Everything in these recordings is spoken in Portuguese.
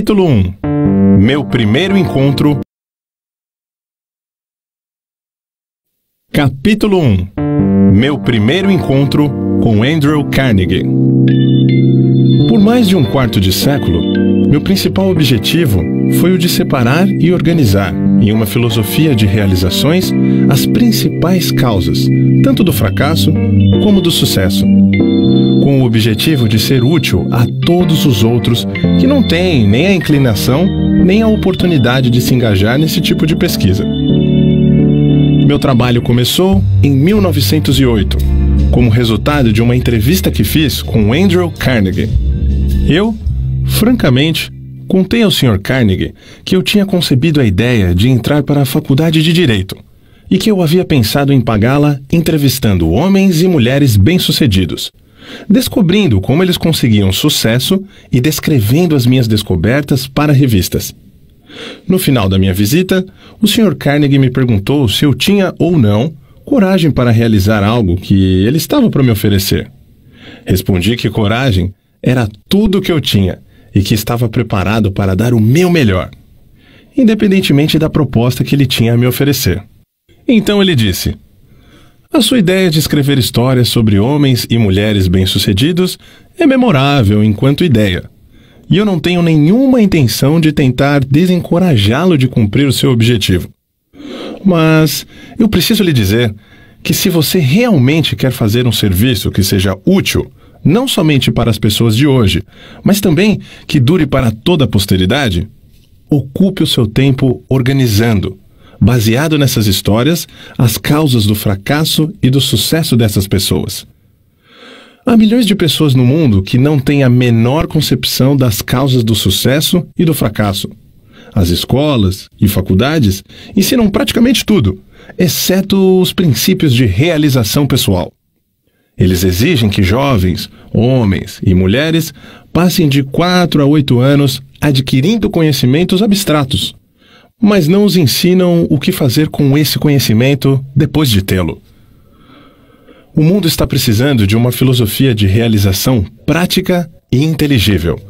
Capítulo 1 Meu primeiro encontro. Capítulo 1 Meu primeiro encontro com Andrew Carnegie. Por mais de um quarto de século, meu principal objetivo foi o de separar e organizar, em uma filosofia de realizações, as principais causas, tanto do fracasso como do sucesso, com o objetivo de ser útil a todos os outros que não têm nem a inclinação nem a oportunidade de se engajar nesse tipo de pesquisa. Meu trabalho começou em 1908, como resultado de uma entrevista que fiz com Andrew Carnegie. Eu Francamente, contei ao Sr. Carnegie que eu tinha concebido a ideia de entrar para a faculdade de direito e que eu havia pensado em pagá-la entrevistando homens e mulheres bem-sucedidos, descobrindo como eles conseguiam sucesso e descrevendo as minhas descobertas para revistas. No final da minha visita, o Sr. Carnegie me perguntou se eu tinha ou não coragem para realizar algo que ele estava para me oferecer. Respondi que coragem era tudo o que eu tinha e que estava preparado para dar o meu melhor, independentemente da proposta que ele tinha a me oferecer. Então ele disse: A sua ideia de escrever histórias sobre homens e mulheres bem-sucedidos é memorável enquanto ideia, e eu não tenho nenhuma intenção de tentar desencorajá-lo de cumprir o seu objetivo. Mas eu preciso lhe dizer que se você realmente quer fazer um serviço que seja útil, não somente para as pessoas de hoje, mas também que dure para toda a posteridade? Ocupe o seu tempo organizando, baseado nessas histórias, as causas do fracasso e do sucesso dessas pessoas. Há milhões de pessoas no mundo que não têm a menor concepção das causas do sucesso e do fracasso. As escolas e faculdades ensinam praticamente tudo, exceto os princípios de realização pessoal. Eles exigem que jovens, homens e mulheres passem de 4 a 8 anos adquirindo conhecimentos abstratos, mas não os ensinam o que fazer com esse conhecimento depois de tê-lo. O mundo está precisando de uma filosofia de realização prática e inteligível,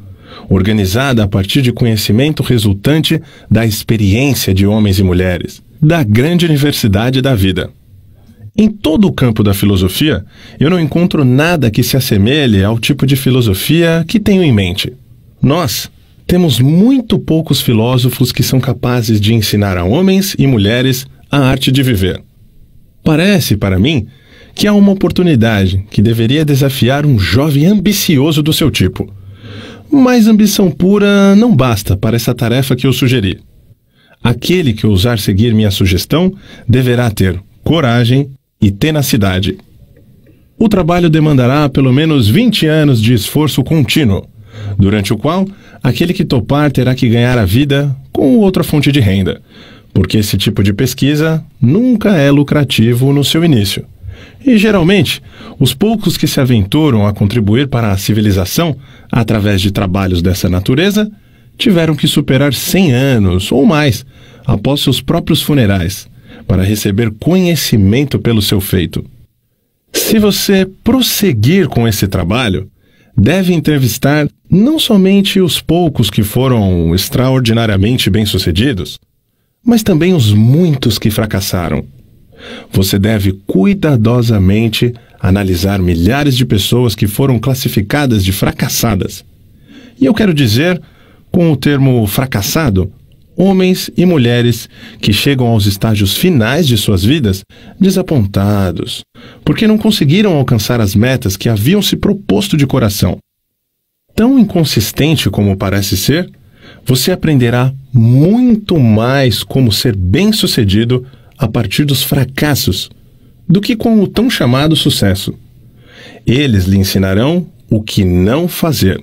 organizada a partir de conhecimento resultante da experiência de homens e mulheres, da grande universidade da vida. Em todo o campo da filosofia, eu não encontro nada que se assemelhe ao tipo de filosofia que tenho em mente. Nós temos muito poucos filósofos que são capazes de ensinar a homens e mulheres a arte de viver. Parece, para mim, que há uma oportunidade que deveria desafiar um jovem ambicioso do seu tipo. Mas ambição pura não basta para essa tarefa que eu sugeri. Aquele que ousar seguir minha sugestão deverá ter coragem, e tenacidade. O trabalho demandará pelo menos 20 anos de esforço contínuo, durante o qual aquele que topar terá que ganhar a vida com outra fonte de renda, porque esse tipo de pesquisa nunca é lucrativo no seu início. E geralmente, os poucos que se aventuram a contribuir para a civilização através de trabalhos dessa natureza tiveram que superar 100 anos ou mais após seus próprios funerais para receber conhecimento pelo seu feito. Se você prosseguir com esse trabalho, deve entrevistar não somente os poucos que foram extraordinariamente bem-sucedidos, mas também os muitos que fracassaram. Você deve cuidadosamente analisar milhares de pessoas que foram classificadas de fracassadas. E eu quero dizer, com o termo fracassado, homens e mulheres que chegam aos estágios finais de suas vidas desapontados, porque não conseguiram alcançar as metas que haviam se proposto de coração. Tão inconsistente como parece ser, você aprenderá muito mais como ser bem-sucedido a partir dos fracassos do que com o tão chamado sucesso. Eles lhe ensinarão o que não fazer.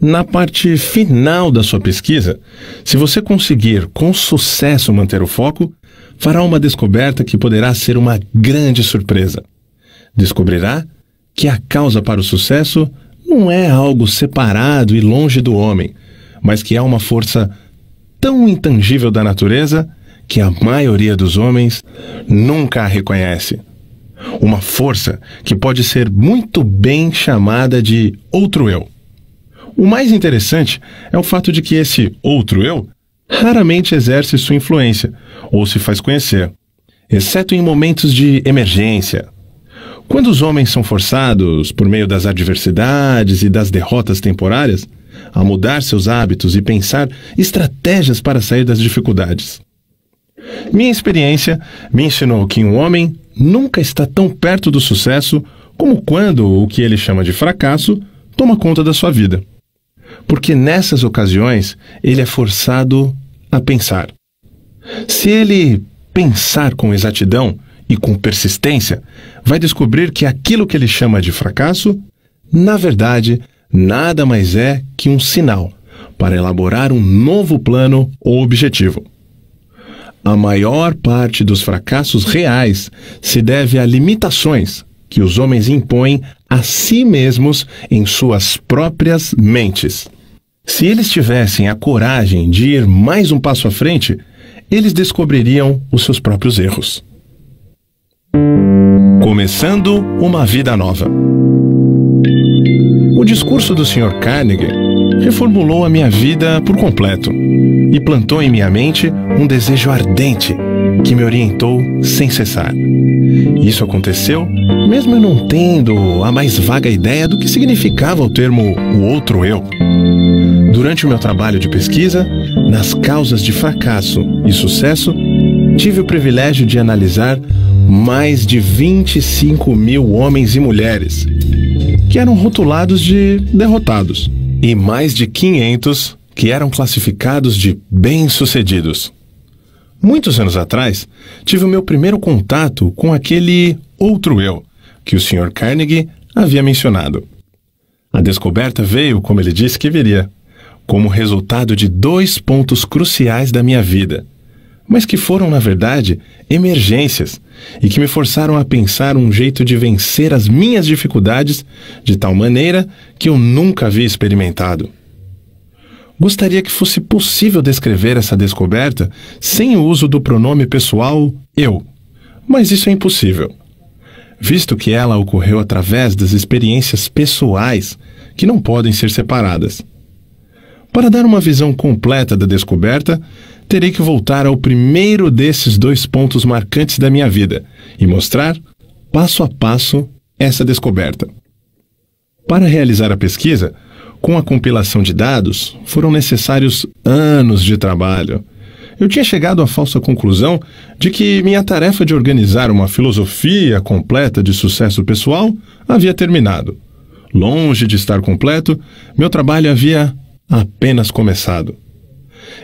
Na parte final da sua pesquisa, se você conseguir com sucesso manter o foco, fará uma descoberta que poderá ser uma grande surpresa. Descobrirá que a causa para o sucesso não é algo separado e longe do homem, mas que é uma força tão intangível da natureza que a maioria dos homens nunca a reconhece. Uma força que pode ser muito bem chamada de outro eu o mais interessante é o fato de que esse outro eu raramente exerce sua influência ou se faz conhecer, exceto em momentos de emergência. Quando os homens são forçados, por meio das adversidades e das derrotas temporárias, a mudar seus hábitos e pensar estratégias para sair das dificuldades. Minha experiência me ensinou que um homem nunca está tão perto do sucesso como quando o que ele chama de fracasso toma conta da sua vida porque nessas ocasiões ele é forçado a pensar. Se ele pensar com exatidão e com persistência, vai descobrir que aquilo que ele chama de fracasso, na verdade, nada mais é que um sinal para elaborar um novo plano ou objetivo. A maior parte dos fracassos reais se deve a limitações que os homens impõem a si mesmos em suas próprias mentes. Se eles tivessem a coragem de ir mais um passo à frente, eles descobririam os seus próprios erros. Começando uma vida nova. O discurso do Sr. Carnegie reformulou a minha vida por completo e plantou em minha mente um desejo ardente que me orientou sem cessar. Isso aconteceu mesmo eu não tendo a mais vaga ideia do que significava o termo o outro eu. Durante o meu trabalho de pesquisa, nas causas de fracasso e sucesso, tive o privilégio de analisar mais de 25 mil homens e mulheres que eram rotulados de derrotados e mais de 500 que eram classificados de bem-sucedidos. Muitos anos atrás, tive o meu primeiro contato com aquele outro eu que o Sr. Carnegie havia mencionado. A descoberta veio, como ele disse que viria, como resultado de dois pontos cruciais da minha vida, mas que foram, na verdade, emergências e que me forçaram a pensar um jeito de vencer as minhas dificuldades de tal maneira que eu nunca havia experimentado gostaria que fosse possível descrever essa descoberta sem o uso do pronome pessoal eu, mas isso é impossível, visto que ela ocorreu através das experiências pessoais que não podem ser separadas. Para dar uma visão completa da descoberta, terei que voltar ao primeiro desses dois pontos marcantes da minha vida e mostrar, passo a passo, essa descoberta. Para realizar a pesquisa, com a compilação de dados, foram necessários anos de trabalho. Eu tinha chegado à falsa conclusão de que minha tarefa de organizar uma filosofia completa de sucesso pessoal havia terminado. Longe de estar completo, meu trabalho havia apenas começado.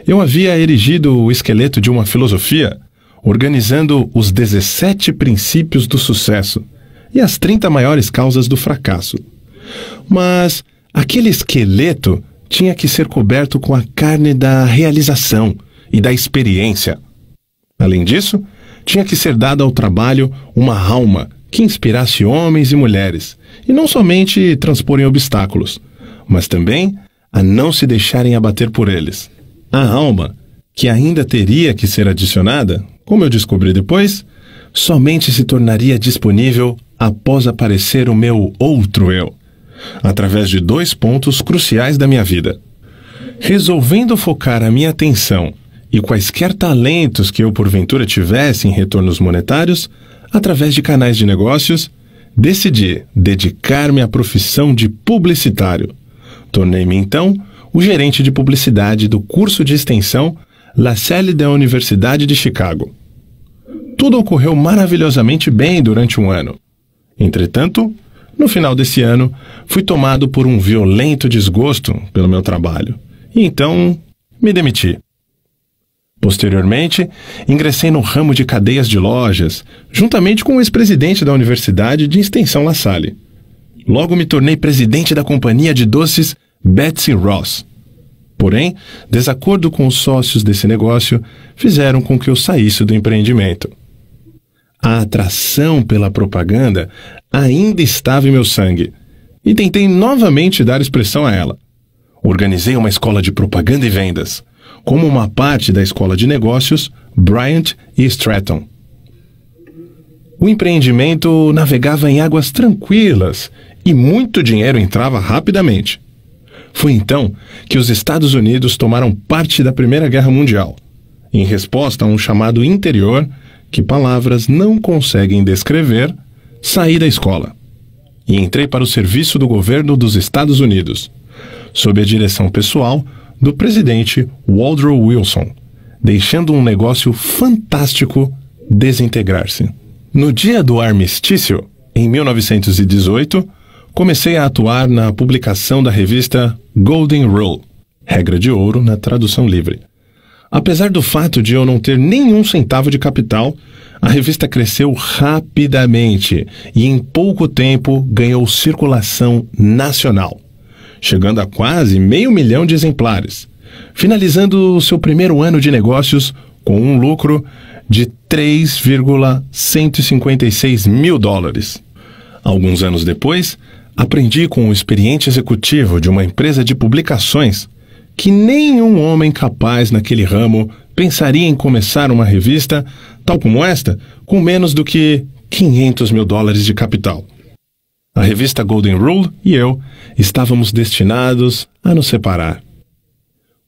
Eu havia erigido o esqueleto de uma filosofia, organizando os 17 princípios do sucesso e as 30 maiores causas do fracasso. Mas Aquele esqueleto tinha que ser coberto com a carne da realização e da experiência. Além disso, tinha que ser dada ao trabalho uma alma que inspirasse homens e mulheres, e não somente transporem obstáculos, mas também a não se deixarem abater por eles. A alma, que ainda teria que ser adicionada, como eu descobri depois, somente se tornaria disponível após aparecer o meu outro eu através de dois pontos cruciais da minha vida. Resolvendo focar a minha atenção e quaisquer talentos que eu porventura tivesse em retornos monetários, através de canais de negócios, decidi dedicar-me à profissão de publicitário. Tornei-me então o gerente de publicidade do curso de extensão La Salle da Universidade de Chicago. Tudo ocorreu maravilhosamente bem durante um ano. Entretanto, no final desse ano, fui tomado por um violento desgosto pelo meu trabalho e então me demiti. Posteriormente, ingressei no ramo de cadeias de lojas, juntamente com o ex-presidente da Universidade de Extensão La Salle. Logo me tornei presidente da companhia de doces Betsy Ross. Porém, desacordo com os sócios desse negócio fizeram com que eu saísse do empreendimento. A atração pela propaganda ainda estava em meu sangue, e tentei novamente dar expressão a ela. Organizei uma escola de propaganda e vendas, como uma parte da escola de negócios Bryant e Stratton. O empreendimento navegava em águas tranquilas e muito dinheiro entrava rapidamente. Foi então que os Estados Unidos tomaram parte da Primeira Guerra Mundial, em resposta a um chamado interior que palavras não conseguem descrever Saí da escola e entrei para o serviço do governo dos Estados Unidos, sob a direção pessoal do presidente Woodrow Wilson, deixando um negócio fantástico desintegrar-se. No dia do armistício, em 1918, comecei a atuar na publicação da revista Golden Rule, regra de ouro na tradução livre Apesar do fato de eu não ter nenhum centavo de capital, a revista cresceu rapidamente e em pouco tempo ganhou circulação nacional, chegando a quase meio milhão de exemplares, finalizando seu primeiro ano de negócios com um lucro de 3,156 mil dólares. Alguns anos depois, aprendi com o um experiente executivo de uma empresa de publicações que nenhum homem capaz naquele ramo pensaria em começar uma revista, tal como esta, com menos do que 500 mil dólares de capital. A revista Golden Rule e eu estávamos destinados a nos separar.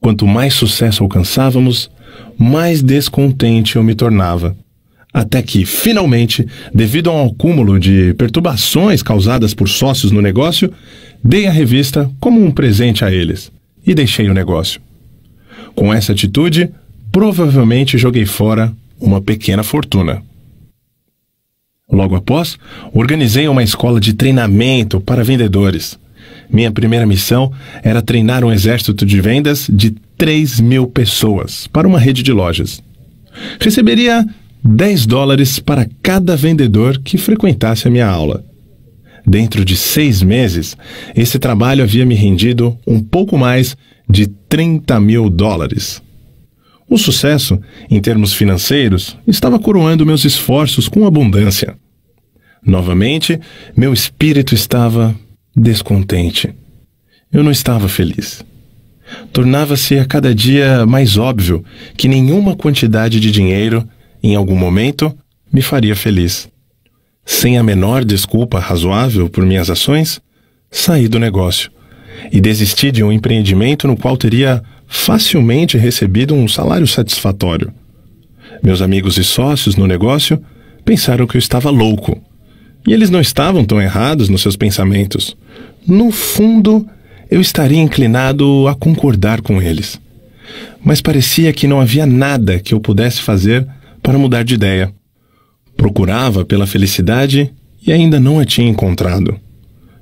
Quanto mais sucesso alcançávamos, mais descontente eu me tornava. Até que, finalmente, devido a um acúmulo de perturbações causadas por sócios no negócio, dei a revista como um presente a eles e deixei o negócio. Com essa atitude, provavelmente joguei fora uma pequena fortuna. Logo após, organizei uma escola de treinamento para vendedores. Minha primeira missão era treinar um exército de vendas de 3 mil pessoas para uma rede de lojas. Receberia 10 dólares para cada vendedor que frequentasse a minha aula dentro de seis meses, esse trabalho havia me rendido um pouco mais de 30 mil dólares. O sucesso, em termos financeiros, estava coroando meus esforços com abundância. Novamente, meu espírito estava descontente. Eu não estava feliz. Tornava-se a cada dia mais óbvio que nenhuma quantidade de dinheiro, em algum momento, me faria feliz sem a menor desculpa razoável por minhas ações, saí do negócio e desisti de um empreendimento no qual teria facilmente recebido um salário satisfatório. Meus amigos e sócios no negócio pensaram que eu estava louco. E eles não estavam tão errados nos seus pensamentos. No fundo, eu estaria inclinado a concordar com eles. Mas parecia que não havia nada que eu pudesse fazer para mudar de ideia. Procurava pela felicidade e ainda não a tinha encontrado.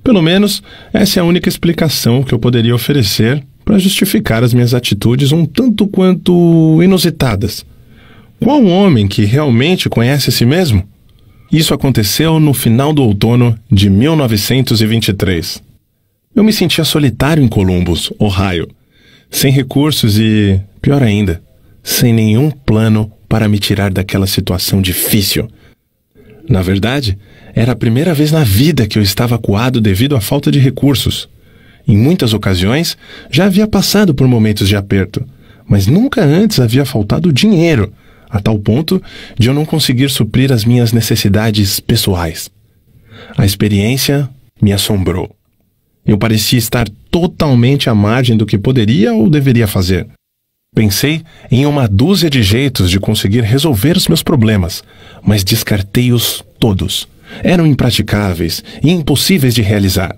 Pelo menos, essa é a única explicação que eu poderia oferecer para justificar as minhas atitudes um tanto quanto inusitadas. Qual homem que realmente conhece a si mesmo? Isso aconteceu no final do outono de 1923. Eu me sentia solitário em Columbus, Ohio, sem recursos e, pior ainda, sem nenhum plano para me tirar daquela situação difícil na verdade, era a primeira vez na vida que eu estava acuado devido à falta de recursos. Em muitas ocasiões, já havia passado por momentos de aperto, mas nunca antes havia faltado dinheiro, a tal ponto de eu não conseguir suprir as minhas necessidades pessoais. A experiência me assombrou. Eu parecia estar totalmente à margem do que poderia ou deveria fazer. Pensei em uma dúzia de jeitos de conseguir resolver os meus problemas, mas descartei-os todos. Eram impraticáveis e impossíveis de realizar.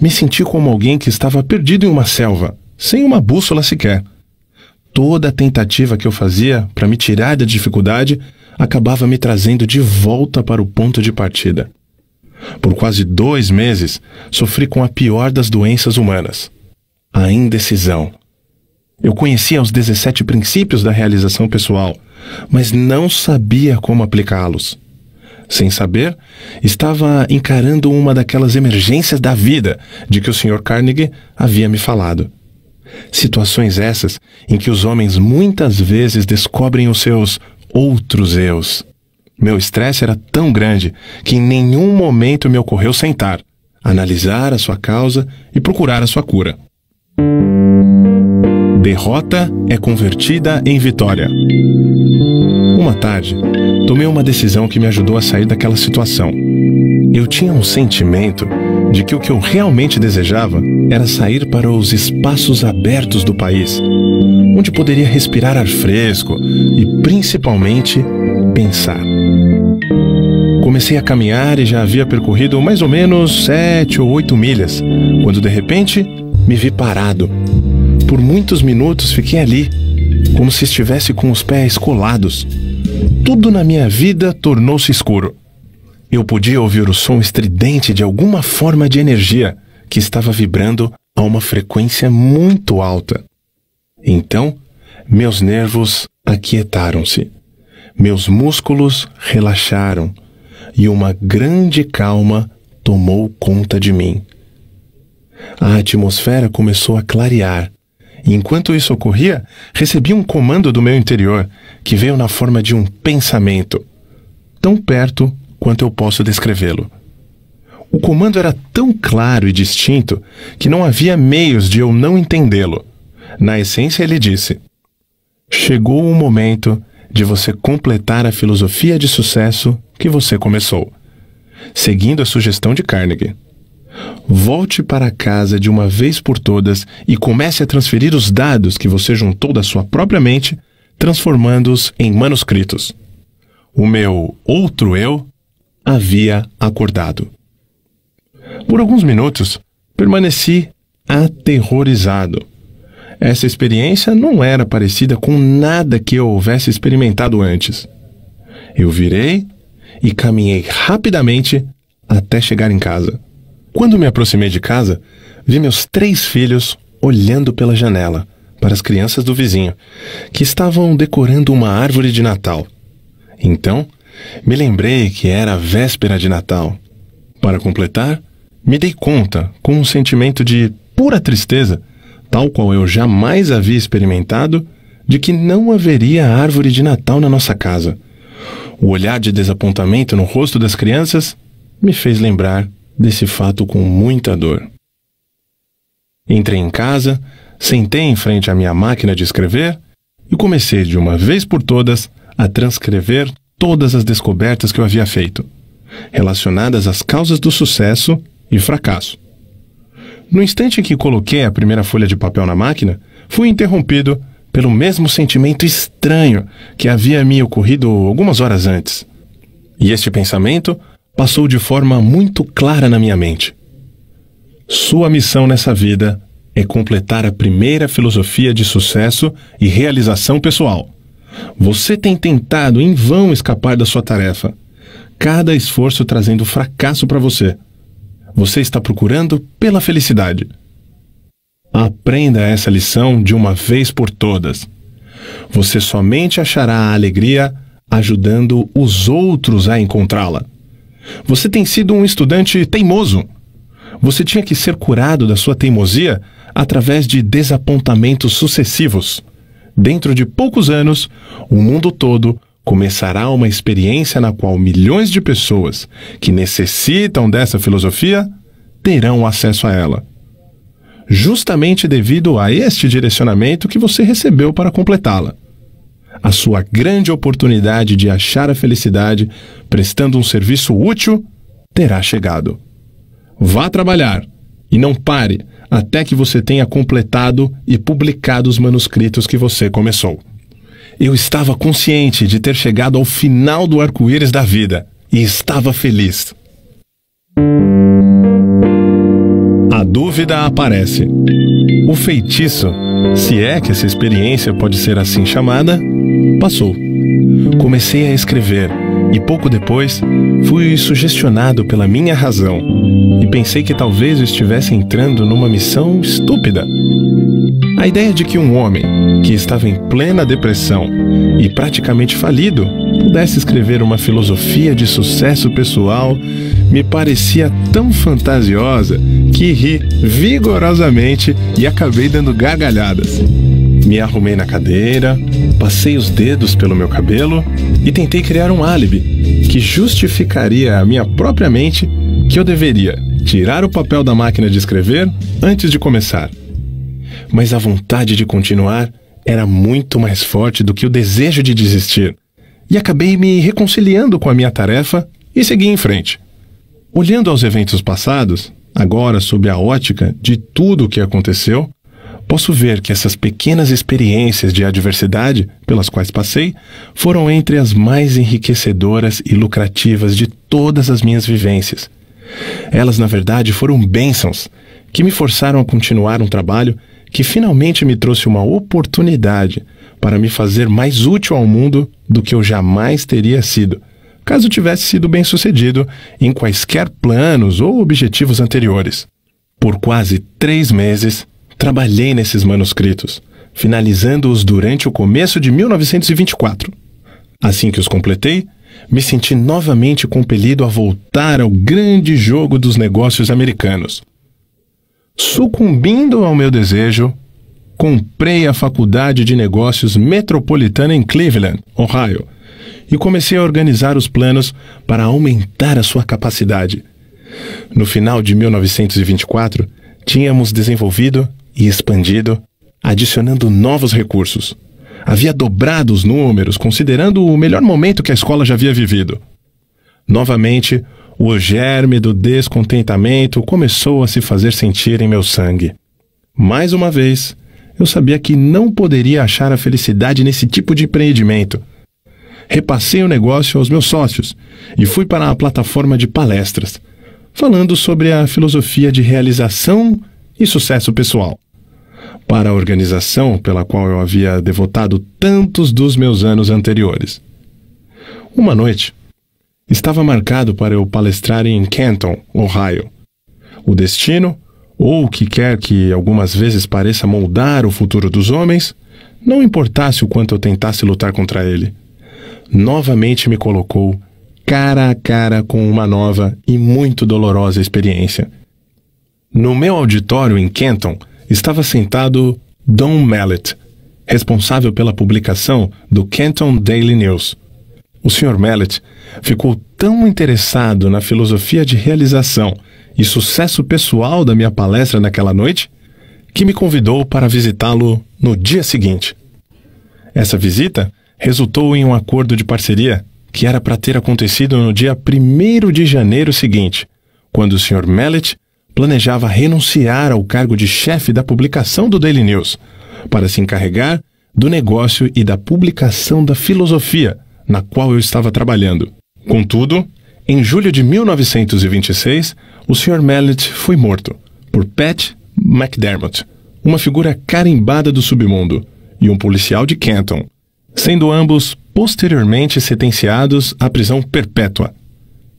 Me senti como alguém que estava perdido em uma selva, sem uma bússola sequer. Toda tentativa que eu fazia para me tirar da dificuldade acabava me trazendo de volta para o ponto de partida. Por quase dois meses, sofri com a pior das doenças humanas: a indecisão eu conhecia os 17 princípios da realização pessoal, mas não sabia como aplicá-los. Sem saber, estava encarando uma daquelas emergências da vida de que o Sr. Carnegie havia me falado. Situações essas em que os homens muitas vezes descobrem os seus outros eus. Meu estresse era tão grande que em nenhum momento me ocorreu sentar, analisar a sua causa e procurar a sua cura. Derrota é convertida em vitória. Uma tarde, tomei uma decisão que me ajudou a sair daquela situação. Eu tinha um sentimento de que o que eu realmente desejava era sair para os espaços abertos do país, onde poderia respirar ar fresco e principalmente pensar. Comecei a caminhar e já havia percorrido mais ou menos sete ou oito milhas, quando de repente me vi parado por muitos minutos fiquei ali, como se estivesse com os pés colados. Tudo na minha vida tornou-se escuro. Eu podia ouvir o som estridente de alguma forma de energia que estava vibrando a uma frequência muito alta. Então, meus nervos aquietaram-se, meus músculos relaxaram e uma grande calma tomou conta de mim. A atmosfera começou a clarear e enquanto isso ocorria, recebi um comando do meu interior, que veio na forma de um pensamento, tão perto quanto eu posso descrevê-lo. O comando era tão claro e distinto que não havia meios de eu não entendê-lo. Na essência, ele disse: Chegou o momento de você completar a filosofia de sucesso que você começou, seguindo a sugestão de Carnegie. Volte para casa de uma vez por todas e comece a transferir os dados que você juntou da sua própria mente, transformando-os em manuscritos. O meu outro eu havia acordado. Por alguns minutos, permaneci aterrorizado. Essa experiência não era parecida com nada que eu houvesse experimentado antes. Eu virei e caminhei rapidamente até chegar em casa. Quando me aproximei de casa, vi meus três filhos olhando pela janela para as crianças do vizinho, que estavam decorando uma árvore de Natal. Então, me lembrei que era a véspera de Natal. Para completar, me dei conta, com um sentimento de pura tristeza, tal qual eu jamais havia experimentado, de que não haveria árvore de Natal na nossa casa. O olhar de desapontamento no rosto das crianças me fez lembrar desse fato com muita dor. Entrei em casa, sentei em frente à minha máquina de escrever e comecei de uma vez por todas a transcrever todas as descobertas que eu havia feito, relacionadas às causas do sucesso e fracasso. No instante em que coloquei a primeira folha de papel na máquina, fui interrompido pelo mesmo sentimento estranho que havia me ocorrido algumas horas antes. E este pensamento passou de forma muito clara na minha mente. Sua missão nessa vida é completar a primeira filosofia de sucesso e realização pessoal. Você tem tentado em vão escapar da sua tarefa, cada esforço trazendo fracasso para você. Você está procurando pela felicidade. Aprenda essa lição de uma vez por todas. Você somente achará a alegria ajudando os outros a encontrá-la. Você tem sido um estudante teimoso. Você tinha que ser curado da sua teimosia através de desapontamentos sucessivos. Dentro de poucos anos, o mundo todo começará uma experiência na qual milhões de pessoas que necessitam dessa filosofia terão acesso a ela. Justamente devido a este direcionamento que você recebeu para completá-la a sua grande oportunidade de achar a felicidade prestando um serviço útil terá chegado. Vá trabalhar e não pare até que você tenha completado e publicado os manuscritos que você começou. Eu estava consciente de ter chegado ao final do arco-íris da vida e estava feliz a dúvida aparece. O feitiço, se é que essa experiência pode ser assim chamada, passou. Comecei a escrever e pouco depois fui sugestionado pela minha razão e pensei que talvez eu estivesse entrando numa missão estúpida. A ideia de que um homem que estava em plena depressão e praticamente falido pudesse escrever uma filosofia de sucesso pessoal me parecia tão fantasiosa que ri vigorosamente e acabei dando gargalhadas. Me arrumei na cadeira, passei os dedos pelo meu cabelo e tentei criar um álibi que justificaria a minha própria mente que eu deveria tirar o papel da máquina de escrever antes de começar. Mas a vontade de continuar era muito mais forte do que o desejo de desistir, e acabei me reconciliando com a minha tarefa e segui em frente. Olhando aos eventos passados, agora sob a ótica de tudo o que aconteceu, posso ver que essas pequenas experiências de adversidade, pelas quais passei, foram entre as mais enriquecedoras e lucrativas de todas as minhas vivências. Elas, na verdade, foram bênçãos que me forçaram a continuar um trabalho que finalmente me trouxe uma oportunidade para me fazer mais útil ao mundo do que eu jamais teria sido, caso tivesse sido bem sucedido em quaisquer planos ou objetivos anteriores. Por quase três meses, Trabalhei nesses manuscritos, finalizando-os durante o começo de 1924. Assim que os completei, me senti novamente compelido a voltar ao grande jogo dos negócios americanos. Sucumbindo ao meu desejo, comprei a Faculdade de Negócios Metropolitana em Cleveland, Ohio, e comecei a organizar os planos para aumentar a sua capacidade. No final de 1924, tínhamos desenvolvido e expandido, adicionando novos recursos. Havia dobrado os números, considerando o melhor momento que a escola já havia vivido. Novamente, o germe do descontentamento começou a se fazer sentir em meu sangue. Mais uma vez, eu sabia que não poderia achar a felicidade nesse tipo de empreendimento. Repassei o negócio aos meus sócios e fui para a plataforma de palestras, falando sobre a filosofia de realização e sucesso pessoal para a organização pela qual eu havia devotado tantos dos meus anos anteriores. Uma noite, estava marcado para eu palestrar em Canton, Ohio. O destino, ou o que quer que algumas vezes pareça moldar o futuro dos homens, não importasse o quanto eu tentasse lutar contra ele. Novamente me colocou cara a cara com uma nova e muito dolorosa experiência. No meu auditório em Canton, estava sentado Don Mallet, responsável pela publicação do Canton Daily News. O Sr. Mallet ficou tão interessado na filosofia de realização e sucesso pessoal da minha palestra naquela noite que me convidou para visitá-lo no dia seguinte. Essa visita resultou em um acordo de parceria que era para ter acontecido no dia 1 de janeiro seguinte, quando o Sr. Mallet planejava renunciar ao cargo de chefe da publicação do Daily News para se encarregar do negócio e da publicação da filosofia na qual eu estava trabalhando. Contudo, em julho de 1926, o Sr. Mallet foi morto por Pat McDermott, uma figura carimbada do submundo, e um policial de Canton, sendo ambos posteriormente sentenciados à prisão perpétua.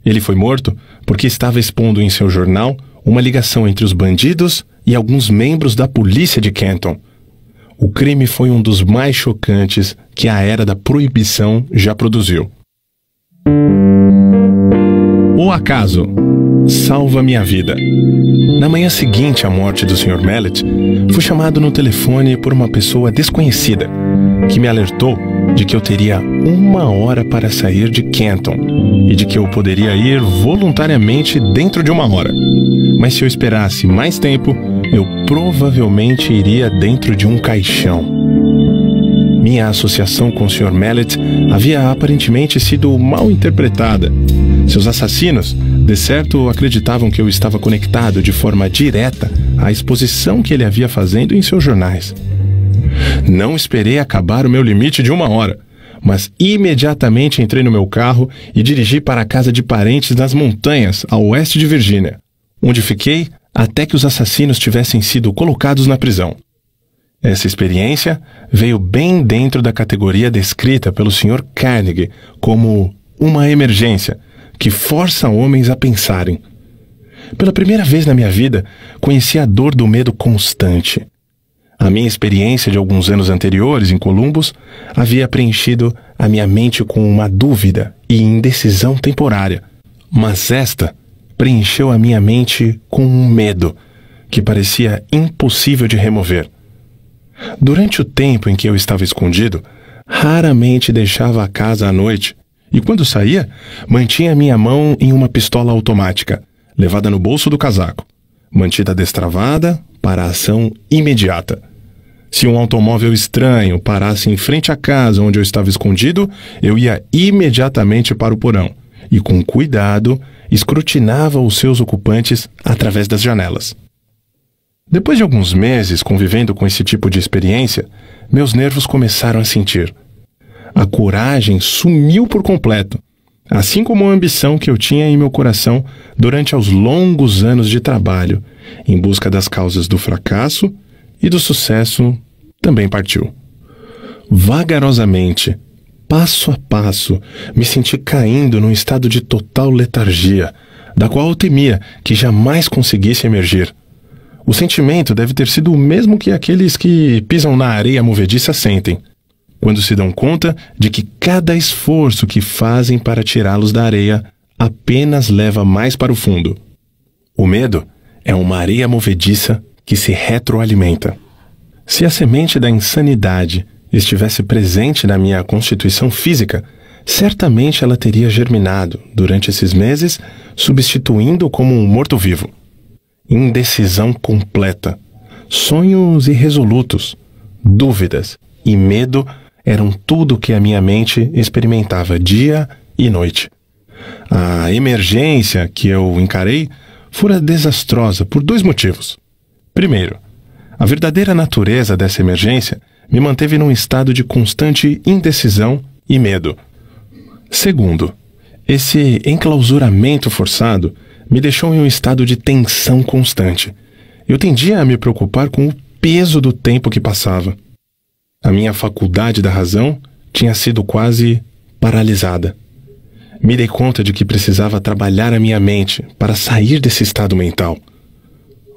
Ele foi morto porque estava expondo em seu jornal uma ligação entre os bandidos e alguns membros da polícia de Canton. O crime foi um dos mais chocantes que a era da proibição já produziu. O acaso salva minha vida. Na manhã seguinte à morte do Sr. Mallet, fui chamado no telefone por uma pessoa desconhecida que me alertou de que eu teria uma hora para sair de Canton e de que eu poderia ir voluntariamente dentro de uma hora. Mas se eu esperasse mais tempo, eu provavelmente iria dentro de um caixão. Minha associação com o Sr. Mallet havia aparentemente sido mal interpretada. Seus assassinos, de certo, acreditavam que eu estava conectado de forma direta à exposição que ele havia fazendo em seus jornais. Não esperei acabar o meu limite de uma hora, mas imediatamente entrei no meu carro e dirigi para a casa de parentes nas montanhas, a oeste de Virgínia, onde fiquei até que os assassinos tivessem sido colocados na prisão. Essa experiência veio bem dentro da categoria descrita pelo Sr. Carnegie como uma emergência que força homens a pensarem. Pela primeira vez na minha vida, conheci a dor do medo constante. A minha experiência de alguns anos anteriores em Columbus havia preenchido a minha mente com uma dúvida e indecisão temporária, mas esta preencheu a minha mente com um medo que parecia impossível de remover. Durante o tempo em que eu estava escondido, raramente deixava a casa à noite e, quando saía, mantinha minha mão em uma pistola automática, levada no bolso do casaco mantida destravada para ação imediata. Se um automóvel estranho parasse em frente à casa onde eu estava escondido, eu ia imediatamente para o porão e, com cuidado, escrutinava os seus ocupantes através das janelas. Depois de alguns meses convivendo com esse tipo de experiência, meus nervos começaram a sentir. A coragem sumiu por completo assim como a ambição que eu tinha em meu coração durante os longos anos de trabalho em busca das causas do fracasso e do sucesso também partiu. Vagarosamente, passo a passo, me senti caindo num estado de total letargia, da qual eu temia que jamais conseguisse emergir. O sentimento deve ter sido o mesmo que aqueles que pisam na areia movediça sentem quando se dão conta de que cada esforço que fazem para tirá-los da areia apenas leva mais para o fundo. O medo é uma areia movediça que se retroalimenta. Se a semente da insanidade estivesse presente na minha constituição física, certamente ela teria germinado durante esses meses, substituindo como um morto-vivo. Indecisão completa, sonhos irresolutos, dúvidas e medo eram tudo o que a minha mente experimentava dia e noite. A emergência que eu encarei fora desastrosa por dois motivos. Primeiro, a verdadeira natureza dessa emergência me manteve num estado de constante indecisão e medo. Segundo, esse enclausuramento forçado me deixou em um estado de tensão constante. Eu tendia a me preocupar com o peso do tempo que passava. A minha faculdade da razão tinha sido quase paralisada. Me dei conta de que precisava trabalhar a minha mente para sair desse estado mental.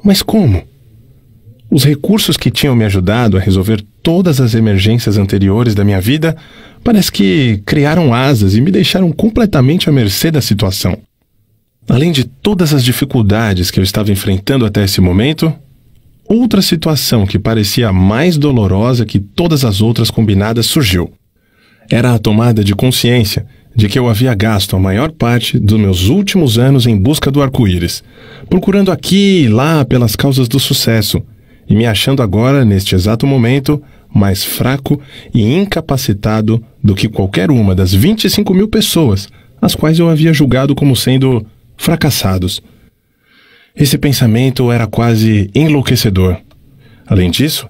Mas como? Os recursos que tinham me ajudado a resolver todas as emergências anteriores da minha vida parece que criaram asas e me deixaram completamente à mercê da situação. Além de todas as dificuldades que eu estava enfrentando até esse momento, outra situação que parecia mais dolorosa que todas as outras combinadas surgiu. Era a tomada de consciência de que eu havia gasto a maior parte dos meus últimos anos em busca do arco-íris, procurando aqui e lá pelas causas do sucesso, e me achando agora, neste exato momento, mais fraco e incapacitado do que qualquer uma das 25 mil pessoas, as quais eu havia julgado como sendo fracassados esse pensamento era quase enlouquecedor. Além disso,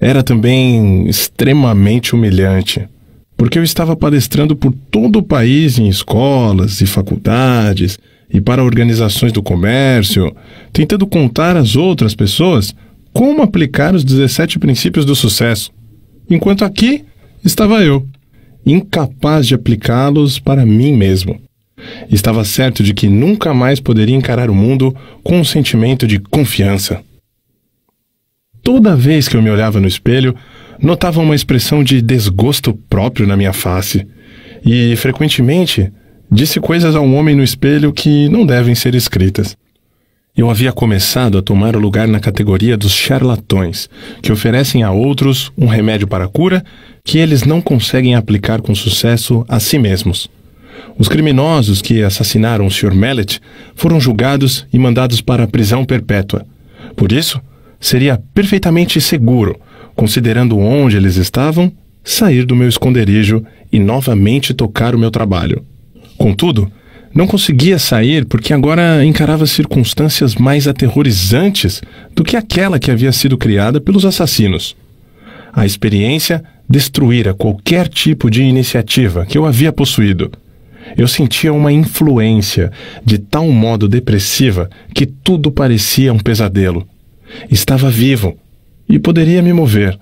era também extremamente humilhante, porque eu estava palestrando por todo o país em escolas e faculdades e para organizações do comércio, tentando contar às outras pessoas como aplicar os 17 princípios do sucesso. Enquanto aqui estava eu, incapaz de aplicá-los para mim mesmo. Estava certo de que nunca mais poderia encarar o mundo com um sentimento de confiança. Toda vez que eu me olhava no espelho, notava uma expressão de desgosto próprio na minha face, e frequentemente disse coisas a um homem no espelho que não devem ser escritas. Eu havia começado a tomar o lugar na categoria dos charlatões, que oferecem a outros um remédio para a cura que eles não conseguem aplicar com sucesso a si mesmos. Os criminosos que assassinaram o Sr. Mellet foram julgados e mandados para a prisão perpétua. Por isso, seria perfeitamente seguro, considerando onde eles estavam, sair do meu esconderijo e novamente tocar o meu trabalho. Contudo, não conseguia sair porque agora encarava circunstâncias mais aterrorizantes do que aquela que havia sido criada pelos assassinos. A experiência destruíra qualquer tipo de iniciativa que eu havia possuído. Eu sentia uma influência de tal modo depressiva que tudo parecia um pesadelo. Estava vivo e poderia me mover,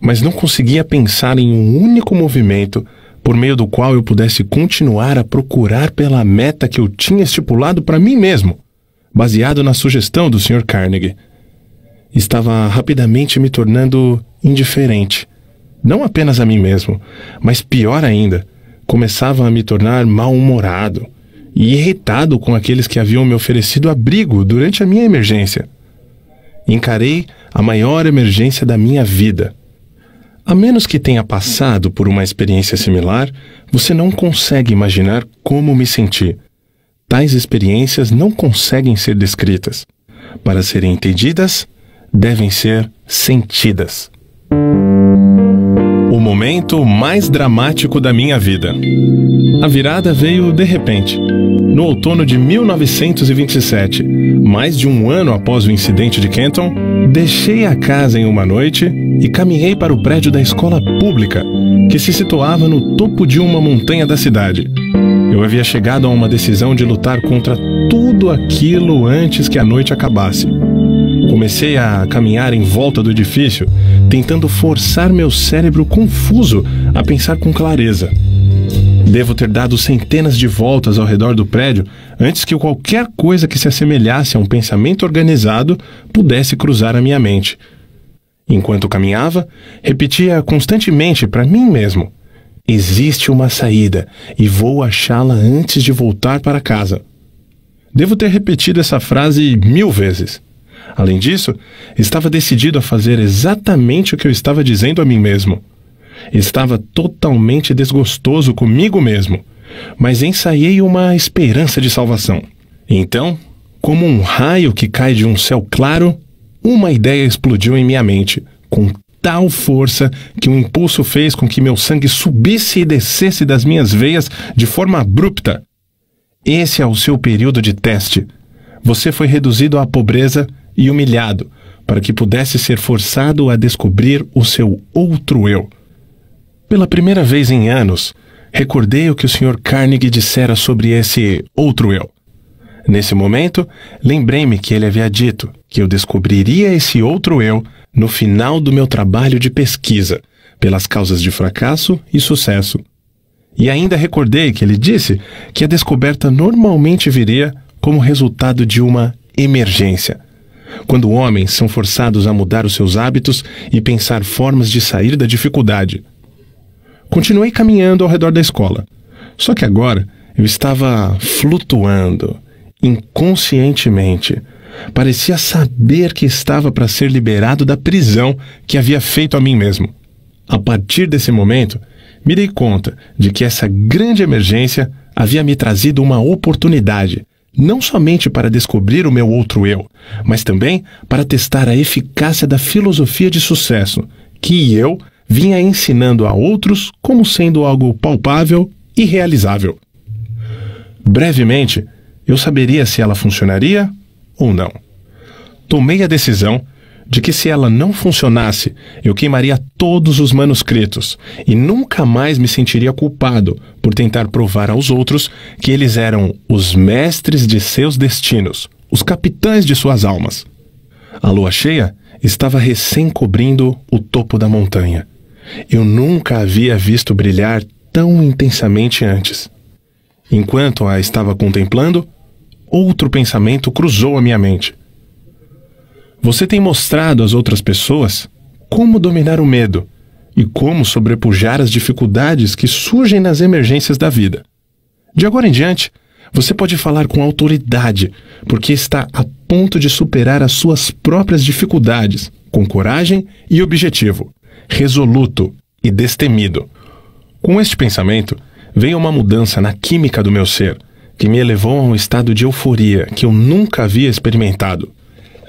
mas não conseguia pensar em um único movimento por meio do qual eu pudesse continuar a procurar pela meta que eu tinha estipulado para mim mesmo, baseado na sugestão do Sr. Carnegie. Estava rapidamente me tornando indiferente, não apenas a mim mesmo, mas pior ainda, começava a me tornar mal-humorado e irritado com aqueles que haviam me oferecido abrigo durante a minha emergência. Encarei a maior emergência da minha vida. A menos que tenha passado por uma experiência similar, você não consegue imaginar como me senti. Tais experiências não conseguem ser descritas. Para serem entendidas, devem ser sentidas momento mais dramático da minha vida. A virada veio de repente. No outono de 1927, mais de um ano após o incidente de Kenton, deixei a casa em uma noite e caminhei para o prédio da escola pública, que se situava no topo de uma montanha da cidade. Eu havia chegado a uma decisão de lutar contra tudo aquilo antes que a noite acabasse. Comecei a caminhar em volta do edifício, tentando forçar meu cérebro confuso a pensar com clareza. Devo ter dado centenas de voltas ao redor do prédio antes que qualquer coisa que se assemelhasse a um pensamento organizado pudesse cruzar a minha mente. Enquanto caminhava, repetia constantemente para mim mesmo: Existe uma saída e vou achá-la antes de voltar para casa. Devo ter repetido essa frase mil vezes. Além disso, estava decidido a fazer exatamente o que eu estava dizendo a mim mesmo. Estava totalmente desgostoso comigo mesmo, mas ensaiei uma esperança de salvação. Então, como um raio que cai de um céu claro, uma ideia explodiu em minha mente, com tal força que um impulso fez com que meu sangue subisse e descesse das minhas veias de forma abrupta. Esse é o seu período de teste. Você foi reduzido à pobreza e humilhado, para que pudesse ser forçado a descobrir o seu outro eu. Pela primeira vez em anos, recordei o que o Sr. Carnegie dissera sobre esse outro eu. Nesse momento, lembrei-me que ele havia dito que eu descobriria esse outro eu no final do meu trabalho de pesquisa, pelas causas de fracasso e sucesso. E ainda recordei que ele disse que a descoberta normalmente viria como resultado de uma emergência quando homens são forçados a mudar os seus hábitos e pensar formas de sair da dificuldade. Continuei caminhando ao redor da escola. Só que agora eu estava flutuando, inconscientemente. Parecia saber que estava para ser liberado da prisão que havia feito a mim mesmo. A partir desse momento, me dei conta de que essa grande emergência havia me trazido uma oportunidade não somente para descobrir o meu outro eu, mas também para testar a eficácia da filosofia de sucesso, que eu vinha ensinando a outros como sendo algo palpável e realizável. Brevemente, eu saberia se ela funcionaria ou não. Tomei a decisão de que se ela não funcionasse, eu queimaria todos os manuscritos e nunca mais me sentiria culpado por tentar provar aos outros que eles eram os mestres de seus destinos, os capitães de suas almas. A lua cheia estava recém cobrindo o topo da montanha. Eu nunca havia visto brilhar tão intensamente antes. Enquanto a estava contemplando, outro pensamento cruzou a minha mente. Você tem mostrado às outras pessoas como dominar o medo e como sobrepujar as dificuldades que surgem nas emergências da vida. De agora em diante, você pode falar com autoridade, porque está a ponto de superar as suas próprias dificuldades, com coragem e objetivo, resoluto e destemido. Com este pensamento, veio uma mudança na química do meu ser, que me elevou a um estado de euforia que eu nunca havia experimentado.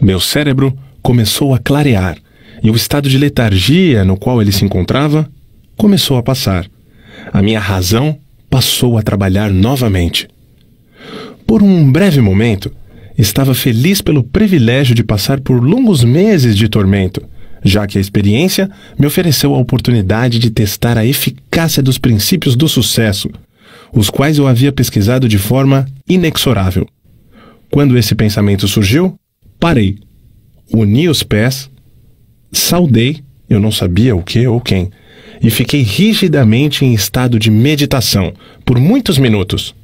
Meu cérebro começou a clarear e o estado de letargia no qual ele se encontrava começou a passar. A minha razão passou a trabalhar novamente. Por um breve momento, estava feliz pelo privilégio de passar por longos meses de tormento, já que a experiência me ofereceu a oportunidade de testar a eficácia dos princípios do sucesso, os quais eu havia pesquisado de forma inexorável. Quando esse pensamento surgiu, Parei, uni os pés, saudei, eu não sabia o que ou quem, e fiquei rigidamente em estado de meditação por muitos minutos.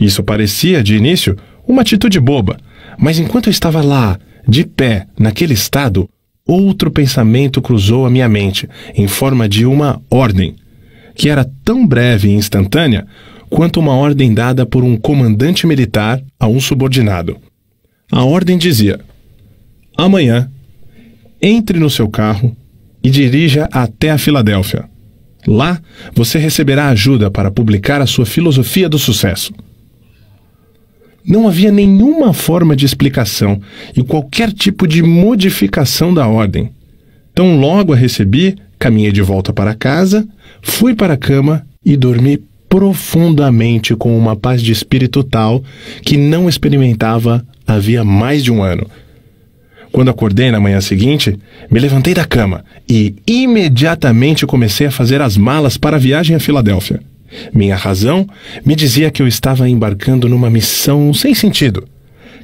Isso parecia, de início, uma atitude boba, mas enquanto eu estava lá, de pé, naquele estado, outro pensamento cruzou a minha mente, em forma de uma ordem, que era tão breve e instantânea quanto uma ordem dada por um comandante militar a um subordinado. A ordem dizia: Amanhã, entre no seu carro e dirija até a Filadélfia. Lá, você receberá ajuda para publicar a sua filosofia do sucesso. Não havia nenhuma forma de explicação e qualquer tipo de modificação da ordem. Tão logo a recebi, caminhei de volta para casa, fui para a cama e dormi profundamente com uma paz de espírito tal que não experimentava havia mais de um ano. Quando acordei na manhã seguinte, me levantei da cama e imediatamente comecei a fazer as malas para a viagem a Filadélfia. Minha razão me dizia que eu estava embarcando numa missão sem sentido,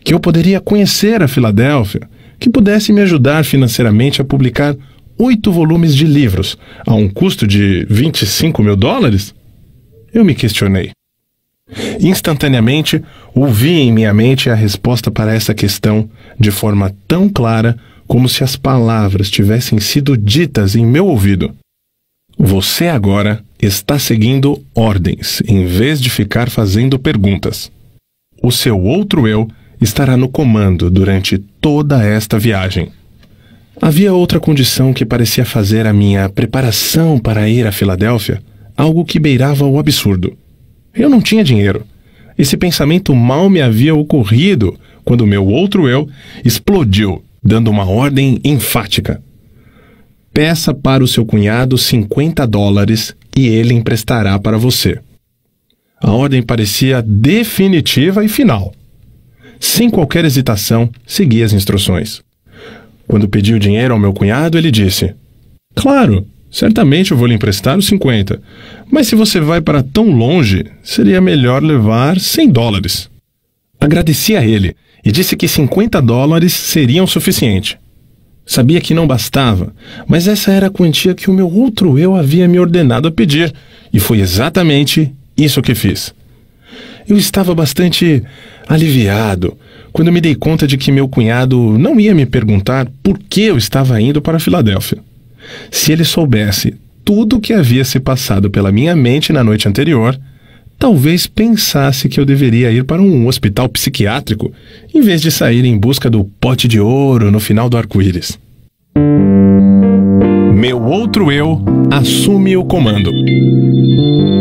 que eu poderia conhecer a Filadélfia, que pudesse me ajudar financeiramente a publicar oito volumes de livros a um custo de 25 mil dólares? Eu me questionei. Instantaneamente, ouvi em minha mente a resposta para essa questão de forma tão clara como se as palavras tivessem sido ditas em meu ouvido. Você agora está seguindo ordens em vez de ficar fazendo perguntas. O seu outro eu estará no comando durante toda esta viagem. Havia outra condição que parecia fazer a minha preparação para ir a Filadélfia algo que beirava o absurdo. Eu não tinha dinheiro. Esse pensamento mal me havia ocorrido quando meu outro eu explodiu, dando uma ordem enfática. Peça para o seu cunhado 50 dólares e ele emprestará para você. A ordem parecia definitiva e final. Sem qualquer hesitação, segui as instruções. Quando pedi o dinheiro ao meu cunhado, ele disse: Claro, Certamente eu vou lhe emprestar os 50, mas se você vai para tão longe, seria melhor levar 100 dólares. Agradeci a ele e disse que 50 dólares seriam suficiente. Sabia que não bastava, mas essa era a quantia que o meu outro eu havia me ordenado a pedir, e foi exatamente isso que fiz. Eu estava bastante aliviado quando me dei conta de que meu cunhado não ia me perguntar por que eu estava indo para Filadélfia. Se ele soubesse tudo o que havia se passado pela minha mente na noite anterior, talvez pensasse que eu deveria ir para um hospital psiquiátrico em vez de sair em busca do pote de ouro no final do arco-íris. Meu outro eu assume o comando.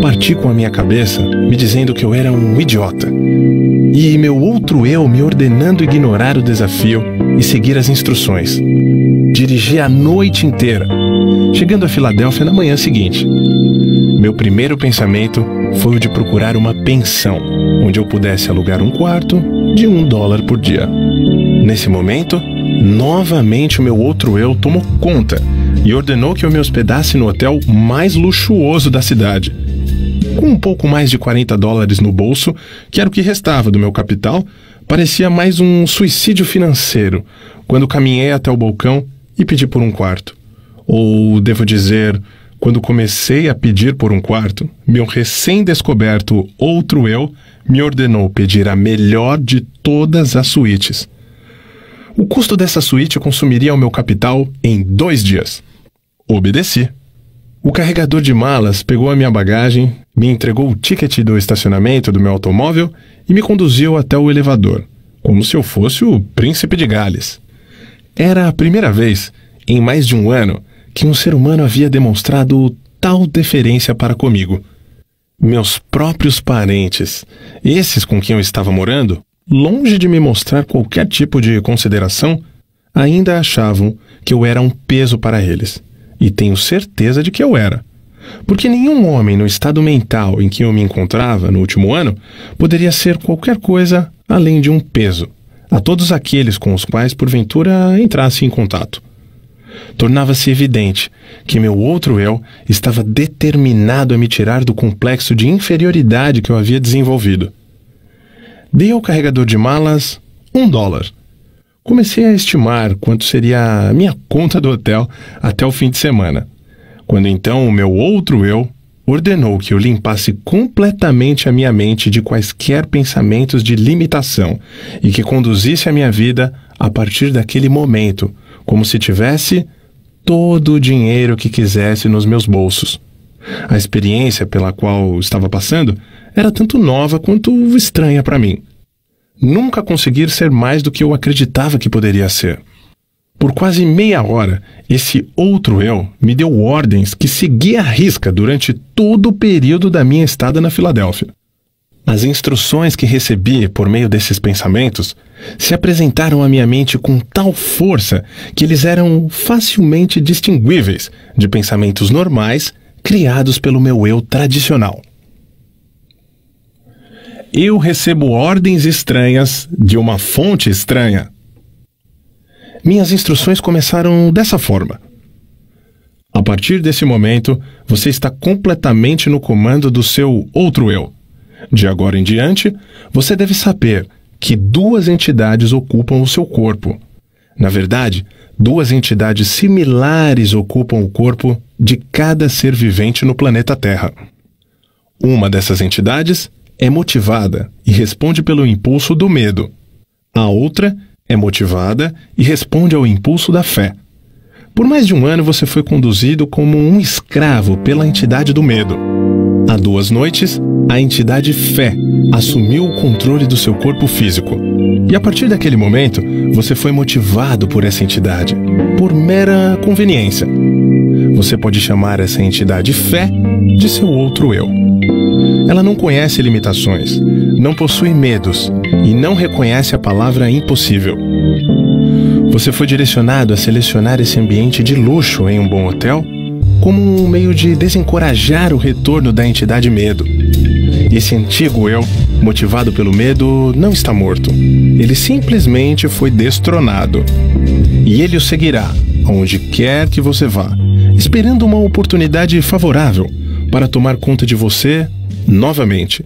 Parti com a minha cabeça, me dizendo que eu era um idiota. E meu outro eu me ordenando ignorar o desafio e seguir as instruções. Dirigi a noite inteira, chegando a Filadélfia na manhã seguinte. Meu primeiro pensamento foi o de procurar uma pensão, onde eu pudesse alugar um quarto de um dólar por dia. Nesse momento, Novamente o meu outro eu tomou conta e ordenou que eu me hospedasse no hotel mais luxuoso da cidade. Com um pouco mais de 40 dólares no bolso, que era o que restava do meu capital, parecia mais um suicídio financeiro quando caminhei até o balcão e pedi por um quarto. Ou devo dizer, quando comecei a pedir por um quarto, meu recém-descoberto outro eu me ordenou pedir a melhor de todas as suítes. O custo dessa suíte consumiria o meu capital em dois dias. Obedeci. O carregador de malas pegou a minha bagagem, me entregou o ticket do estacionamento do meu automóvel e me conduziu até o elevador, como se eu fosse o príncipe de Gales. Era a primeira vez, em mais de um ano, que um ser humano havia demonstrado tal deferência para comigo. Meus próprios parentes, esses com quem eu estava morando, longe de me mostrar qualquer tipo de consideração, ainda achavam que eu era um peso para eles. E tenho certeza de que eu era. Porque nenhum homem no estado mental em que eu me encontrava no último ano poderia ser qualquer coisa além de um peso a todos aqueles com os quais porventura entrasse em contato. Tornava-se evidente que meu outro eu estava determinado a me tirar do complexo de inferioridade que eu havia desenvolvido dei ao carregador de malas um dólar. Comecei a estimar quanto seria a minha conta do hotel até o fim de semana, quando então o meu outro eu ordenou que eu limpasse completamente a minha mente de quaisquer pensamentos de limitação e que conduzisse a minha vida a partir daquele momento, como se tivesse todo o dinheiro que quisesse nos meus bolsos. A experiência pela qual estava passando era tanto nova quanto estranha para mim. Nunca conseguir ser mais do que eu acreditava que poderia ser. Por quase meia hora, esse outro eu me deu ordens que segui à risca durante todo o período da minha estada na Filadélfia. As instruções que recebi por meio desses pensamentos se apresentaram à minha mente com tal força que eles eram facilmente distinguíveis de pensamentos normais criados pelo meu eu tradicional eu recebo ordens estranhas de uma fonte estranha. Minhas instruções começaram dessa forma. A partir desse momento, você está completamente no comando do seu outro eu. De agora em diante, você deve saber que duas entidades ocupam o seu corpo. Na verdade, duas entidades similares ocupam o corpo de cada ser vivente no planeta Terra. Uma dessas entidades é motivada e responde pelo impulso do medo. A outra é motivada e responde ao impulso da fé. Por mais de um ano você foi conduzido como um escravo pela entidade do medo. Há duas noites, a entidade Fé assumiu o controle do seu corpo físico. E a partir daquele momento, você foi motivado por essa entidade, por mera conveniência. Você pode chamar essa entidade Fé de seu outro eu. Ela não conhece limitações, não possui medos e não reconhece a palavra impossível. Você foi direcionado a selecionar esse ambiente de luxo em um bom hotel como um meio de desencorajar o retorno da entidade medo. Esse antigo eu, motivado pelo medo, não está morto. Ele simplesmente foi destronado. E ele o seguirá, aonde quer que você vá, esperando uma oportunidade favorável para tomar conta de você novamente.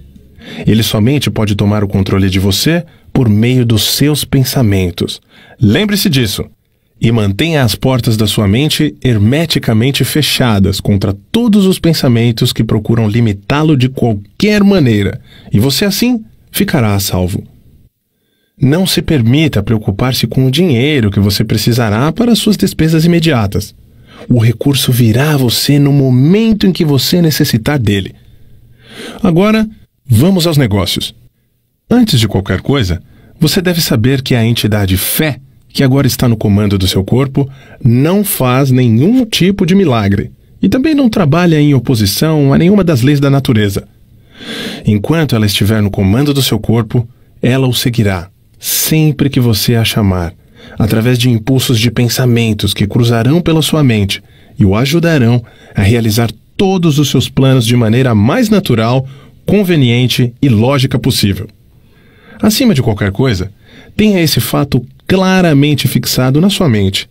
Ele somente pode tomar o controle de você por meio dos seus pensamentos. Lembre-se disso e mantenha as portas da sua mente hermeticamente fechadas contra todos os pensamentos que procuram limitá-lo de qualquer maneira, e você assim ficará a salvo. Não se permita preocupar-se com o dinheiro que você precisará para suas despesas imediatas. O recurso virá a você no momento em que você necessitar dele. Agora, vamos aos negócios. Antes de qualquer coisa, você deve saber que a entidade fé que agora está no comando do seu corpo, não faz nenhum tipo de milagre e também não trabalha em oposição a nenhuma das leis da natureza. Enquanto ela estiver no comando do seu corpo, ela o seguirá, sempre que você a chamar, através de impulsos de pensamentos que cruzarão pela sua mente e o ajudarão a realizar todos os seus planos de maneira mais natural, conveniente e lógica possível. Acima de qualquer coisa, tenha esse fato claramente fixado na sua mente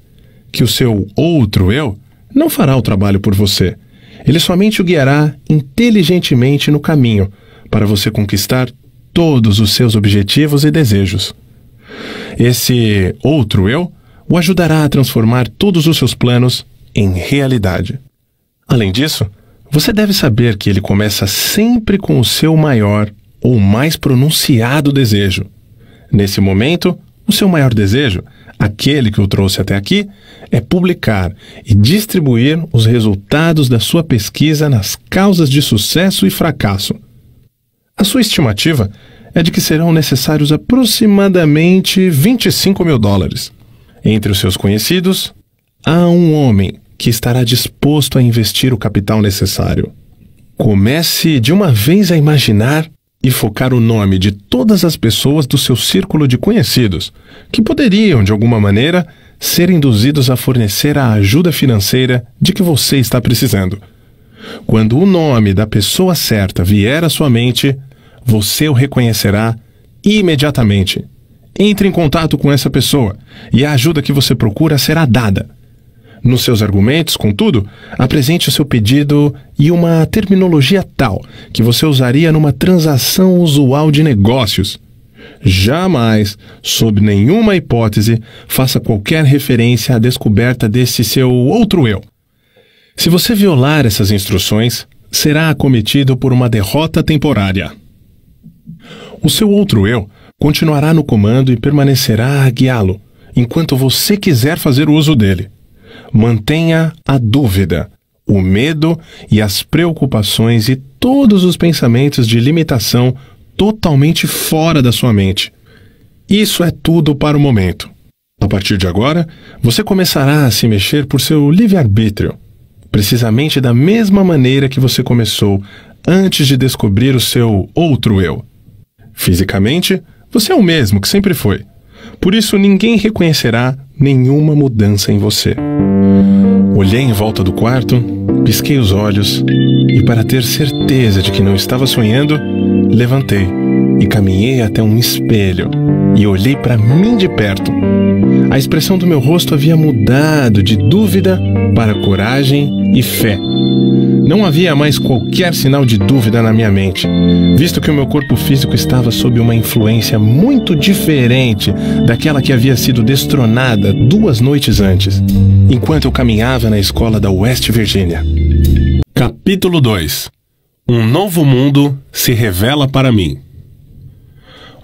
que o seu outro eu não fará o trabalho por você. Ele somente o guiará inteligentemente no caminho para você conquistar todos os seus objetivos e desejos. Esse outro eu o ajudará a transformar todos os seus planos em realidade. Além disso, você deve saber que ele começa sempre com o seu maior ou mais pronunciado desejo. Nesse momento, o seu maior desejo, aquele que o trouxe até aqui, é publicar e distribuir os resultados da sua pesquisa nas causas de sucesso e fracasso. A sua estimativa é de que serão necessários aproximadamente 25 mil dólares. Entre os seus conhecidos, há um homem que estará disposto a investir o capital necessário. Comece de uma vez a imaginar e focar o nome de todas as pessoas do seu círculo de conhecidos, que poderiam, de alguma maneira, ser induzidos a fornecer a ajuda financeira de que você está precisando. Quando o nome da pessoa certa vier à sua mente, você o reconhecerá imediatamente. Entre em contato com essa pessoa e a ajuda que você procura será dada. Nos seus argumentos, contudo, apresente o seu pedido e uma terminologia tal que você usaria numa transação usual de negócios. Jamais, sob nenhuma hipótese, faça qualquer referência à descoberta desse seu outro eu. Se você violar essas instruções, será acometido por uma derrota temporária. O seu outro eu continuará no comando e permanecerá a guiá-lo, enquanto você quiser fazer uso dele mantenha a dúvida, o medo e as preocupações e todos os pensamentos de limitação totalmente fora da sua mente. Isso é tudo para o momento. A partir de agora, você começará a se mexer por seu livre-arbítrio, precisamente da mesma maneira que você começou antes de descobrir o seu outro eu. Fisicamente, você é o mesmo que sempre foi. Por isso, ninguém reconhecerá nenhuma mudança em você. Olhei em volta do quarto, pisquei os olhos e, para ter certeza de que não estava sonhando, levantei e caminhei até um espelho e olhei para mim de perto. A expressão do meu rosto havia mudado de dúvida para coragem e fé. Não havia mais qualquer sinal de dúvida na minha mente, visto que o meu corpo físico estava sob uma influência muito diferente daquela que havia sido destronada duas noites antes. Enquanto eu caminhava, na escola da West Virginia. Capítulo 2 Um novo mundo se revela para mim.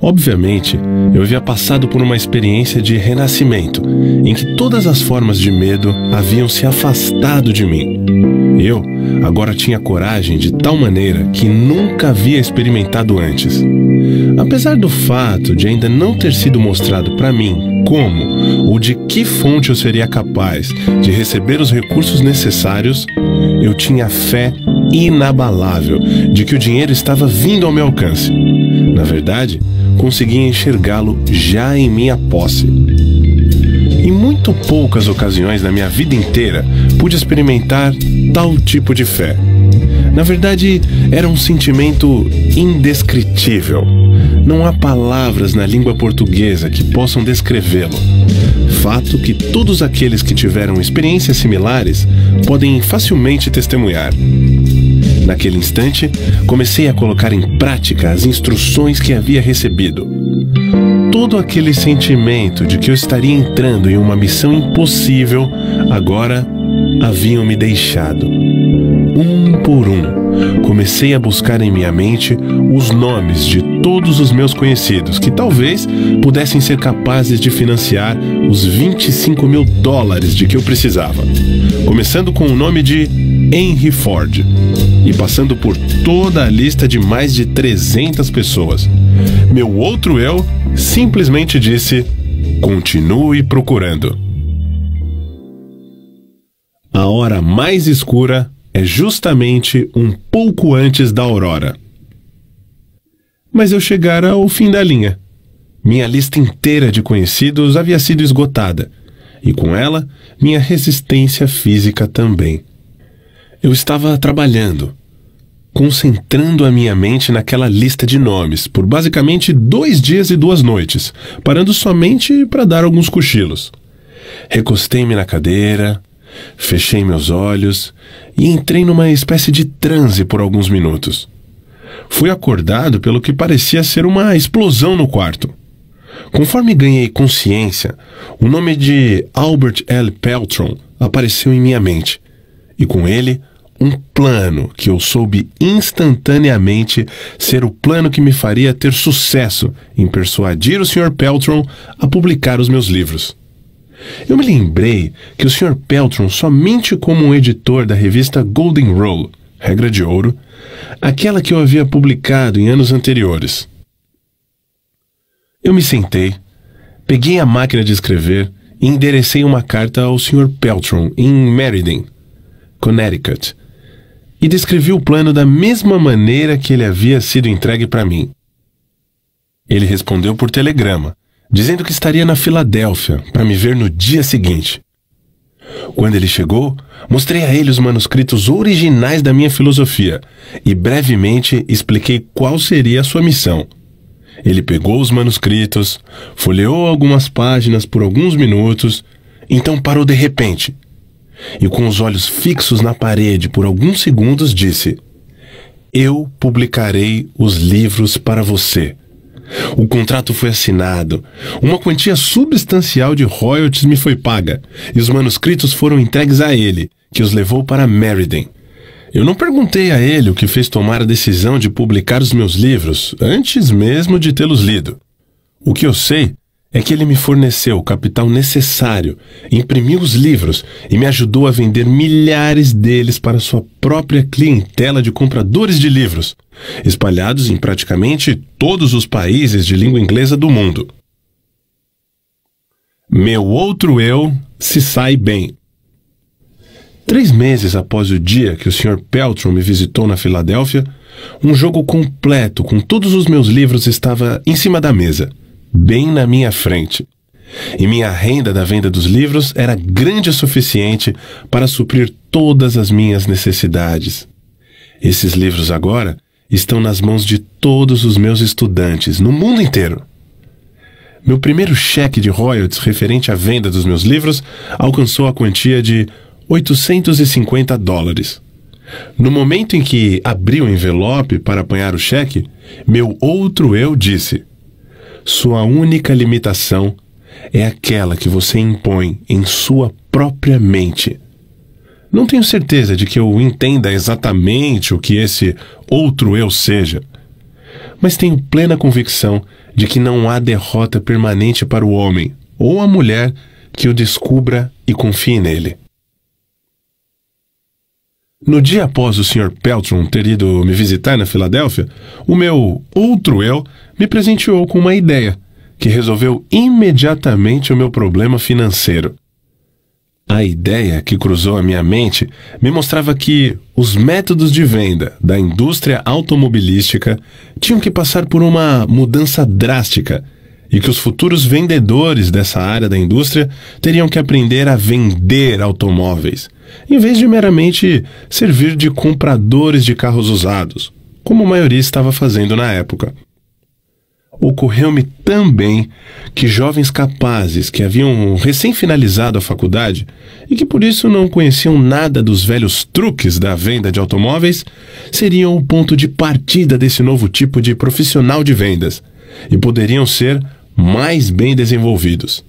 Obviamente, eu havia passado por uma experiência de renascimento, em que todas as formas de medo haviam se afastado de mim. Eu agora tinha coragem de tal maneira que nunca havia experimentado antes. Apesar do fato de ainda não ter sido mostrado para mim como ou de que fonte eu seria capaz de receber os recursos necessários, eu tinha fé inabalável de que o dinheiro estava vindo ao meu alcance. Na verdade, conseguia enxergá-lo já em minha posse. Em muito poucas ocasiões na minha vida inteira pude experimentar tal tipo de fé. Na verdade, era um sentimento indescritível. Não há palavras na língua portuguesa que possam descrevê-lo. Fato que todos aqueles que tiveram experiências similares podem facilmente testemunhar. Naquele instante, comecei a colocar em prática as instruções que havia recebido. Todo aquele sentimento de que eu estaria entrando em uma missão impossível agora haviam me deixado. Um por um, comecei a buscar em minha mente os nomes de todos os meus conhecidos que talvez pudessem ser capazes de financiar os 25 mil dólares de que eu precisava. Começando com o nome de Henry Ford e passando por toda a lista de mais de 300 pessoas. Meu outro eu simplesmente disse: continue procurando. A hora mais escura é justamente um pouco antes da aurora. Mas eu chegara ao fim da linha. Minha lista inteira de conhecidos havia sido esgotada, e com ela, minha resistência física também. Eu estava trabalhando, concentrando a minha mente naquela lista de nomes por basicamente dois dias e duas noites, parando somente para dar alguns cochilos. Recostei-me na cadeira, fechei meus olhos e entrei numa espécie de transe por alguns minutos. Fui acordado pelo que parecia ser uma explosão no quarto. Conforme ganhei consciência, o nome de Albert L. Peltron apareceu em minha mente, e com ele, um plano que eu soube instantaneamente ser o plano que me faria ter sucesso em persuadir o Sr. Peltron a publicar os meus livros. Eu me lembrei que o Sr. Peltron, somente como um editor da revista Golden Rule, Regra de Ouro, aquela que eu havia publicado em anos anteriores. Eu me sentei, peguei a máquina de escrever e enderecei uma carta ao Sr. Peltron em Meriden, Connecticut, e descrevi o plano da mesma maneira que ele havia sido entregue para mim. Ele respondeu por telegrama, dizendo que estaria na Filadélfia para me ver no dia seguinte. Quando ele chegou, mostrei a ele os manuscritos originais da minha filosofia e brevemente expliquei qual seria a sua missão. Ele pegou os manuscritos, folheou algumas páginas por alguns minutos, então parou de repente e, com os olhos fixos na parede por alguns segundos, disse: Eu publicarei os livros para você. O contrato foi assinado, uma quantia substancial de royalties me foi paga, e os manuscritos foram entregues a ele, que os levou para Meriden. Eu não perguntei a ele o que fez tomar a decisão de publicar os meus livros, antes mesmo de tê-los lido. O que eu sei é que ele me forneceu o capital necessário, imprimiu os livros e me ajudou a vender milhares deles para sua própria clientela de compradores de livros, espalhados em praticamente todos os países de língua inglesa do mundo. Meu outro eu se sai bem. Três meses após o dia que o Sr. Peltron me visitou na Filadélfia, um jogo completo com todos os meus livros estava em cima da mesa bem na minha frente. E minha renda da venda dos livros era grande o suficiente para suprir todas as minhas necessidades. Esses livros agora estão nas mãos de todos os meus estudantes, no mundo inteiro. Meu primeiro cheque de royalties referente à venda dos meus livros alcançou a quantia de 850 dólares. No momento em que abri o envelope para apanhar o cheque, meu outro eu disse: sua única limitação é aquela que você impõe em sua própria mente. Não tenho certeza de que eu entenda exatamente o que esse outro eu seja, mas tenho plena convicção de que não há derrota permanente para o homem ou a mulher que o descubra e confie nele. No dia após o Sr. Peltron ter ido me visitar na Filadélfia, o meu outro eu me presenteou com uma ideia que resolveu imediatamente o meu problema financeiro. A ideia que cruzou a minha mente me mostrava que os métodos de venda da indústria automobilística tinham que passar por uma mudança drástica e que os futuros vendedores dessa área da indústria teriam que aprender a vender automóveis em vez de meramente servir de compradores de carros usados, como a maioria estava fazendo na época. Ocorreu-me também que jovens capazes que haviam recém-finalizado a faculdade e que por isso não conheciam nada dos velhos truques da venda de automóveis seriam o ponto de partida desse novo tipo de profissional de vendas e poderiam ser mais bem desenvolvidos.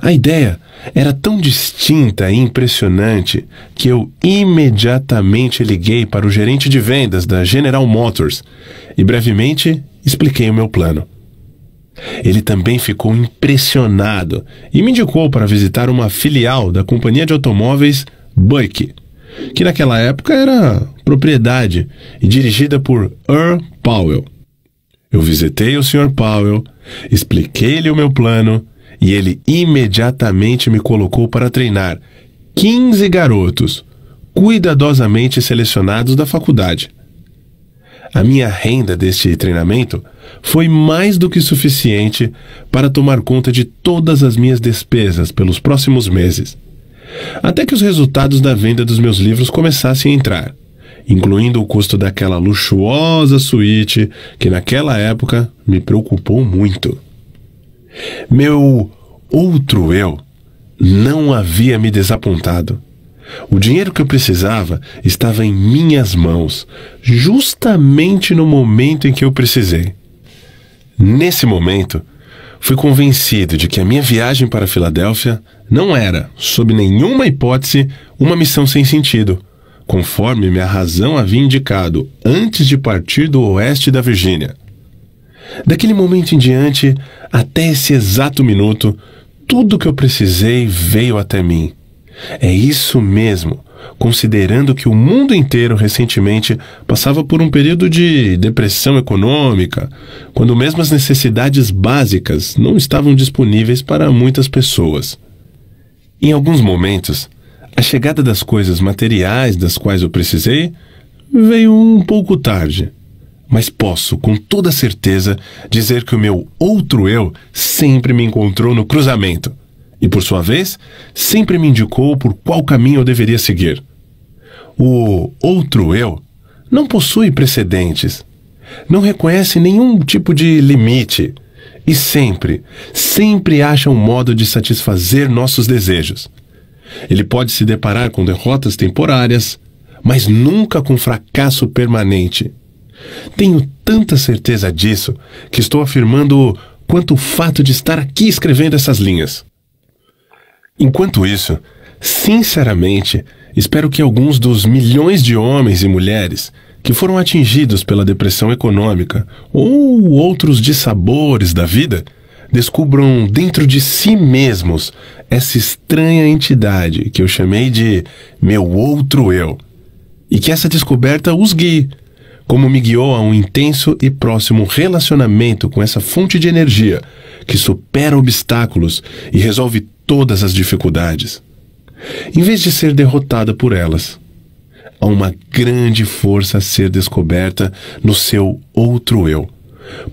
A ideia era tão distinta e impressionante que eu imediatamente liguei para o gerente de vendas da General Motors e brevemente expliquei o meu plano. Ele também ficou impressionado e me indicou para visitar uma filial da companhia de automóveis Buick, que naquela época era propriedade e dirigida por Earl Powell. Eu visitei o Sr. Powell, expliquei-lhe o meu plano e ele imediatamente me colocou para treinar 15 garotos, cuidadosamente selecionados da faculdade. A minha renda deste treinamento foi mais do que suficiente para tomar conta de todas as minhas despesas pelos próximos meses, até que os resultados da venda dos meus livros começassem a entrar, incluindo o custo daquela luxuosa suíte que naquela época me preocupou muito. Meu outro eu não havia me desapontado. O dinheiro que eu precisava estava em minhas mãos, justamente no momento em que eu precisei. Nesse momento, fui convencido de que a minha viagem para Filadélfia não era, sob nenhuma hipótese, uma missão sem sentido, conforme minha razão havia indicado antes de partir do oeste da Virgínia. Daquele momento em diante, até esse exato minuto, tudo que eu precisei veio até mim. É isso mesmo, considerando que o mundo inteiro recentemente passava por um período de depressão econômica, quando mesmo as necessidades básicas não estavam disponíveis para muitas pessoas. Em alguns momentos, a chegada das coisas materiais das quais eu precisei veio um pouco tarde mas posso com toda certeza dizer que o meu outro eu sempre me encontrou no cruzamento e, por sua vez, sempre me indicou por qual caminho eu deveria seguir. O outro eu não possui precedentes, não reconhece nenhum tipo de limite e sempre, sempre acha um modo de satisfazer nossos desejos. Ele pode se deparar com derrotas temporárias, mas nunca com fracasso permanente. Tenho tanta certeza disso que estou afirmando quanto o fato de estar aqui escrevendo essas linhas. Enquanto isso, sinceramente, espero que alguns dos milhões de homens e mulheres que foram atingidos pela depressão econômica ou outros dissabores da vida descubram dentro de si mesmos essa estranha entidade que eu chamei de meu outro eu e que essa descoberta os guie como me guiou a um intenso e próximo relacionamento com essa fonte de energia que supera obstáculos e resolve todas as dificuldades. Em vez de ser derrotada por elas, há uma grande força a ser descoberta no seu outro eu.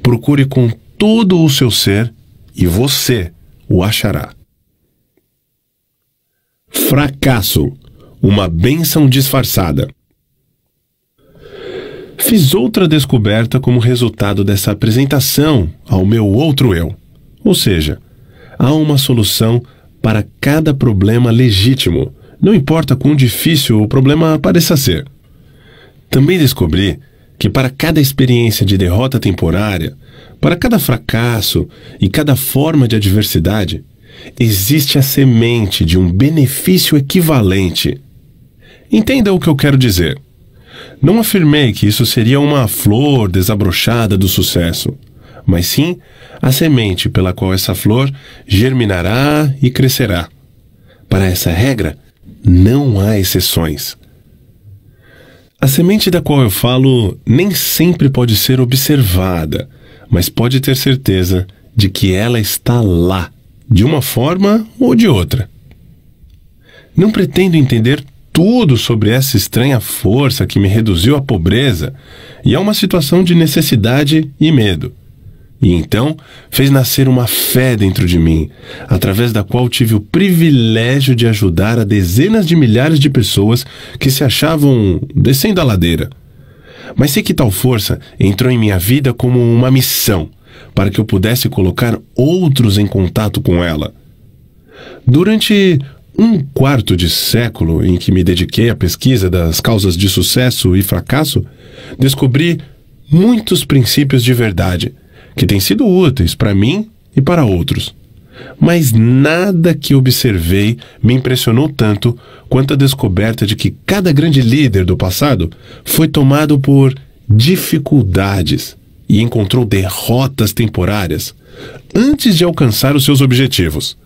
Procure com todo o seu ser e você o achará. Fracasso uma bênção disfarçada fiz outra descoberta como resultado dessa apresentação ao meu outro eu. Ou seja, há uma solução para cada problema legítimo, não importa quão difícil o problema pareça ser. Também descobri que para cada experiência de derrota temporária, para cada fracasso e cada forma de adversidade, existe a semente de um benefício equivalente. Entenda o que eu quero dizer. Não afirmei que isso seria uma flor desabrochada do sucesso, mas sim a semente pela qual essa flor germinará e crescerá. Para essa regra, não há exceções. A semente da qual eu falo nem sempre pode ser observada, mas pode ter certeza de que ela está lá, de uma forma ou de outra. Não pretendo entender tudo sobre essa estranha força que me reduziu à pobreza e a é uma situação de necessidade e medo. E então fez nascer uma fé dentro de mim, através da qual tive o privilégio de ajudar a dezenas de milhares de pessoas que se achavam descendo a ladeira. Mas sei que tal força entrou em minha vida como uma missão, para que eu pudesse colocar outros em contato com ela. Durante um quarto de século em que me dediquei à pesquisa das causas de sucesso e fracasso, descobri muitos princípios de verdade que têm sido úteis para mim e para outros. Mas nada que observei me impressionou tanto quanto a descoberta de que cada grande líder do passado foi tomado por dificuldades e encontrou derrotas temporárias antes de alcançar os seus objetivos.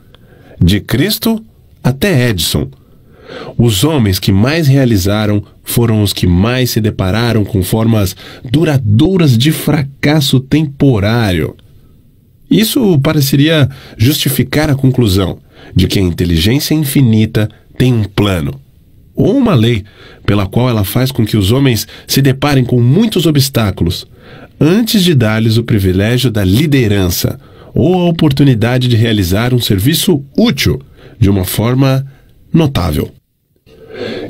De Cristo até Edison. Os homens que mais realizaram foram os que mais se depararam com formas duradouras de fracasso temporário. Isso pareceria justificar a conclusão de que a inteligência infinita tem um plano, ou uma lei, pela qual ela faz com que os homens se deparem com muitos obstáculos, antes de dar-lhes o privilégio da liderança ou a oportunidade de realizar um serviço útil de uma forma notável.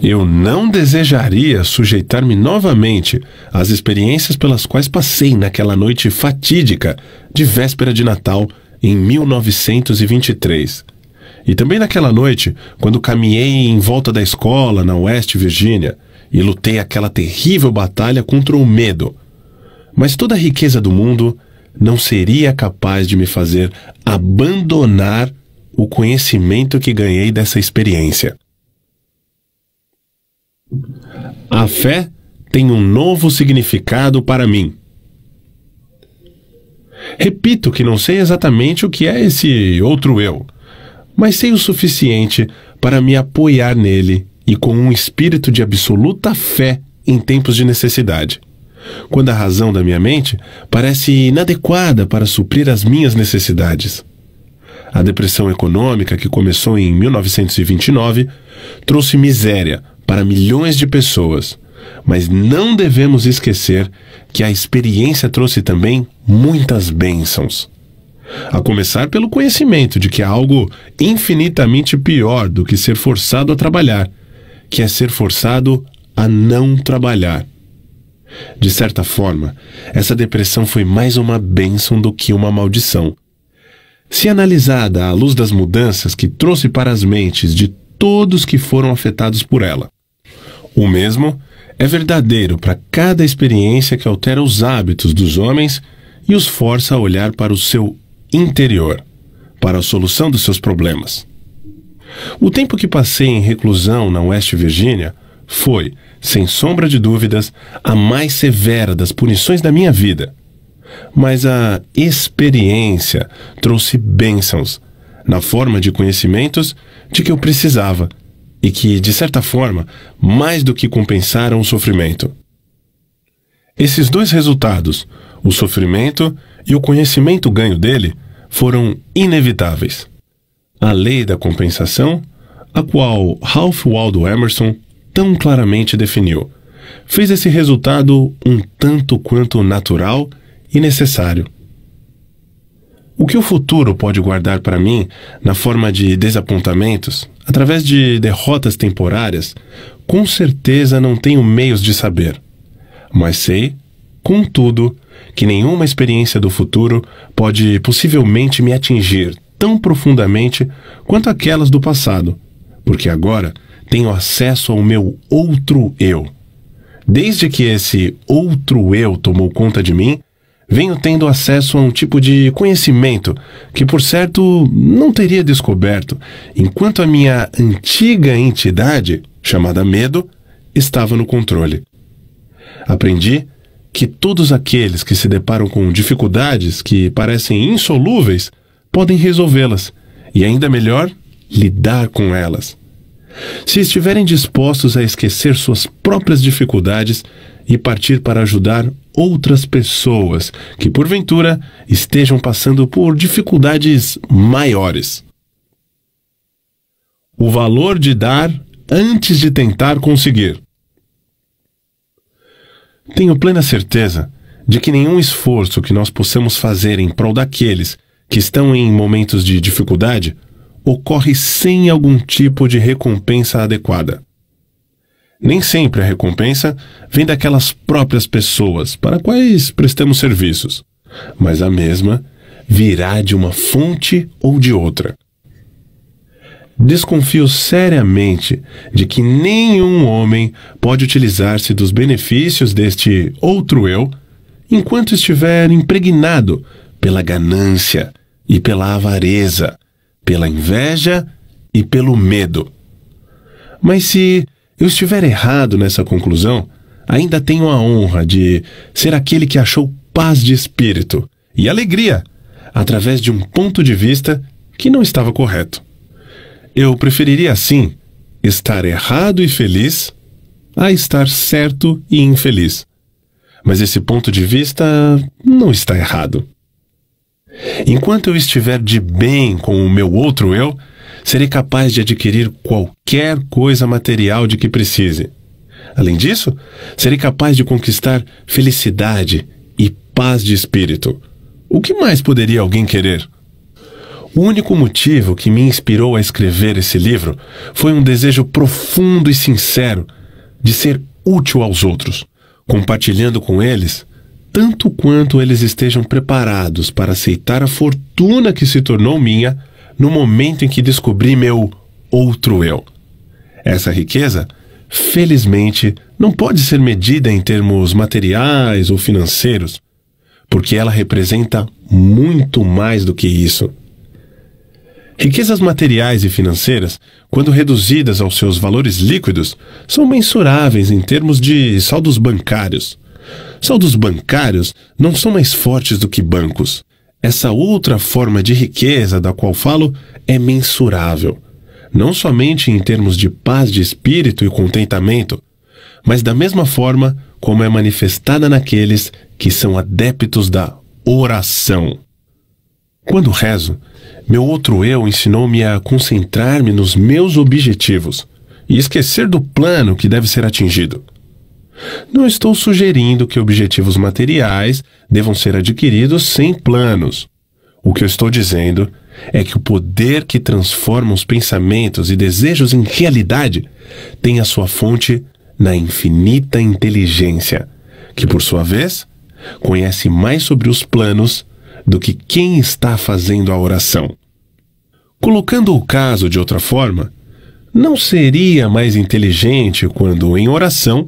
Eu não desejaria sujeitar-me novamente às experiências pelas quais passei naquela noite fatídica de véspera de Natal em 1923. E também naquela noite, quando caminhei em volta da escola na West Virginia e lutei aquela terrível batalha contra o medo. Mas toda a riqueza do mundo não seria capaz de me fazer abandonar o conhecimento que ganhei dessa experiência. A fé tem um novo significado para mim. Repito que não sei exatamente o que é esse outro eu, mas sei o suficiente para me apoiar nele e com um espírito de absoluta fé em tempos de necessidade. Quando a razão da minha mente parece inadequada para suprir as minhas necessidades. A depressão econômica, que começou em 1929, trouxe miséria para milhões de pessoas. Mas não devemos esquecer que a experiência trouxe também muitas bênçãos. A começar pelo conhecimento de que há algo infinitamente pior do que ser forçado a trabalhar, que é ser forçado a não trabalhar. De certa forma, essa depressão foi mais uma bênção do que uma maldição, se analisada à luz das mudanças que trouxe para as mentes de todos que foram afetados por ela. O mesmo é verdadeiro para cada experiência que altera os hábitos dos homens e os força a olhar para o seu interior, para a solução dos seus problemas. O tempo que passei em reclusão na West Virginia foi, sem sombra de dúvidas, a mais severa das punições da minha vida mas a experiência trouxe bênçãos na forma de conhecimentos de que eu precisava e que, de certa forma, mais do que compensaram o sofrimento. Esses dois resultados, o sofrimento e o conhecimento ganho dele, foram inevitáveis. A lei da compensação, a qual Ralph Waldo Emerson tão claramente definiu, fez esse resultado um tanto quanto natural e necessário. O que o futuro pode guardar para mim, na forma de desapontamentos, através de derrotas temporárias, com certeza não tenho meios de saber. Mas sei, contudo, que nenhuma experiência do futuro pode possivelmente me atingir tão profundamente quanto aquelas do passado, porque agora tenho acesso ao meu outro eu. Desde que esse outro eu tomou conta de mim, venho tendo acesso a um tipo de conhecimento que, por certo, não teria descoberto enquanto a minha antiga entidade, chamada medo, estava no controle. Aprendi que todos aqueles que se deparam com dificuldades que parecem insolúveis podem resolvê-las e, ainda melhor, lidar com elas. Se estiverem dispostos a esquecer suas próprias dificuldades e partir para ajudar outras pessoas que, porventura, estejam passando por dificuldades maiores. O valor de dar antes de tentar conseguir. Tenho plena certeza de que nenhum esforço que nós possamos fazer em prol daqueles que estão em momentos de dificuldade ocorre sem algum tipo de recompensa adequada. Nem sempre a recompensa vem daquelas próprias pessoas para quais prestamos serviços, mas a mesma virá de uma fonte ou de outra. Desconfio seriamente de que nenhum homem pode utilizar-se dos benefícios deste outro eu enquanto estiver impregnado pela ganância e pela avareza, pela inveja e pelo medo. Mas se eu estiver errado nessa conclusão, ainda tenho a honra de ser aquele que achou paz de espírito e alegria através de um ponto de vista que não estava correto. Eu preferiria, assim, estar errado e feliz a estar certo e infeliz. Mas esse ponto de vista não está errado. Enquanto eu estiver de bem com o meu outro eu, serei capaz de adquirir qualquer coisa material de que precise. Além disso, serei capaz de conquistar felicidade e paz de espírito. O que mais poderia alguém querer? O único motivo que me inspirou a escrever esse livro foi um desejo profundo e sincero de ser útil aos outros, compartilhando com eles tanto quanto eles estejam preparados para aceitar a fortuna que se tornou minha no momento em que descobri meu outro eu. Essa riqueza, felizmente, não pode ser medida em termos materiais ou financeiros, porque ela representa muito mais do que isso. Riquezas materiais e financeiras, quando reduzidas aos seus valores líquidos, são mensuráveis em termos de saldos bancários. Saldos bancários não são mais fortes do que bancos. Essa outra forma de riqueza da qual falo é mensurável, não somente em termos de paz de espírito e contentamento, mas da mesma forma como é manifestada naqueles que são adeptos da oração. Quando rezo, meu outro eu ensinou-me a concentrar-me nos meus objetivos e esquecer do plano que deve ser atingido. Não estou sugerindo que objetivos materiais devam ser adquiridos sem planos. O que eu estou dizendo é que o poder que transforma os pensamentos e desejos em realidade tem a sua fonte na infinita inteligência, que por sua vez conhece mais sobre os planos do que quem está fazendo a oração. Colocando o caso de outra forma, não seria mais inteligente quando, em oração,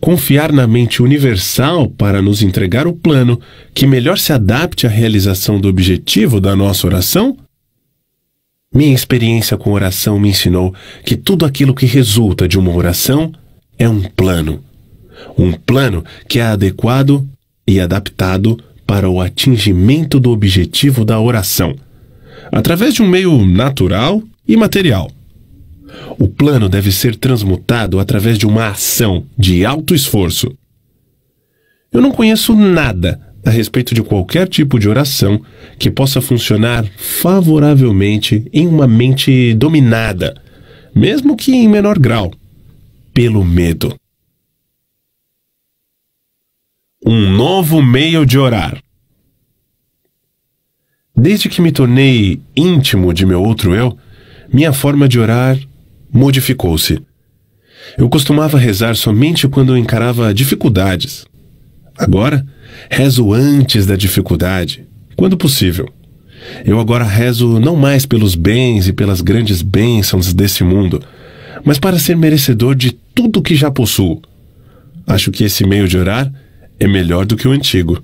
confiar na mente universal para nos entregar o plano que melhor se adapte à realização do objetivo da nossa oração? Minha experiência com oração me ensinou que tudo aquilo que resulta de uma oração é um plano. Um plano que é adequado e adaptado para o atingimento do objetivo da oração, através de um meio natural e material. O plano deve ser transmutado através de uma ação de alto esforço. Eu não conheço nada a respeito de qualquer tipo de oração que possa funcionar favoravelmente em uma mente dominada, mesmo que em menor grau, pelo medo. Um novo meio de orar. Desde que me tornei íntimo de meu outro eu, minha forma de orar modificou-se. Eu costumava rezar somente quando eu encarava dificuldades. Agora, rezo antes da dificuldade, quando possível. Eu agora rezo não mais pelos bens e pelas grandes bênçãos desse mundo, mas para ser merecedor de tudo que já possuo. Acho que esse meio de orar é melhor do que o antigo.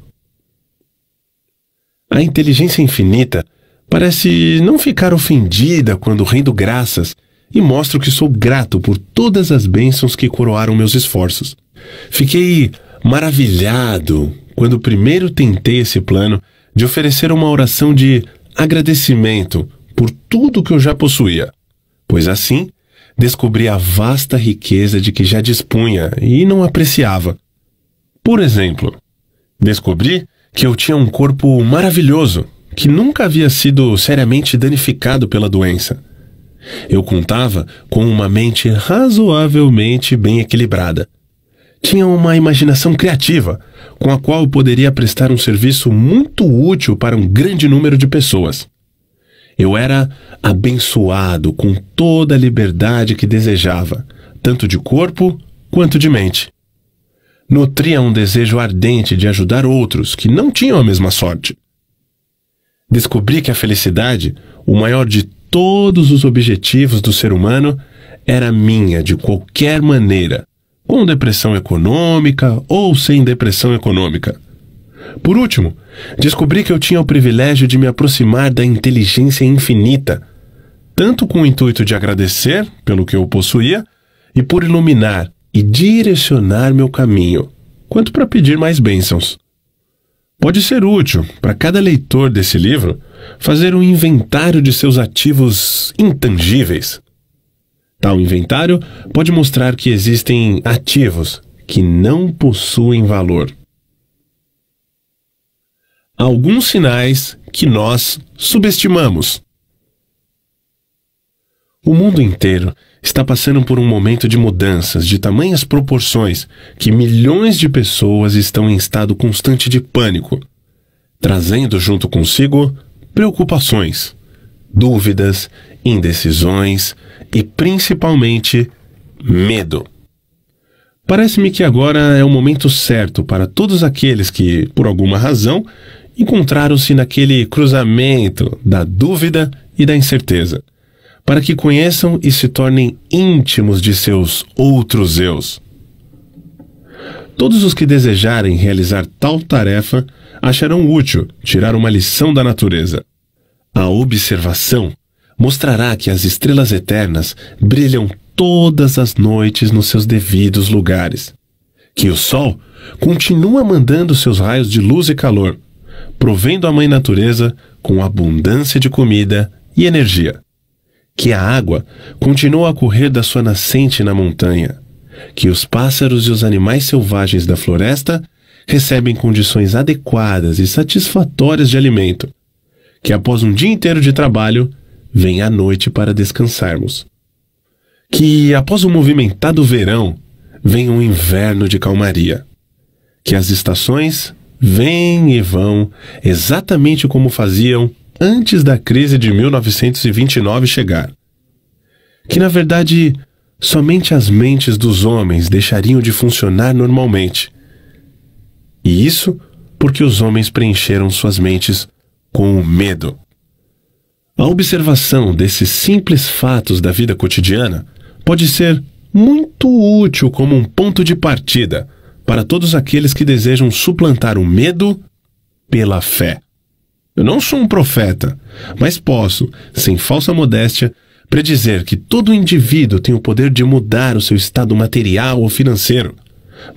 A inteligência infinita parece não ficar ofendida quando rendo graças e mostro que sou grato por todas as bênçãos que coroaram meus esforços. Fiquei maravilhado quando primeiro tentei esse plano de oferecer uma oração de agradecimento por tudo que eu já possuía, pois assim descobri a vasta riqueza de que já dispunha e não apreciava. Por exemplo, descobri que eu tinha um corpo maravilhoso que nunca havia sido seriamente danificado pela doença eu contava com uma mente razoavelmente bem equilibrada. Tinha uma imaginação criativa, com a qual poderia prestar um serviço muito útil para um grande número de pessoas. Eu era abençoado com toda a liberdade que desejava, tanto de corpo quanto de mente. Nutria um desejo ardente de ajudar outros que não tinham a mesma sorte. Descobri que a felicidade, o maior de todos os objetivos do ser humano era minha de qualquer maneira, com depressão econômica ou sem depressão econômica. Por último, descobri que eu tinha o privilégio de me aproximar da inteligência infinita, tanto com o intuito de agradecer pelo que eu possuía e por iluminar e direcionar meu caminho, quanto para pedir mais bênçãos. Pode ser útil para cada leitor desse livro fazer um inventário de seus ativos intangíveis. Tal inventário pode mostrar que existem ativos que não possuem valor. Alguns sinais que nós subestimamos. O mundo inteiro está passando por um momento de mudanças de tamanhas proporções que milhões de pessoas estão em estado constante de pânico, trazendo junto consigo preocupações, dúvidas, indecisões e principalmente medo. Parece-me que agora é o momento certo para todos aqueles que, por alguma razão, encontraram-se naquele cruzamento da dúvida e da incerteza para que conheçam e se tornem íntimos de seus outros eus. Todos os que desejarem realizar tal tarefa acharão útil tirar uma lição da natureza. A observação mostrará que as estrelas eternas brilham todas as noites nos seus devidos lugares, que o Sol continua mandando seus raios de luz e calor, provendo a Mãe Natureza com abundância de comida e energia que a água continua a correr da sua nascente na montanha, que os pássaros e os animais selvagens da floresta recebem condições adequadas e satisfatórias de alimento, que após um dia inteiro de trabalho, vem a noite para descansarmos. Que após um movimentado verão, vem um inverno de calmaria. Que as estações vêm e vão exatamente como faziam antes da crise de 1929 chegar. Que, na verdade, somente as mentes dos homens deixariam de funcionar normalmente. E isso porque os homens preencheram suas mentes com o medo. A observação desses simples fatos da vida cotidiana pode ser muito útil como um ponto de partida para todos aqueles que desejam suplantar o medo pela fé. Eu não sou um profeta, mas posso, sem falsa modéstia, predizer que todo indivíduo tem o poder de mudar o seu estado material ou financeiro.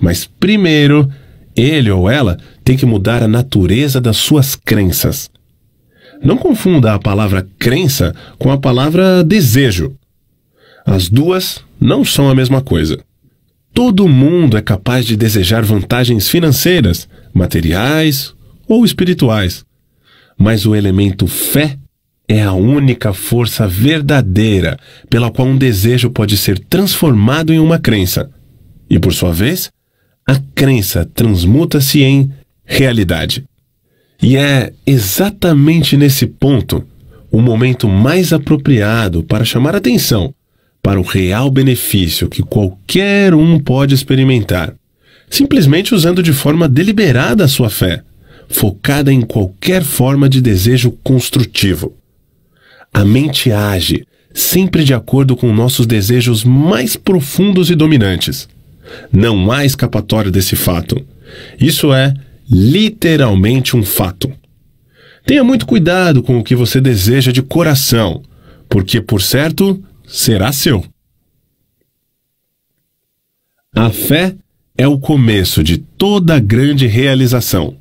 Mas primeiro, ele ou ela tem que mudar a natureza das suas crenças. Não confunda a palavra crença com a palavra desejo. As duas não são a mesma coisa. Todo mundo é capaz de desejar vantagens financeiras, materiais ou espirituais mas o elemento fé é a única força verdadeira pela qual um desejo pode ser transformado em uma crença. E por sua vez, a crença transmuta-se em realidade. E é exatamente nesse ponto o momento mais apropriado para chamar atenção para o real benefício que qualquer um pode experimentar, simplesmente usando de forma deliberada a sua fé focada em qualquer forma de desejo construtivo. A mente age sempre de acordo com nossos desejos mais profundos e dominantes. Não há escapatória desse fato. Isso é literalmente um fato. Tenha muito cuidado com o que você deseja de coração, porque, por certo, será seu. A fé é o começo de toda grande realização.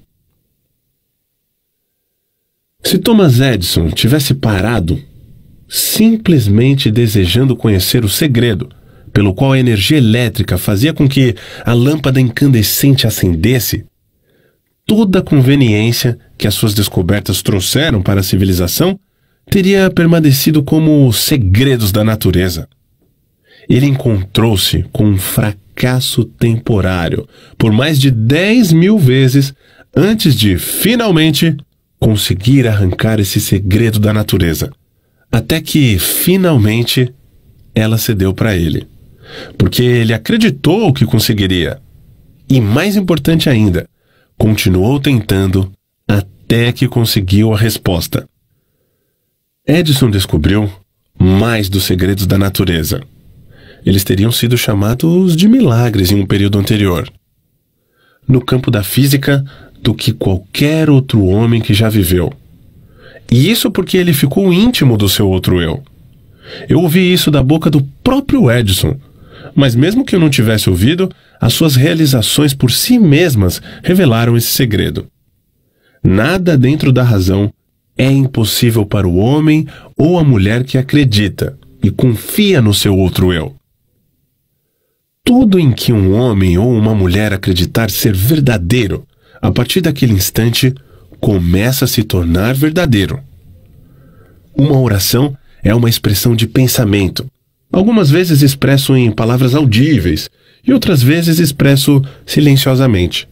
Se Thomas Edison tivesse parado simplesmente desejando conhecer o segredo pelo qual a energia elétrica fazia com que a lâmpada incandescente acendesse, toda a conveniência que as suas descobertas trouxeram para a civilização teria permanecido como segredos da natureza. Ele encontrou-se com um fracasso temporário por mais de 10 mil vezes antes de finalmente conseguir arrancar esse segredo da natureza. Até que, finalmente, ela cedeu para ele. Porque ele acreditou que conseguiria. E mais importante ainda, continuou tentando até que conseguiu a resposta. Edison descobriu mais dos segredos da natureza. Eles teriam sido chamados de milagres em um período anterior. No campo da física, do que qualquer outro homem que já viveu. E isso porque ele ficou íntimo do seu outro eu. Eu ouvi isso da boca do próprio Edison, mas mesmo que eu não tivesse ouvido, as suas realizações por si mesmas revelaram esse segredo. Nada dentro da razão é impossível para o homem ou a mulher que acredita e confia no seu outro eu. Tudo em que um homem ou uma mulher acreditar ser verdadeiro a partir daquele instante, começa a se tornar verdadeiro. Uma oração é uma expressão de pensamento. Algumas vezes expresso em palavras audíveis e outras vezes expresso silenciosamente.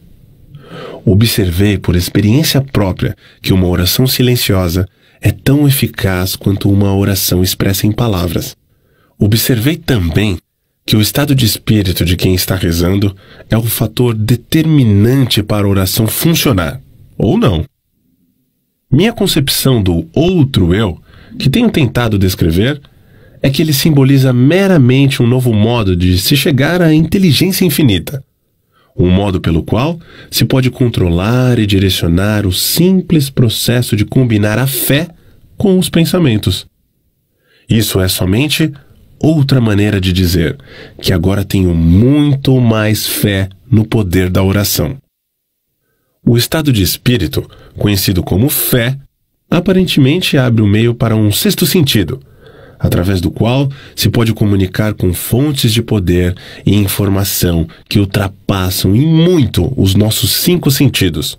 Observei por experiência própria que uma oração silenciosa é tão eficaz quanto uma oração expressa em palavras. Observei também que o estado de espírito de quem está rezando é o fator determinante para a oração funcionar, ou não. Minha concepção do outro eu, que tenho tentado descrever, é que ele simboliza meramente um novo modo de se chegar à inteligência infinita. Um modo pelo qual se pode controlar e direcionar o simples processo de combinar a fé com os pensamentos. Isso é somente outra maneira de dizer que agora tenho muito mais fé no poder da oração. O estado de espírito, conhecido como fé, aparentemente abre o um meio para um sexto sentido, através do qual se pode comunicar com fontes de poder e informação que ultrapassam em muito os nossos cinco sentidos.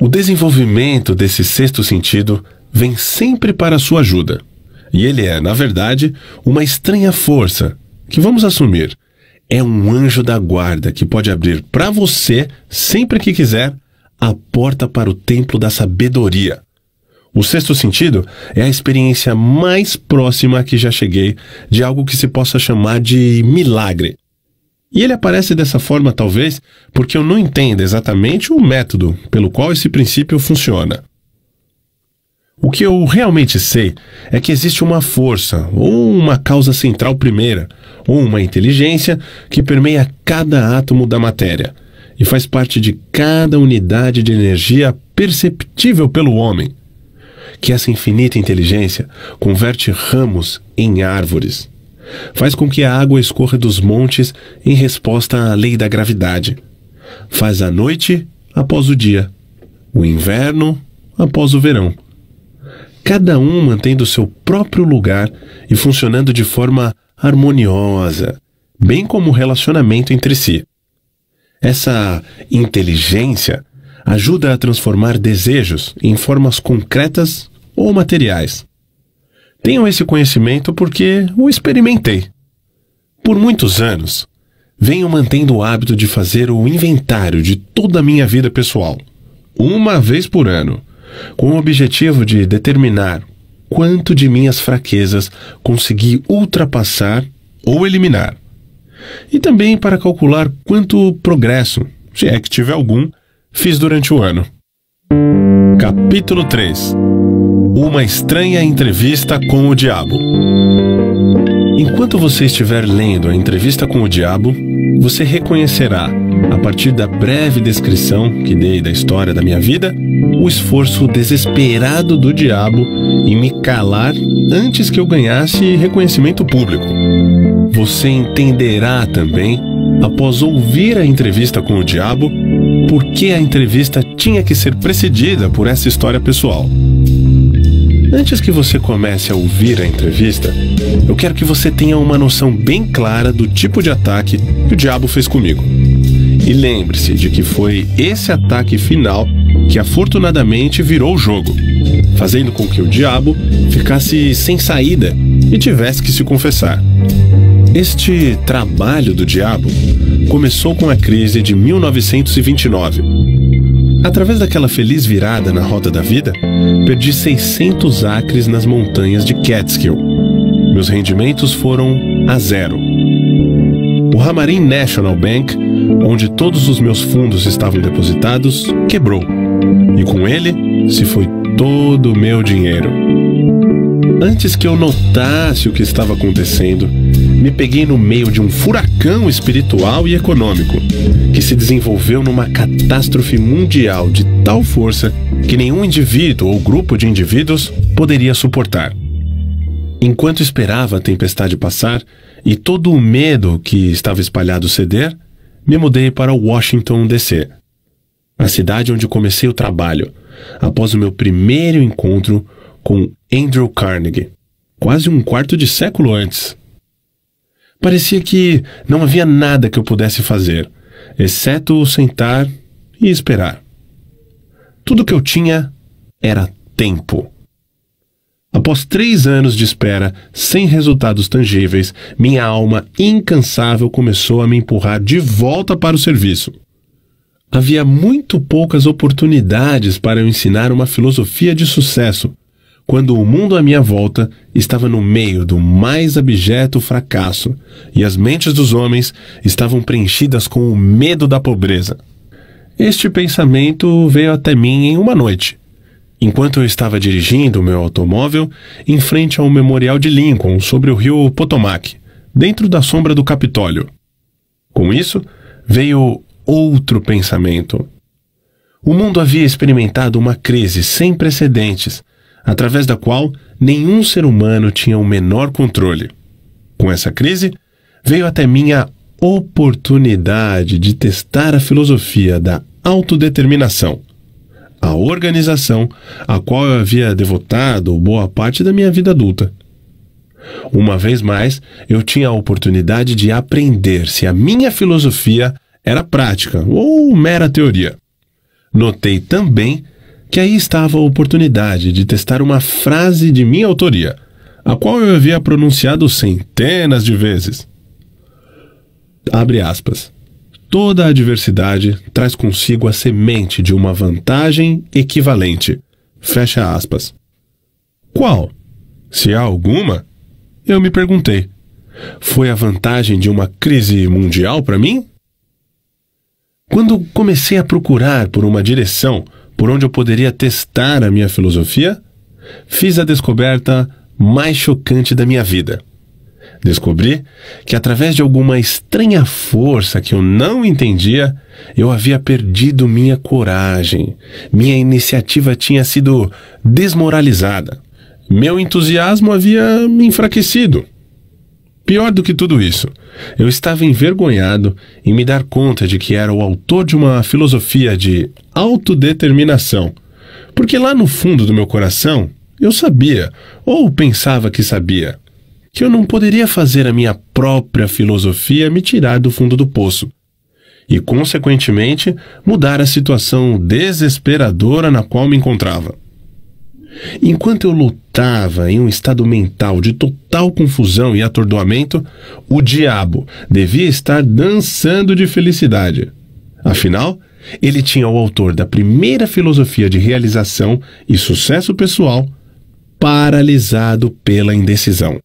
O desenvolvimento desse sexto sentido vem sempre para sua ajuda. E ele é, na verdade, uma estranha força que vamos assumir. É um anjo da guarda que pode abrir para você, sempre que quiser, a porta para o templo da sabedoria. O sexto sentido é a experiência mais próxima que já cheguei de algo que se possa chamar de milagre. E ele aparece dessa forma, talvez, porque eu não entendo exatamente o método pelo qual esse princípio funciona. O que eu realmente sei é que existe uma força, ou uma causa central primeira, ou uma inteligência que permeia cada átomo da matéria e faz parte de cada unidade de energia perceptível pelo homem. Que essa infinita inteligência converte ramos em árvores. Faz com que a água escorra dos montes em resposta à lei da gravidade. Faz a noite após o dia, o inverno após o verão cada um mantendo seu próprio lugar e funcionando de forma harmoniosa, bem como o relacionamento entre si. Essa inteligência ajuda a transformar desejos em formas concretas ou materiais. Tenho esse conhecimento porque o experimentei. Por muitos anos, venho mantendo o hábito de fazer o inventário de toda a minha vida pessoal, uma vez por ano com o objetivo de determinar quanto de minhas fraquezas consegui ultrapassar ou eliminar, e também para calcular quanto progresso, se é que tive algum, fiz durante o ano. Capítulo 3 Uma estranha entrevista com o diabo. Enquanto você estiver lendo a entrevista com o diabo, você reconhecerá, a partir da breve descrição que dei da história da minha vida, o esforço desesperado do diabo em me calar antes que eu ganhasse reconhecimento público. Você entenderá também, após ouvir a entrevista com o diabo, por que a entrevista tinha que ser precedida por essa história pessoal. Antes que você comece a ouvir a entrevista, eu quero que você tenha uma noção bem clara do tipo de ataque que o diabo fez comigo. E lembre-se de que foi esse ataque final que afortunadamente virou o jogo, fazendo com que o diabo ficasse sem saída e tivesse que se confessar. Este trabalho do diabo começou com a crise de 1929 Através daquela feliz virada na roda da vida, perdi 600 acres nas montanhas de Catskill. Meus rendimentos foram a zero. O Hamarim National Bank, onde todos os meus fundos estavam depositados, quebrou. E com ele se foi todo o meu dinheiro. Antes que eu notasse o que estava acontecendo, me peguei no meio de um furacão espiritual e econômico, que se desenvolveu numa catástrofe mundial de tal força que nenhum indivíduo ou grupo de indivíduos poderia suportar. Enquanto esperava a tempestade passar e todo o medo que estava espalhado ceder, me mudei para Washington, D.C., a cidade onde comecei o trabalho, após o meu primeiro encontro com Andrew Carnegie, quase um quarto de século antes. Parecia que não havia nada que eu pudesse fazer, exceto sentar e esperar. Tudo que eu tinha era tempo. Após três anos de espera, sem resultados tangíveis, minha alma incansável começou a me empurrar de volta para o serviço. Havia muito poucas oportunidades para eu ensinar uma filosofia de sucesso quando o mundo à minha volta estava no meio do mais abjeto fracasso e as mentes dos homens estavam preenchidas com o medo da pobreza. Este pensamento veio até mim em uma noite, enquanto eu estava dirigindo meu automóvel em frente ao memorial de Lincoln sobre o rio Potomac, dentro da sombra do Capitólio. Com isso, veio outro pensamento. O mundo havia experimentado uma crise sem precedentes através da qual nenhum ser humano tinha o menor controle. Com essa crise, veio até mim a oportunidade de testar a filosofia da autodeterminação, a organização a qual eu havia devotado boa parte da minha vida adulta. Uma vez mais, eu tinha a oportunidade de aprender se a minha filosofia era prática ou mera teoria. Notei também que aí estava a oportunidade de testar uma frase de minha autoria, a qual eu havia pronunciado centenas de vezes. Abre aspas. Toda adversidade traz consigo a semente de uma vantagem equivalente. Fecha aspas. Qual? Se há alguma? Eu me perguntei. Foi a vantagem de uma crise mundial para mim? Quando comecei a procurar por uma direção, por onde eu poderia testar a minha filosofia, fiz a descoberta mais chocante da minha vida. Descobri que, através de alguma estranha força que eu não entendia, eu havia perdido minha coragem. Minha iniciativa tinha sido desmoralizada. Meu entusiasmo havia me enfraquecido. Pior do que tudo isso, eu estava envergonhado em me dar conta de que era o autor de uma filosofia de autodeterminação. Porque lá no fundo do meu coração, eu sabia, ou pensava que sabia, que eu não poderia fazer a minha própria filosofia me tirar do fundo do poço e, consequentemente, mudar a situação desesperadora na qual me encontrava. Enquanto eu lutava em um estado mental de total confusão e atordoamento, o diabo devia estar dançando de felicidade. Afinal, ele tinha o autor da primeira filosofia de realização e sucesso pessoal paralisado pela indecisão.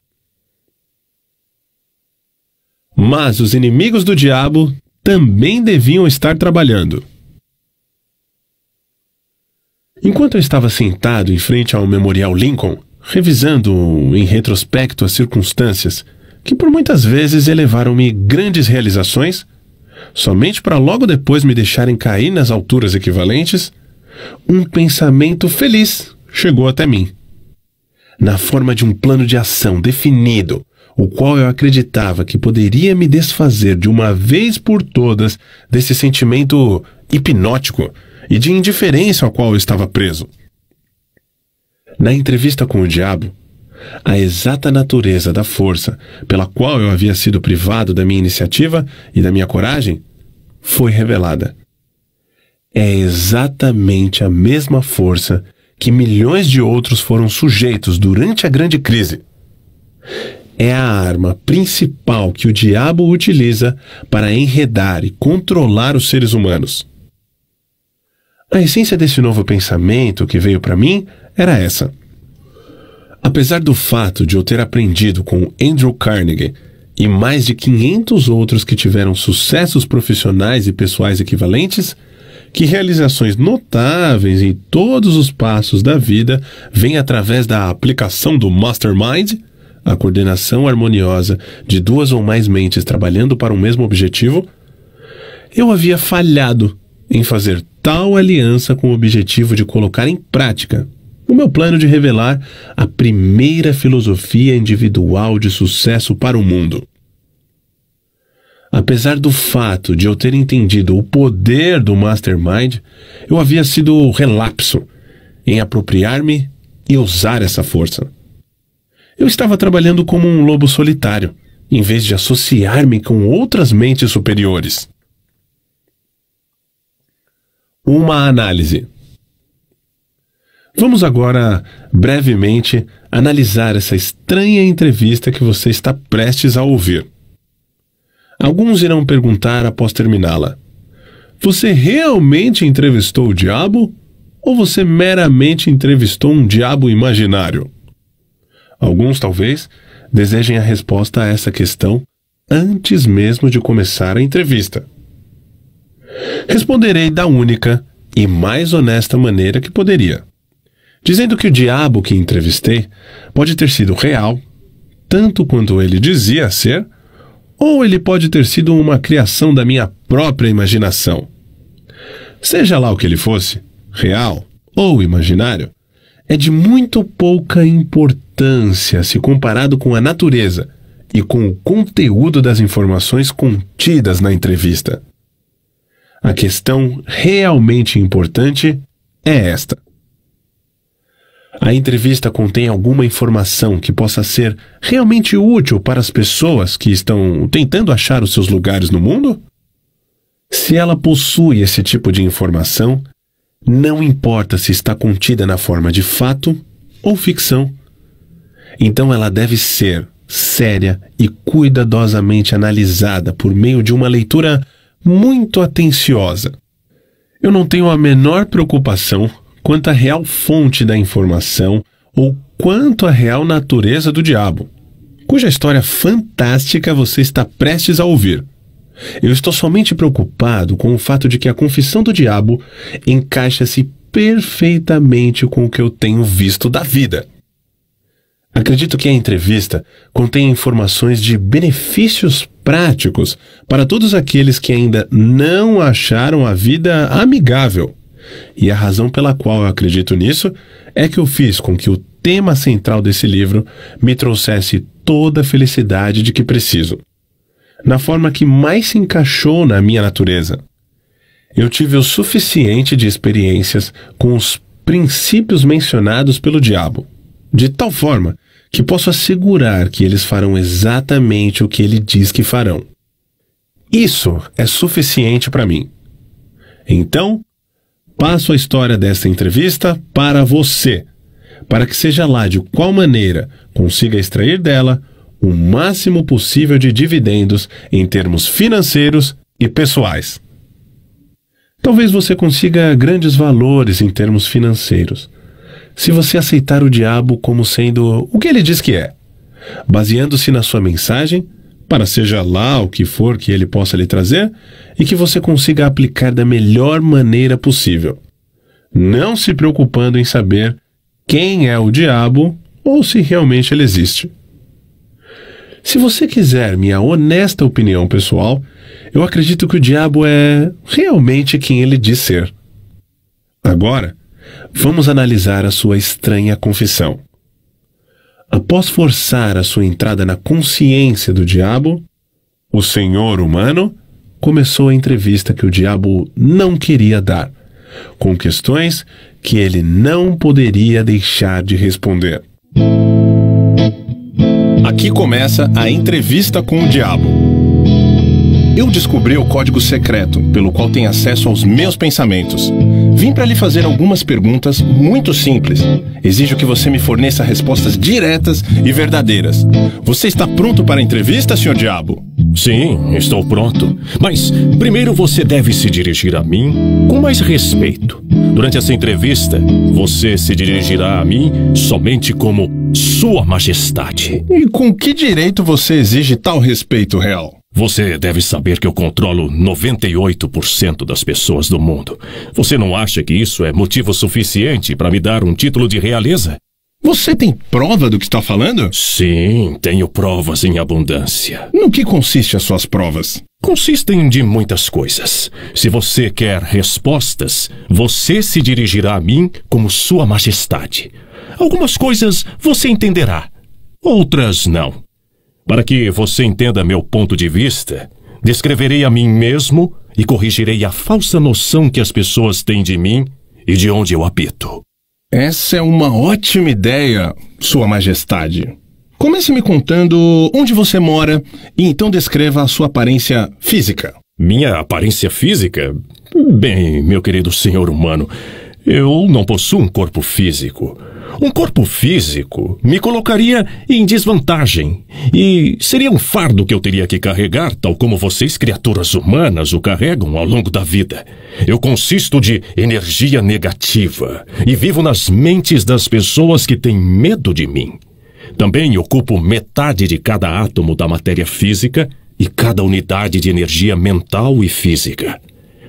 Mas os inimigos do diabo também deviam estar trabalhando. Enquanto eu estava sentado em frente ao Memorial Lincoln, revisando em retrospecto as circunstâncias que por muitas vezes elevaram-me grandes realizações, somente para logo depois me deixarem cair nas alturas equivalentes, um pensamento feliz chegou até mim. Na forma de um plano de ação definido, o qual eu acreditava que poderia me desfazer de uma vez por todas desse sentimento hipnótico e de indiferença ao qual estava preso. Na entrevista com o diabo, a exata natureza da força pela qual eu havia sido privado da minha iniciativa e da minha coragem foi revelada. É exatamente a mesma força que milhões de outros foram sujeitos durante a grande crise. É a arma principal que o diabo utiliza para enredar e controlar os seres humanos. A essência desse novo pensamento que veio para mim era essa. Apesar do fato de eu ter aprendido com Andrew Carnegie e mais de 500 outros que tiveram sucessos profissionais e pessoais equivalentes, que realizações notáveis em todos os passos da vida vêm através da aplicação do Mastermind, a coordenação harmoniosa de duas ou mais mentes trabalhando para um mesmo objetivo, eu havia falhado em fazer tal aliança com o objetivo de colocar em prática o meu plano de revelar a primeira filosofia individual de sucesso para o mundo. Apesar do fato de eu ter entendido o poder do mastermind, eu havia sido relapso em apropriar-me e usar essa força. Eu estava trabalhando como um lobo solitário, em vez de associar-me com outras mentes superiores uma análise. Vamos agora, brevemente, analisar essa estranha entrevista que você está prestes a ouvir. Alguns irão perguntar após terminá-la: Você realmente entrevistou o diabo? Ou você meramente entrevistou um diabo imaginário? Alguns, talvez, desejem a resposta a essa questão antes mesmo de começar a entrevista. Responderei da única e mais honesta maneira que poderia, dizendo que o diabo que entrevistei pode ter sido real, tanto quanto ele dizia ser, ou ele pode ter sido uma criação da minha própria imaginação. Seja lá o que ele fosse, real ou imaginário, é de muito pouca importância se comparado com a natureza e com o conteúdo das informações contidas na entrevista. A questão realmente importante é esta. A entrevista contém alguma informação que possa ser realmente útil para as pessoas que estão tentando achar os seus lugares no mundo? Se ela possui esse tipo de informação, não importa se está contida na forma de fato ou ficção. Então ela deve ser séria e cuidadosamente analisada por meio de uma leitura muito atenciosa. Eu não tenho a menor preocupação quanto à real fonte da informação ou quanto à real natureza do diabo, cuja história fantástica você está prestes a ouvir. Eu estou somente preocupado com o fato de que a confissão do diabo encaixa-se perfeitamente com o que eu tenho visto da vida. Acredito que a entrevista contém informações de benefícios práticos para todos aqueles que ainda não acharam a vida amigável. E a razão pela qual eu acredito nisso é que eu fiz com que o tema central desse livro me trouxesse toda a felicidade de que preciso, na forma que mais se encaixou na minha natureza. Eu tive o suficiente de experiências com os princípios mencionados pelo diabo, de tal forma que posso assegurar que eles farão exatamente o que ele diz que farão. Isso é suficiente para mim. Então, passo a história desta entrevista para você, para que seja lá de qual maneira consiga extrair dela o máximo possível de dividendos em termos financeiros e pessoais. Talvez você consiga grandes valores em termos financeiros, se você aceitar o diabo como sendo o que ele diz que é, baseando-se na sua mensagem, para seja lá o que for que ele possa lhe trazer, e que você consiga aplicar da melhor maneira possível, não se preocupando em saber quem é o diabo ou se realmente ele existe. Se você quiser minha honesta opinião pessoal, eu acredito que o diabo é realmente quem ele diz ser. Agora, Vamos analisar a sua estranha confissão. Após forçar a sua entrada na consciência do diabo, o senhor humano começou a entrevista que o diabo não queria dar, com questões que ele não poderia deixar de responder. Aqui começa a entrevista com o diabo. Eu descobri o código secreto, pelo qual tem acesso aos meus pensamentos. Vim para lhe fazer algumas perguntas muito simples. Exijo que você me forneça respostas diretas e verdadeiras. Você está pronto para a entrevista, senhor Diabo? Sim, estou pronto. Mas primeiro você deve se dirigir a mim com mais respeito. Durante essa entrevista, você se dirigirá a mim somente como Sua Majestade. E com que direito você exige tal respeito, Real? Você deve saber que eu controlo 98% das pessoas do mundo. Você não acha que isso é motivo suficiente para me dar um título de realeza? Você tem prova do que está falando? Sim, tenho provas em abundância. No que consiste as suas provas? Consistem de muitas coisas. Se você quer respostas, você se dirigirá a mim como Sua Majestade. Algumas coisas você entenderá, outras não. Para que você entenda meu ponto de vista, descreverei a mim mesmo e corrigirei a falsa noção que as pessoas têm de mim e de onde eu habito. Essa é uma ótima ideia, Sua Majestade. Comece me contando onde você mora e então descreva a sua aparência física. Minha aparência física? Bem, meu querido senhor humano, eu não possuo um corpo físico. Um corpo físico me colocaria em desvantagem e seria um fardo que eu teria que carregar, tal como vocês, criaturas humanas, o carregam ao longo da vida. Eu consisto de energia negativa e vivo nas mentes das pessoas que têm medo de mim. Também ocupo metade de cada átomo da matéria física e cada unidade de energia mental e física.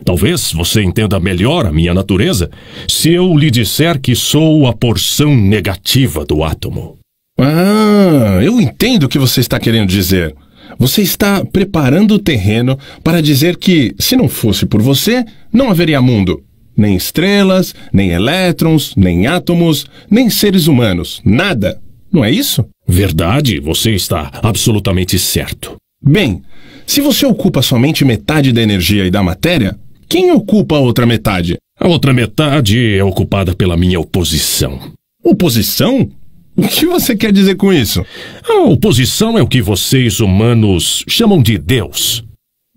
Talvez você entenda melhor a minha natureza se eu lhe disser que sou a porção negativa do átomo. Ah, eu entendo o que você está querendo dizer. Você está preparando o terreno para dizer que, se não fosse por você, não haveria mundo. Nem estrelas, nem elétrons, nem átomos, nem seres humanos. Nada. Não é isso? Verdade, você está absolutamente certo. Bem, se você ocupa somente metade da energia e da matéria, quem ocupa a outra metade? A outra metade é ocupada pela minha oposição. Oposição? O que você quer dizer com isso? A oposição é o que vocês humanos chamam de Deus.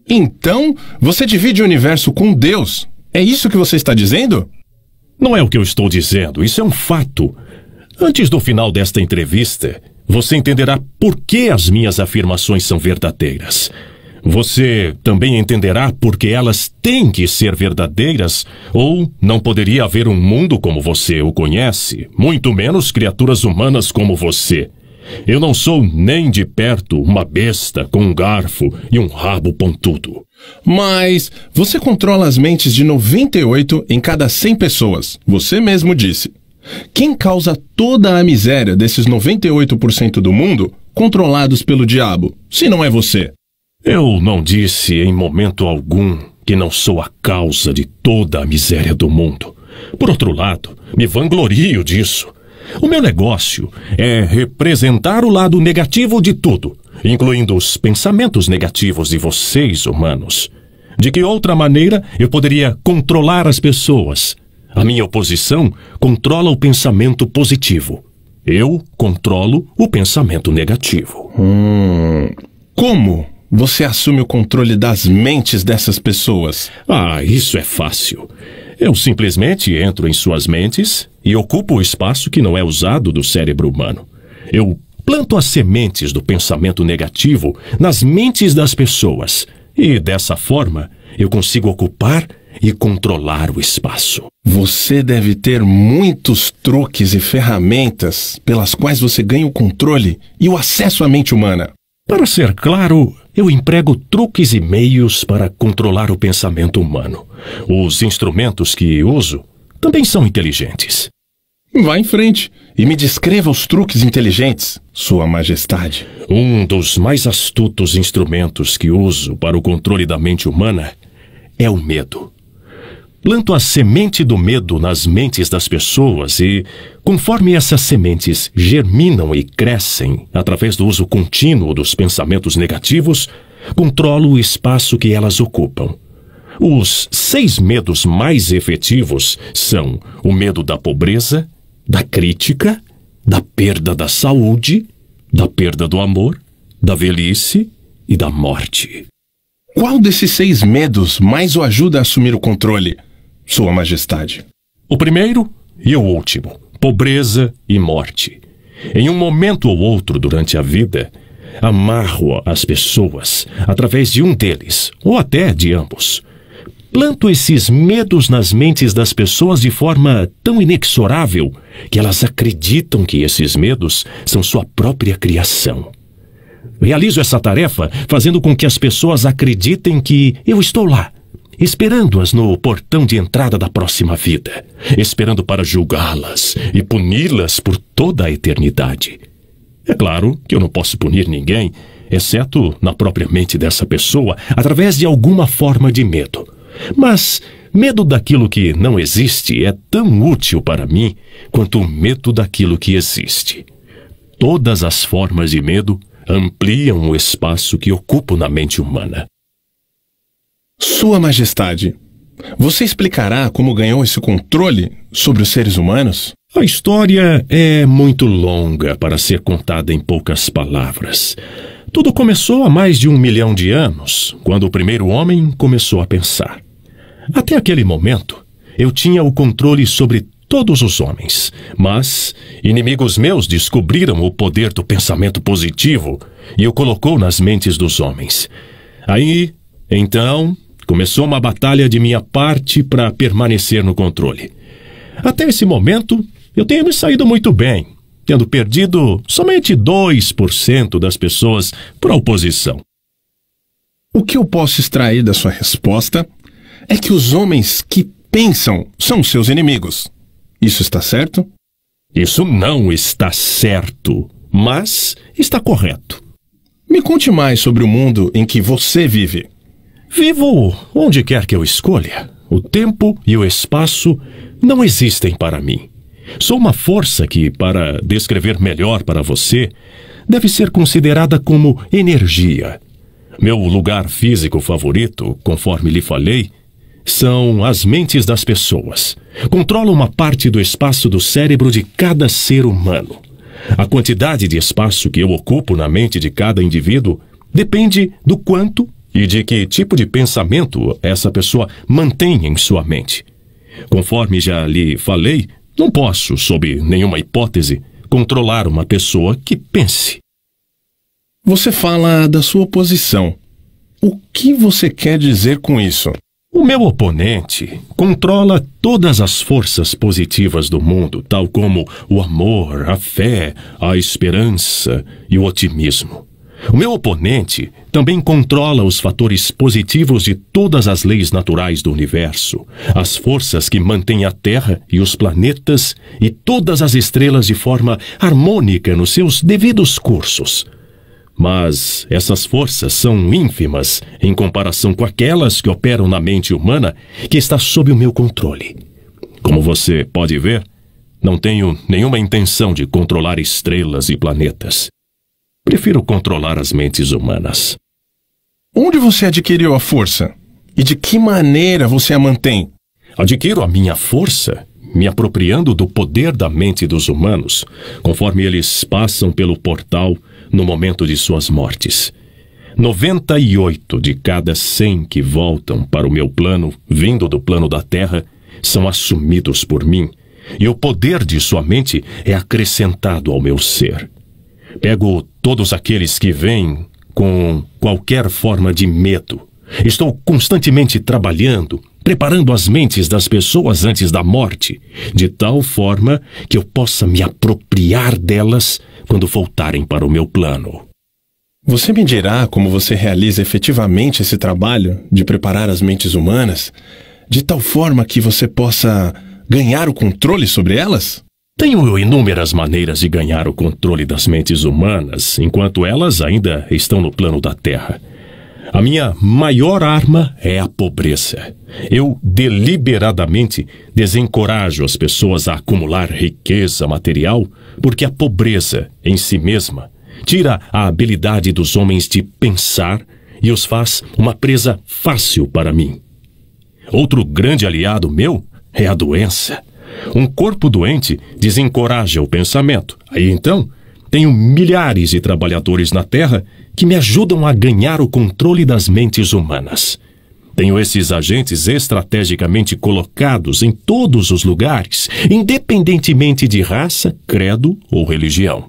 Então, você divide o universo com Deus? É isso que você está dizendo? Não é o que eu estou dizendo, isso é um fato. Antes do final desta entrevista, você entenderá por que as minhas afirmações são verdadeiras. Você também entenderá porque elas têm que ser verdadeiras, ou não poderia haver um mundo como você o conhece, muito menos criaturas humanas como você. Eu não sou nem de perto uma besta com um garfo e um rabo pontudo. Mas você controla as mentes de 98 em cada 100 pessoas, você mesmo disse. Quem causa toda a miséria desses 98% do mundo, controlados pelo diabo, se não é você? Eu não disse em momento algum que não sou a causa de toda a miséria do mundo. Por outro lado, me vanglorio disso. O meu negócio é representar o lado negativo de tudo, incluindo os pensamentos negativos de vocês, humanos. De que outra maneira eu poderia controlar as pessoas? A minha oposição controla o pensamento positivo. Eu controlo o pensamento negativo. Hum. Como você assume o controle das mentes dessas pessoas? Ah, isso é fácil. Eu simplesmente entro em suas mentes e ocupo o espaço que não é usado do cérebro humano. Eu planto as sementes do pensamento negativo nas mentes das pessoas e, dessa forma, eu consigo ocupar e controlar o espaço. Você deve ter muitos truques e ferramentas pelas quais você ganha o controle e o acesso à mente humana. Para ser claro, eu emprego truques e meios para controlar o pensamento humano. Os instrumentos que uso também são inteligentes. Vá em frente e me descreva os truques inteligentes, Sua Majestade. Um dos mais astutos instrumentos que uso para o controle da mente humana é o medo planto a semente do medo nas mentes das pessoas e, conforme essas sementes germinam e crescem através do uso contínuo dos pensamentos negativos, controlo o espaço que elas ocupam. Os seis medos mais efetivos são o medo da pobreza, da crítica, da perda da saúde, da perda do amor, da velhice e da morte. Qual desses seis medos mais o ajuda a assumir o controle? Sua Majestade. O primeiro e o último: pobreza e morte. Em um momento ou outro durante a vida, amarro as pessoas através de um deles, ou até de ambos. Planto esses medos nas mentes das pessoas de forma tão inexorável que elas acreditam que esses medos são sua própria criação. Realizo essa tarefa fazendo com que as pessoas acreditem que eu estou lá, esperando-as no portão de entrada da próxima vida, esperando para julgá-las e puni-las por toda a eternidade. É claro que eu não posso punir ninguém, exceto na própria mente dessa pessoa, através de alguma forma de medo. Mas medo daquilo que não existe é tão útil para mim quanto o medo daquilo que existe. Todas as formas de medo ampliam o espaço que ocupo na mente humana. Sua Majestade, você explicará como ganhou esse controle sobre os seres humanos? A história é muito longa para ser contada em poucas palavras. Tudo começou há mais de um milhão de anos, quando o primeiro homem começou a pensar. Até aquele momento, eu tinha o controle sobre todos os homens, mas inimigos meus descobriram o poder do pensamento positivo e o colocou nas mentes dos homens. Aí, então, Começou uma batalha de minha parte para permanecer no controle. Até esse momento, eu tenho me saído muito bem, tendo perdido somente 2% das pessoas para oposição. O que eu posso extrair da sua resposta é que os homens que pensam são seus inimigos. Isso está certo? Isso não está certo, mas está correto. Me conte mais sobre o mundo em que você vive. Vivo onde quer que eu escolha. O tempo e o espaço não existem para mim. Sou uma força que, para descrever melhor para você, deve ser considerada como energia. Meu lugar físico favorito, conforme lhe falei, são as mentes das pessoas. Controlo uma parte do espaço do cérebro de cada ser humano. A quantidade de espaço que eu ocupo na mente de cada indivíduo depende do quanto e de que tipo de pensamento essa pessoa mantém em sua mente. Conforme já lhe falei, não posso, sob nenhuma hipótese, controlar uma pessoa que pense. Você fala da sua posição. O que você quer dizer com isso? O meu oponente controla todas as forças positivas do mundo, tal como o amor, a fé, a esperança e o otimismo. O meu oponente também controla os fatores positivos de todas as leis naturais do universo, as forças que mantêm a Terra e os planetas e todas as estrelas de forma harmônica nos seus devidos cursos. Mas essas forças são ínfimas em comparação com aquelas que operam na mente humana que está sob o meu controle. Como você pode ver, não tenho nenhuma intenção de controlar estrelas e planetas. Prefiro controlar as mentes humanas. Onde você adquiriu a força? E de que maneira você a mantém? Adquiro a minha força me apropriando do poder da mente dos humanos, conforme eles passam pelo portal no momento de suas mortes. 98 de cada 100 que voltam para o meu plano, vindo do plano da Terra, são assumidos por mim, e o poder de sua mente é acrescentado ao meu ser. Pego Todos aqueles que vêm com qualquer forma de medo. Estou constantemente trabalhando, preparando as mentes das pessoas antes da morte, de tal forma que eu possa me apropriar delas quando voltarem para o meu plano. Você me dirá como você realiza efetivamente esse trabalho de preparar as mentes humanas, de tal forma que você possa ganhar o controle sobre elas? Tenho inúmeras maneiras de ganhar o controle das mentes humanas enquanto elas ainda estão no plano da Terra. A minha maior arma é a pobreza. Eu deliberadamente desencorajo as pessoas a acumular riqueza material porque a pobreza em si mesma tira a habilidade dos homens de pensar e os faz uma presa fácil para mim. Outro grande aliado meu é a doença. Um corpo doente desencoraja o pensamento. Aí então, tenho milhares de trabalhadores na Terra que me ajudam a ganhar o controle das mentes humanas. Tenho esses agentes estrategicamente colocados em todos os lugares, independentemente de raça, credo ou religião.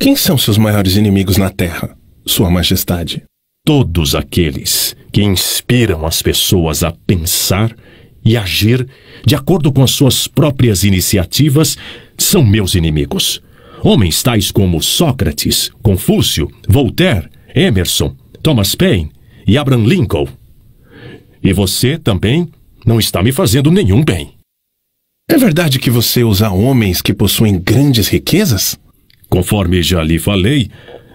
Quem são seus maiores inimigos na Terra, Sua Majestade? Todos aqueles que inspiram as pessoas a pensar e agir de acordo com suas próprias iniciativas são meus inimigos. Homens tais como Sócrates, Confúcio, Voltaire, Emerson, Thomas Paine e Abraham Lincoln. E você também não está me fazendo nenhum bem. É verdade que você usa homens que possuem grandes riquezas? Conforme já lhe falei,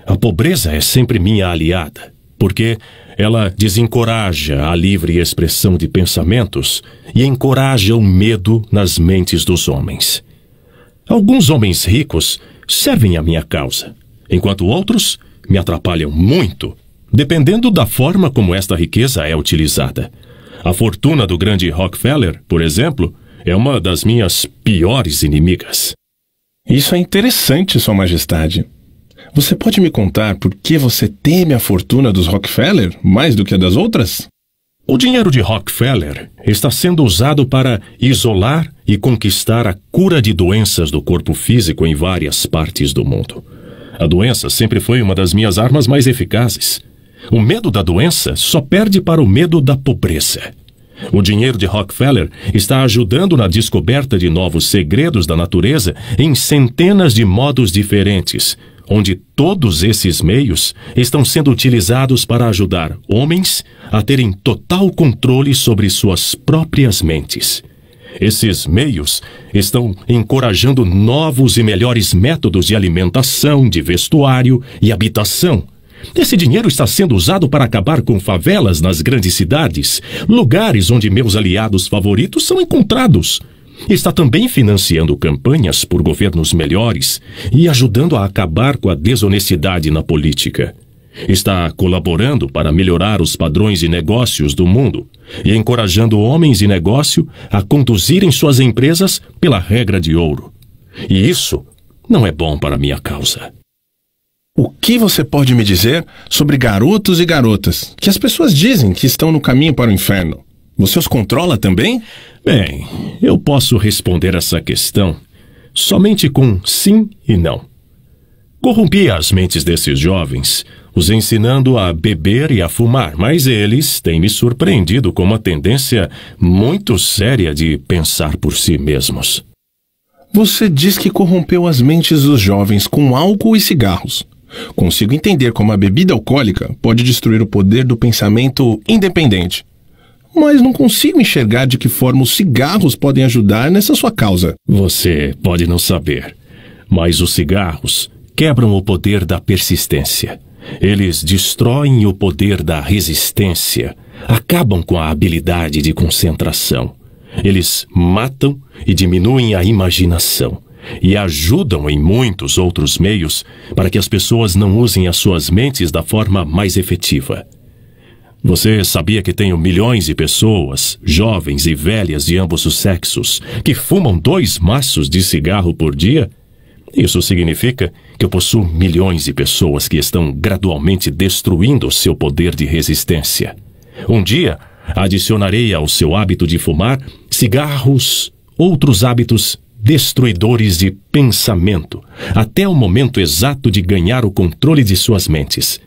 a pobreza é sempre minha aliada porque ela desencoraja a livre expressão de pensamentos e encoraja o medo nas mentes dos homens. Alguns homens ricos servem à minha causa, enquanto outros me atrapalham muito, dependendo da forma como esta riqueza é utilizada. A fortuna do grande Rockefeller, por exemplo, é uma das minhas piores inimigas. Isso é interessante, Sua Majestade. Você pode me contar por que você teme a fortuna dos Rockefeller mais do que a das outras? O dinheiro de Rockefeller está sendo usado para isolar e conquistar a cura de doenças do corpo físico em várias partes do mundo. A doença sempre foi uma das minhas armas mais eficazes. O medo da doença só perde para o medo da pobreza. O dinheiro de Rockefeller está ajudando na descoberta de novos segredos da natureza em centenas de modos diferentes, onde todos esses meios estão sendo utilizados para ajudar homens a terem total controle sobre suas próprias mentes. Esses meios estão encorajando novos e melhores métodos de alimentação, de vestuário e habitação. Esse dinheiro está sendo usado para acabar com favelas nas grandes cidades, lugares onde meus aliados favoritos são encontrados. Está também financiando campanhas por governos melhores e ajudando a acabar com a desonestidade na política. Está colaborando para melhorar os padrões e negócios do mundo e encorajando homens e negócio a conduzirem suas empresas pela regra de ouro. E isso não é bom para minha causa. O que você pode me dizer sobre garotos e garotas que as pessoas dizem que estão no caminho para o inferno? Você os controla também? Bem, eu posso responder essa questão somente com sim e não. Corrompi as mentes desses jovens, os ensinando a beber e a fumar, mas eles têm me surpreendido com uma tendência muito séria de pensar por si mesmos. Você diz que corrompeu as mentes dos jovens com álcool e cigarros. Consigo entender como a bebida alcoólica pode destruir o poder do pensamento independente mas não consigo enxergar de que forma os cigarros podem ajudar nessa sua causa. Você pode não saber, mas os cigarros quebram o poder da persistência. Eles destroem o poder da resistência, acabam com a habilidade de concentração. Eles matam e diminuem a imaginação e ajudam em muitos outros meios para que as pessoas não usem as suas mentes da forma mais efetiva. Você sabia que tenho milhões de pessoas, jovens e velhas de ambos os sexos, que fumam dois maços de cigarro por dia? Isso significa que eu possuo milhões de pessoas que estão gradualmente destruindo o seu poder de resistência. Um dia, adicionarei ao seu hábito de fumar cigarros, outros hábitos destruidores de pensamento, até o momento exato de ganhar o controle de suas mentes.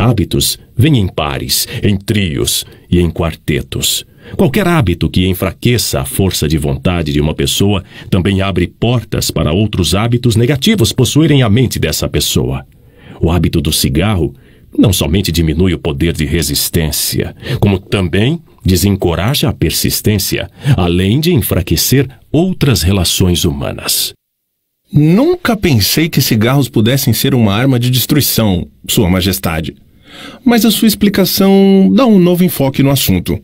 Hábitos vêm em pares, em trios e em quartetos. Qualquer hábito que enfraqueça a força de vontade de uma pessoa também abre portas para outros hábitos negativos possuírem a mente dessa pessoa. O hábito do cigarro não somente diminui o poder de resistência, como também desencoraja a persistência, além de enfraquecer outras relações humanas. Nunca pensei que cigarros pudessem ser uma arma de destruição, Sua Majestade, mas a sua explicação dá um novo enfoque no assunto.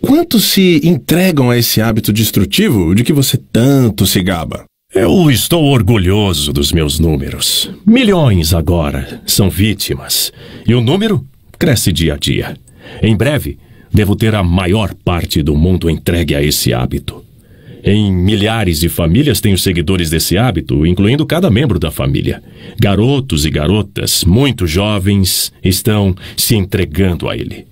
Quantos se entregam a esse hábito destrutivo de que você tanto se gaba? Eu estou orgulhoso dos meus números. Milhões agora são vítimas. E o número cresce dia a dia. Em breve, devo ter a maior parte do mundo entregue a esse hábito. Em milhares de famílias tem os seguidores desse hábito, incluindo cada membro da família. Garotos e garotas, muito jovens, estão se entregando a ele.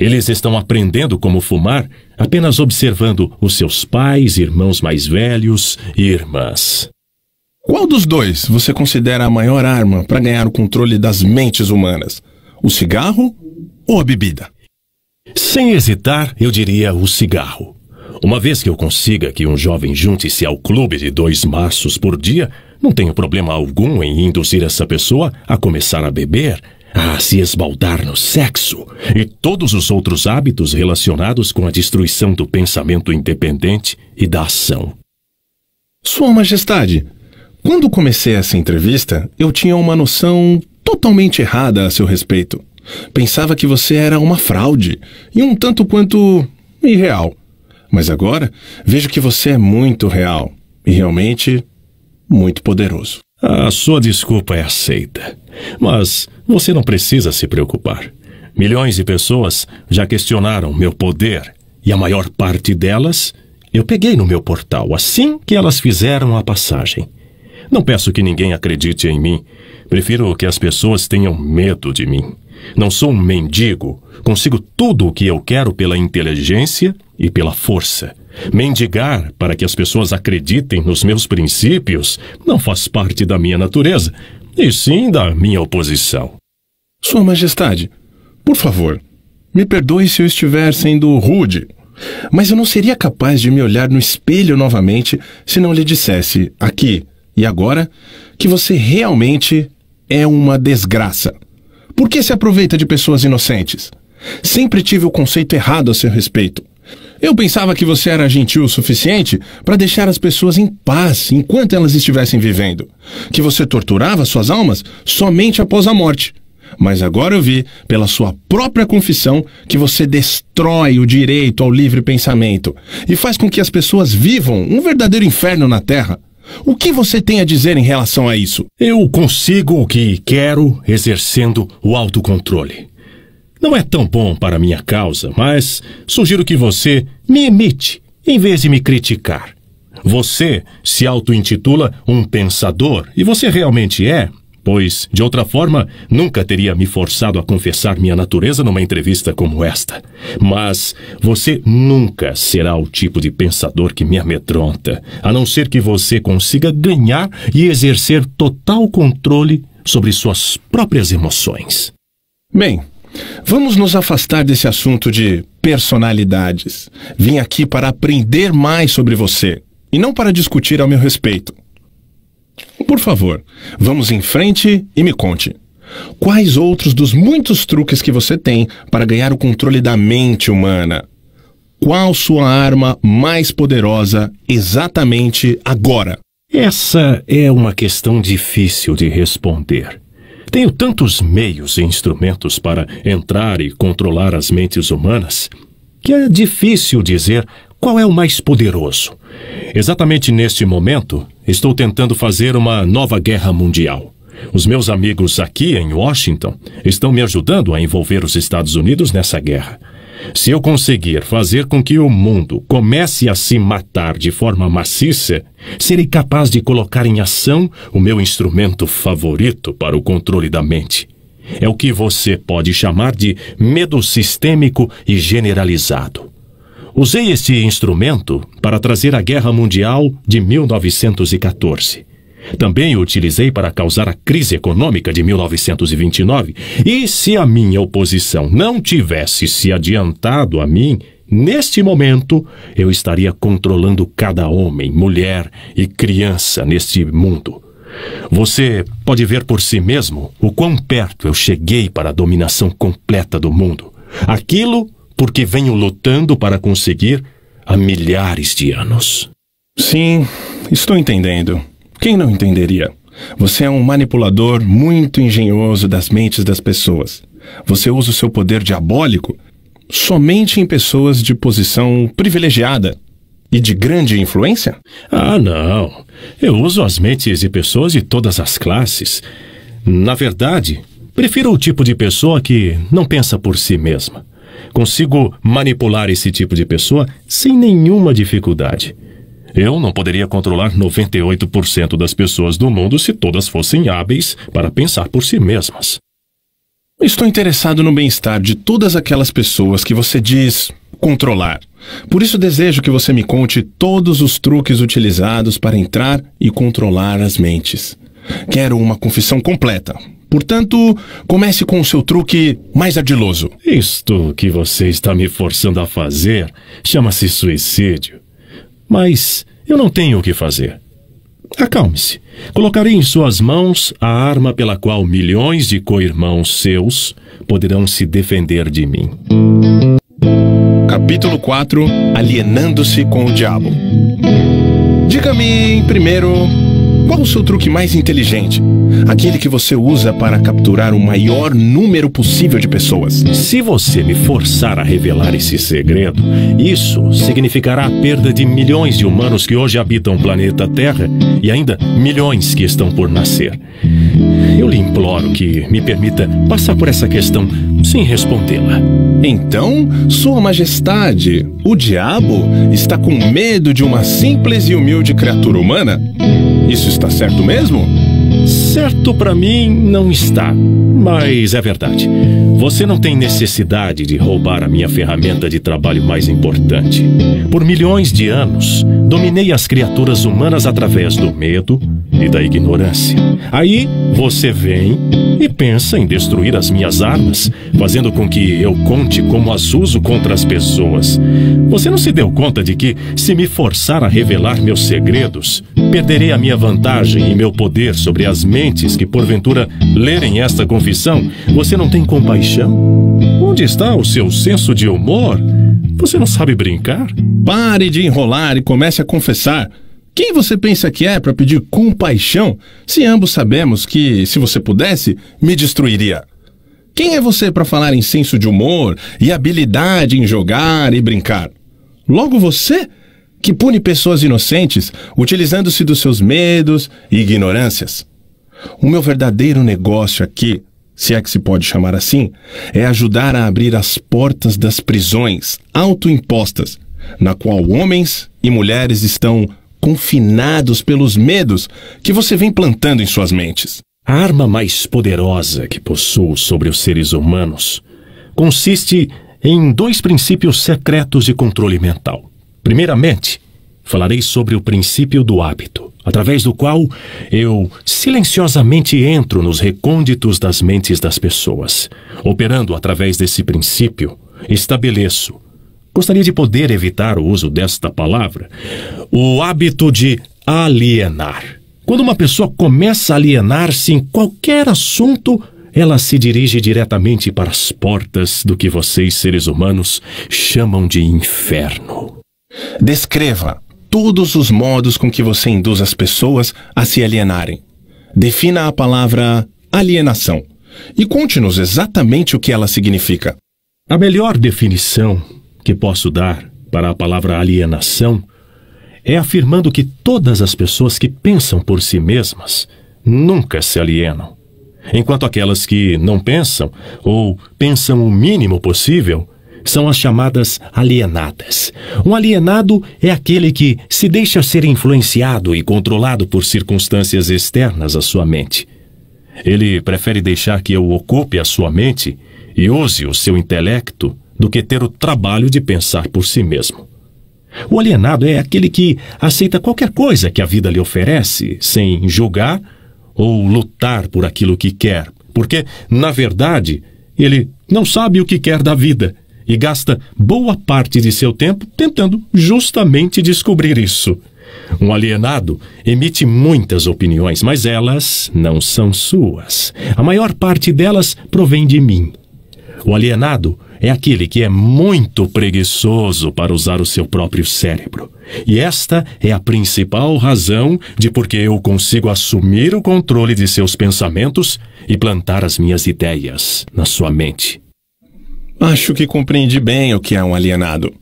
Eles estão aprendendo como fumar apenas observando os seus pais, irmãos mais velhos e irmãs. Qual dos dois você considera a maior arma para ganhar o controle das mentes humanas? O cigarro ou a bebida? Sem hesitar, eu diria o cigarro. Uma vez que eu consiga que um jovem junte-se ao clube de dois maços por dia, não tenho problema algum em induzir essa pessoa a começar a beber, a se esbaldar no sexo e todos os outros hábitos relacionados com a destruição do pensamento independente e da ação. Sua Majestade, quando comecei essa entrevista, eu tinha uma noção totalmente errada a seu respeito. Pensava que você era uma fraude e um tanto quanto irreal. Mas agora vejo que você é muito real e realmente muito poderoso. A sua desculpa é aceita. Mas você não precisa se preocupar. Milhões de pessoas já questionaram meu poder e a maior parte delas eu peguei no meu portal assim que elas fizeram a passagem. Não peço que ninguém acredite em mim. Prefiro que as pessoas tenham medo de mim. Não sou um mendigo. Consigo tudo o que eu quero pela inteligência e pela força. Mendigar para que as pessoas acreditem nos meus princípios não faz parte da minha natureza, e sim da minha oposição. Sua Majestade, por favor, me perdoe se eu estiver sendo rude, mas eu não seria capaz de me olhar no espelho novamente se não lhe dissesse, aqui e agora, que você realmente é uma desgraça. Por que se aproveita de pessoas inocentes? Sempre tive o conceito errado a seu respeito. Eu pensava que você era gentil o suficiente para deixar as pessoas em paz enquanto elas estivessem vivendo. Que você torturava suas almas somente após a morte. Mas agora eu vi, pela sua própria confissão, que você destrói o direito ao livre pensamento e faz com que as pessoas vivam um verdadeiro inferno na Terra. O que você tem a dizer em relação a isso? Eu consigo o que quero exercendo o autocontrole. Não é tão bom para minha causa, mas sugiro que você me imite em vez de me criticar. Você se auto-intitula um pensador, e você realmente é, pois, de outra forma, nunca teria me forçado a confessar minha natureza numa entrevista como esta. Mas você nunca será o tipo de pensador que me amedronta, a não ser que você consiga ganhar e exercer total controle sobre suas próprias emoções. Bem, Vamos nos afastar desse assunto de personalidades. Vim aqui para aprender mais sobre você e não para discutir ao meu respeito. Por favor, vamos em frente e me conte. Quais outros dos muitos truques que você tem para ganhar o controle da mente humana? Qual sua arma mais poderosa exatamente agora? Essa é uma questão difícil de responder. Tenho tantos meios e instrumentos para entrar e controlar as mentes humanas que é difícil dizer qual é o mais poderoso. Exatamente neste momento, Estou tentando fazer uma nova guerra mundial. Os meus amigos aqui em Washington estão me ajudando a envolver os Estados Unidos nessa guerra. Se eu conseguir fazer com que o mundo comece a se matar de forma maciça, serei capaz de colocar em ação o meu instrumento favorito para o controle da mente. É o que você pode chamar de medo sistêmico e generalizado. Usei este instrumento para trazer a Guerra Mundial de 1914. Também o utilizei para causar a crise econômica de 1929. E se a minha oposição não tivesse se adiantado a mim, neste momento eu estaria controlando cada homem, mulher e criança neste mundo. Você pode ver por si mesmo o quão perto eu cheguei para a dominação completa do mundo. Aquilo porque venho lutando para conseguir há milhares de anos. Sim, estou entendendo. Quem não entenderia? Você é um manipulador muito engenhoso das mentes das pessoas. Você usa o seu poder diabólico somente em pessoas de posição privilegiada e de grande influência? Ah, não. Eu uso as mentes de pessoas de todas as classes. Na verdade, prefiro o tipo de pessoa que não pensa por si mesma. Consigo manipular esse tipo de pessoa sem nenhuma dificuldade. Eu não poderia controlar 98% das pessoas do mundo se todas fossem hábeis para pensar por si mesmas. Estou interessado no bem-estar de todas aquelas pessoas que você diz controlar. Por isso desejo que você me conte todos os truques utilizados para entrar e controlar as mentes. Quero uma confissão completa, Portanto, comece com o seu truque mais ardiloso. Isto que você está me forçando a fazer chama-se suicídio. Mas eu não tenho o que fazer. Acalme-se. Colocarei em suas mãos a arma pela qual milhões de co-irmãos seus poderão se defender de mim. Capítulo 4 Alienando-se com o Diabo. Diga-me, primeiro, qual o seu truque mais inteligente? Aquele que você usa para capturar o maior número possível de pessoas. Se você me forçar a revelar esse segredo, isso significará a perda de milhões de humanos que hoje habitam o planeta Terra e ainda milhões que estão por nascer. Eu lhe imploro que me permita passar por essa questão sem respondê-la. Então, Sua Majestade, o diabo está com medo de uma simples e humilde criatura humana? Isso está certo mesmo? Certo para mim não está, mas é verdade. Você não tem necessidade de roubar a minha ferramenta de trabalho mais importante. Por milhões de anos, dominei as criaturas humanas através do medo e da ignorância. Aí você vem e pensa em destruir as minhas armas, fazendo com que eu conte como as uso contra as pessoas. Você não se deu conta de que, se me forçar a revelar meus segredos, perderei a minha vantagem e meu poder sobre as mentes que porventura lerem esta confissão, você não tem compaixão? Onde está o seu senso de humor? Você não sabe brincar? Pare de enrolar e comece a confessar. Quem você pensa que é para pedir compaixão se ambos sabemos que, se você pudesse, me destruiria? Quem é você para falar em senso de humor e habilidade em jogar e brincar? Logo você, que pune pessoas inocentes utilizando-se dos seus medos e ignorâncias. O meu verdadeiro negócio aqui, se é que se pode chamar assim, é ajudar a abrir as portas das prisões autoimpostas, na qual homens e mulheres estão confinados pelos medos que você vem plantando em suas mentes. A arma mais poderosa que possuo sobre os seres humanos consiste em dois princípios secretos de controle mental. Primeiramente, falarei sobre o princípio do hábito, através do qual eu silenciosamente entro nos recônditos das mentes das pessoas. Operando através desse princípio, estabeleço. Gostaria de poder evitar o uso desta palavra. O hábito de alienar. Quando uma pessoa começa a alienar-se em qualquer assunto, ela se dirige diretamente para as portas do que vocês, seres humanos, chamam de inferno. Descreva todos os modos com que você induz as pessoas a se alienarem. Defina a palavra alienação e conte-nos exatamente o que ela significa. A melhor definição que posso dar para a palavra alienação é afirmando que todas as pessoas que pensam por si mesmas nunca se alienam, enquanto aquelas que não pensam ou pensam o mínimo possível são as chamadas alienadas. Um alienado é aquele que se deixa ser influenciado e controlado por circunstâncias externas à sua mente. Ele prefere deixar que eu ocupe a sua mente e use o seu intelecto do que ter o trabalho de pensar por si mesmo. O alienado é aquele que aceita qualquer coisa que a vida lhe oferece, sem julgar ou lutar por aquilo que quer, porque, na verdade, ele não sabe o que quer da vida e gasta boa parte de seu tempo tentando justamente descobrir isso. Um alienado emite muitas opiniões, mas elas não são suas. A maior parte delas provém de mim. O alienado é aquele que é muito preguiçoso para usar o seu próprio cérebro. E esta é a principal razão de porque eu consigo assumir o controle de seus pensamentos e plantar as minhas ideias na sua mente. Acho que compreendi bem o que é um alienado.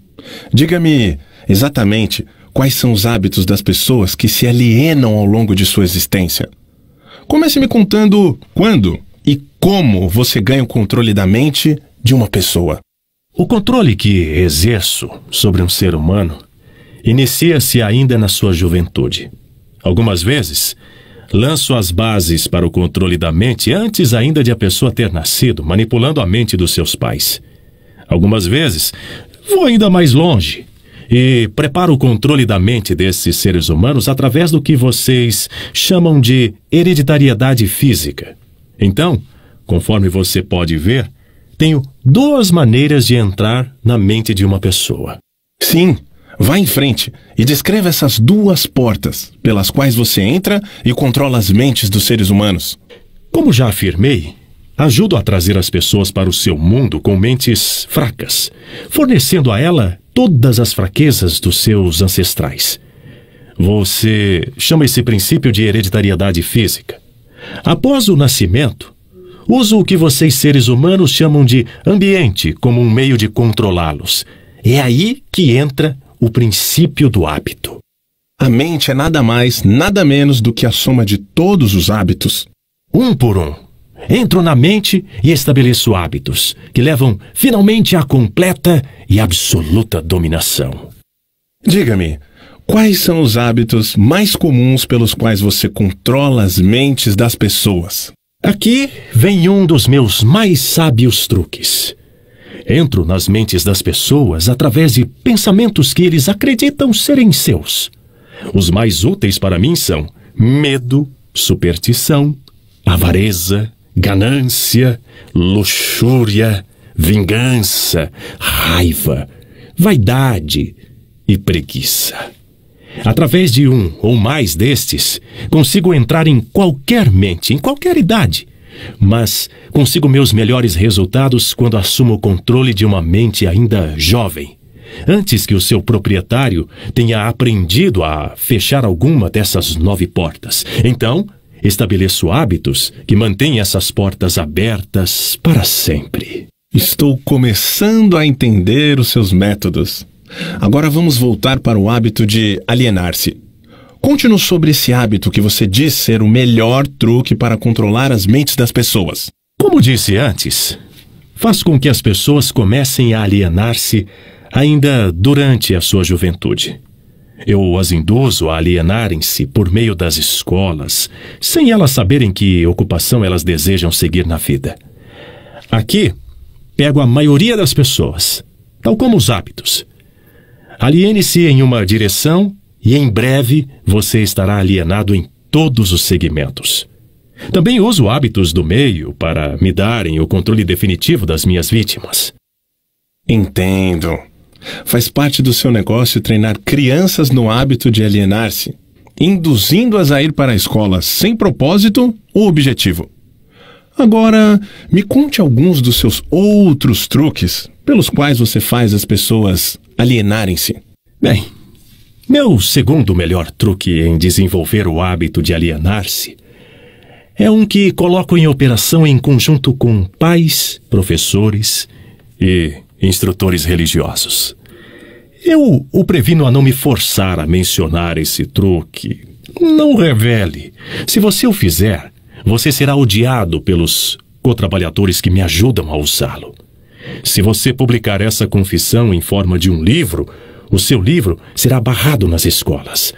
Diga-me exatamente quais são os hábitos das pessoas que se alienam ao longo de sua existência. Comece me contando quando e como você ganha o controle da mente de uma pessoa. O controle que exerço sobre um ser humano inicia-se ainda na sua juventude. Algumas vezes, lanço as bases para o controle da mente antes ainda de a pessoa ter nascido, manipulando a mente dos seus pais. Algumas vezes, vou ainda mais longe e preparo o controle da mente desses seres humanos através do que vocês chamam de hereditariedade física. Então, conforme você pode ver, tenho duas maneiras de entrar na mente de uma pessoa. Sim, vá em frente e descreva essas duas portas pelas quais você entra e controla as mentes dos seres humanos. Como já afirmei, Ajudo a trazer as pessoas para o seu mundo com mentes fracas, fornecendo a ela todas as fraquezas dos seus ancestrais. Você chama esse princípio de hereditariedade física. Após o nascimento, uso o que vocês seres humanos chamam de ambiente como um meio de controlá-los. É aí que entra o princípio do hábito. A mente é nada mais, nada menos do que a soma de todos os hábitos. Um por um, entro na mente e estabeleço hábitos que levam finalmente à completa e absoluta dominação. Diga-me, quais são os hábitos mais comuns pelos quais você controla as mentes das pessoas? Aqui vem um dos meus mais sábios truques. Entro nas mentes das pessoas através de pensamentos que eles acreditam serem seus. Os mais úteis para mim são medo, superstição, avareza, ganância, luxúria, vingança, raiva, vaidade e preguiça. Através de um ou mais destes, consigo entrar em qualquer mente, em qualquer idade, mas consigo meus melhores resultados quando assumo o controle de uma mente ainda jovem. Antes que o seu proprietário tenha aprendido a fechar alguma dessas nove portas. Então, estabeleço hábitos que mantêm essas portas abertas para sempre. Estou começando a entender os seus métodos. Agora vamos voltar para o hábito de alienar-se. Conte-nos sobre esse hábito que você diz ser o melhor truque para controlar as mentes das pessoas. Como disse antes, faz com que as pessoas comecem a alienar-se ainda durante a sua juventude. Eu as induzo a alienarem-se por meio das escolas, sem elas saberem que ocupação elas desejam seguir na vida. Aqui, pego a maioria das pessoas, tal como os hábitos. Aliene-se em uma direção e em breve você estará alienado em todos os segmentos. Também uso hábitos do meio para me darem o controle definitivo das minhas vítimas. Entendo. Faz parte do seu negócio treinar crianças no hábito de alienar-se, induzindo-as a ir para a escola sem propósito ou objetivo. Agora, me conte alguns dos seus outros truques pelos quais você faz as pessoas alienarem-se. Bem, meu segundo melhor truque em desenvolver o hábito de alienar-se é um que coloco em operação em conjunto com pais, professores e instrutores religiosos. Eu o previno a não me forçar a mencionar esse truque. Não revele. Se você o fizer, você será odiado pelos co-trabalhadores que me ajudam a usá-lo. Se você publicar essa confissão em forma de um livro, o seu livro será barrado nas escolas.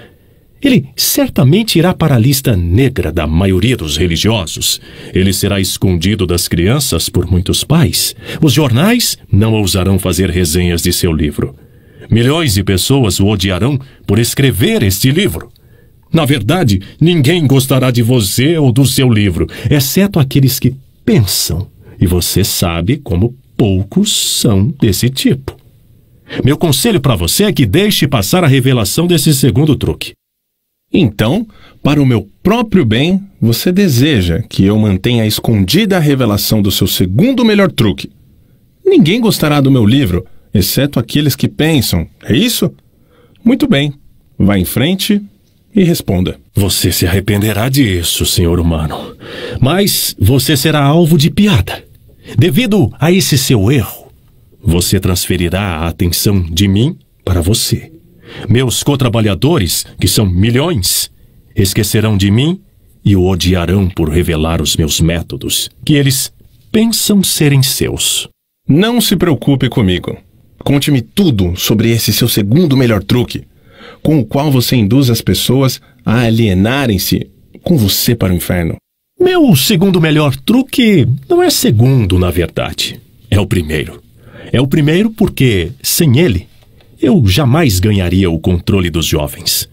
Ele certamente irá para a lista negra da maioria dos religiosos. Ele será escondido das crianças por muitos pais. Os jornais não ousarão fazer resenhas de seu livro. Milhões de pessoas o odiarão por escrever este livro. Na verdade, ninguém gostará de você ou do seu livro, exceto aqueles que pensam. E você sabe como poucos são desse tipo. Meu conselho para você é que deixe passar a revelação desse segundo truque. Então, para o meu próprio bem, você deseja que eu mantenha escondida a revelação do seu segundo melhor truque. Ninguém gostará do meu livro, exceto aqueles que pensam, é isso? Muito bem, vá em frente e responda. Você se arrependerá disso, senhor humano. Mas você será alvo de piada. Devido a esse seu erro, você transferirá a atenção de mim para você. Meus cotrabalhadores, que são milhões, esquecerão de mim e o odiarão por revelar os meus métodos, que eles pensam serem seus. Não se preocupe comigo. Conte-me tudo sobre esse seu segundo melhor truque, com o qual você induz as pessoas a alienarem-se com você para o inferno. Meu segundo melhor truque não é segundo, na verdade. É o primeiro. É o primeiro porque, sem ele, eu jamais ganharia o controle dos jovens.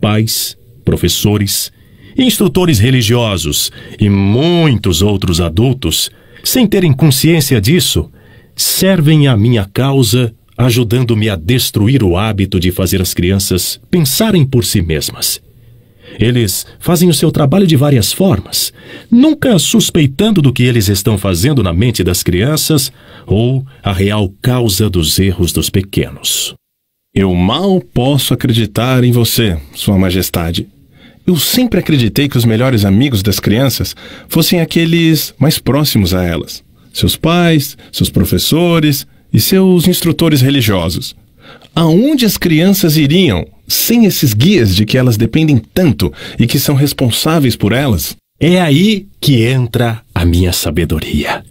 Pais, professores, instrutores religiosos e muitos outros adultos, sem terem consciência disso, servem à minha causa, ajudando-me a destruir o hábito de fazer as crianças pensarem por si mesmas eles fazem o seu trabalho de várias formas, nunca suspeitando do que eles estão fazendo na mente das crianças ou a real causa dos erros dos pequenos. Eu mal posso acreditar em você, Sua Majestade. Eu sempre acreditei que os melhores amigos das crianças fossem aqueles mais próximos a elas: seus pais, seus professores e seus instrutores religiosos. Aonde as crianças iriam sem esses guias de que elas dependem tanto e que são responsáveis por elas? É aí que entra a minha sabedoria.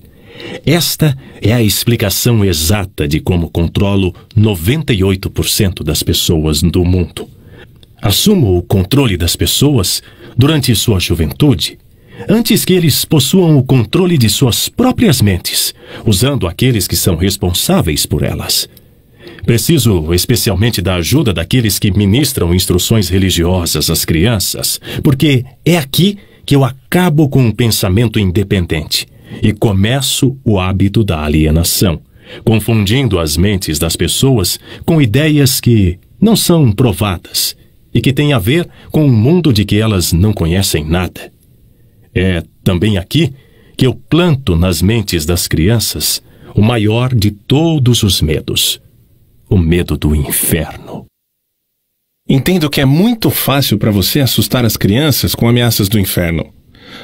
Esta é a explicação exata de como controlo 98% das pessoas do mundo. Assumo o controle das pessoas durante sua juventude, antes que eles possuam o controle de suas próprias mentes, usando aqueles que são responsáveis por elas. Preciso especialmente da ajuda daqueles que ministram instruções religiosas às crianças, porque é aqui que eu acabo com o pensamento independente e começo o hábito da alienação, confundindo as mentes das pessoas com ideias que não são provadas e que têm a ver com um mundo de que elas não conhecem nada. É também aqui que eu planto nas mentes das crianças o maior de todos os medos o medo do inferno. Entendo que é muito fácil para você assustar as crianças com ameaças do inferno.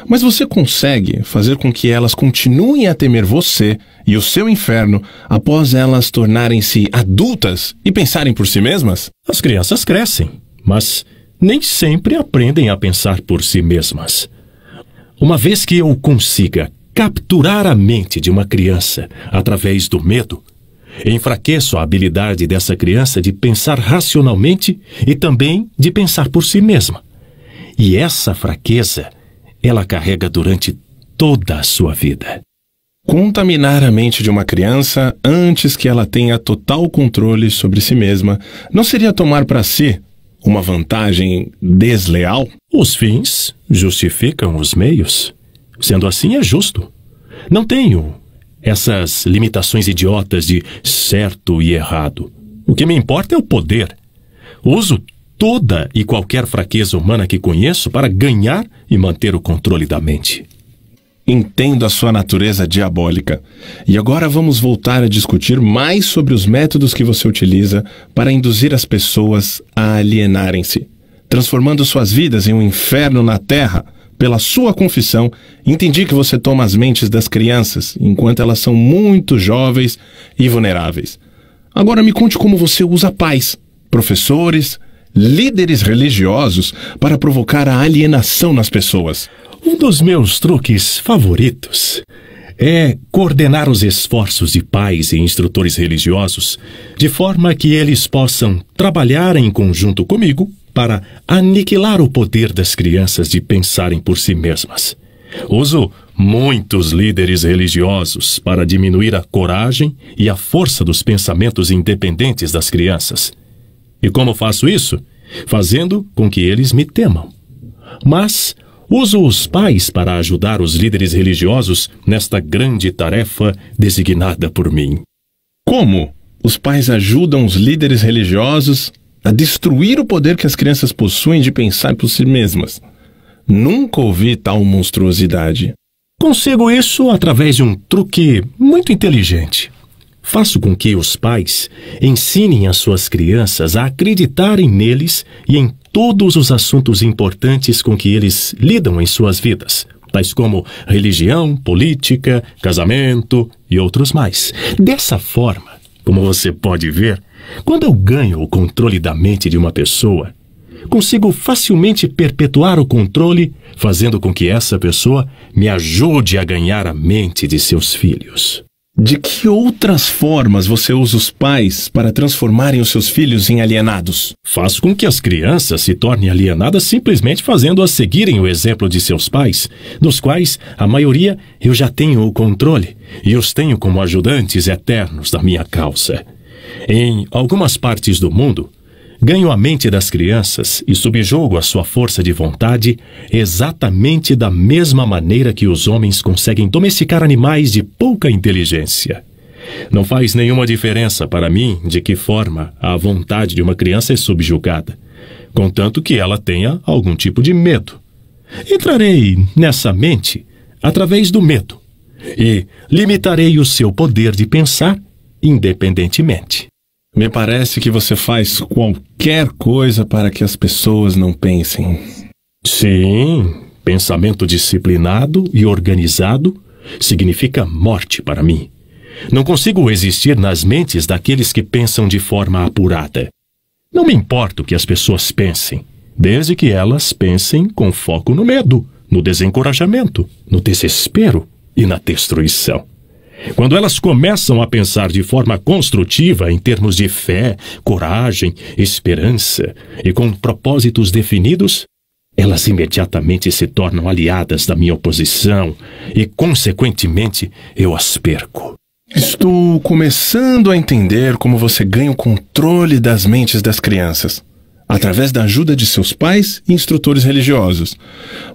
Mas você consegue fazer com que elas continuem a temer você e o seu inferno após elas tornarem-se adultas e pensarem por si mesmas? As crianças crescem, mas nem sempre aprendem a pensar por si mesmas. Uma vez que eu consiga capturar a mente de uma criança através do medo, Enfraqueço a habilidade dessa criança de pensar racionalmente e também de pensar por si mesma. E essa fraqueza ela carrega durante toda a sua vida. Contaminar a mente de uma criança antes que ela tenha total controle sobre si mesma não seria tomar para si uma vantagem desleal? Os fins justificam os meios. Sendo assim, é justo. Não tenho essas limitações idiotas de certo e errado. O que me importa é o poder. Uso toda e qualquer fraqueza humana que conheço para ganhar e manter o controle da mente. Entendo a sua natureza diabólica. E agora vamos voltar a discutir mais sobre os métodos que você utiliza para induzir as pessoas a alienarem-se, transformando suas vidas em um inferno na Terra pela sua confissão, entendi que você toma as mentes das crianças enquanto elas são muito jovens e vulneráveis. Agora me conte como você usa pais, professores, líderes religiosos para provocar a alienação nas pessoas. Um dos meus truques favoritos é coordenar os esforços de pais e instrutores religiosos de forma que eles possam trabalhar em conjunto comigo para aniquilar o poder das crianças de pensarem por si mesmas. Uso muitos líderes religiosos para diminuir a coragem e a força dos pensamentos independentes das crianças. E como faço isso? Fazendo com que eles me temam. Mas uso os pais para ajudar os líderes religiosos nesta grande tarefa designada por mim. Como os pais ajudam os líderes religiosos a destruir o poder que as crianças possuem de pensar por si mesmas. Nunca ouvi tal monstruosidade. Consigo isso através de um truque muito inteligente. Faço com que os pais ensinem as suas crianças a acreditarem neles e em todos os assuntos importantes com que eles lidam em suas vidas, tais como religião, política, casamento e outros mais. Dessa forma, como você pode ver, quando eu ganho o controle da mente de uma pessoa, consigo facilmente perpetuar o controle, fazendo com que essa pessoa me ajude a ganhar a mente de seus filhos. De que outras formas você usa os pais para transformarem os seus filhos em alienados? Faz com que as crianças se tornem alienadas simplesmente fazendo-as seguirem o exemplo de seus pais, dos quais a maioria eu já tenho o controle e os tenho como ajudantes eternos da minha causa. Em algumas partes do mundo, ganho a mente das crianças e subjogo a sua força de vontade exatamente da mesma maneira que os homens conseguem domesticar animais de pouca inteligência. Não faz nenhuma diferença para mim de que forma a vontade de uma criança é subjugada, contanto que ela tenha algum tipo de medo. Entrarei nessa mente através do medo e limitarei o seu poder de pensar independentemente. Me parece que você faz qualquer coisa para que as pessoas não pensem. Sim, pensamento disciplinado e organizado significa morte para mim. Não consigo existir nas mentes daqueles que pensam de forma apurada. Não me importa o que as pessoas pensem, desde que elas pensem com foco no medo, no desencorajamento, no desespero e na destruição. Quando elas começam a pensar de forma construtiva em termos de fé, coragem, esperança e com propósitos definidos, elas imediatamente se tornam aliadas da minha oposição e, consequentemente, eu as perco. Estou começando a entender como você ganha o controle das mentes das crianças através da ajuda de seus pais e instrutores religiosos.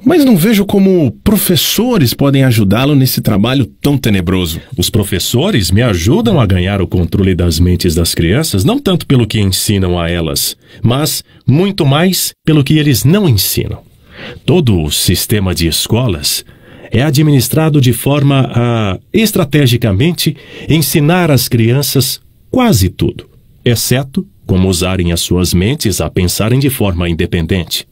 Mas não vejo como professores podem ajudá-lo nesse trabalho tão tenebroso. Os professores me ajudam a ganhar o controle das mentes das crianças, não tanto pelo que ensinam a elas, mas muito mais pelo que eles não ensinam. Todo o sistema de escolas é administrado de forma a, estrategicamente, ensinar às crianças quase tudo, exceto como usarem as suas mentes a pensarem de forma independente.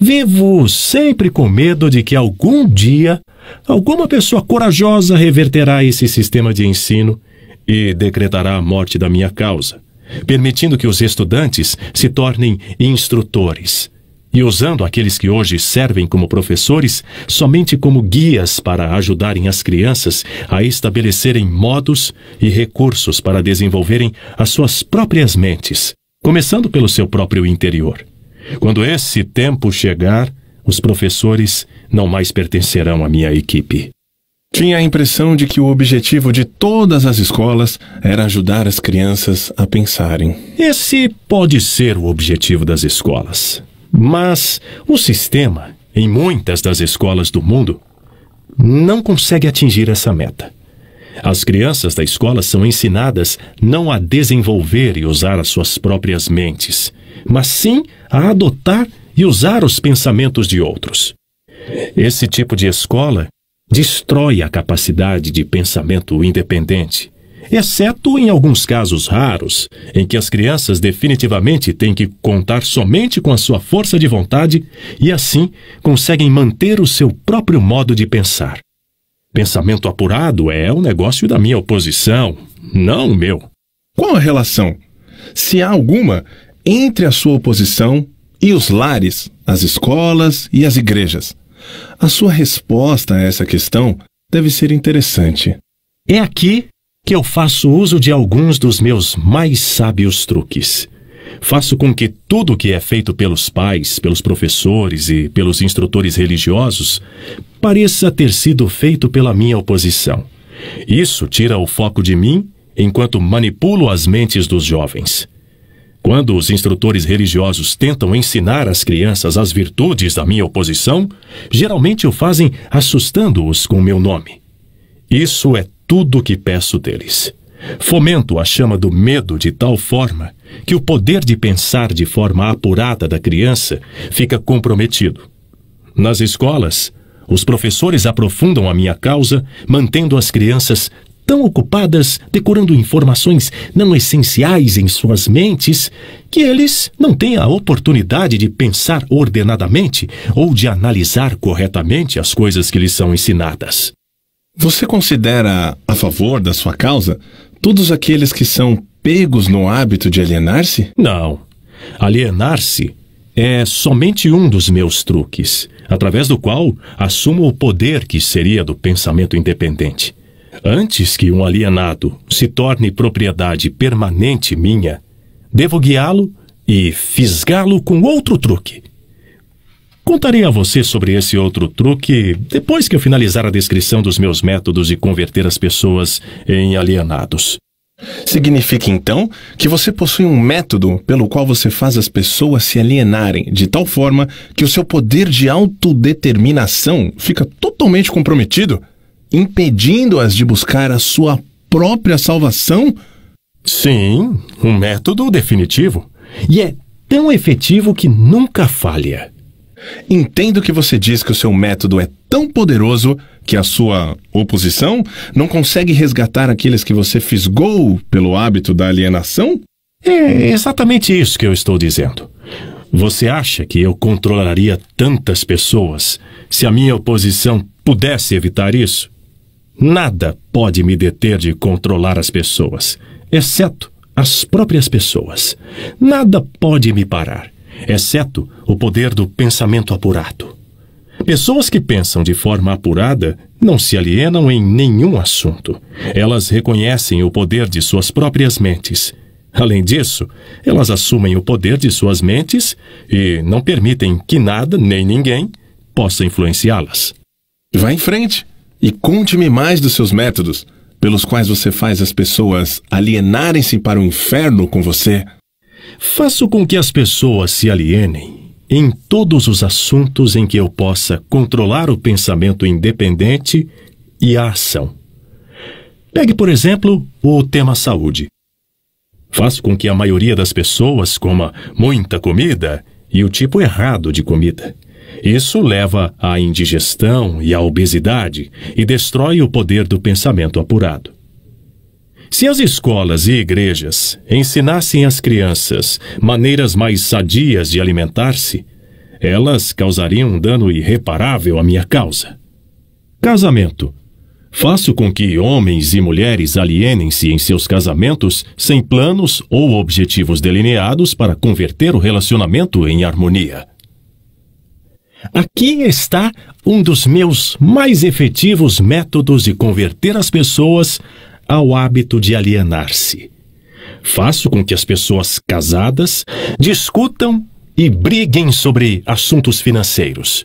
Vivo sempre com medo de que algum dia alguma pessoa corajosa reverterá esse sistema de ensino e decretará a morte da minha causa, permitindo que os estudantes se tornem instrutores e usando aqueles que hoje servem como professores somente como guias para ajudarem as crianças a estabelecerem modos e recursos para desenvolverem as suas próprias mentes, começando pelo seu próprio interior. Quando esse tempo chegar, os professores não mais pertencerão à minha equipe. Tinha a impressão de que o objetivo de todas as escolas era ajudar as crianças a pensarem. Esse pode ser o objetivo das escolas. Mas o sistema, em muitas das escolas do mundo, não consegue atingir essa meta. As crianças da escola são ensinadas não a desenvolver e usar as suas próprias mentes, mas sim a adotar e usar os pensamentos de outros. Esse tipo de escola destrói a capacidade de pensamento independente exceto em alguns casos raros, em que as crianças definitivamente têm que contar somente com a sua força de vontade e assim conseguem manter o seu próprio modo de pensar. Pensamento apurado é o um negócio da minha oposição, não o meu. Qual a relação, se há alguma, entre a sua oposição e os lares, as escolas e as igrejas? A sua resposta a essa questão deve ser interessante. É aqui que eu faço uso de alguns dos meus mais sábios truques. Faço com que tudo o que é feito pelos pais, pelos professores e pelos instrutores religiosos pareça ter sido feito pela minha oposição. Isso tira o foco de mim enquanto manipulo as mentes dos jovens. Quando os instrutores religiosos tentam ensinar às crianças as virtudes da minha oposição, geralmente o fazem assustando-os com meu nome. Isso é tudo o que peço deles. Fomento a chama do medo de tal forma que o poder de pensar de forma apurada da criança fica comprometido. Nas escolas, os professores aprofundam a minha causa, mantendo as crianças tão ocupadas decorando informações não essenciais em suas mentes que eles não têm a oportunidade de pensar ordenadamente ou de analisar corretamente as coisas que lhes são ensinadas. Você considera a favor da sua causa todos aqueles que são pegos no hábito de alienar-se? Não. Alienar-se é somente um dos meus truques, através do qual assumo o poder que seria do pensamento independente. Antes que um alienado se torne propriedade permanente minha, devo guiá-lo e fisgá-lo com outro truque. Contarei a você sobre esse outro truque depois que eu finalizar a descrição dos meus métodos de converter as pessoas em alienados. Significa então que você possui um método pelo qual você faz as pessoas se alienarem de tal forma que o seu poder de autodeterminação fica totalmente comprometido, impedindo-as de buscar a sua própria salvação? Sim, um método definitivo. E é tão efetivo que nunca falha. Entendo que você diz que o seu método é tão poderoso que a sua oposição não consegue resgatar aqueles que você fisgou pelo hábito da alienação? É exatamente isso que eu estou dizendo. Você acha que eu controlaria tantas pessoas se a minha oposição pudesse evitar isso? Nada pode me deter de controlar as pessoas, exceto as próprias pessoas. Nada pode me parar exceto o poder do pensamento apurado. Pessoas que pensam de forma apurada não se alienam em nenhum assunto. Elas reconhecem o poder de suas próprias mentes. Além disso, elas assumem o poder de suas mentes e não permitem que nada nem ninguém possa influenciá-las. Vá em frente e conte-me mais dos seus métodos, pelos quais você faz as pessoas alienarem-se para o inferno com você. Faço com que as pessoas se alienem em todos os assuntos em que eu possa controlar o pensamento independente e a ação. Pegue, por exemplo, o tema saúde. Faço com que a maioria das pessoas coma muita comida e o tipo errado de comida. Isso leva à indigestão e à obesidade e destrói o poder do pensamento apurado. Se as escolas e igrejas ensinassem às crianças maneiras mais sadias de alimentar-se, elas causariam um dano irreparável à minha causa. Casamento. Faço com que homens e mulheres alienem-se em seus casamentos sem planos ou objetivos delineados para converter o relacionamento em harmonia. Aqui está um dos meus mais efetivos métodos de converter as pessoas ao hábito de alienar-se. Faço com que as pessoas casadas discutam e briguem sobre assuntos financeiros.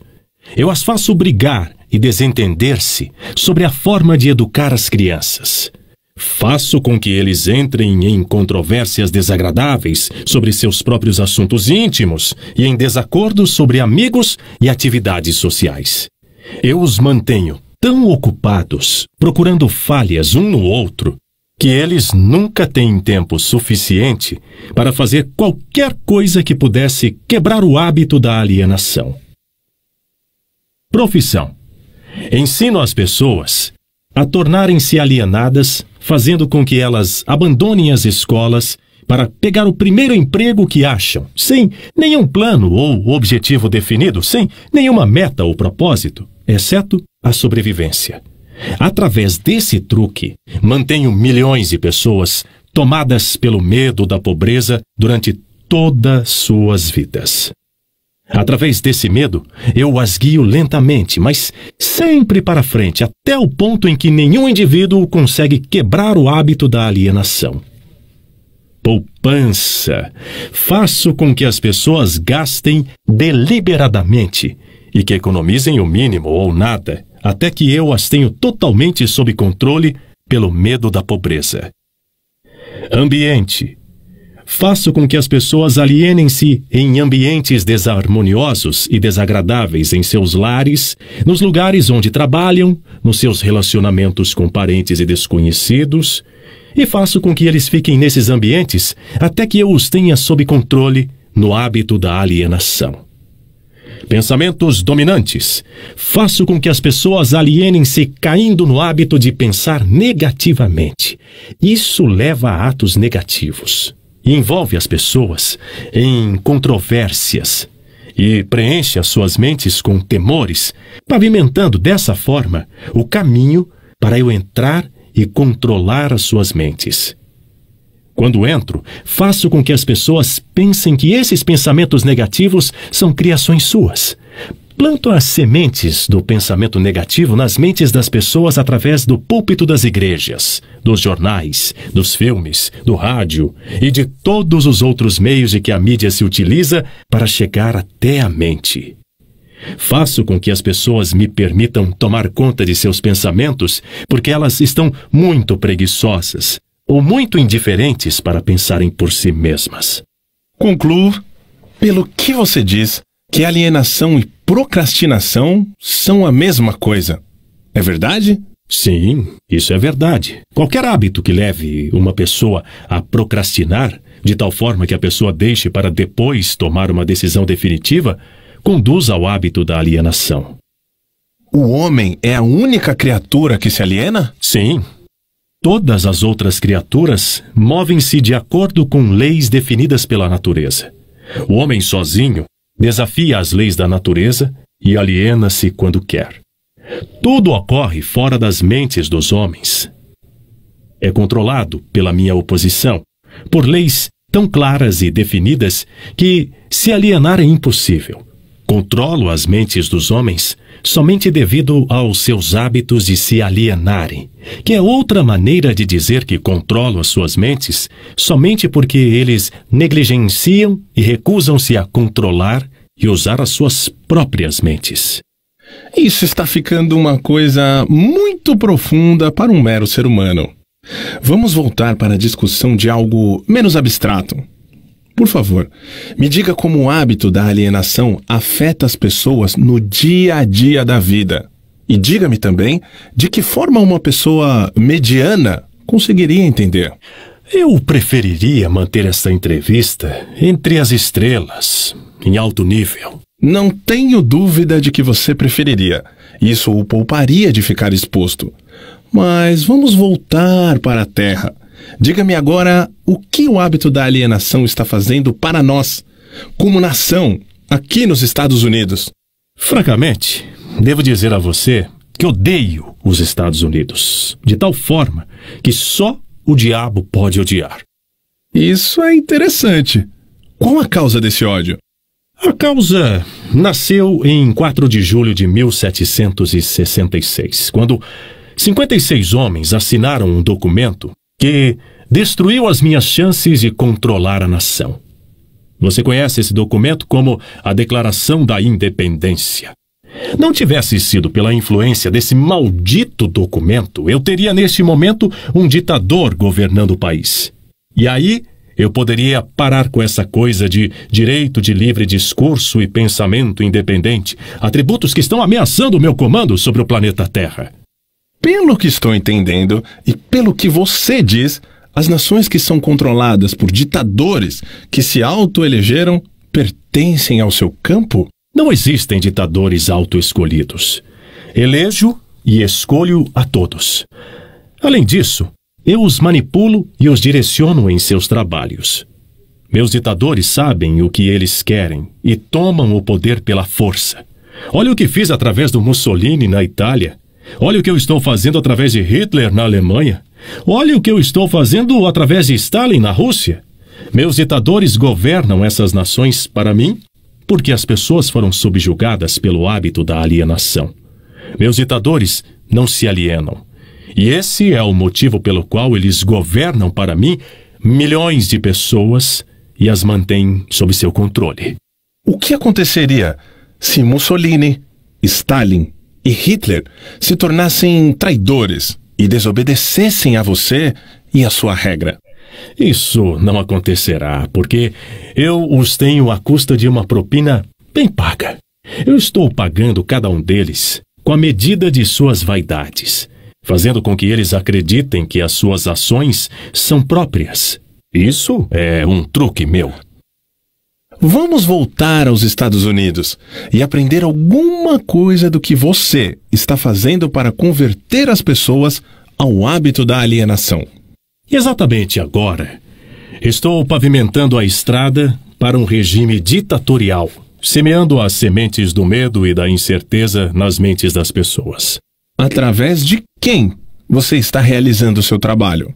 Eu as faço brigar e desentender-se sobre a forma de educar as crianças. Faço com que eles entrem em controvérsias desagradáveis sobre seus próprios assuntos íntimos e em desacordos sobre amigos e atividades sociais. Eu os mantenho tão ocupados procurando falhas um no outro que eles nunca têm tempo suficiente para fazer qualquer coisa que pudesse quebrar o hábito da alienação. Profissão: Ensino as pessoas a tornarem-se alienadas, fazendo com que elas abandonem as escolas para pegar o primeiro emprego que acham, sem nenhum plano ou objetivo definido, sem nenhuma meta ou propósito, exceto a sobrevivência. Através desse truque, mantenho milhões de pessoas tomadas pelo medo da pobreza durante todas suas vidas. Através desse medo, eu as guio lentamente, mas sempre para frente, até o ponto em que nenhum indivíduo consegue quebrar o hábito da alienação poupança. Faço com que as pessoas gastem deliberadamente e que economizem o mínimo ou nada, até que eu as tenho totalmente sob controle pelo medo da pobreza. Ambiente. Faço com que as pessoas alienem-se em ambientes desarmoniosos e desagradáveis em seus lares, nos lugares onde trabalham, nos seus relacionamentos com parentes e desconhecidos, e faço com que eles fiquem nesses ambientes até que eu os tenha sob controle no hábito da alienação. Pensamentos dominantes. Faço com que as pessoas alienem-se caindo no hábito de pensar negativamente. Isso leva a atos negativos. Envolve as pessoas em controvérsias e preenche as suas mentes com temores, pavimentando dessa forma o caminho para eu entrar e controlar as suas mentes. Quando entro, faço com que as pessoas pensem que esses pensamentos negativos são criações suas. Planto as sementes do pensamento negativo nas mentes das pessoas através do púlpito das igrejas, dos jornais, dos filmes, do rádio e de todos os outros meios de que a mídia se utiliza para chegar até a mente. Faço com que as pessoas me permitam tomar conta de seus pensamentos, porque elas estão muito preguiçosas ou muito indiferentes para pensarem por si mesmas. Concluo, pelo que você diz, que alienação e procrastinação são a mesma coisa. É verdade? Sim, isso é verdade. Qualquer hábito que leve uma pessoa a procrastinar, de tal forma que a pessoa deixe para depois tomar uma decisão definitiva, conduz ao hábito da alienação. O homem é a única criatura que se aliena? Sim. Todas as outras criaturas movem-se de acordo com leis definidas pela natureza. O homem sozinho desafia as leis da natureza e aliena-se quando quer. Tudo ocorre fora das mentes dos homens. É controlado pela minha oposição, por leis tão claras e definidas que se alienar é impossível. Controlo as mentes dos homens somente devido aos seus hábitos de se alienarem, que é outra maneira de dizer que controlo as suas mentes somente porque eles negligenciam e recusam-se a controlar e usar as suas próprias mentes. Isso está ficando uma coisa muito profunda para um mero ser humano. Vamos voltar para a discussão de algo menos abstrato. Por favor, me diga como o hábito da alienação afeta as pessoas no dia a dia da vida. E diga-me também de que forma uma pessoa mediana conseguiria entender. Eu preferiria manter esta entrevista entre as estrelas, em alto nível. Não tenho dúvida de que você preferiria. Isso o pouparia de ficar exposto. Mas vamos voltar para a Terra. Diga-me agora o que o hábito da alienação está fazendo para nós, como nação, aqui nos Estados Unidos. Francamente, devo dizer a você que odeio os Estados Unidos, de tal forma que só o diabo pode odiar. Isso é interessante. Qual a causa desse ódio? A causa nasceu em 4 de julho de 1766, quando 56 homens assinaram um documento que destruiu as minhas chances de controlar a nação. Você conhece esse documento como a Declaração da Independência. Não tivesse sido pela influência desse maldito documento, eu teria neste momento um ditador governando o país. E aí eu poderia parar com essa coisa de direito de livre discurso e pensamento independente, atributos que estão ameaçando o meu comando sobre o planeta Terra. Pelo que estou entendendo e pelo que você diz, as nações que são controladas por ditadores que se autoelegeram pertencem ao seu campo? Não existem ditadores autoescolhidos. Elejo e escolho a todos. Além disso, eu os manipulo e os direciono em seus trabalhos. Meus ditadores sabem o que eles querem e tomam o poder pela força. Olha o que fiz através do Mussolini na Itália. Olha o que eu estou fazendo através de Hitler na Alemanha. Olha o que eu estou fazendo através de Stalin na Rússia. Meus ditadores governam essas nações para mim porque as pessoas foram subjugadas pelo hábito da alienação. Meus ditadores não se alienam. E esse é o motivo pelo qual eles governam para mim milhões de pessoas e as mantêm sob seu controle. O que aconteceria se Mussolini, Stalin e Hitler se tornassem traidores e desobedecessem a você e a sua regra. Isso não acontecerá, porque eu os tenho à custa de uma propina bem paga. Eu estou pagando cada um deles com a medida de suas vaidades, fazendo com que eles acreditem que as suas ações são próprias. Isso é um truque meu. Vamos voltar aos Estados Unidos e aprender alguma coisa do que você está fazendo para converter as pessoas ao hábito da alienação. Exatamente agora, estou pavimentando a estrada para um regime ditatorial, semeando as sementes do medo e da incerteza nas mentes das pessoas. Através de quem você está realizando o seu trabalho?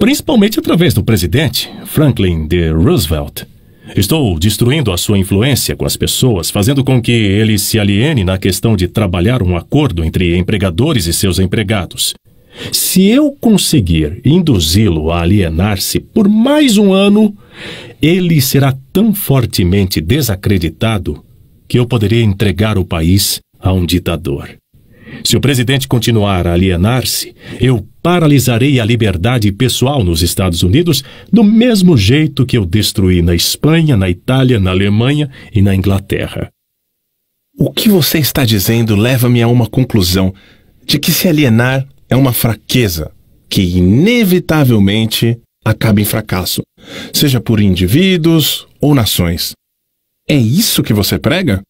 Principalmente através do presidente Franklin D. Roosevelt Estou destruindo a sua influência com as pessoas, fazendo com que ele se aliene na questão de trabalhar um acordo entre empregadores e seus empregados. Se eu conseguir induzi-lo a alienar-se por mais um ano, ele será tão fortemente desacreditado que eu poderia entregar o país a um ditador. Se o presidente continuar a alienar-se, eu paralisarei a liberdade pessoal nos Estados Unidos do mesmo jeito que eu destruí na Espanha, na Itália, na Alemanha e na Inglaterra. O que você está dizendo leva-me a uma conclusão de que se alienar é uma fraqueza que inevitavelmente acaba em fracasso, seja por indivíduos ou nações. É isso que você prega?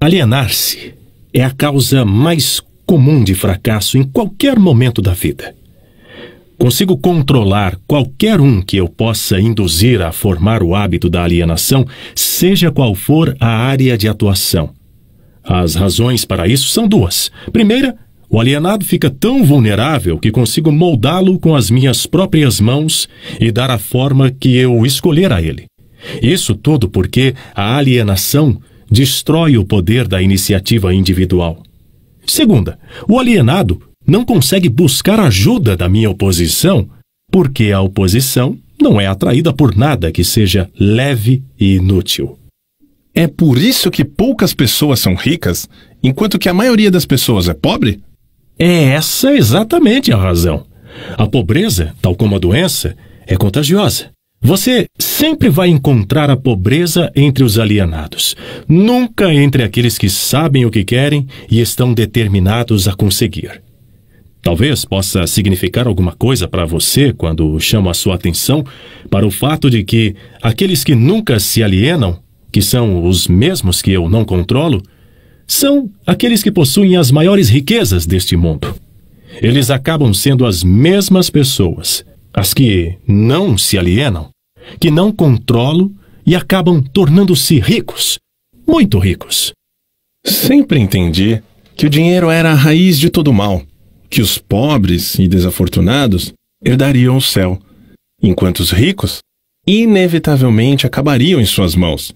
Alienar-se é a causa mais comum de fracasso em qualquer momento da vida. Consigo controlar qualquer um que eu possa induzir a formar o hábito da alienação, seja qual for a área de atuação. As razões para isso são duas. Primeira, o alienado fica tão vulnerável que consigo moldá-lo com as minhas próprias mãos e dar a forma que eu escolher a ele. Isso tudo porque a alienação destrói o poder da iniciativa individual. Segunda, o alienado não consegue buscar ajuda da minha oposição porque a oposição não é atraída por nada que seja leve e inútil. É por isso que poucas pessoas são ricas, enquanto que a maioria das pessoas é pobre? É essa exatamente a razão. A pobreza, tal como a doença, é contagiosa. Você sempre vai encontrar a pobreza entre os alienados, nunca entre aqueles que sabem o que querem e estão determinados a conseguir. Talvez possa significar alguma coisa para você quando chamo a sua atenção para o fato de que aqueles que nunca se alienam, que são os mesmos que eu não controlo, são aqueles que possuem as maiores riquezas deste mundo. Eles acabam sendo as mesmas pessoas as que não se alienam, que não controlo e acabam tornando-se ricos, muito ricos. Sempre entendi que o dinheiro era a raiz de todo mal, que os pobres e desafortunados herdariam o céu, enquanto os ricos inevitavelmente acabariam em suas mãos.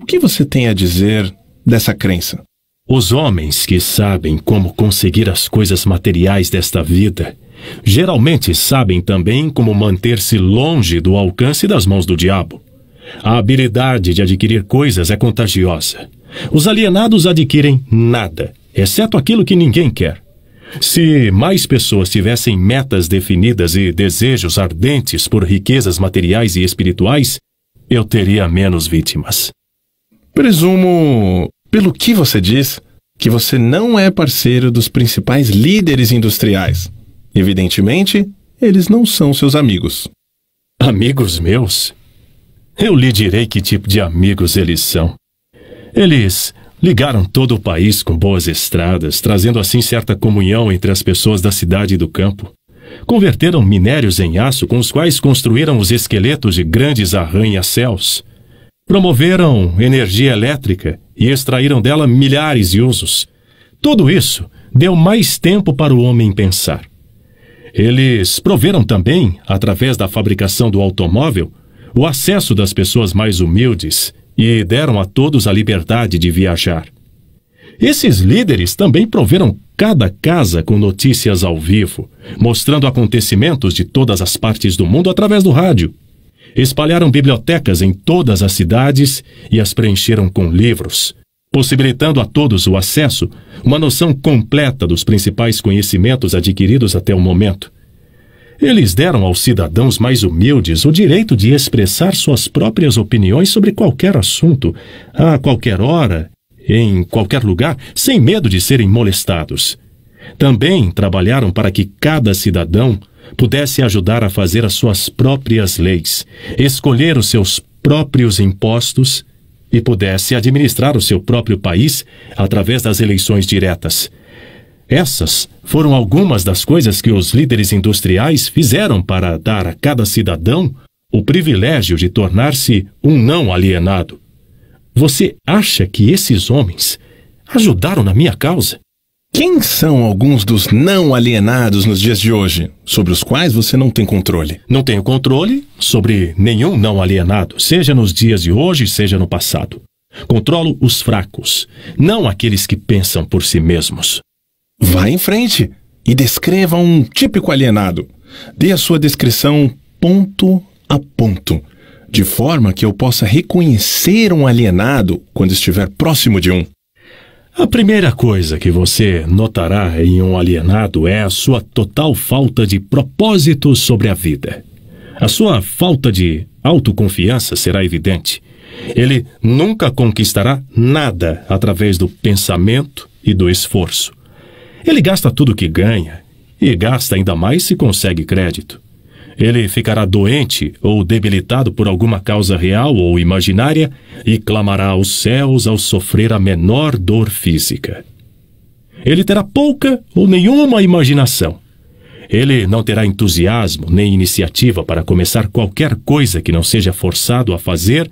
O que você tem a dizer dessa crença? Os homens que sabem como conseguir as coisas materiais desta vida Geralmente sabem também como manter-se longe do alcance das mãos do diabo. A habilidade de adquirir coisas é contagiosa. Os alienados adquirem nada, exceto aquilo que ninguém quer. Se mais pessoas tivessem metas definidas e desejos ardentes por riquezas materiais e espirituais, eu teria menos vítimas. Presumo, pelo que você diz, que você não é parceiro dos principais líderes industriais. Evidentemente, eles não são seus amigos. Amigos meus? Eu lhe direi que tipo de amigos eles são. Eles ligaram todo o país com boas estradas, trazendo assim certa comunhão entre as pessoas da cidade e do campo. Converteram minérios em aço com os quais construíram os esqueletos de grandes arranha-céus. Promoveram energia elétrica e extraíram dela milhares de usos. Tudo isso deu mais tempo para o homem pensar. Eles proveram também, através da fabricação do automóvel, o acesso das pessoas mais humildes e deram a todos a liberdade de viajar. Esses líderes também proveram cada casa com notícias ao vivo, mostrando acontecimentos de todas as partes do mundo através do rádio. Espalharam bibliotecas em todas as cidades e as preencheram com livros, possibilitando a todos o acesso, uma noção completa dos principais conhecimentos adquiridos até o momento. Eles deram aos cidadãos mais humildes o direito de expressar suas próprias opiniões sobre qualquer assunto, a qualquer hora, em qualquer lugar, sem medo de serem molestados. Também trabalharam para que cada cidadão pudesse ajudar a fazer as suas próprias leis, escolher os seus próprios impostos e pudesse administrar o seu próprio país através das eleições diretas. Essas foram algumas das coisas que os líderes industriais fizeram para dar a cada cidadão o privilégio de tornar-se um não alienado. Você acha que esses homens ajudaram na minha causa? Quem são alguns dos não alienados nos dias de hoje, sobre os quais você não tem controle? Não tenho controle sobre nenhum não alienado, seja nos dias de hoje, seja no passado. Controlo os fracos, não aqueles que pensam por si mesmos. Vá em frente e descreva um típico alienado. Dê a sua descrição ponto a ponto, de forma que eu possa reconhecer um alienado quando estiver próximo de um. A primeira coisa que você notará em um alienado é a sua total falta de propósito sobre a vida. A sua falta de autoconfiança será evidente. Ele nunca conquistará nada através do pensamento e do esforço. Ele gasta tudo que ganha e gasta ainda mais se consegue crédito. Ele ficará doente ou debilitado por alguma causa real ou imaginária e clamará aos céus ao sofrer a menor dor física. Ele terá pouca ou nenhuma imaginação. Ele não terá entusiasmo nem iniciativa para começar qualquer coisa que não seja forçado a fazer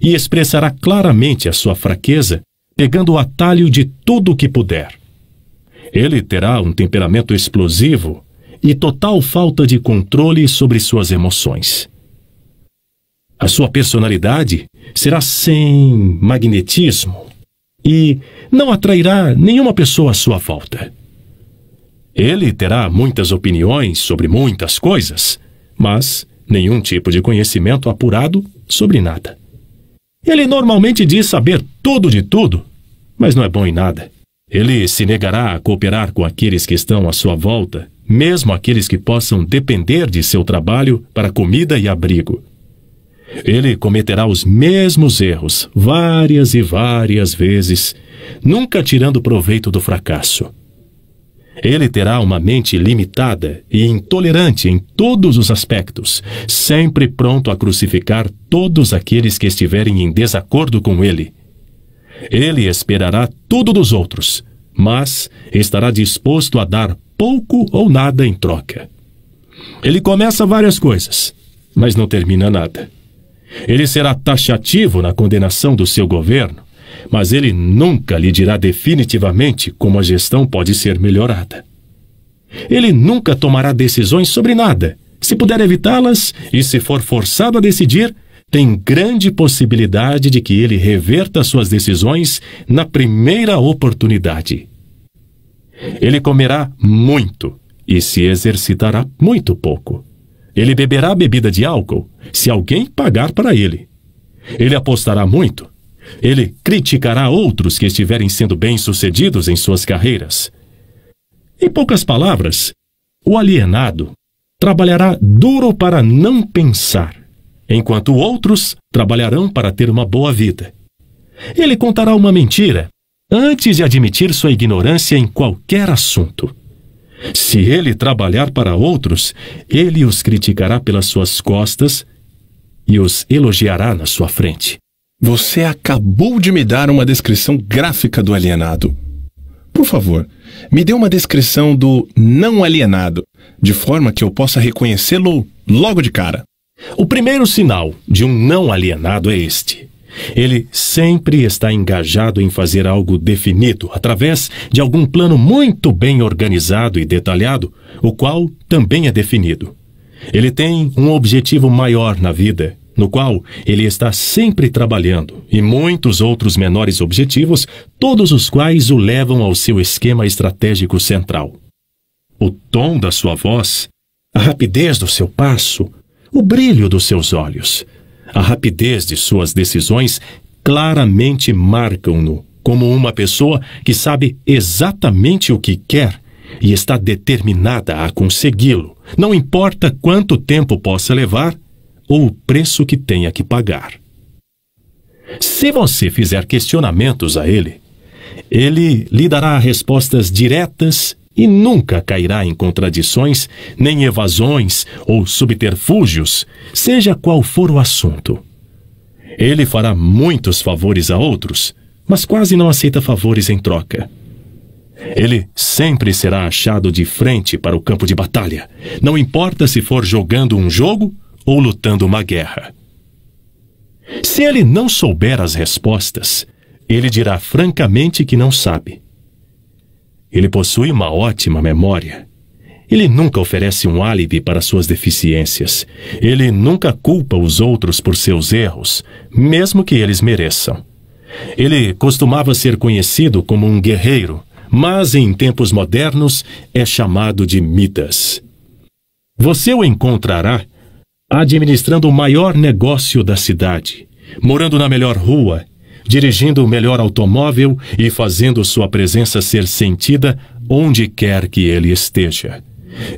e expressará claramente a sua fraqueza, pegando o atalho de tudo o que puder. Ele terá um temperamento explosivo e total falta de controle sobre suas emoções. A sua personalidade será sem magnetismo e não atrairá nenhuma pessoa à sua volta. Ele terá muitas opiniões sobre muitas coisas, mas nenhum tipo de conhecimento apurado sobre nada. Ele normalmente diz saber tudo de tudo, mas não é bom em nada. Ele se negará a cooperar com aqueles que estão à sua volta, mesmo aqueles que possam depender de seu trabalho para comida e abrigo. Ele cometerá os mesmos erros várias e várias vezes, nunca tirando proveito do fracasso. Ele terá uma mente limitada e intolerante em todos os aspectos, sempre pronto a crucificar todos aqueles que estiverem em desacordo com ele ele esperará tudo dos outros, mas estará disposto a dar pouco ou nada em troca. Ele começa várias coisas, mas não termina nada. Ele será taxativo na condenação do seu governo, mas ele nunca lhe dirá definitivamente como a gestão pode ser melhorada. Ele nunca tomará decisões sobre nada. Se puder evitá-las e se for forçado a decidir, tem grande possibilidade de que ele reverta suas decisões na primeira oportunidade. Ele comerá muito e se exercitará muito pouco. Ele beberá bebida de álcool se alguém pagar para ele. Ele apostará muito. Ele criticará outros que estiverem sendo bem-sucedidos em suas carreiras. Em poucas palavras, o alienado trabalhará duro para não pensar enquanto outros trabalharão para ter uma boa vida. Ele contará uma mentira antes de admitir sua ignorância em qualquer assunto. Se ele trabalhar para outros, ele os criticará pelas suas costas e os elogiará na sua frente. Você acabou de me dar uma descrição gráfica do alienado. Por favor, me dê uma descrição do não alienado, de forma que eu possa reconhecê-lo logo de cara. O primeiro sinal de um não alienado é este. Ele sempre está engajado em fazer algo definido através de algum plano muito bem organizado e detalhado, o qual também é definido. Ele tem um objetivo maior na vida, no qual ele está sempre trabalhando, e muitos outros menores objetivos, todos os quais o levam ao seu esquema estratégico central. O tom da sua voz, a rapidez do seu passo, o brilho dos seus olhos. A rapidez de suas decisões claramente marcam-no como uma pessoa que sabe exatamente o que quer e está determinada a consegui-lo, não importa quanto tempo possa levar ou o preço que tenha que pagar. Se você fizer questionamentos a ele, ele lhe dará respostas diretas e nunca cairá em contradições, nem evasões ou subterfúgios, seja qual for o assunto. Ele fará muitos favores a outros, mas quase não aceita favores em troca. Ele sempre será achado de frente para o campo de batalha, não importa se for jogando um jogo ou lutando uma guerra. Se ele não souber as respostas, ele dirá francamente que não sabe. Ele possui uma ótima memória. Ele nunca oferece um álibi para suas deficiências. Ele nunca culpa os outros por seus erros, mesmo que eles mereçam. Ele costumava ser conhecido como um guerreiro, mas em tempos modernos é chamado de Midas. Você o encontrará administrando o maior negócio da cidade, morando na melhor rua dirigindo o melhor automóvel e fazendo sua presença ser sentida onde quer que ele esteja.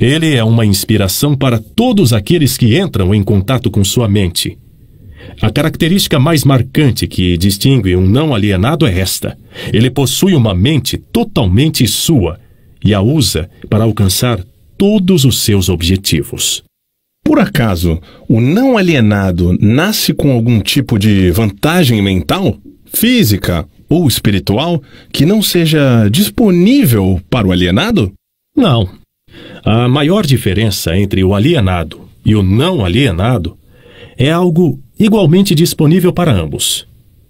Ele é uma inspiração para todos aqueles que entram em contato com sua mente. A característica mais marcante que distingue um não alienado é esta: ele possui uma mente totalmente sua e a usa para alcançar todos os seus objetivos. Por acaso, o não alienado nasce com algum tipo de vantagem mental? física ou espiritual que não seja disponível para o alienado? Não. A maior diferença entre o alienado e o não alienado é algo igualmente disponível para ambos.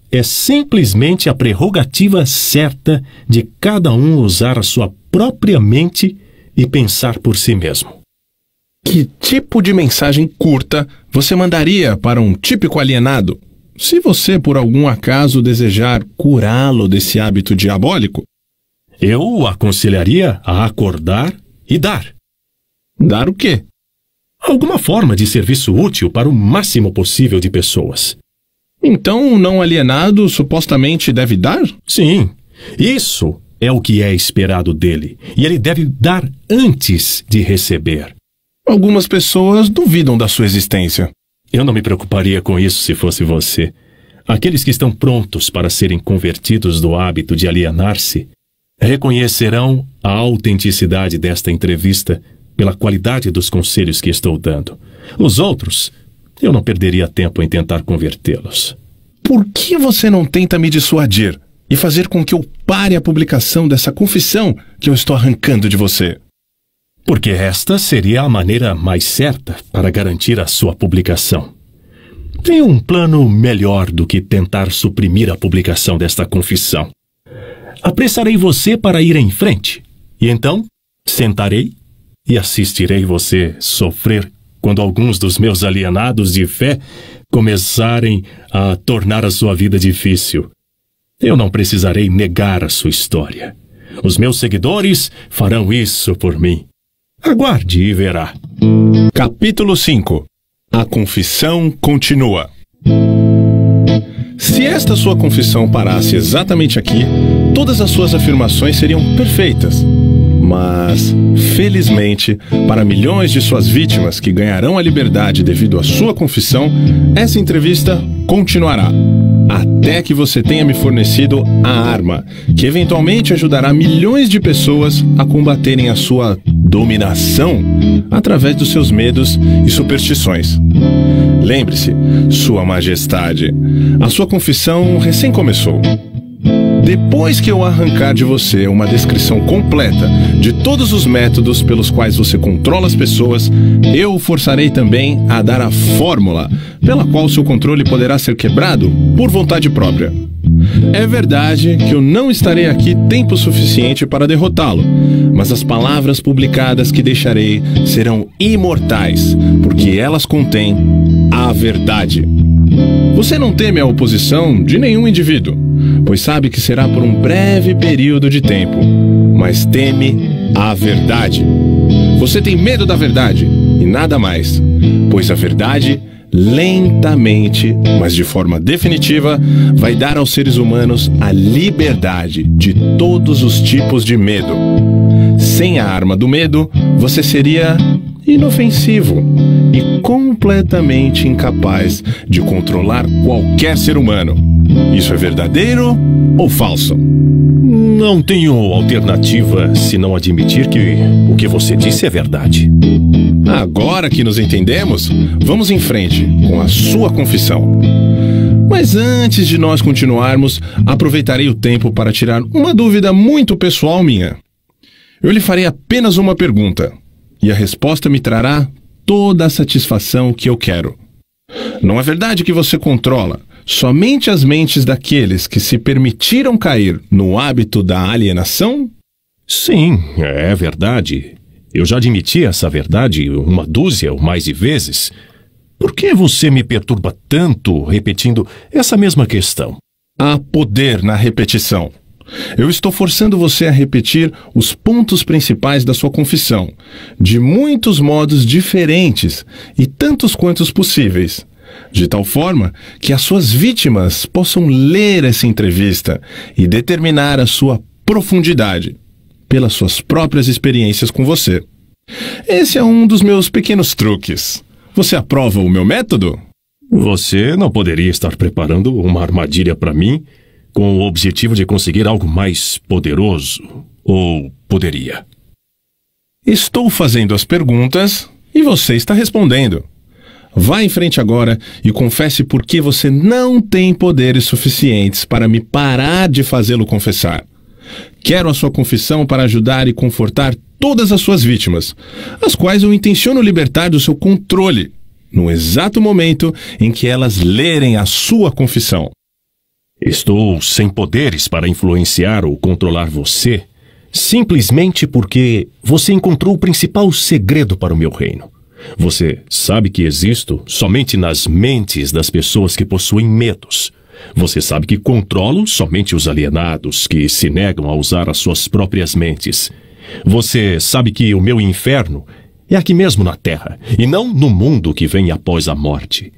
É simplesmente a prerrogativa certa de cada um usar a sua própria mente e pensar por si mesmo. Que tipo de mensagem curta você mandaria para um típico alienado? Se você, por algum acaso, desejar curá-lo desse hábito diabólico, eu o aconselharia a acordar e dar. Dar o quê? Alguma forma de serviço útil para o máximo possível de pessoas. Então, o não alienado supostamente deve dar? Sim. Isso é o que é esperado dele. E ele deve dar antes de receber. Algumas pessoas duvidam da sua existência. Eu não me preocuparia com isso se fosse você. Aqueles que estão prontos para serem convertidos do hábito de alienar-se reconhecerão a autenticidade desta entrevista pela qualidade dos conselhos que estou dando. Os outros, eu não perderia tempo em tentar convertê-los. Por que você não tenta me dissuadir e fazer com que eu pare a publicação dessa confissão que eu estou arrancando de você? porque esta seria a maneira mais certa para garantir a sua publicação. Tem um plano melhor do que tentar suprimir a publicação desta confissão. Apressarei você para ir em frente, e então sentarei e assistirei você sofrer quando alguns dos meus alienados de fé começarem a tornar a sua vida difícil. Eu não precisarei negar a sua história. Os meus seguidores farão isso por mim. Aguarde e verá. Capítulo 5 A confissão continua. Se esta sua confissão parasse exatamente aqui, todas as suas afirmações seriam perfeitas. Mas, felizmente, para milhões de suas vítimas que ganharão a liberdade devido à sua confissão, essa entrevista continuará. Até que você tenha me fornecido a arma, que eventualmente ajudará milhões de pessoas a combaterem a sua dominação através dos seus medos e superstições. Lembre-se, Sua Majestade, a sua confissão recém começou. Depois que eu arrancar de você uma descrição completa de todos os métodos pelos quais você controla as pessoas, eu o forçarei também a dar a fórmula pela qual seu controle poderá ser quebrado por vontade própria. É verdade que eu não estarei aqui tempo suficiente para derrotá-lo, mas as palavras publicadas que deixarei serão imortais, porque elas contêm a verdade. Você não teme a oposição de nenhum indivíduo, pois sabe que será por um breve período de tempo, mas teme a verdade. Você tem medo da verdade e nada mais, pois a verdade lentamente, mas de forma definitiva, vai dar aos seres humanos a liberdade de todos os tipos de medo. Sem a arma do medo, você seria inofensivo e completamente incapaz de controlar qualquer ser humano. Isso é verdadeiro ou falso? Não tenho alternativa senão admitir que o que você disse é verdade. Agora que nos entendemos, vamos em frente com a sua confissão. Mas antes de nós continuarmos, aproveitarei o tempo para tirar uma dúvida muito pessoal minha. Eu lhe farei apenas uma pergunta e a resposta me trará toda a satisfação que eu quero. Não é verdade que você controla. Somente as mentes daqueles que se permitiram cair no hábito da alienação? Sim, é verdade. Eu já admiti essa verdade uma dúzia ou mais de vezes. Por que você me perturba tanto repetindo essa mesma questão? Há poder na repetição. Eu estou forçando você a repetir os pontos principais da sua confissão, de muitos modos diferentes e tantos quantos possíveis, de tal forma que as suas vítimas possam ler essa entrevista e determinar a sua profundidade pelas suas próprias experiências com você. Esse é um dos meus pequenos truques. Você aprova o meu método? Você não poderia estar preparando uma armadilha para mim com o objetivo de conseguir algo mais poderoso. Ou poderia. Estou fazendo as perguntas e você está respondendo. Vá em frente agora e confesse por que você não tem poderes suficientes para me parar de fazê-lo confessar. Quero a sua confissão para ajudar e confortar todas as suas vítimas, as quais eu intenciono libertar do seu controle, no exato momento em que elas lerem a sua confissão. Estou sem poderes para influenciar ou controlar você, simplesmente porque você encontrou o principal segredo para o meu reino. Você sabe que existo somente nas mentes das pessoas que possuem medos. Você sabe que controlo somente os alienados que se negam a usar as suas próprias mentes. Você sabe que o meu inferno é aqui mesmo na Terra e não no mundo que vem após a morte.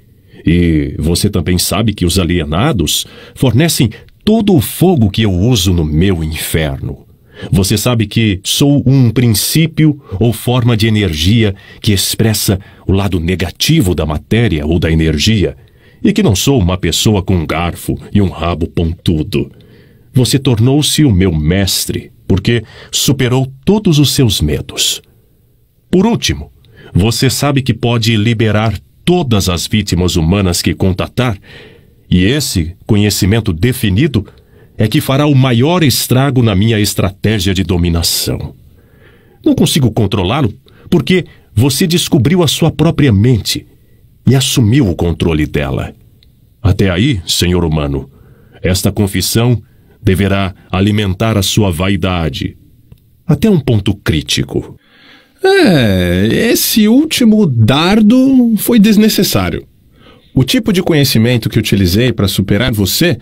E você também sabe que os alienados fornecem todo o fogo que eu uso no meu inferno. Você sabe que sou um princípio ou forma de energia que expressa o lado negativo da matéria ou da energia, e que não sou uma pessoa com um garfo e um rabo pontudo. Você tornou-se o meu mestre, porque superou todos os seus medos. Por último, você sabe que pode liberar todas as vítimas humanas que contatar, e esse conhecimento definido é que fará o maior estrago na minha estratégia de dominação. Não consigo controlá-lo porque você descobriu a sua própria mente e assumiu o controle dela. Até aí, senhor humano, esta confissão deverá alimentar a sua vaidade até um ponto crítico. É, esse último dardo foi desnecessário. O tipo de conhecimento que utilizei para superar você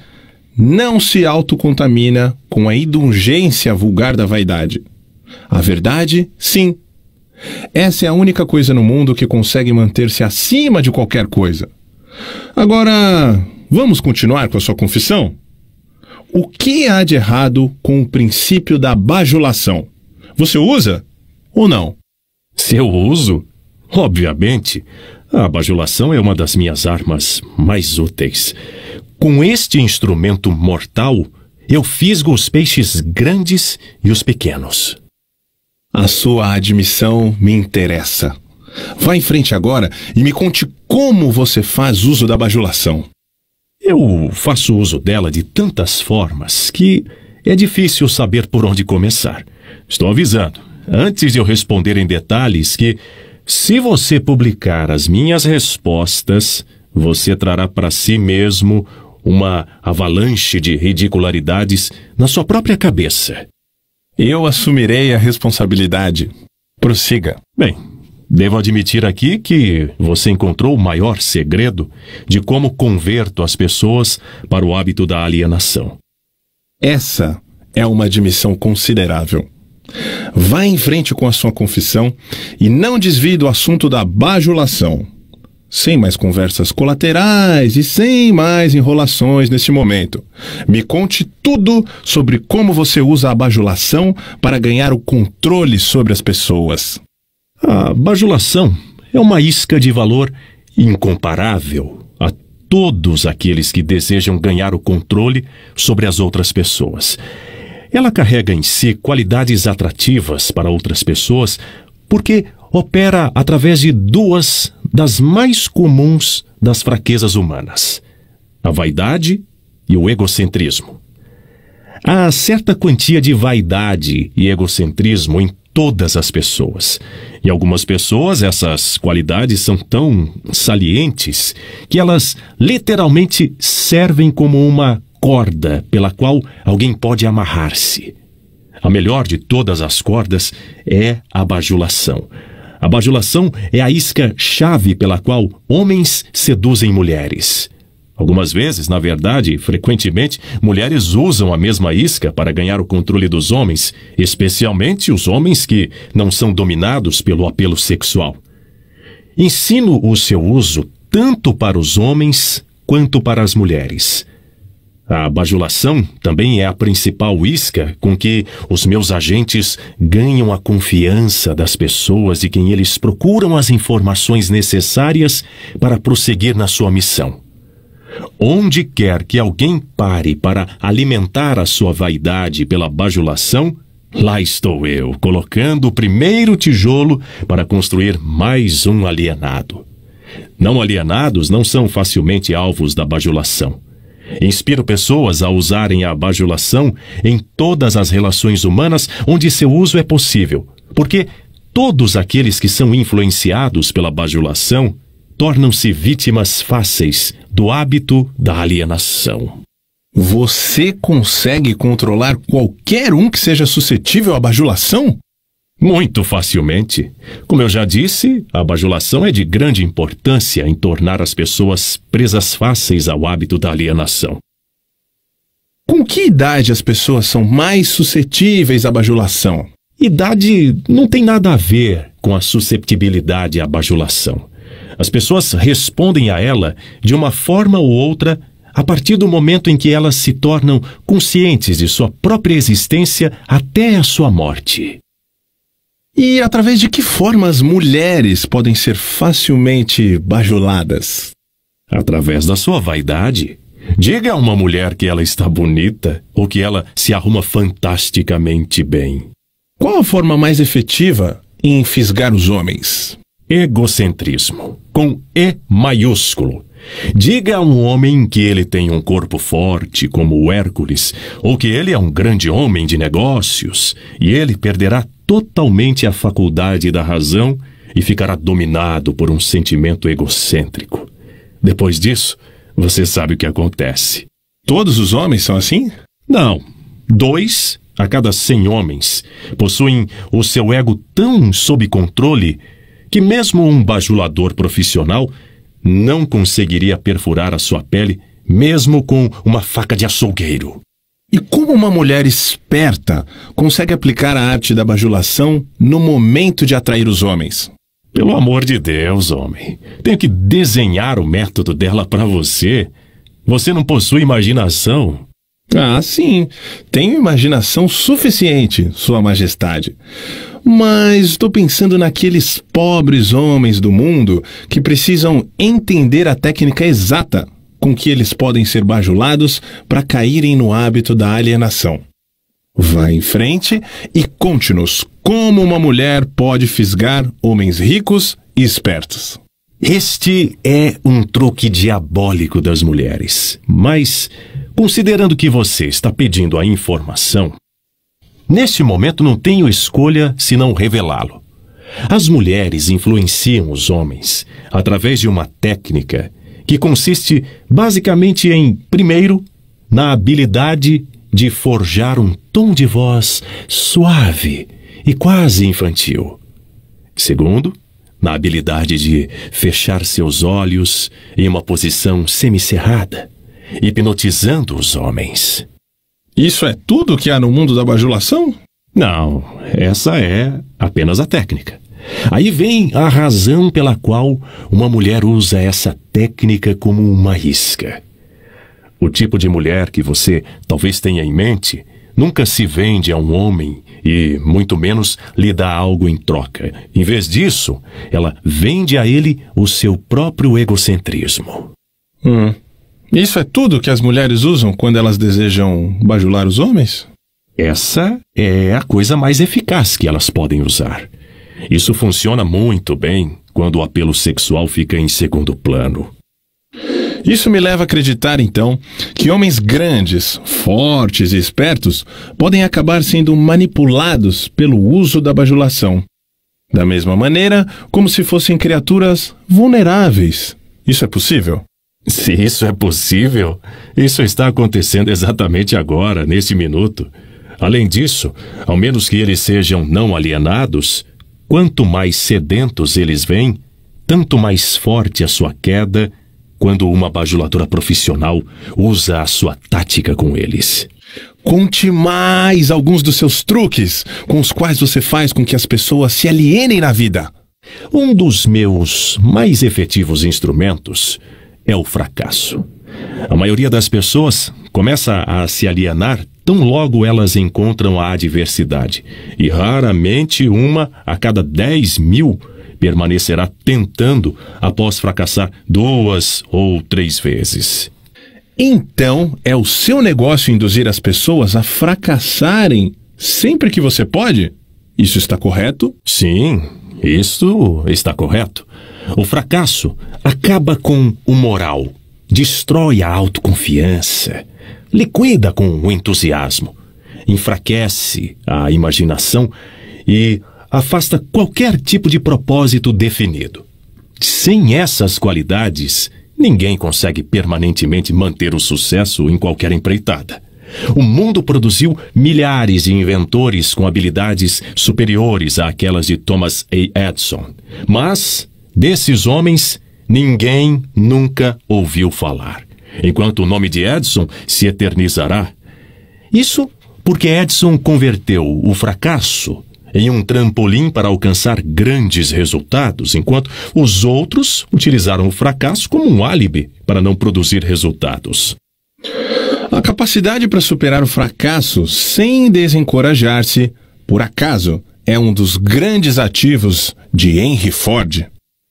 não se autocontamina com a indulgência vulgar da vaidade. A verdade, sim. Essa é a única coisa no mundo que consegue manter-se acima de qualquer coisa. Agora, vamos continuar com a sua confissão? O que há de errado com o princípio da bajulação? Você usa ou não? Seu uso? Obviamente. A bajulação é uma das minhas armas mais úteis. Com este instrumento mortal, eu fisgo os peixes grandes e os pequenos. A sua admissão me interessa. Vá em frente agora e me conte como você faz uso da bajulação. Eu faço uso dela de tantas formas que é difícil saber por onde começar. Estou avisando, antes de eu responder em detalhes, que se você publicar as minhas respostas, você trará para si mesmo uma avalanche de ridicularidades na sua própria cabeça. Eu assumirei a responsabilidade. Prossiga. Bem, devo admitir aqui que você encontrou o maior segredo de como converto as pessoas para o hábito da alienação. Essa é uma admissão considerável. Vá em frente com a sua confissão e não desvie do assunto da bajulação. Sem mais conversas colaterais e sem mais enrolações neste momento. Me conte tudo sobre como você usa a bajulação para ganhar o controle sobre as pessoas. A bajulação é uma isca de valor incomparável a todos aqueles que desejam ganhar o controle sobre as outras pessoas. Ela carrega em si qualidades atrativas para outras pessoas porque opera através de duas das mais comuns das fraquezas humanas: a vaidade e o egocentrismo. Há certa quantia de vaidade e egocentrismo em todas as pessoas. Em algumas pessoas, essas qualidades são tão salientes que elas literalmente servem como uma corda pela qual alguém pode amarrar-se. A melhor de todas as cordas é a bajulação. A bajulação é a isca chave pela qual homens seduzem mulheres. Algumas vezes, na verdade, frequentemente, mulheres usam a mesma isca para ganhar o controle dos homens, especialmente os homens que não são dominados pelo apelo sexual. Ensino o seu uso tanto para os homens quanto para as mulheres. A bajulação também é a principal isca com que os meus agentes ganham a confiança das pessoas de quem eles procuram as informações necessárias para prosseguir na sua missão. Onde quer que alguém pare para alimentar a sua vaidade pela bajulação, lá estou eu, colocando o primeiro tijolo para construir mais um alienado. Não alienados não são facilmente alvos da bajulação. Inspiro pessoas a usarem a bajulação em todas as relações humanas onde seu uso é possível, porque todos aqueles que são influenciados pela bajulação tornam-se vítimas fáceis do hábito da alienação. Você consegue controlar qualquer um que seja suscetível à bajulação? Muito facilmente. Como eu já disse, a bajulação é de grande importância em tornar as pessoas presas fáceis ao hábito da alienação. Com que idade as pessoas são mais suscetíveis à bajulação? Idade não tem nada a ver com a susceptibilidade à bajulação. As pessoas respondem a ela de uma forma ou outra a partir do momento em que elas se tornam conscientes de sua própria existência até a sua morte. E através de que formas mulheres podem ser facilmente bajuladas? Através da sua vaidade. Diga a uma mulher que ela está bonita ou que ela se arruma fantasticamente bem. Qual a forma mais efetiva em fisgar os homens? Egocentrismo, com E maiúsculo. Diga a um homem que ele tem um corpo forte, como o Hércules, ou que ele é um grande homem de negócios, e ele perderá totalmente a faculdade da razão e ficará dominado por um sentimento egocêntrico. Depois disso, você sabe o que acontece. Todos os homens são assim? Não. Dois a cada cem homens possuem o seu ego tão sob controle que, mesmo um bajulador profissional, não conseguiria perfurar a sua pele, mesmo com uma faca de açougueiro. E como uma mulher esperta consegue aplicar a arte da bajulação no momento de atrair os homens? Pelo amor de Deus, homem. Tenho que desenhar o método dela para você. Você não possui imaginação? Ah, sim. Tenho imaginação suficiente, Sua Majestade. Mas estou pensando naqueles pobres homens do mundo que precisam entender a técnica exata com que eles podem ser bajulados para caírem no hábito da alienação. Vá em frente e conte-nos como uma mulher pode fisgar homens ricos e espertos. Este é um truque diabólico das mulheres. Mas, considerando que você está pedindo a informação, neste momento não tenho escolha senão revelá-lo. As mulheres influenciam os homens através de uma técnica que consiste basicamente em, primeiro, na habilidade de forjar um tom de voz suave e quase infantil. Segundo, na habilidade de fechar seus olhos em uma posição semicerrada, hipnotizando os homens. Isso é tudo que há no mundo da bajulação? Não, essa é apenas a técnica. Aí vem a razão pela qual uma mulher usa essa técnica como uma isca. O tipo de mulher que você talvez tenha em mente nunca se vende a um homem e muito menos lhe dá algo em troca. Em vez disso, ela vende a ele o seu próprio egocentrismo. Hum. Isso é tudo que as mulheres usam quando elas desejam bajular os homens? Essa é a coisa mais eficaz que elas podem usar. Isso funciona muito bem quando o apelo sexual fica em segundo plano. Isso me leva a acreditar, então, que homens grandes, fortes e espertos podem acabar sendo manipulados pelo uso da bajulação. Da mesma maneira, como se fossem criaturas vulneráveis. Isso é possível? Se isso é possível, isso está acontecendo exatamente agora, nesse minuto. Além disso, ao menos que eles sejam não alienados, Quanto mais sedentos eles vêm, tanto mais forte a sua queda quando uma bajuladora profissional usa a sua tática com eles. Conte mais alguns dos seus truques com os quais você faz com que as pessoas se alienem na vida. Um dos meus mais efetivos instrumentos é o fracasso. A maioria das pessoas começa a se alienar tão logo elas encontram a adversidade, e raramente uma a cada dez mil permanecerá tentando após fracassar duas ou três vezes. Então, é o seu negócio induzir as pessoas a fracassarem sempre que você pode? Isso está correto? Sim, isso está correto. O fracasso acaba com o moral, destrói a autoconfiança liquida com o entusiasmo, enfraquece a imaginação e afasta qualquer tipo de propósito definido. Sem essas qualidades, ninguém consegue permanentemente manter o sucesso em qualquer empreitada. O mundo produziu milhares de inventores com habilidades superiores àquelas de Thomas A. Edison. Mas, desses homens, ninguém nunca ouviu falar enquanto o nome de Edson se eternizará. Isso porque Edson converteu o fracasso em um trampolim para alcançar grandes resultados, enquanto os outros utilizaram o fracasso como um álibi para não produzir resultados. A capacidade para superar o fracasso sem desencorajar-se, por acaso, é um dos grandes ativos de Henry Ford.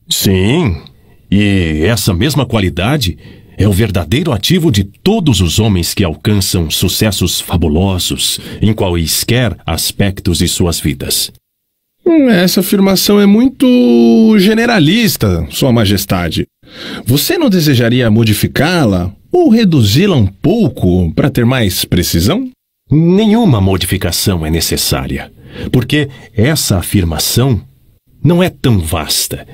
Sim, e essa mesma qualidade é o verdadeiro ativo de todos os homens que alcançam sucessos fabulosos em quaisquer aspectos de suas vidas. Hum, essa afirmação é muito generalista, Sua Majestade. Você não desejaria modificá-la ou reduzi-la um pouco para ter mais precisão? Nenhuma modificação é necessária, porque essa afirmação não é tão vasta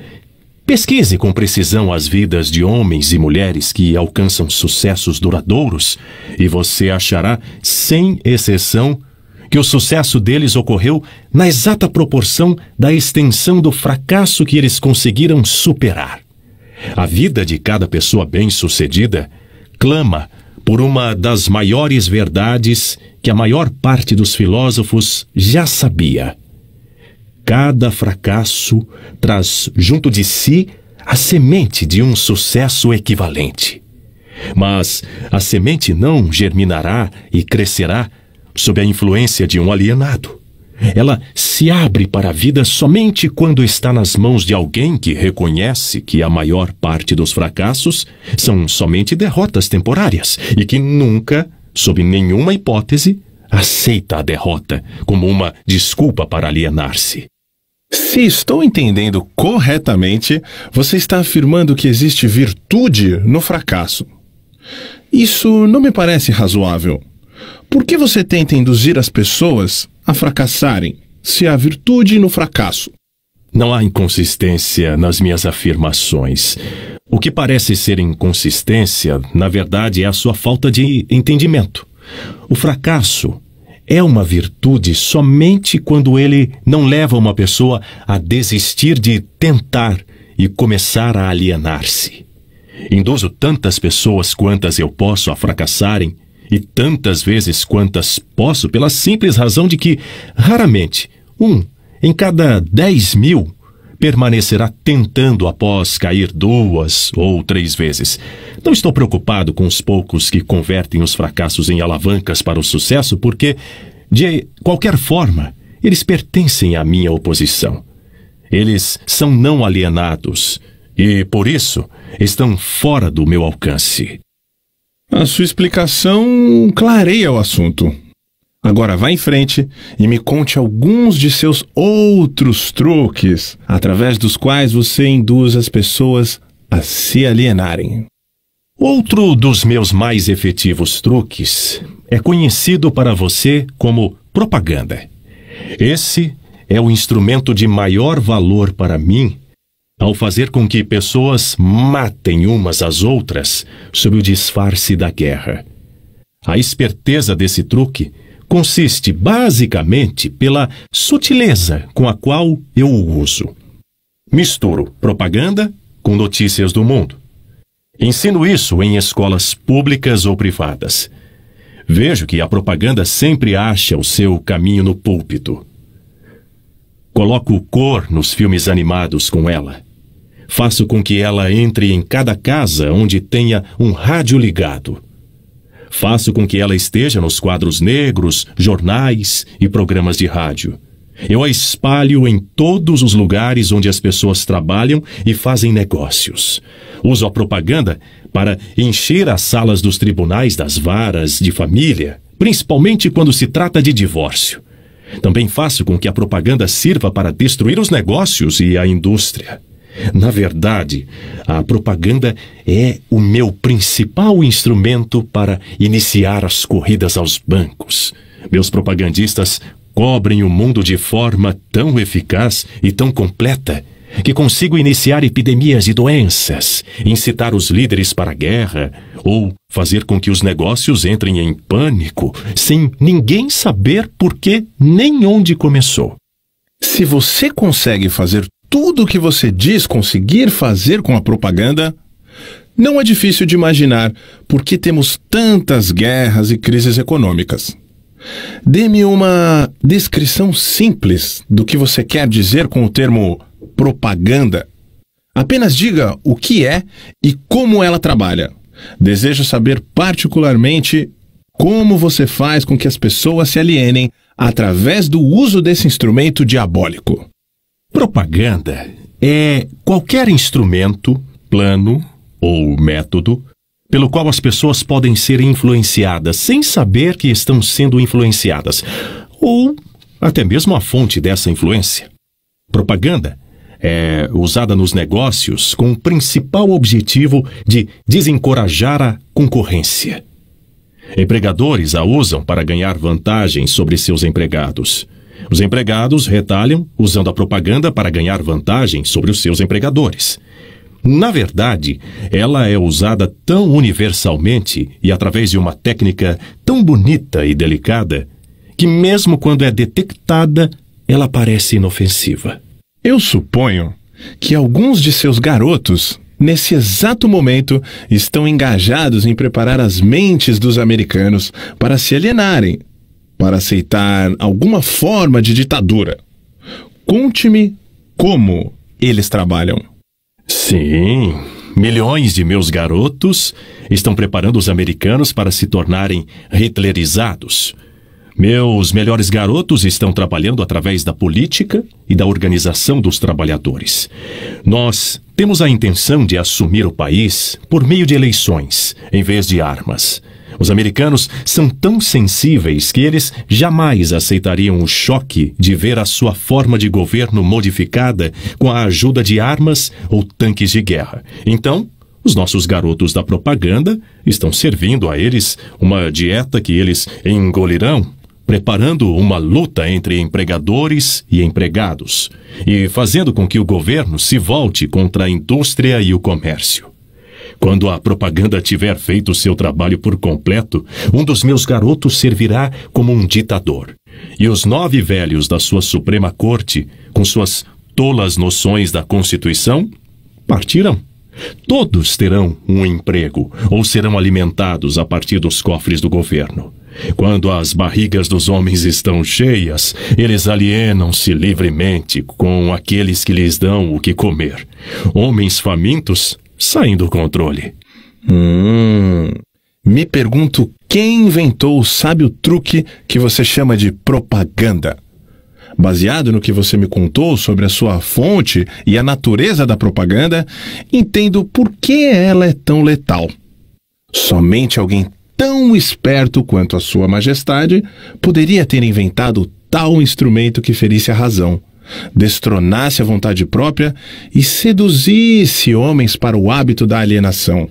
Pesquise com precisão as vidas de homens e mulheres que alcançam sucessos duradouros e você achará, sem exceção, que o sucesso deles ocorreu na exata proporção da extensão do fracasso que eles conseguiram superar. A vida de cada pessoa bem-sucedida clama por uma das maiores verdades que a maior parte dos filósofos já sabia Cada fracasso traz junto de si a semente de um sucesso equivalente. Mas a semente não germinará e crescerá sob a influência de um alienado. Ela se abre para a vida somente quando está nas mãos de alguém que reconhece que a maior parte dos fracassos são somente derrotas temporárias e que nunca, sob nenhuma hipótese, aceita a derrota como uma desculpa para alienar-se. Se estou entendendo corretamente, você está afirmando que existe virtude no fracasso. Isso não me parece razoável. Por que você tenta induzir as pessoas a fracassarem se há virtude no fracasso? Não há inconsistência nas minhas afirmações. O que parece ser inconsistência, na verdade, é a sua falta de entendimento. O fracasso é uma virtude somente quando ele não leva uma pessoa a desistir de tentar e começar a alienar-se. Endoso tantas pessoas quantas eu posso a fracassarem e tantas vezes quantas posso pela simples razão de que, raramente, um em cada dez mil permanecerá tentando após cair duas ou três vezes. Não estou preocupado com os poucos que convertem os fracassos em alavancas para o sucesso, porque, de qualquer forma, eles pertencem à minha oposição. Eles são não alienados e, por isso, estão fora do meu alcance. A sua explicação clareia o assunto. Agora vá em frente e me conte alguns de seus outros truques, através dos quais você induz as pessoas a se alienarem. Outro dos meus mais efetivos truques é conhecido para você como propaganda. Esse é o instrumento de maior valor para mim ao fazer com que pessoas matem umas às outras sob o disfarce da guerra. A esperteza desse truque consiste basicamente pela sutileza com a qual eu o uso. Misturo propaganda com notícias do mundo. Ensino isso em escolas públicas ou privadas. Vejo que a propaganda sempre acha o seu caminho no púlpito. Coloco cor nos filmes animados com ela. Faço com que ela entre em cada casa onde tenha um rádio ligado Faço com que ela esteja nos quadros negros, jornais e programas de rádio. Eu a espalho em todos os lugares onde as pessoas trabalham e fazem negócios. Uso a propaganda para encher as salas dos tribunais das varas de família, principalmente quando se trata de divórcio. Também faço com que a propaganda sirva para destruir os negócios e a indústria. Na verdade, a propaganda é o meu principal instrumento para iniciar as corridas aos bancos. Meus propagandistas cobrem o mundo de forma tão eficaz e tão completa que consigo iniciar epidemias e doenças, incitar os líderes para a guerra ou fazer com que os negócios entrem em pânico sem ninguém saber por que nem onde começou. Se você consegue fazer tudo o que você diz conseguir fazer com a propaganda? Não é difícil de imaginar por que temos tantas guerras e crises econômicas. Dê-me uma descrição simples do que você quer dizer com o termo propaganda. Apenas diga o que é e como ela trabalha. Desejo saber particularmente como você faz com que as pessoas se alienem através do uso desse instrumento diabólico. Propaganda é qualquer instrumento, plano ou método pelo qual as pessoas podem ser influenciadas sem saber que estão sendo influenciadas, ou até mesmo a fonte dessa influência. Propaganda é usada nos negócios com o principal objetivo de desencorajar a concorrência. Empregadores a usam para ganhar vantagens sobre seus empregados. Os empregados retalham usando a propaganda para ganhar vantagem sobre os seus empregadores. Na verdade, ela é usada tão universalmente e através de uma técnica tão bonita e delicada que, mesmo quando é detectada, ela parece inofensiva. Eu suponho que alguns de seus garotos, nesse exato momento, estão engajados em preparar as mentes dos americanos para se alienarem para aceitar alguma forma de ditadura. Conte-me como eles trabalham. Sim, milhões de meus garotos estão preparando os americanos para se tornarem hitlerizados. Meus melhores garotos estão trabalhando através da política e da organização dos trabalhadores. Nós temos a intenção de assumir o país por meio de eleições, em vez de armas. Os americanos são tão sensíveis que eles jamais aceitariam o choque de ver a sua forma de governo modificada com a ajuda de armas ou tanques de guerra. Então, os nossos garotos da propaganda estão servindo a eles uma dieta que eles engolirão, preparando uma luta entre empregadores e empregados, e fazendo com que o governo se volte contra a indústria e o comércio. Quando a propaganda tiver feito seu trabalho por completo, um dos meus garotos servirá como um ditador. E os nove velhos da sua Suprema Corte, com suas tolas noções da Constituição, partirão. Todos terão um emprego ou serão alimentados a partir dos cofres do governo. Quando as barrigas dos homens estão cheias, eles alienam-se livremente com aqueles que lhes dão o que comer. Homens famintos saindo do controle. Hum. Me pergunto quem inventou o sábio truque que você chama de propaganda. Baseado no que você me contou sobre a sua fonte e a natureza da propaganda, entendo por que ela é tão letal. Somente alguém tão esperto quanto a Sua Majestade poderia ter inventado tal instrumento que ferisse a razão destronasse a vontade própria e seduzisse homens para o hábito da alienação?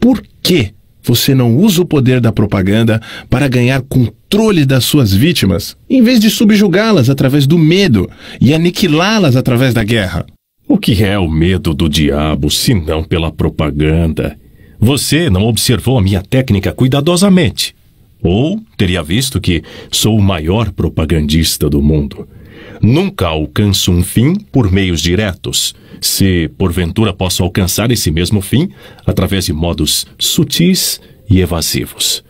Por que você não usa o poder da propaganda para ganhar controle das suas vítimas, em vez de subjugá-las através do medo e aniquilá-las através da guerra? O que é o medo do diabo se não pela propaganda? Você não observou a minha técnica cuidadosamente. Ou teria visto que sou o maior propagandista do mundo. Nunca alcanço um fim por meios diretos. Se, porventura, posso alcançar esse mesmo fim através de modos sutis e evasivos.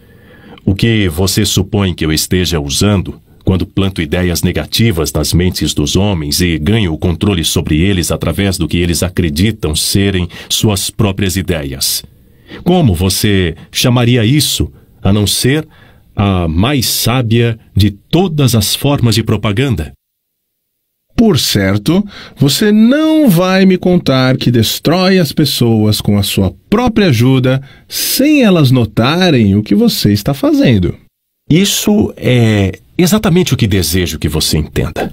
O que você supõe que eu esteja usando quando planto ideias negativas nas mentes dos homens e ganho o controle sobre eles através do que eles acreditam serem suas próprias ideias. Como você chamaria isso a não ser a mais sábia de todas as formas de propaganda? Por certo, você não vai me contar que destrói as pessoas com a sua própria ajuda sem elas notarem o que você está fazendo. Isso é exatamente o que desejo que você entenda.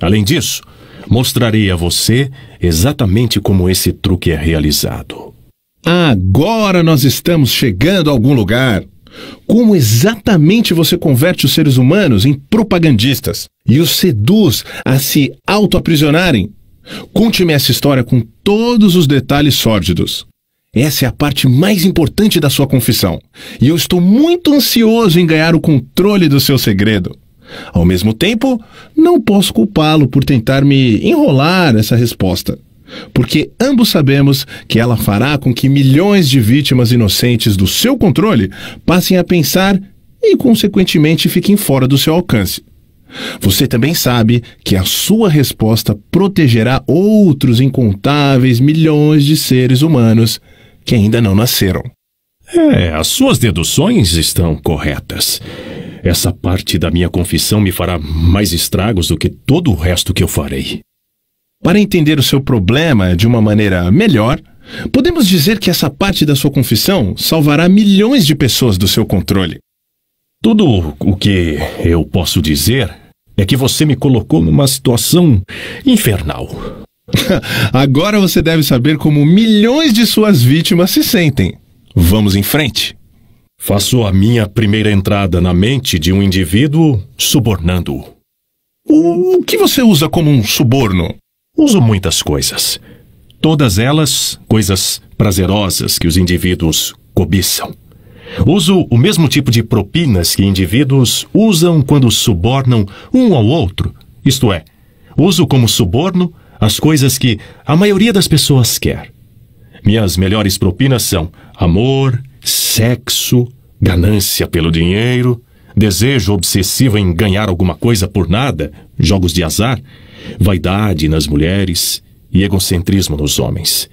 Além disso, mostrarei a você exatamente como esse truque é realizado. Agora nós estamos chegando a algum lugar. Como exatamente você converte os seres humanos em propagandistas e os seduz a se autoaprisionarem? Conte-me essa história com todos os detalhes sórdidos. Essa é a parte mais importante da sua confissão, e eu estou muito ansioso em ganhar o controle do seu segredo. Ao mesmo tempo, não posso culpá-lo por tentar me enrolar nessa resposta porque ambos sabemos que ela fará com que milhões de vítimas inocentes do seu controle passem a pensar e, consequentemente, fiquem fora do seu alcance. Você também sabe que a sua resposta protegerá outros incontáveis milhões de seres humanos que ainda não nasceram. É, as suas deduções estão corretas. Essa parte da minha confissão me fará mais estragos do que todo o resto que eu farei. Para entender o seu problema de uma maneira melhor, podemos dizer que essa parte da sua confissão salvará milhões de pessoas do seu controle. Tudo o que eu posso dizer é que você me colocou numa situação infernal. Agora você deve saber como milhões de suas vítimas se sentem. Vamos em frente. Faço a minha primeira entrada na mente de um indivíduo subornando-o. O que você usa como um suborno? Uso muitas coisas. Todas elas coisas prazerosas que os indivíduos cobiçam. Uso o mesmo tipo de propinas que indivíduos usam quando subornam um ao outro, isto é, uso como suborno as coisas que a maioria das pessoas quer. Minhas melhores propinas são amor, sexo, ganância pelo dinheiro, desejo obsessivo em ganhar alguma coisa por nada, jogos de azar vaidade nas mulheres e egocentrismo nos homens.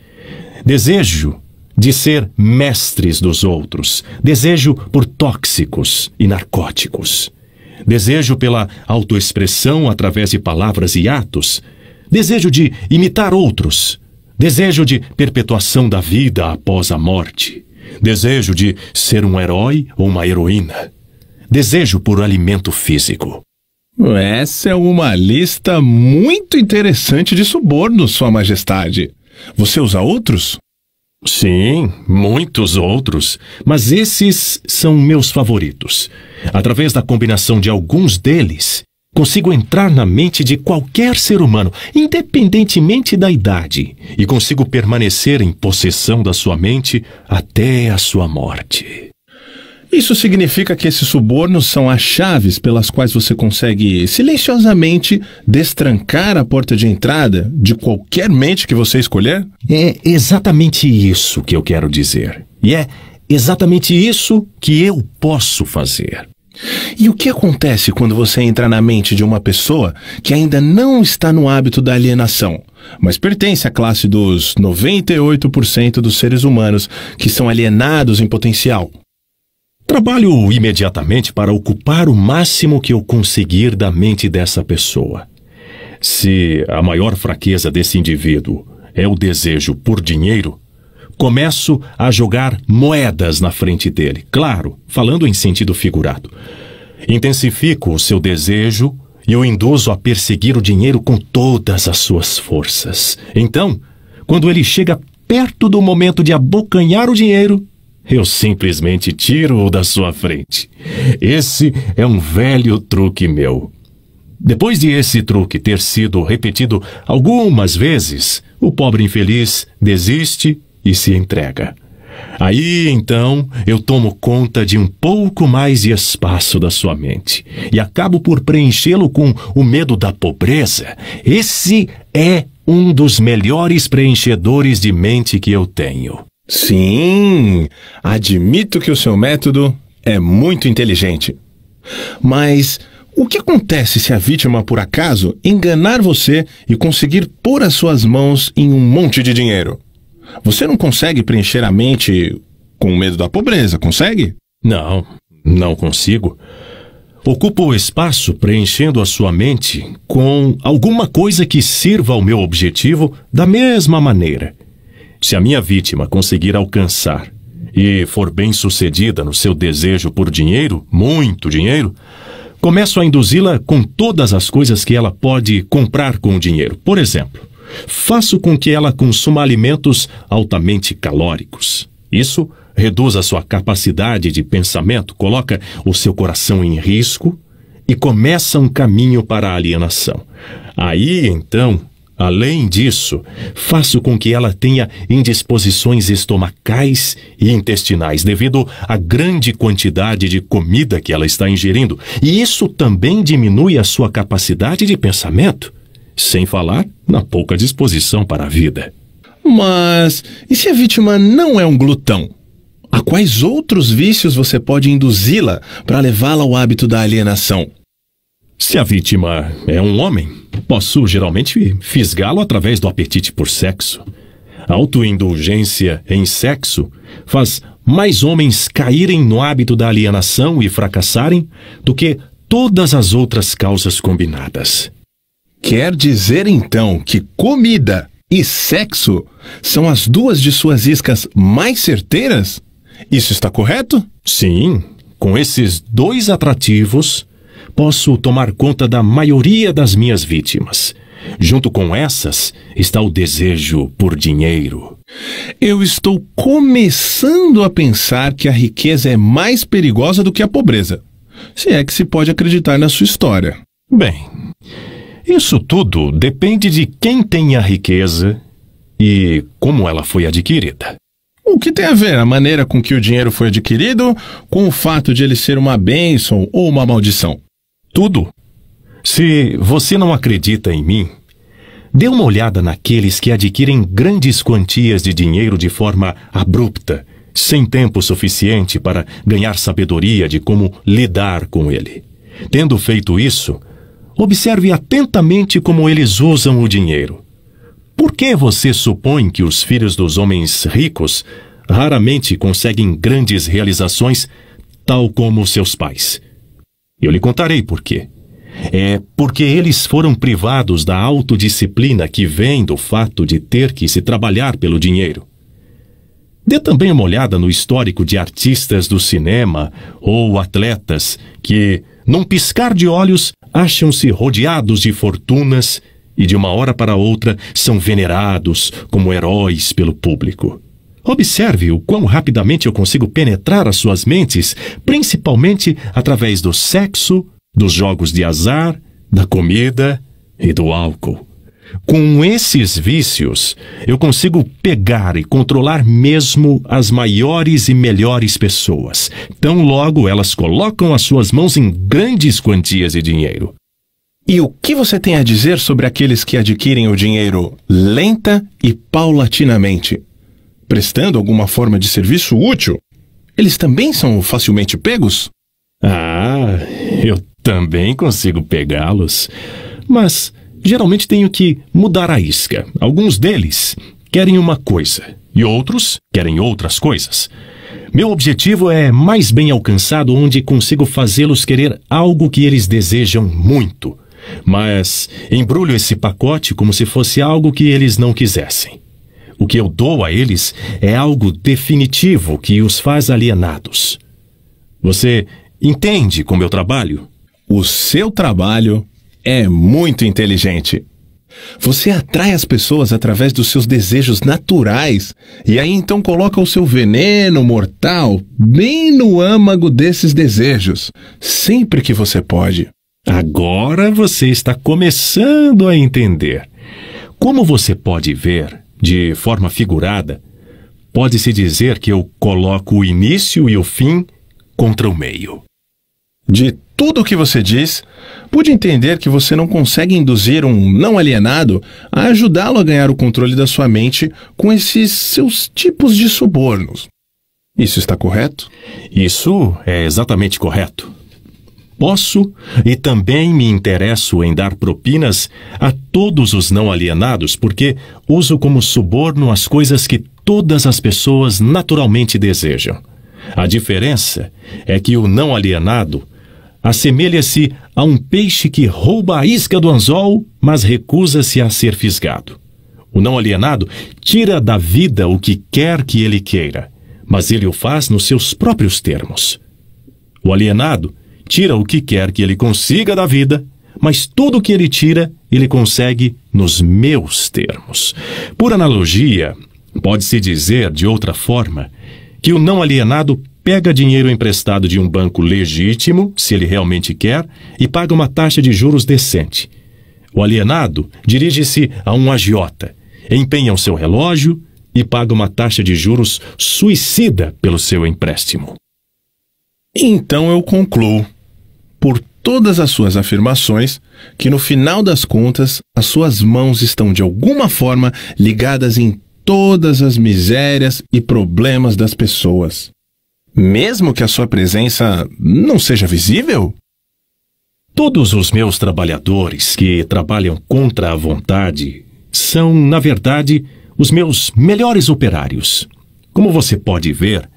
Desejo de ser mestres dos outros, desejo por tóxicos e narcóticos, desejo pela autoexpressão através de palavras e atos, desejo de imitar outros, desejo de perpetuação da vida após a morte, desejo de ser um herói ou uma heroína, desejo por alimento físico. Essa é uma lista muito interessante de subornos, Sua Majestade. Você usa outros? Sim, muitos outros, mas esses são meus favoritos. Através da combinação de alguns deles, consigo entrar na mente de qualquer ser humano, independentemente da idade, e consigo permanecer em possessão da sua mente até a sua morte. Isso significa que esses subornos são as chaves pelas quais você consegue silenciosamente destrancar a porta de entrada de qualquer mente que você escolher? É exatamente isso que eu quero dizer. E é exatamente isso que eu posso fazer. E o que acontece quando você entra na mente de uma pessoa que ainda não está no hábito da alienação, mas pertence à classe dos 98% dos seres humanos que são alienados em potencial? Trabalho imediatamente para ocupar o máximo que eu conseguir da mente dessa pessoa. Se a maior fraqueza desse indivíduo é o desejo por dinheiro, começo a jogar moedas na frente dele. Claro, falando em sentido figurado. Intensifico o seu desejo e o induzo a perseguir o dinheiro com todas as suas forças. Então, quando ele chega perto do momento de abocanhar o dinheiro, eu simplesmente tiro-o da sua frente. Esse é um velho truque meu. Depois de esse truque ter sido repetido algumas vezes, o pobre infeliz desiste e se entrega. Aí então eu tomo conta de um pouco mais de espaço da sua mente e acabo por preenchê-lo com o medo da pobreza. Esse é um dos melhores preenchedores de mente que eu tenho. Sim, admito que o seu método é muito inteligente. Mas o que acontece se a vítima, por acaso, enganar você e conseguir pôr as suas mãos em um monte de dinheiro? Você não consegue preencher a mente com medo da pobreza, consegue? Não, não consigo. Ocupo o espaço preenchendo a sua mente com alguma coisa que sirva ao meu objetivo da mesma maneira. Se a minha vítima conseguir alcançar e for bem sucedida no seu desejo por dinheiro, muito dinheiro, começo a induzi-la com todas as coisas que ela pode comprar com o dinheiro. Por exemplo, faço com que ela consuma alimentos altamente calóricos. Isso reduz a sua capacidade de pensamento, coloca o seu coração em risco e começa um caminho para a alienação. Aí então Além disso, faço com que ela tenha indisposições estomacais e intestinais devido à grande quantidade de comida que ela está ingerindo, e isso também diminui a sua capacidade de pensamento, sem falar na pouca disposição para a vida. Mas e se a vítima não é um glutão? A quais outros vícios você pode induzi-la para levá-la ao hábito da alienação? Se a vítima é um homem, Posso geralmente fisgá-lo através do apetite por sexo. autoindulgência em sexo faz mais homens caírem no hábito da alienação e fracassarem do que todas as outras causas combinadas. Quer dizer então que comida e sexo são as duas de suas iscas mais certeiras? Isso está correto? Sim. Com esses dois atrativos, posso tomar conta da maioria das minhas vítimas. Junto com essas está o desejo por dinheiro. Eu estou começando a pensar que a riqueza é mais perigosa do que a pobreza. Se é que se pode acreditar na sua história. Bem, isso tudo depende de quem tem a riqueza e como ela foi adquirida. O que tem a ver a maneira com que o dinheiro foi adquirido com o fato de ele ser uma bênção ou uma maldição? tudo. Se você não acredita em mim, dê uma olhada naqueles que adquirem grandes quantias de dinheiro de forma abrupta, sem tempo suficiente para ganhar sabedoria de como lidar com ele. Tendo feito isso, observe atentamente como eles usam o dinheiro. Por que você supõe que os filhos dos homens ricos raramente conseguem grandes realizações, tal como seus pais? Eu lhe contarei por quê. É porque eles foram privados da autodisciplina que vem do fato de ter que se trabalhar pelo dinheiro. Dê também uma olhada no histórico de artistas do cinema ou atletas que, num piscar de olhos, acham-se rodeados de fortunas e, de uma hora para outra, são venerados como heróis pelo público. Observe o quão rapidamente eu consigo penetrar as suas mentes, principalmente através do sexo, dos jogos de azar, da comida e do álcool. Com esses vícios, eu consigo pegar e controlar mesmo as maiores e melhores pessoas. Tão logo elas colocam as suas mãos em grandes quantias de dinheiro. E o que você tem a dizer sobre aqueles que adquirem o dinheiro lenta e paulatinamente, prestando alguma forma de serviço útil, eles também são facilmente pegos? Ah, eu também consigo pegá-los. Mas geralmente tenho que mudar a isca. Alguns deles querem uma coisa e outros querem outras coisas. Meu objetivo é mais bem alcançado onde consigo fazê-los querer algo que eles desejam muito. Mas embrulho esse pacote como se fosse algo que eles não quisessem. O que eu dou a eles é algo definitivo que os faz alienados. Você entende com meu trabalho? O seu trabalho é muito inteligente. Você atrai as pessoas através dos seus desejos naturais e aí então coloca o seu veneno mortal bem no âmago desses desejos, sempre que você pode. Agora você está começando a entender. Como você pode ver, de forma figurada, pode-se dizer que eu coloco o início e o fim contra o meio. De tudo o que você diz, pude entender que você não consegue induzir um não alienado a ajudá-lo a ganhar o controle da sua mente com esses seus tipos de subornos. Isso está correto? Isso é exatamente correto posso e também me interesso em dar propinas a todos os não alienados, porque uso como suborno as coisas que todas as pessoas naturalmente desejam. A diferença é que o não alienado assemelha-se a um peixe que rouba a isca do anzol, mas recusa-se a ser fisgado. O não alienado tira da vida o que quer que ele queira, mas ele o faz nos seus próprios termos. O alienado tira o que quer que ele consiga da vida, mas tudo o que ele tira, ele consegue nos meus termos. Por analogia, pode-se dizer de outra forma que o não alienado pega dinheiro emprestado de um banco legítimo, se ele realmente quer, e paga uma taxa de juros decente. O alienado dirige-se a um agiota, empenha o seu relógio e paga uma taxa de juros suicida pelo seu empréstimo. Então eu concluo todas as suas afirmações que, no final das contas, as suas mãos estão de alguma forma ligadas em todas as misérias e problemas das pessoas. Mesmo que a sua presença não seja visível? Todos os meus trabalhadores que trabalham contra a vontade são, na verdade, os meus melhores operários. Como você pode ver,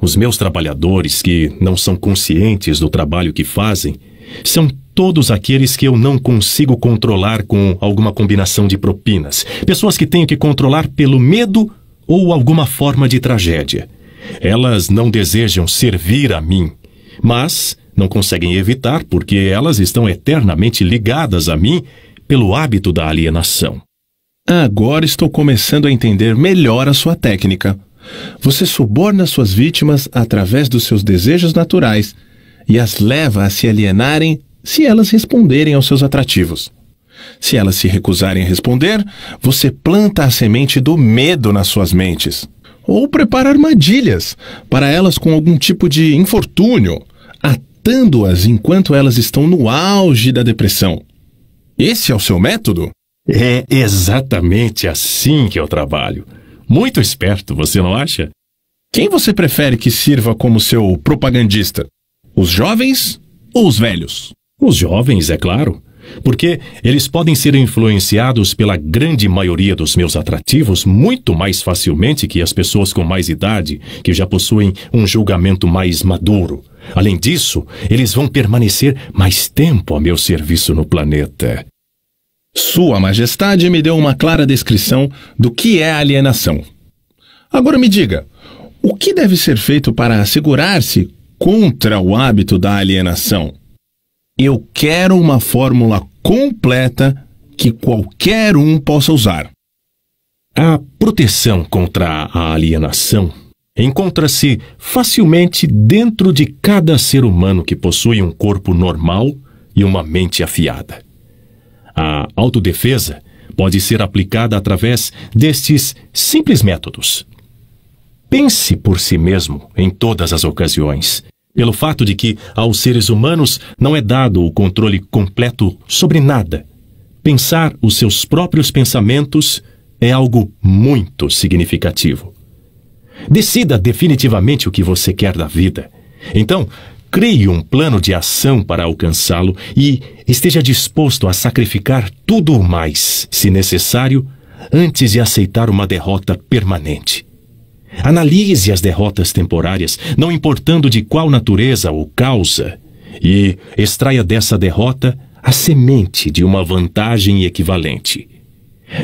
os meus trabalhadores que não são conscientes do trabalho que fazem são todos aqueles que eu não consigo controlar com alguma combinação de propinas. Pessoas que tenho que controlar pelo medo ou alguma forma de tragédia. Elas não desejam servir a mim, mas não conseguem evitar porque elas estão eternamente ligadas a mim pelo hábito da alienação. Agora estou começando a entender melhor a sua técnica. Você suborna suas vítimas através dos seus desejos naturais e as leva a se alienarem se elas responderem aos seus atrativos. Se elas se recusarem a responder, você planta a semente do medo nas suas mentes. Ou prepara armadilhas para elas com algum tipo de infortúnio, atando-as enquanto elas estão no auge da depressão. Esse é o seu método? É exatamente assim que eu trabalho. Muito esperto, você não acha? Quem você prefere que sirva como seu propagandista? Os jovens ou os velhos? Os jovens, é claro. Porque eles podem ser influenciados pela grande maioria dos meus atrativos muito mais facilmente que as pessoas com mais idade, que já possuem um julgamento mais maduro. Além disso, eles vão permanecer mais tempo a meu serviço no planeta. Sua Majestade me deu uma clara descrição do que é alienação. Agora me diga, o que deve ser feito para assegurar-se contra o hábito da alienação. Eu quero uma fórmula completa que qualquer um possa usar. A proteção contra a alienação encontra-se facilmente dentro de cada ser humano que possui um corpo normal e uma mente afiada. A autodefesa pode ser aplicada através destes simples métodos pense por si mesmo em todas as ocasiões. Pelo fato de que aos seres humanos não é dado o controle completo sobre nada. Pensar os seus próprios pensamentos é algo muito significativo. Decida definitivamente o que você quer da vida. Então, crie um plano de ação para alcançá-lo e esteja disposto a sacrificar tudo o mais, se necessário, antes de aceitar uma derrota permanente. Analise as derrotas temporárias, não importando de qual natureza ou causa, e extraia dessa derrota a semente de uma vantagem equivalente.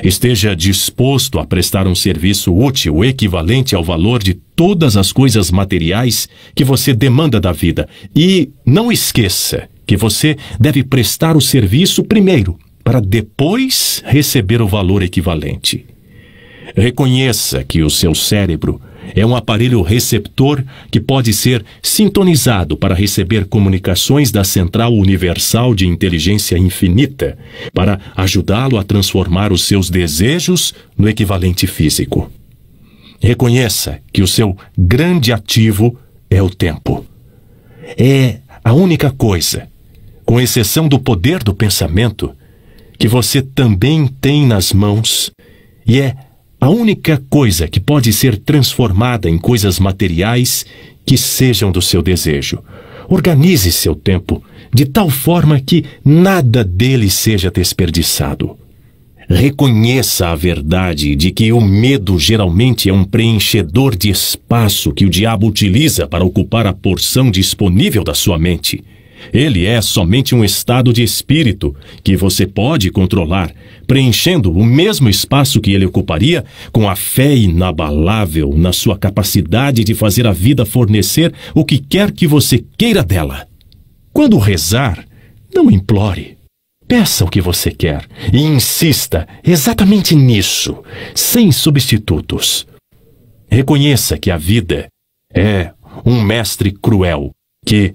Esteja disposto a prestar um serviço útil equivalente ao valor de todas as coisas materiais que você demanda da vida. E não esqueça que você deve prestar o serviço primeiro, para depois receber o valor equivalente. Reconheça que o seu cérebro é um aparelho receptor que pode ser sintonizado para receber comunicações da Central Universal de Inteligência Infinita, para ajudá-lo a transformar os seus desejos no equivalente físico. Reconheça que o seu grande ativo é o tempo. É a única coisa, com exceção do poder do pensamento, que você também tem nas mãos e é a única coisa que pode ser transformada em coisas materiais que sejam do seu desejo. Organize seu tempo de tal forma que nada dele seja desperdiçado. Reconheça a verdade de que o medo geralmente é um preenchedor de espaço que o diabo utiliza para ocupar a porção disponível da sua mente. Ele é somente um estado de espírito que você pode controlar, preenchendo o mesmo espaço que ele ocuparia com a fé inabalável na sua capacidade de fazer a vida fornecer o que quer que você queira dela. Quando rezar, não implore. Peça o que você quer e insista exatamente nisso, sem substitutos. Reconheça que a vida é um mestre cruel que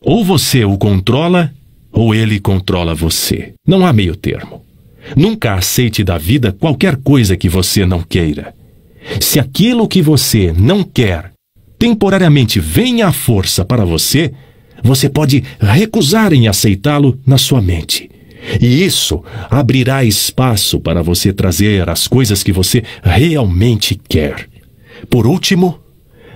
ou você o controla ou ele controla você. Não há meio termo. Nunca aceite da vida qualquer coisa que você não queira. Se aquilo que você não quer temporariamente vem à força para você, você pode recusar em aceitá-lo na sua mente. E isso abrirá espaço para você trazer as coisas que você realmente quer. Por último,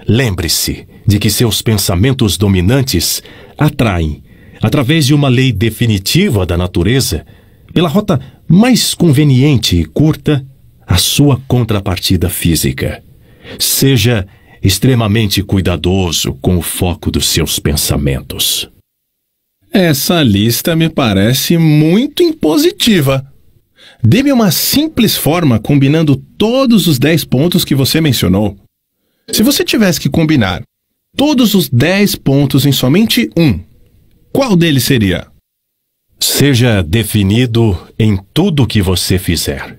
lembre-se de que seus pensamentos dominantes atraem, através de uma lei definitiva da natureza, pela rota mais conveniente e curta, a sua contrapartida física. Seja extremamente cuidadoso com o foco dos seus pensamentos. Essa lista me parece muito impositiva. Dê-me uma simples forma combinando todos os 10 pontos que você mencionou. Se você tivesse que combinar todos os 10 pontos em somente um, qual deles seria? Seja definido em tudo o que você fizer.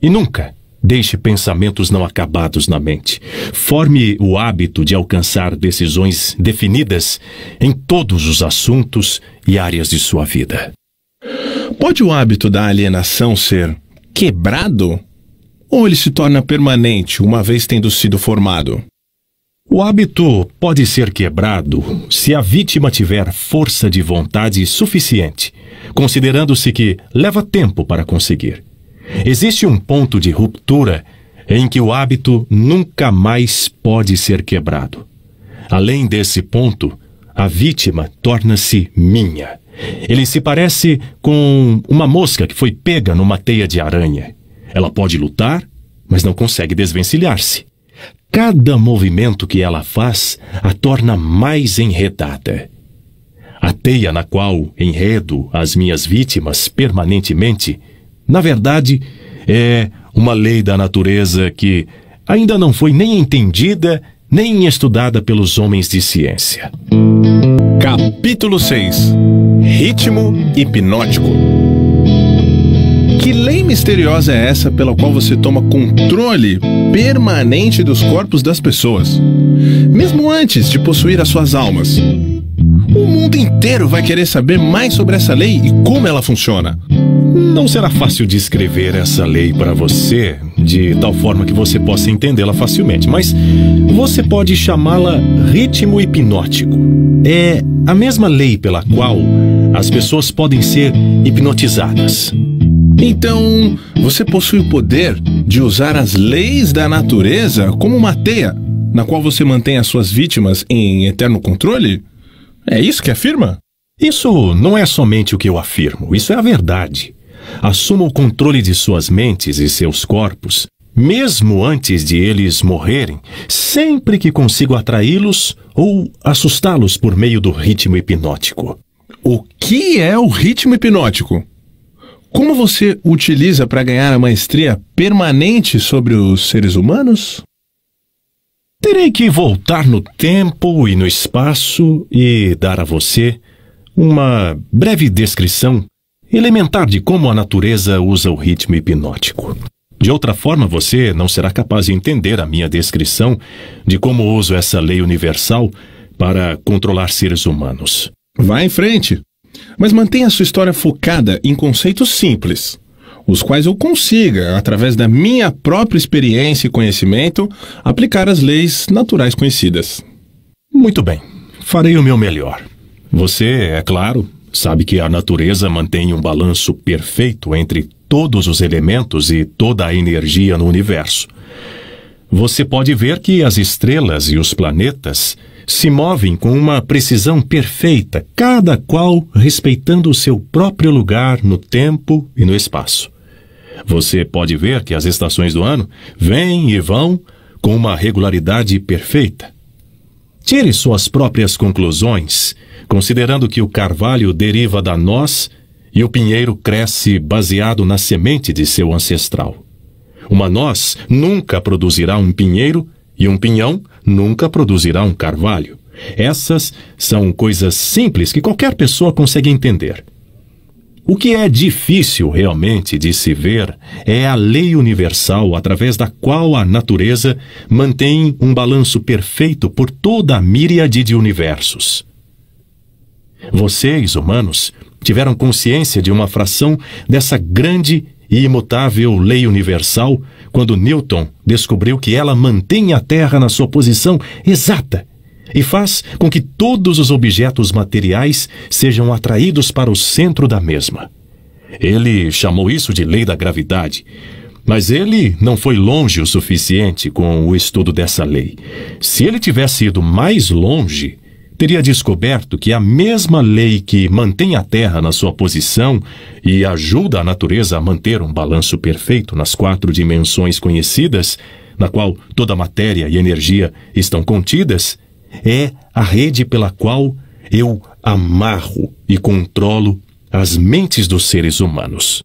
E nunca deixe pensamentos não acabados na mente. Forme o hábito de alcançar decisões definidas em todos os assuntos e áreas de sua vida. Pode o hábito da alienação ser quebrado? Ou ele se torna permanente uma vez tendo sido formado? O hábito pode ser quebrado se a vítima tiver força de vontade suficiente, considerando-se que leva tempo para conseguir. Existe um ponto de ruptura em que o hábito nunca mais pode ser quebrado. Além desse ponto, a vítima torna-se minha. Ele se parece com uma mosca que foi pega numa teia de aranha. Ela pode lutar, mas não consegue desvencilhar-se. Cada movimento que ela faz a torna mais enredada. A teia na qual enredo as minhas vítimas permanentemente, na verdade, é uma lei da natureza que ainda não foi nem entendida nem estudada pelos homens de ciência. Capítulo 6 Ritmo hipnótico que lei misteriosa é essa pela qual você toma controle permanente dos corpos das pessoas, mesmo antes de possuir as suas almas? O mundo inteiro vai querer saber mais sobre essa lei e como ela funciona. Não será fácil descrever essa lei para você de tal forma que você possa entendê-la facilmente, mas você pode chamá-la ritmo hipnótico. É a mesma lei pela qual as pessoas podem ser hipnotizadas. Então, você possui o poder de usar as leis da natureza como uma teia na qual você mantém as suas vítimas em eterno controle? É isso que afirma? Isso não é somente o que eu afirmo, isso é a verdade. Assuma o controle de suas mentes e seus corpos, mesmo antes de eles morrerem, sempre que consigo atraí-los ou assustá-los por meio do ritmo hipnótico. O que é o ritmo hipnótico? Como você utiliza para ganhar a maestria permanente sobre os seres humanos? Terei que voltar no tempo e no espaço e dar a você uma breve descrição elementar de como a natureza usa o ritmo hipnótico. De outra forma, você não será capaz de entender a minha descrição de como uso essa lei universal para controlar seres humanos. Vá em frente mas mantenha sua história focada em conceitos simples, os quais eu consiga, através da minha própria experiência e conhecimento, aplicar as leis naturais conhecidas. Muito bem, farei o meu melhor. Você, é claro, sabe que a natureza mantém um balanço perfeito entre todos os elementos e toda a energia no universo. Você pode ver que as estrelas e os planetas se movem com uma precisão perfeita, cada qual respeitando o seu próprio lugar no tempo e no espaço. Você pode ver que as estações do ano vêm e vão com uma regularidade perfeita. Tire suas próprias conclusões, considerando que o carvalho deriva da noz e o pinheiro cresce baseado na semente de seu ancestral. Uma noz nunca produzirá um pinheiro e um pinhão nunca produzirá um carvalho. Essas são coisas simples que qualquer pessoa consegue entender. O que é difícil realmente de se ver é a lei universal através da qual a natureza mantém um balanço perfeito por toda a míriade de universos. Vocês, humanos, tiveram consciência de uma fração dessa grande e imutável lei universal quando Newton descobriu que ela mantém a Terra na sua posição exata e faz com que todos os objetos materiais sejam atraídos para o centro da mesma. Ele chamou isso de lei da gravidade, mas ele não foi longe o suficiente com o estudo dessa lei. Se ele tivesse ido mais longe, teria descoberto que a mesma lei que mantém a Terra na sua posição e ajuda a natureza a manter um balanço perfeito nas quatro dimensões conhecidas, na qual toda matéria e energia estão contidas, é a rede pela qual eu amarro e controlo as mentes dos seres humanos.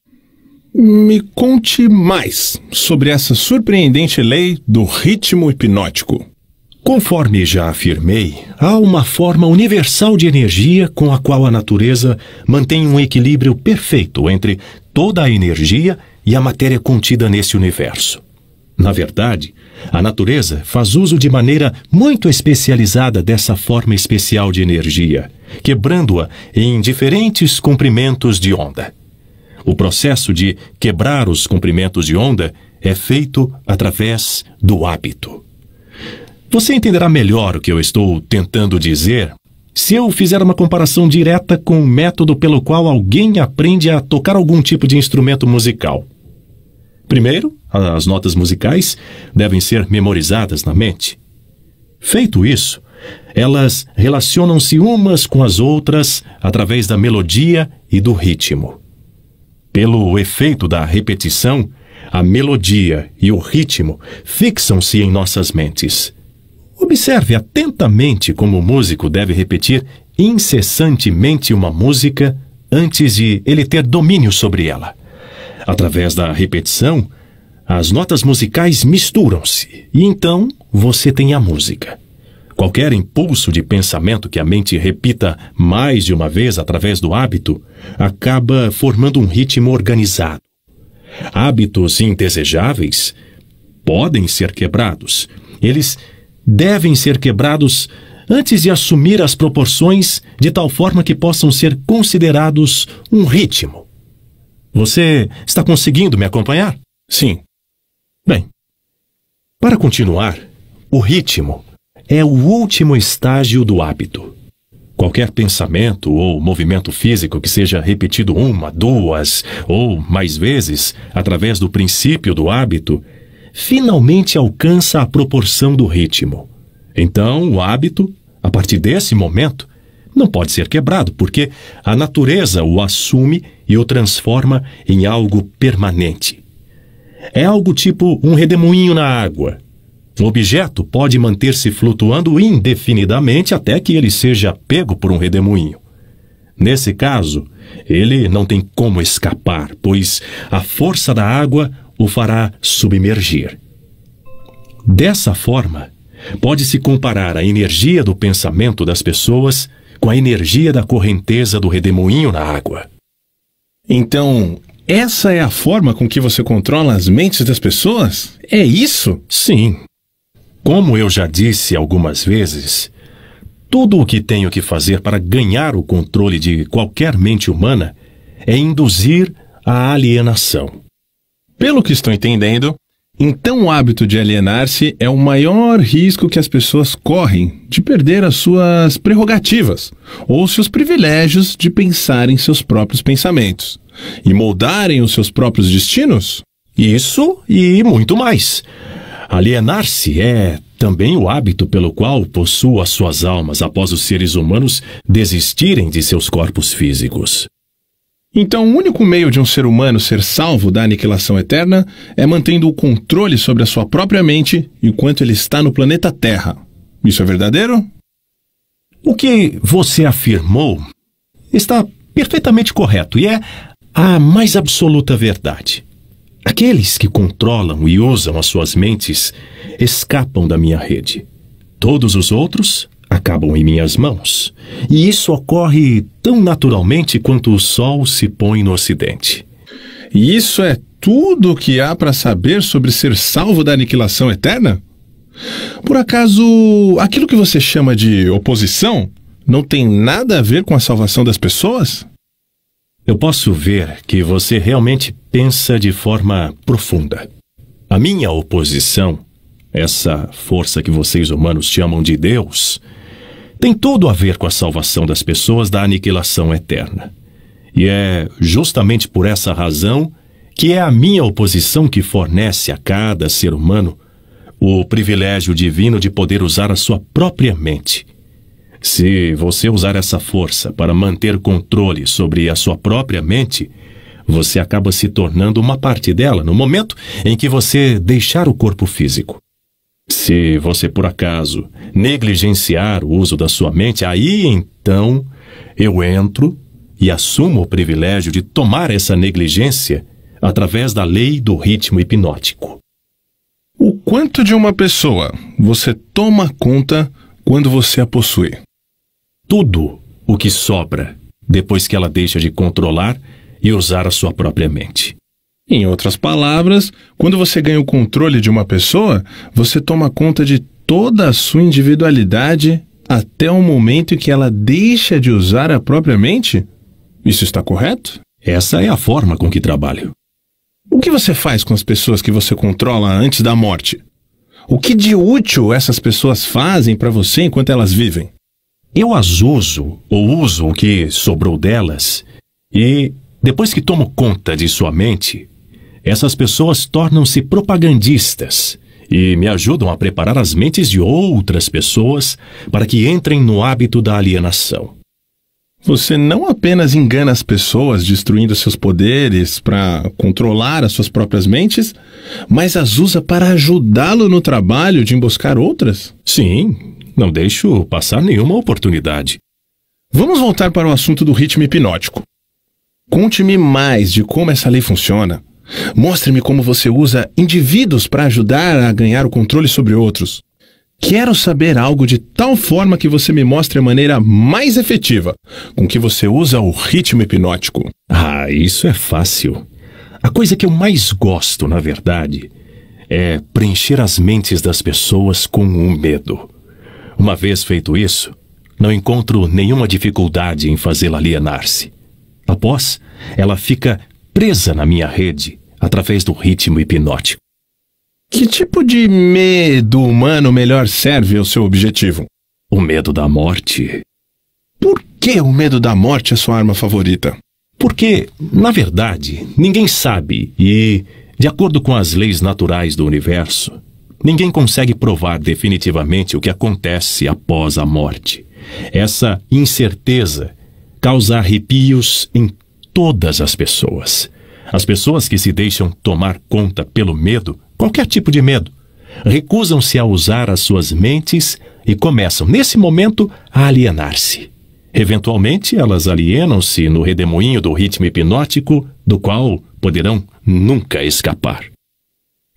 Me conte mais sobre essa surpreendente lei do ritmo hipnótico. Conforme já afirmei, há uma forma universal de energia com a qual a natureza mantém um equilíbrio perfeito entre toda a energia e a matéria contida nesse universo. Na verdade, a natureza faz uso de maneira muito especializada dessa forma especial de energia, quebrando-a em diferentes comprimentos de onda. O processo de quebrar os comprimentos de onda é feito através do hábito. Você entenderá melhor o que eu estou tentando dizer se eu fizer uma comparação direta com o método pelo qual alguém aprende a tocar algum tipo de instrumento musical. Primeiro, as notas musicais devem ser memorizadas na mente. Feito isso, elas relacionam-se umas com as outras através da melodia e do ritmo. Pelo efeito da repetição, a melodia e o ritmo fixam-se em nossas mentes. Observe atentamente como o músico deve repetir incessantemente uma música antes de ele ter domínio sobre ela. Através da repetição, as notas musicais misturam-se e então você tem a música. Qualquer impulso de pensamento que a mente repita mais de uma vez através do hábito acaba formando um ritmo organizado. Hábitos indesejáveis podem ser quebrados. Eles devem ser quebrados antes de assumir as proporções de tal forma que possam ser considerados um ritmo. Você está conseguindo me acompanhar? Sim. Bem, para continuar, o ritmo é o último estágio do hábito. Qualquer pensamento ou movimento físico que seja repetido uma, duas ou mais vezes através do princípio do hábito finalmente alcança a proporção do ritmo. Então, o hábito, a partir desse momento, não pode ser quebrado, porque a natureza o assume e o transforma em algo permanente. É algo tipo um redemoinho na água. O objeto pode manter-se flutuando indefinidamente até que ele seja pego por um redemoinho. Nesse caso, ele não tem como escapar, pois a força da água o fará submergir. Dessa forma, pode-se comparar a energia do pensamento das pessoas com a energia da correnteza do redemoinho na água. Então, essa é a forma com que você controla as mentes das pessoas? É isso? Sim. Como eu já disse algumas vezes, tudo o que tenho que fazer para ganhar o controle de qualquer mente humana é induzir a alienação. Pelo que estou entendendo, então o hábito de alienar-se é o maior risco que as pessoas correm de perder as suas prerrogativas ou seus privilégios de pensar em seus próprios pensamentos e moldarem os seus próprios destinos? Isso e muito mais. Alienar-se é também o hábito pelo qual possuo as suas almas após os seres humanos desistirem de seus corpos físicos. Então, o único meio de um ser humano ser salvo da aniquilação eterna é mantendo o controle sobre a sua própria mente enquanto ele está no planeta Terra. Isso é verdadeiro? O que você afirmou está perfeitamente correto e é a mais absoluta verdade. Aqueles que controlam e usam as suas mentes escapam da minha rede. Todos os outros acabam em minhas mãos. E isso ocorre tão naturalmente quanto o sol se põe no ocidente. E isso é tudo o que há para saber sobre ser salvo da aniquilação eterna? Por acaso, aquilo que você chama de oposição não tem nada a ver com a salvação das pessoas? Eu posso ver que você realmente pensa de forma profunda. A minha oposição, essa força que vocês humanos chamam de Deus, tem tudo a ver com a salvação das pessoas da aniquilação eterna. E é justamente por essa razão que é a minha oposição que fornece a cada ser humano o privilégio divino de poder usar a sua própria mente. Se você usar essa força para manter controle sobre a sua própria mente, você acaba se tornando uma parte dela no momento em que você deixar o corpo físico. Se você por acaso negligenciar o uso da sua mente, aí então eu entro e assumo o privilégio de tomar essa negligência através da lei do ritmo hipnótico. O quanto de uma pessoa você toma conta quando você a possui? Tudo o que sobra depois que ela deixa de controlar e usar a sua própria mente. Em outras palavras, quando você ganha o controle de uma pessoa, você toma conta de toda a sua individualidade até o momento em que ela deixa de usar a própria mente? Isso está correto? Essa é a forma com que trabalho. O que você faz com as pessoas que você controla antes da morte? O que de útil essas pessoas fazem para você enquanto elas vivem? Eu as uso, ou uso o que sobrou delas, e depois que tomo conta de sua mente, essas pessoas tornam-se propagandistas e me ajudam a preparar as mentes de outras pessoas para que entrem no hábito da alienação. Você não apenas engana as pessoas destruindo seus poderes para controlar as suas próprias mentes, mas as usa para ajudá-lo no trabalho de emboscar outras? Sim, não deixo passar nenhuma oportunidade. Vamos voltar para o assunto do ritmo hipnótico. Conte-me mais de como essa lei funciona Mostre-me como você usa indivíduos para ajudar a ganhar o controle sobre outros. Quero saber algo de tal forma que você me mostre a maneira mais efetiva com que você usa o ritmo hipnótico. Ah, isso é fácil. A coisa que eu mais gosto, na verdade, é preencher as mentes das pessoas com o um medo. Uma vez feito isso, não encontro nenhuma dificuldade em fazê-la alienar-se. Após, ela fica presa na minha rede através do ritmo hipnótico. Que tipo de medo humano melhor serve ao seu objetivo? O medo da morte. Por que o medo da morte é sua arma favorita? Porque, na verdade, ninguém sabe e, de acordo com as leis naturais do universo, ninguém consegue provar definitivamente o que acontece após a morte. Essa incerteza causa arrepios em todas as pessoas. As pessoas que se deixam tomar conta pelo medo, qualquer tipo de medo, recusam-se a usar as suas mentes e começam, nesse momento, a alienar-se. Eventualmente, elas alienam-se no redemoinho do ritmo hipnótico, do qual poderão nunca escapar.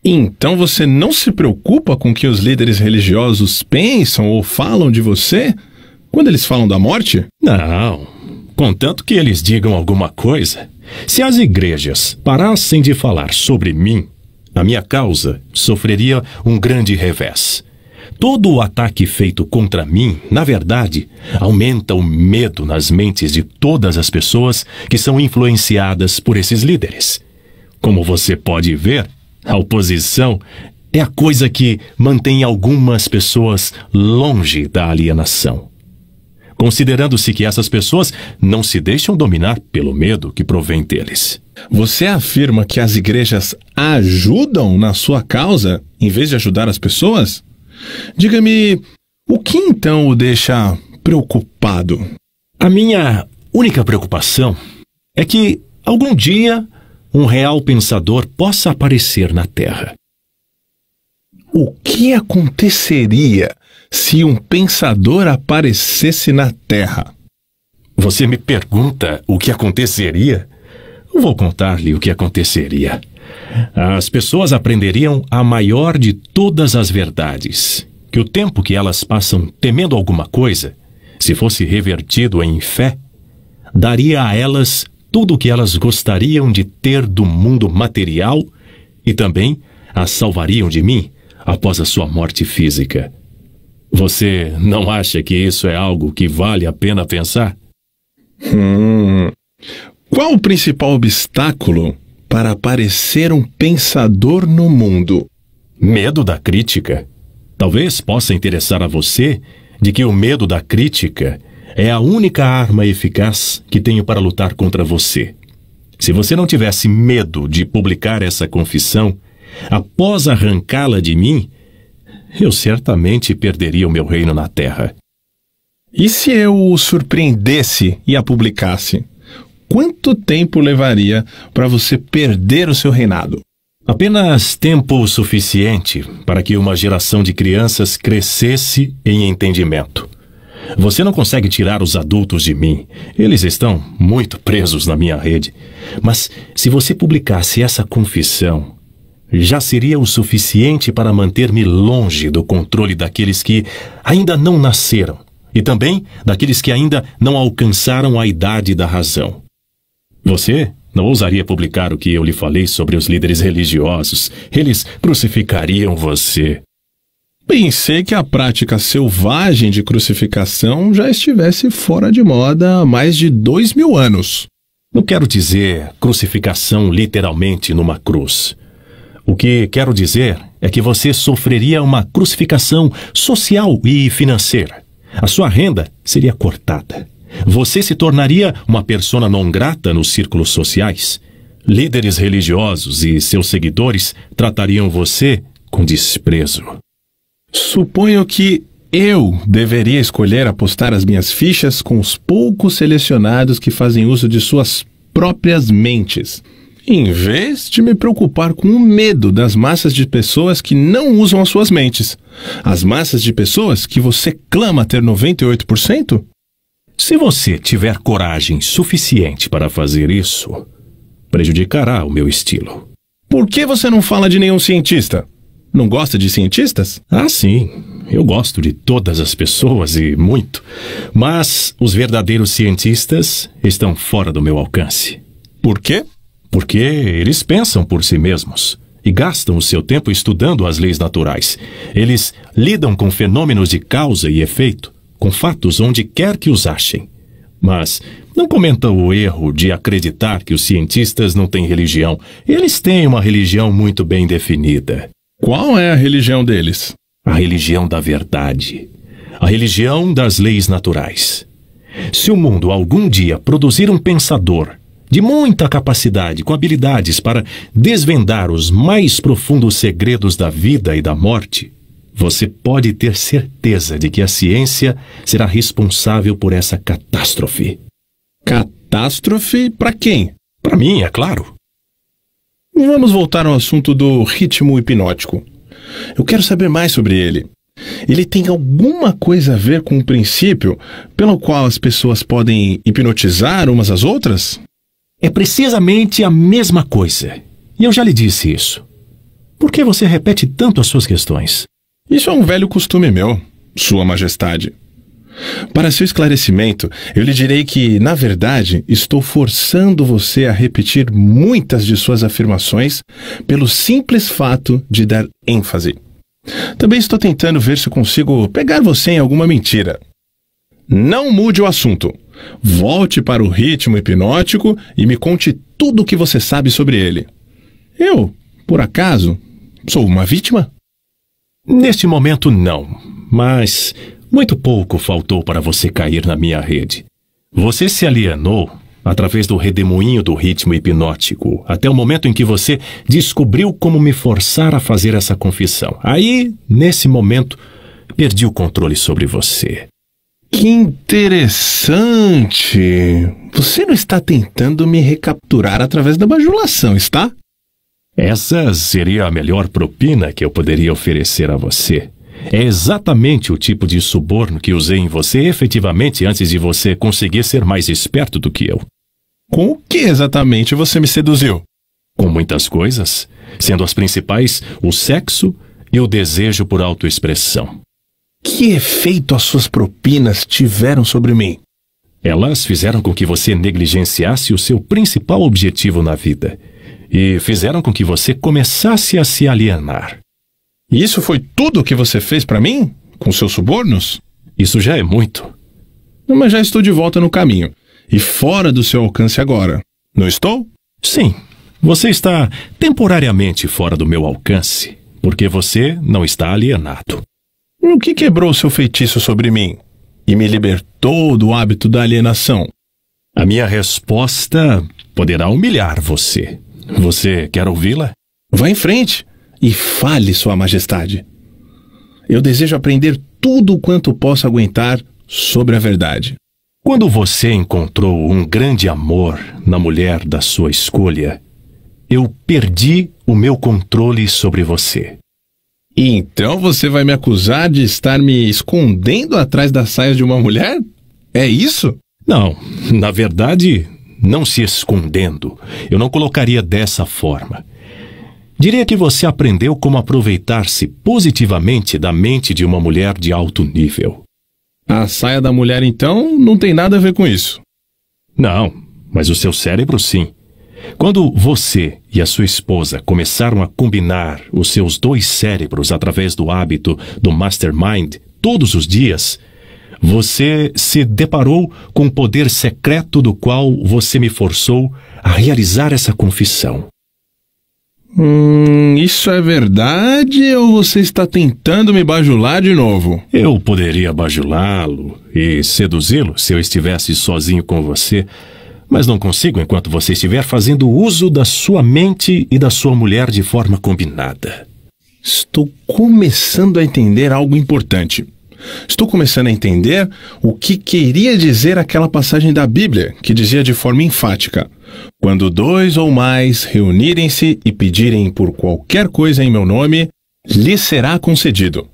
Então você não se preocupa com o que os líderes religiosos pensam ou falam de você quando eles falam da morte? Não, contanto que eles digam alguma coisa. Se as igrejas parassem de falar sobre mim, a minha causa sofreria um grande revés. Todo o ataque feito contra mim, na verdade, aumenta o medo nas mentes de todas as pessoas que são influenciadas por esses líderes. Como você pode ver, a oposição é a coisa que mantém algumas pessoas longe da alienação considerando-se que essas pessoas não se deixam dominar pelo medo que provém deles. Você afirma que as igrejas ajudam na sua causa em vez de ajudar as pessoas? Diga-me, o que então o deixa preocupado? A minha única preocupação é que algum dia um real pensador possa aparecer na Terra. O que aconteceria se um pensador aparecesse na Terra. Você me pergunta o que aconteceria? Vou contar-lhe o que aconteceria. As pessoas aprenderiam a maior de todas as verdades: que o tempo que elas passam temendo alguma coisa, se fosse revertido em fé, daria a elas tudo o que elas gostariam de ter do mundo material e também as salvariam de mim após a sua morte física. Você não acha que isso é algo que vale a pena pensar? Hum. Qual o principal obstáculo para parecer um pensador no mundo? Medo da crítica. Talvez possa interessar a você de que o medo da crítica é a única arma eficaz que tenho para lutar contra você. Se você não tivesse medo de publicar essa confissão, após arrancá-la de mim, eu certamente perderia o meu reino na terra. E se eu o surpreendesse e a publicasse? Quanto tempo levaria para você perder o seu reinado? Apenas tempo suficiente para que uma geração de crianças crescesse em entendimento. Você não consegue tirar os adultos de mim. Eles estão muito presos na minha rede. Mas se você publicasse essa confissão, já seria o suficiente para manter-me longe do controle daqueles que ainda não nasceram e também daqueles que ainda não alcançaram a idade da razão. Você não ousaria publicar o que eu lhe falei sobre os líderes religiosos. Eles crucificariam você. Pensei que a prática selvagem de crucificação já estivesse fora de moda há mais de dois mil anos. Não quero dizer crucificação literalmente numa cruz, o que quero dizer é que você sofreria uma crucificação social e financeira. A sua renda seria cortada. Você se tornaria uma persona não grata nos círculos sociais. Líderes religiosos e seus seguidores tratariam você com desprezo. Suponho que eu deveria escolher apostar as minhas fichas com os poucos selecionados que fazem uso de suas próprias mentes em vez de me preocupar com o medo das massas de pessoas que não usam as suas mentes. As massas de pessoas que você clama ter 98%? Se você tiver coragem suficiente para fazer isso, prejudicará o meu estilo. Por que você não fala de nenhum cientista? Não gosta de cientistas? Ah, sim. Eu gosto de todas as pessoas e muito. Mas os verdadeiros cientistas estão fora do meu alcance. Por quê? porque eles pensam por si mesmos e gastam o seu tempo estudando as leis naturais. Eles lidam com fenômenos de causa e efeito, com fatos onde quer que os achem. Mas não comentam o erro de acreditar que os cientistas não têm religião. Eles têm uma religião muito bem definida. Qual é a religião deles? A religião da verdade. A religião das leis naturais. Se o mundo algum dia produzir um pensador de muita capacidade, com habilidades para desvendar os mais profundos segredos da vida e da morte, você pode ter certeza de que a ciência será responsável por essa catástrofe. Catástrofe para quem? Para mim, é claro. Vamos voltar ao assunto do ritmo hipnótico. Eu quero saber mais sobre ele. Ele tem alguma coisa a ver com o princípio pelo qual as pessoas podem hipnotizar umas às outras? É precisamente a mesma coisa. E eu já lhe disse isso. Por que você repete tanto as suas questões? Isso é um velho costume meu, Sua Majestade. Para seu esclarecimento, eu lhe direi que, na verdade, estou forçando você a repetir muitas de suas afirmações pelo simples fato de dar ênfase. Também estou tentando ver se consigo pegar você em alguma mentira. Não mude o assunto. Volte para o ritmo hipnótico e me conte tudo o que você sabe sobre ele. Eu, por acaso, sou uma vítima? Neste momento, não. Mas muito pouco faltou para você cair na minha rede. Você se alienou através do redemoinho do ritmo hipnótico, até o momento em que você descobriu como me forçar a fazer essa confissão. Aí, nesse momento, perdi o controle sobre você. Que interessante! Você não está tentando me recapturar através da bajulação, está? Essa seria a melhor propina que eu poderia oferecer a você. É exatamente o tipo de suborno que usei em você efetivamente antes de você conseguir ser mais esperto do que eu. Com o que exatamente você me seduziu? Com muitas coisas, sendo as principais o sexo e o desejo por autoexpressão. Que efeito as suas propinas tiveram sobre mim? Elas fizeram com que você negligenciasse o seu principal objetivo na vida e fizeram com que você começasse a se alienar. E isso foi tudo o que você fez para mim? Com seus subornos? Isso já é muito. Mas já estou de volta no caminho e fora do seu alcance agora. Não estou? Sim. Você está temporariamente fora do meu alcance, porque você não está alienado. No que quebrou seu feitiço sobre mim e me libertou do hábito da alienação? A minha resposta poderá humilhar você. Você quer ouvi-la? Vá em frente e fale, Sua Majestade. Eu desejo aprender tudo quanto posso aguentar sobre a verdade. Quando você encontrou um grande amor na mulher da sua escolha, eu perdi o meu controle sobre você. Então você vai me acusar de estar me escondendo atrás das saias de uma mulher? É isso? Não, na verdade, não se escondendo. Eu não colocaria dessa forma. Diria que você aprendeu como aproveitar-se positivamente da mente de uma mulher de alto nível. A saia da mulher, então, não tem nada a ver com isso. Não, mas o seu cérebro sim. Quando você e a sua esposa começaram a combinar os seus dois cérebros através do hábito do mastermind todos os dias, você se deparou com o poder secreto do qual você me forçou a realizar essa confissão. Hum, isso é verdade ou você está tentando me bajular de novo? Eu poderia bajulá-lo e seduzi-lo se eu estivesse sozinho com você mas não consigo enquanto você estiver fazendo uso da sua mente e da sua mulher de forma combinada. Estou começando a entender algo importante. Estou começando a entender o que queria dizer aquela passagem da Bíblia que dizia de forma enfática: Quando dois ou mais reunirem-se e pedirem por qualquer coisa em meu nome, lhe será concedido.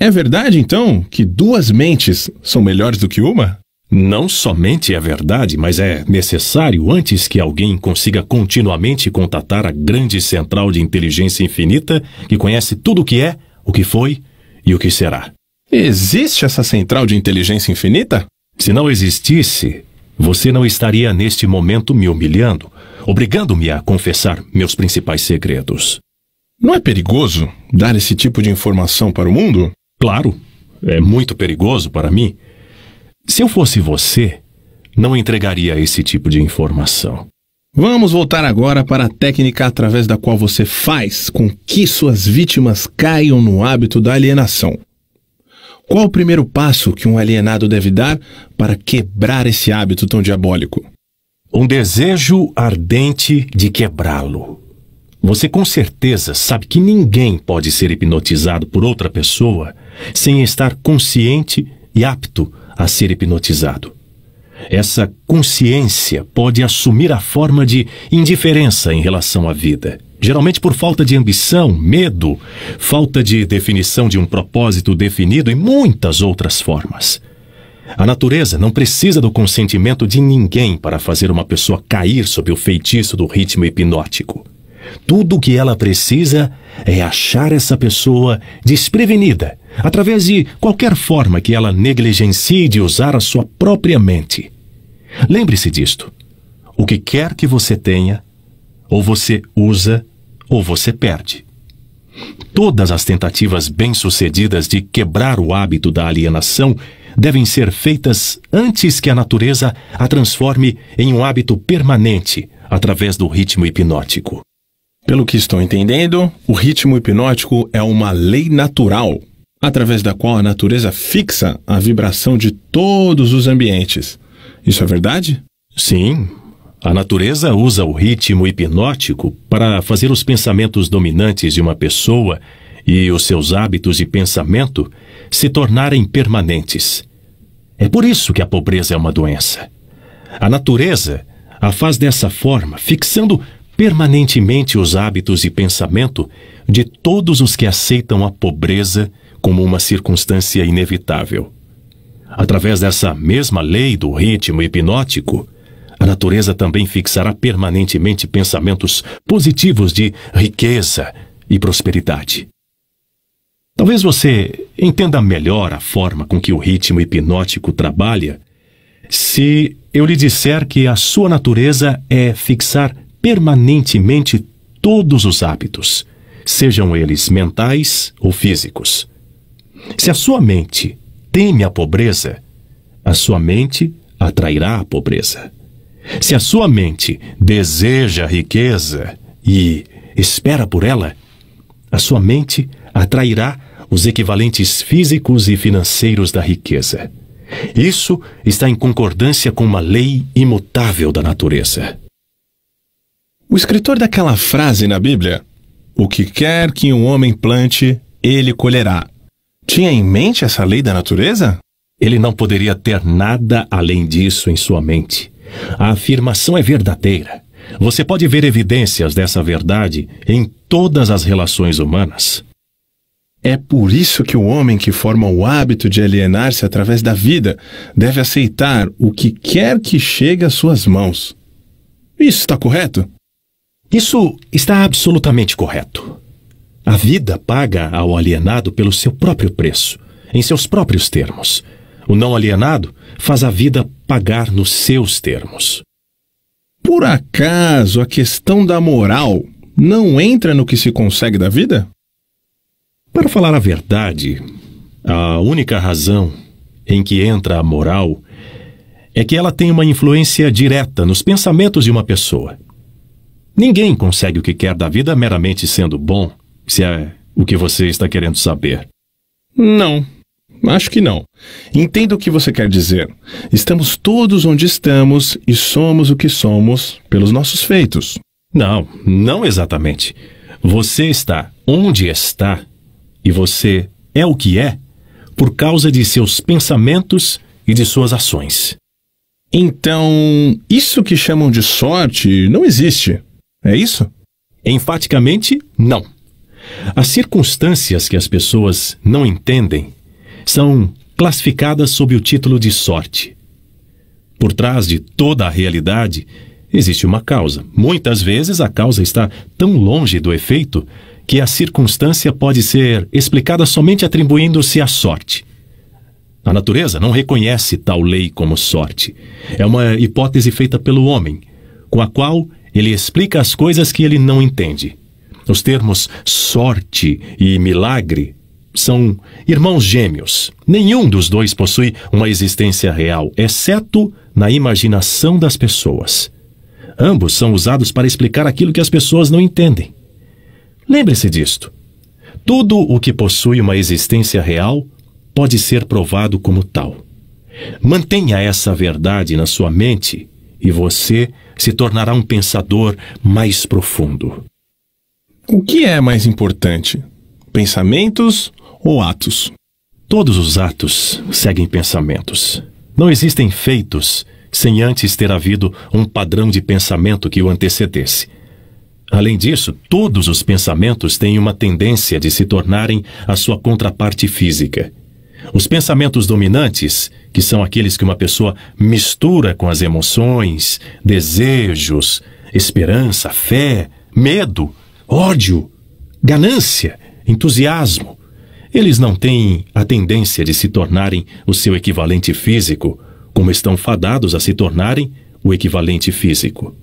É verdade, então, que duas mentes são melhores do que uma? Não somente é verdade, mas é necessário antes que alguém consiga continuamente contatar a grande central de inteligência infinita que conhece tudo o que é, o que foi e o que será. Existe essa central de inteligência infinita? Se não existisse, você não estaria neste momento me humilhando, obrigando-me a confessar meus principais segredos. Não é perigoso dar esse tipo de informação para o mundo? Claro, é muito perigoso para mim. Se eu fosse você, não entregaria esse tipo de informação. Vamos voltar agora para a técnica através da qual você faz com que suas vítimas caiam no hábito da alienação. Qual o primeiro passo que um alienado deve dar para quebrar esse hábito tão diabólico? Um desejo ardente de quebrá-lo. Você com certeza sabe que ninguém pode ser hipnotizado por outra pessoa sem estar consciente e apto a ser hipnotizado. Essa consciência pode assumir a forma de indiferença em relação à vida, geralmente por falta de ambição, medo, falta de definição de um propósito definido e muitas outras formas. A natureza não precisa do consentimento de ninguém para fazer uma pessoa cair sob o feitiço do ritmo hipnótico. Tudo o que ela precisa é achar essa pessoa desprevenida através de qualquer forma que ela negligencie de usar a sua própria mente. Lembre-se disto. O que quer que você tenha, ou você usa, ou você perde. Todas as tentativas bem-sucedidas de quebrar o hábito da alienação devem ser feitas antes que a natureza a transforme em um hábito permanente através do ritmo hipnótico. Pelo que estou entendendo, o ritmo hipnótico é uma lei natural através da qual a natureza fixa a vibração de todos os ambientes. Isso é verdade? Sim. A natureza usa o ritmo hipnótico para fazer os pensamentos dominantes de uma pessoa e os seus hábitos de pensamento se tornarem permanentes. É por isso que a pobreza é uma doença. A natureza a faz dessa forma, fixando permanentemente os hábitos e pensamento de todos os que aceitam a pobreza como uma circunstância inevitável. Através dessa mesma lei do ritmo hipnótico, a natureza também fixará permanentemente pensamentos positivos de riqueza e prosperidade. Talvez você entenda melhor a forma com que o ritmo hipnótico trabalha se eu lhe disser que a sua natureza é fixar permanentemente todos os hábitos, sejam eles mentais ou físicos. Se a sua mente teme a pobreza, a sua mente atrairá a pobreza. Se a sua mente deseja a riqueza e espera por ela, a sua mente atrairá os equivalentes físicos e financeiros da riqueza. Isso está em concordância com uma lei imutável da natureza. O escritor daquela frase na Bíblia, o que quer que um homem plante, ele colherá, tinha em mente essa lei da natureza? Ele não poderia ter nada além disso em sua mente. A afirmação é verdadeira. Você pode ver evidências dessa verdade em todas as relações humanas. É por isso que o homem que forma o hábito de alienar-se através da vida deve aceitar o que quer que chegue às suas mãos. Isso está correto? Isso está absolutamente correto. A vida paga ao alienado pelo seu próprio preço, em seus próprios termos. O não alienado faz a vida pagar nos seus termos. Por acaso a questão da moral não entra no que se consegue da vida? Para falar a verdade, a única razão em que entra a moral é que ela tem uma influência direta nos pensamentos de uma pessoa. Ninguém consegue o que quer da vida meramente sendo bom se é o que você está querendo saber. Não, acho que não. Entendo o que você quer dizer. Estamos todos onde estamos e somos o que somos pelos nossos feitos. Não, não exatamente. Você está onde está e você é o que é por causa de seus pensamentos e de suas ações. Então, isso que chamam de sorte não existe, é isso? Enfaticamente, não. As circunstâncias que as pessoas não entendem são classificadas sob o título de sorte. Por trás de toda a realidade existe uma causa. Muitas vezes a causa está tão longe do efeito que a circunstância pode ser explicada somente atribuindo-se à sorte. A natureza não reconhece tal lei como sorte. É uma hipótese feita pelo homem, com a qual ele explica as coisas que ele não entende. Os termos sorte e milagre são irmãos gêmeos. Nenhum dos dois possui uma existência real, exceto na imaginação das pessoas. Ambos são usados para explicar aquilo que as pessoas não entendem. Lembre-se disto. Tudo o que possui uma existência real pode ser provado como tal. Mantenha essa verdade na sua mente e você se tornará um pensador mais profundo. O que é mais importante, pensamentos ou atos? Todos os atos seguem pensamentos. Não existem feitos sem antes ter havido um padrão de pensamento que o antecedesse. Além disso, todos os pensamentos têm uma tendência de se tornarem a sua contraparte física. Os pensamentos dominantes, que são aqueles que uma pessoa mistura com as emoções, desejos, esperança, fé, medo, ódio, ganância, entusiasmo. Eles não têm a tendência de se tornarem o seu equivalente físico, como estão fadados a se tornarem o equivalente físico.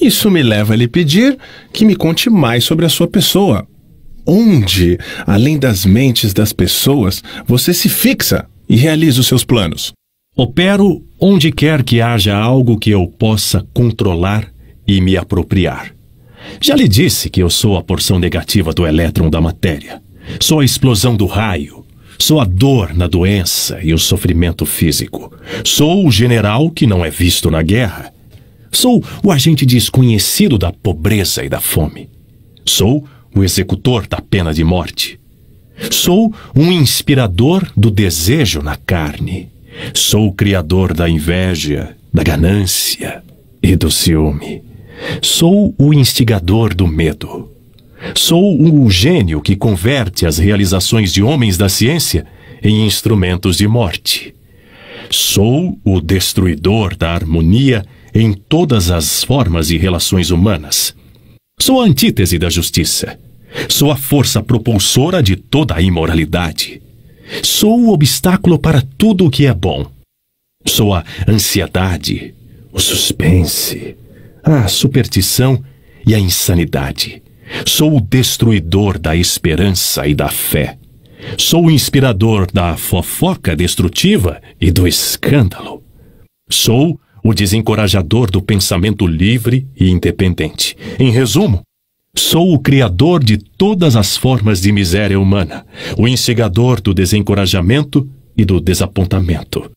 Isso me leva a lhe pedir que me conte mais sobre a sua pessoa. Onde, além das mentes das pessoas, você se fixa e realiza os seus planos? Opero onde quer que haja algo que eu possa controlar e me apropriar. Já lhe disse que eu sou a porção negativa do elétron da matéria. Sou a explosão do raio. Sou a dor na doença e o sofrimento físico. Sou o general que não é visto na guerra. Sou o agente desconhecido da pobreza e da fome. Sou o executor da pena de morte. Sou um inspirador do desejo na carne. Sou o criador da inveja, da ganância e do ciúme. Sou o instigador do medo. Sou o gênio que converte as realizações de homens da ciência em instrumentos de morte. Sou o destruidor da harmonia em todas as formas e relações humanas. Sou a antítese da justiça. Sou a força propulsora de toda a imoralidade. Sou o obstáculo para tudo o que é bom. Sou a ansiedade, o suspense, a superstição e a insanidade. Sou o destruidor da esperança e da fé. Sou o inspirador da fofoca destrutiva e do escândalo. Sou o desencorajador do pensamento livre e independente. Em resumo, sou o criador de todas as formas de miséria humana, o instigador do desencorajamento e do desapontamento.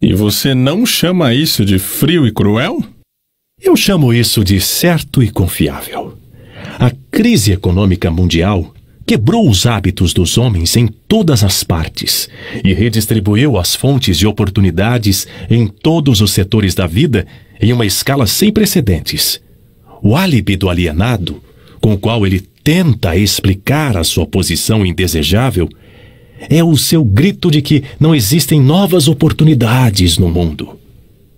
E você não chama isso de frio e cruel? Eu chamo isso de certo e confiável. A crise econômica mundial quebrou os hábitos dos homens em todas as partes e redistribuiu as fontes de oportunidades em todos os setores da vida em uma escala sem precedentes. O álibi do alienado, com o qual ele tenta explicar a sua posição indesejável, é o seu grito de que não existem novas oportunidades no mundo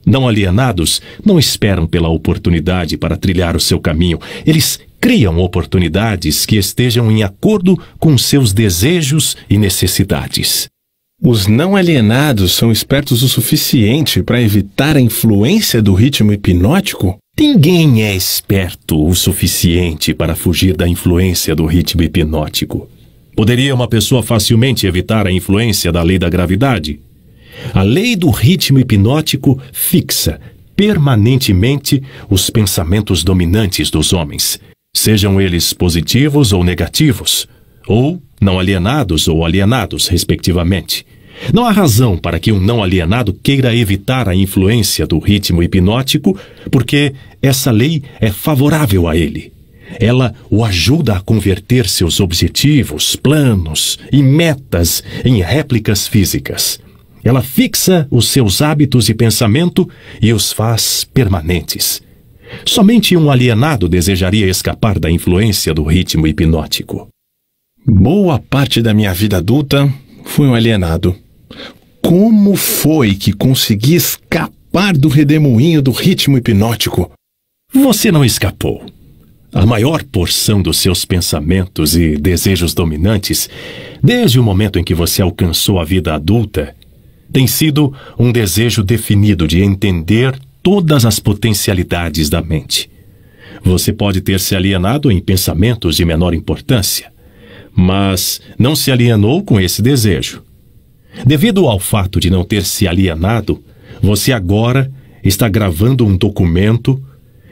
não alienados, não esperam pela oportunidade para trilhar o seu caminho. Eles criam oportunidades que estejam em acordo com seus desejos e necessidades. Os não alienados são espertos o suficiente para evitar a influência do ritmo hipnótico? Ninguém é esperto o suficiente para fugir da influência do ritmo hipnótico. Poderia uma pessoa facilmente evitar a influência da lei da gravidade? A lei do ritmo hipnótico fixa permanentemente os pensamentos dominantes dos homens, sejam eles positivos ou negativos, ou não alienados ou alienados, respectivamente. Não há razão para que um não alienado queira evitar a influência do ritmo hipnótico, porque essa lei é favorável a ele. Ela o ajuda a converter seus objetivos, planos e metas em réplicas físicas. Ela fixa os seus hábitos e pensamento e os faz permanentes. Somente um alienado desejaria escapar da influência do ritmo hipnótico. Boa parte da minha vida adulta fui um alienado. Como foi que consegui escapar do redemoinho do ritmo hipnótico? Você não escapou. A maior porção dos seus pensamentos e desejos dominantes, desde o momento em que você alcançou a vida adulta, tem sido um desejo definido de entender todas as potencialidades da mente. Você pode ter se alienado em pensamentos de menor importância, mas não se alienou com esse desejo. Devido ao fato de não ter se alienado, você agora está gravando um documento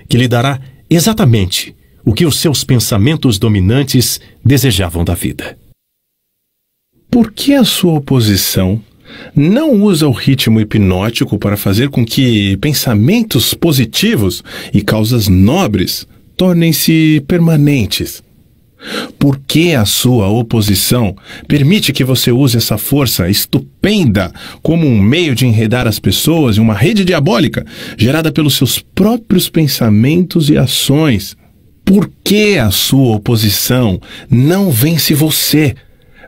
que lhe dará exatamente o que os seus pensamentos dominantes desejavam da vida. Por que a sua oposição não usa o ritmo hipnótico para fazer com que pensamentos positivos e causas nobres tornem-se permanentes. Por que a sua oposição permite que você use essa força estupenda como um meio de enredar as pessoas em uma rede diabólica gerada pelos seus próprios pensamentos e ações? Por que a sua oposição não vence você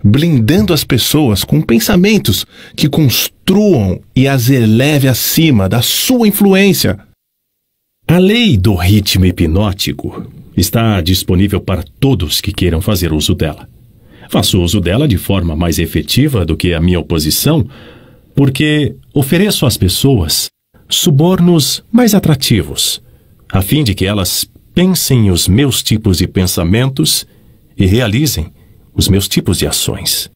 blindando as pessoas com pensamentos que construam e as eleve acima da sua influência. A lei do ritmo hipnótico está disponível para todos que queiram fazer uso dela. Faço uso dela de forma mais efetiva do que a minha oposição, porque ofereço às pessoas subornos mais atrativos, a fim de que elas pensem os meus tipos de pensamentos e realizem os meus tipos de ações.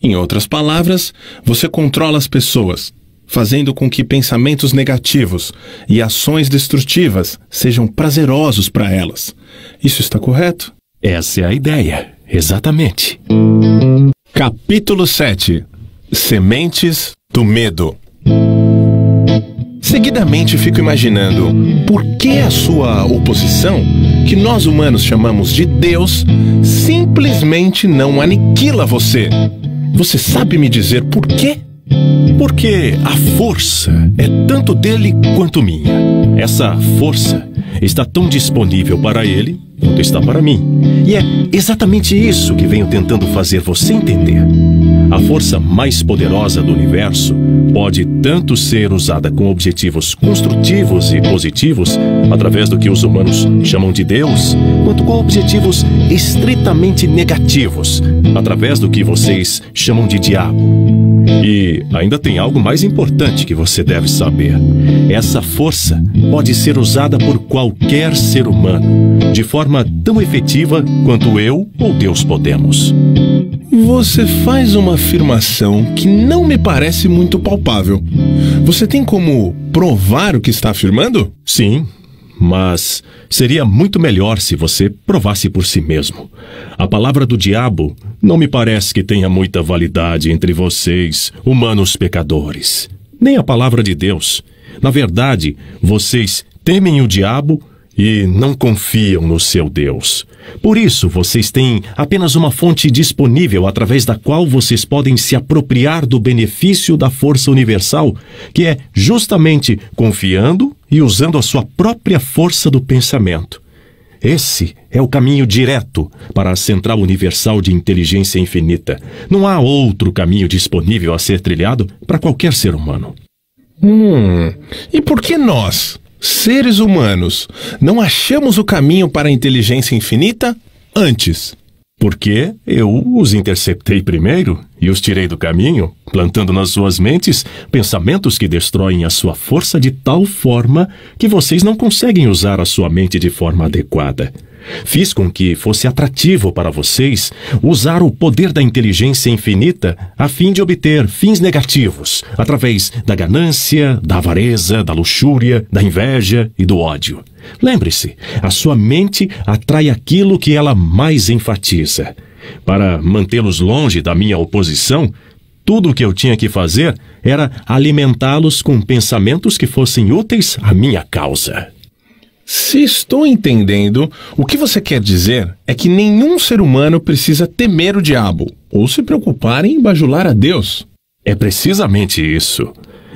Em outras palavras, você controla as pessoas, fazendo com que pensamentos negativos e ações destrutivas sejam prazerosos para elas. Isso está correto? Essa é a ideia, exatamente. Capítulo 7 Sementes do Medo Seguidamente fico imaginando por que a sua oposição, que nós humanos chamamos de Deus, simplesmente não aniquila você. Você sabe me dizer por quê? Porque a força é tanto dele quanto minha. Essa força está tão disponível para ele quanto está para mim. E é exatamente isso que venho tentando fazer você entender. A força mais poderosa do universo pode tanto ser usada com objetivos construtivos e positivos, através do que os humanos chamam de Deus, quanto com objetivos estritamente negativos, através do que vocês chamam de diabo. E ainda tem algo mais importante que você deve saber. Essa força pode ser usada por qualquer ser humano, de forma forma tão efetiva quanto eu ou Deus podemos. Você faz uma afirmação que não me parece muito palpável. Você tem como provar o que está afirmando? Sim, mas seria muito melhor se você provasse por si mesmo. A palavra do diabo não me parece que tenha muita validade entre vocês, humanos pecadores. Nem a palavra de Deus. Na verdade, vocês temem o diabo e não confiam no seu Deus. Por isso, vocês têm apenas uma fonte disponível através da qual vocês podem se apropriar do benefício da força universal, que é justamente confiando e usando a sua própria força do pensamento. Esse é o caminho direto para a Central Universal de Inteligência Infinita. Não há outro caminho disponível a ser trilhado para qualquer ser humano. Hum, e por que nós? seres humanos, não achamos o caminho para a inteligência infinita antes? Porque eu os interceptei primeiro e os tirei do caminho, plantando nas suas mentes pensamentos que destroem a sua força de tal forma que vocês não conseguem usar a sua mente de forma adequada. Fiz com que fosse atrativo para vocês usar o poder da inteligência infinita a fim de obter fins negativos, através da ganância, da avareza, da luxúria, da inveja e do ódio. Lembre-se, a sua mente atrai aquilo que ela mais enfatiza. Para mantê-los longe da minha oposição, tudo o que eu tinha que fazer era alimentá-los com pensamentos que fossem úteis à minha causa. Se estou entendendo, o que você quer dizer é que nenhum ser humano precisa temer o diabo ou se preocupar em bajular a Deus. É precisamente isso.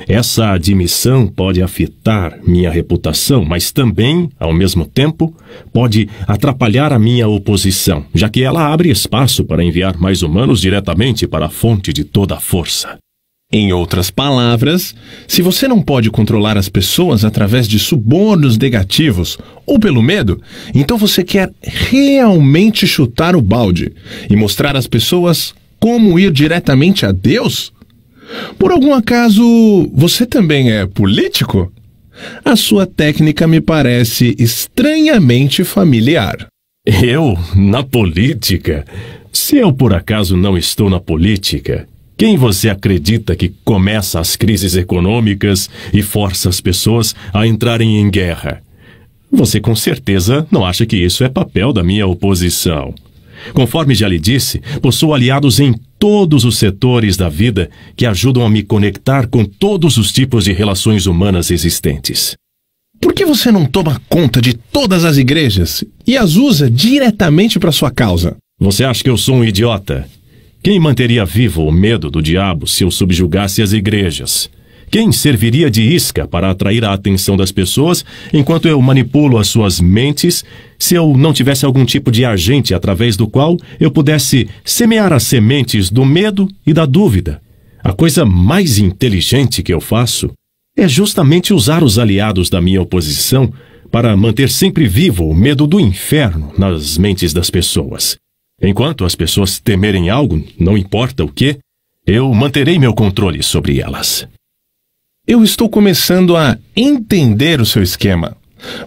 Essa admissão pode afetar minha reputação, mas também, ao mesmo tempo, pode atrapalhar a minha oposição, já que ela abre espaço para enviar mais humanos diretamente para a fonte de toda a força. Em outras palavras, se você não pode controlar as pessoas através de subornos negativos ou pelo medo, então você quer realmente chutar o balde e mostrar às pessoas como ir diretamente a Deus? Por algum acaso, você também é político? A sua técnica me parece estranhamente familiar. Eu? Na política? Se eu por acaso não estou na política, quem você acredita que começa as crises econômicas e força as pessoas a entrarem em guerra? Você com certeza não acha que isso é papel da minha oposição. Conforme já lhe disse, possuo aliados em todos os setores da vida que ajudam a me conectar com todos os tipos de relações humanas existentes. Por que você não toma conta de todas as igrejas e as usa diretamente para sua causa? Você acha que eu sou um idiota? Quem manteria vivo o medo do diabo se o subjugasse as igrejas? Quem serviria de isca para atrair a atenção das pessoas enquanto eu manipulo as suas mentes, se eu não tivesse algum tipo de agente através do qual eu pudesse semear as sementes do medo e da dúvida? A coisa mais inteligente que eu faço é justamente usar os aliados da minha oposição para manter sempre vivo o medo do inferno nas mentes das pessoas. Enquanto as pessoas temerem algo, não importa o que, eu manterei meu controle sobre elas. Eu estou começando a entender o seu esquema.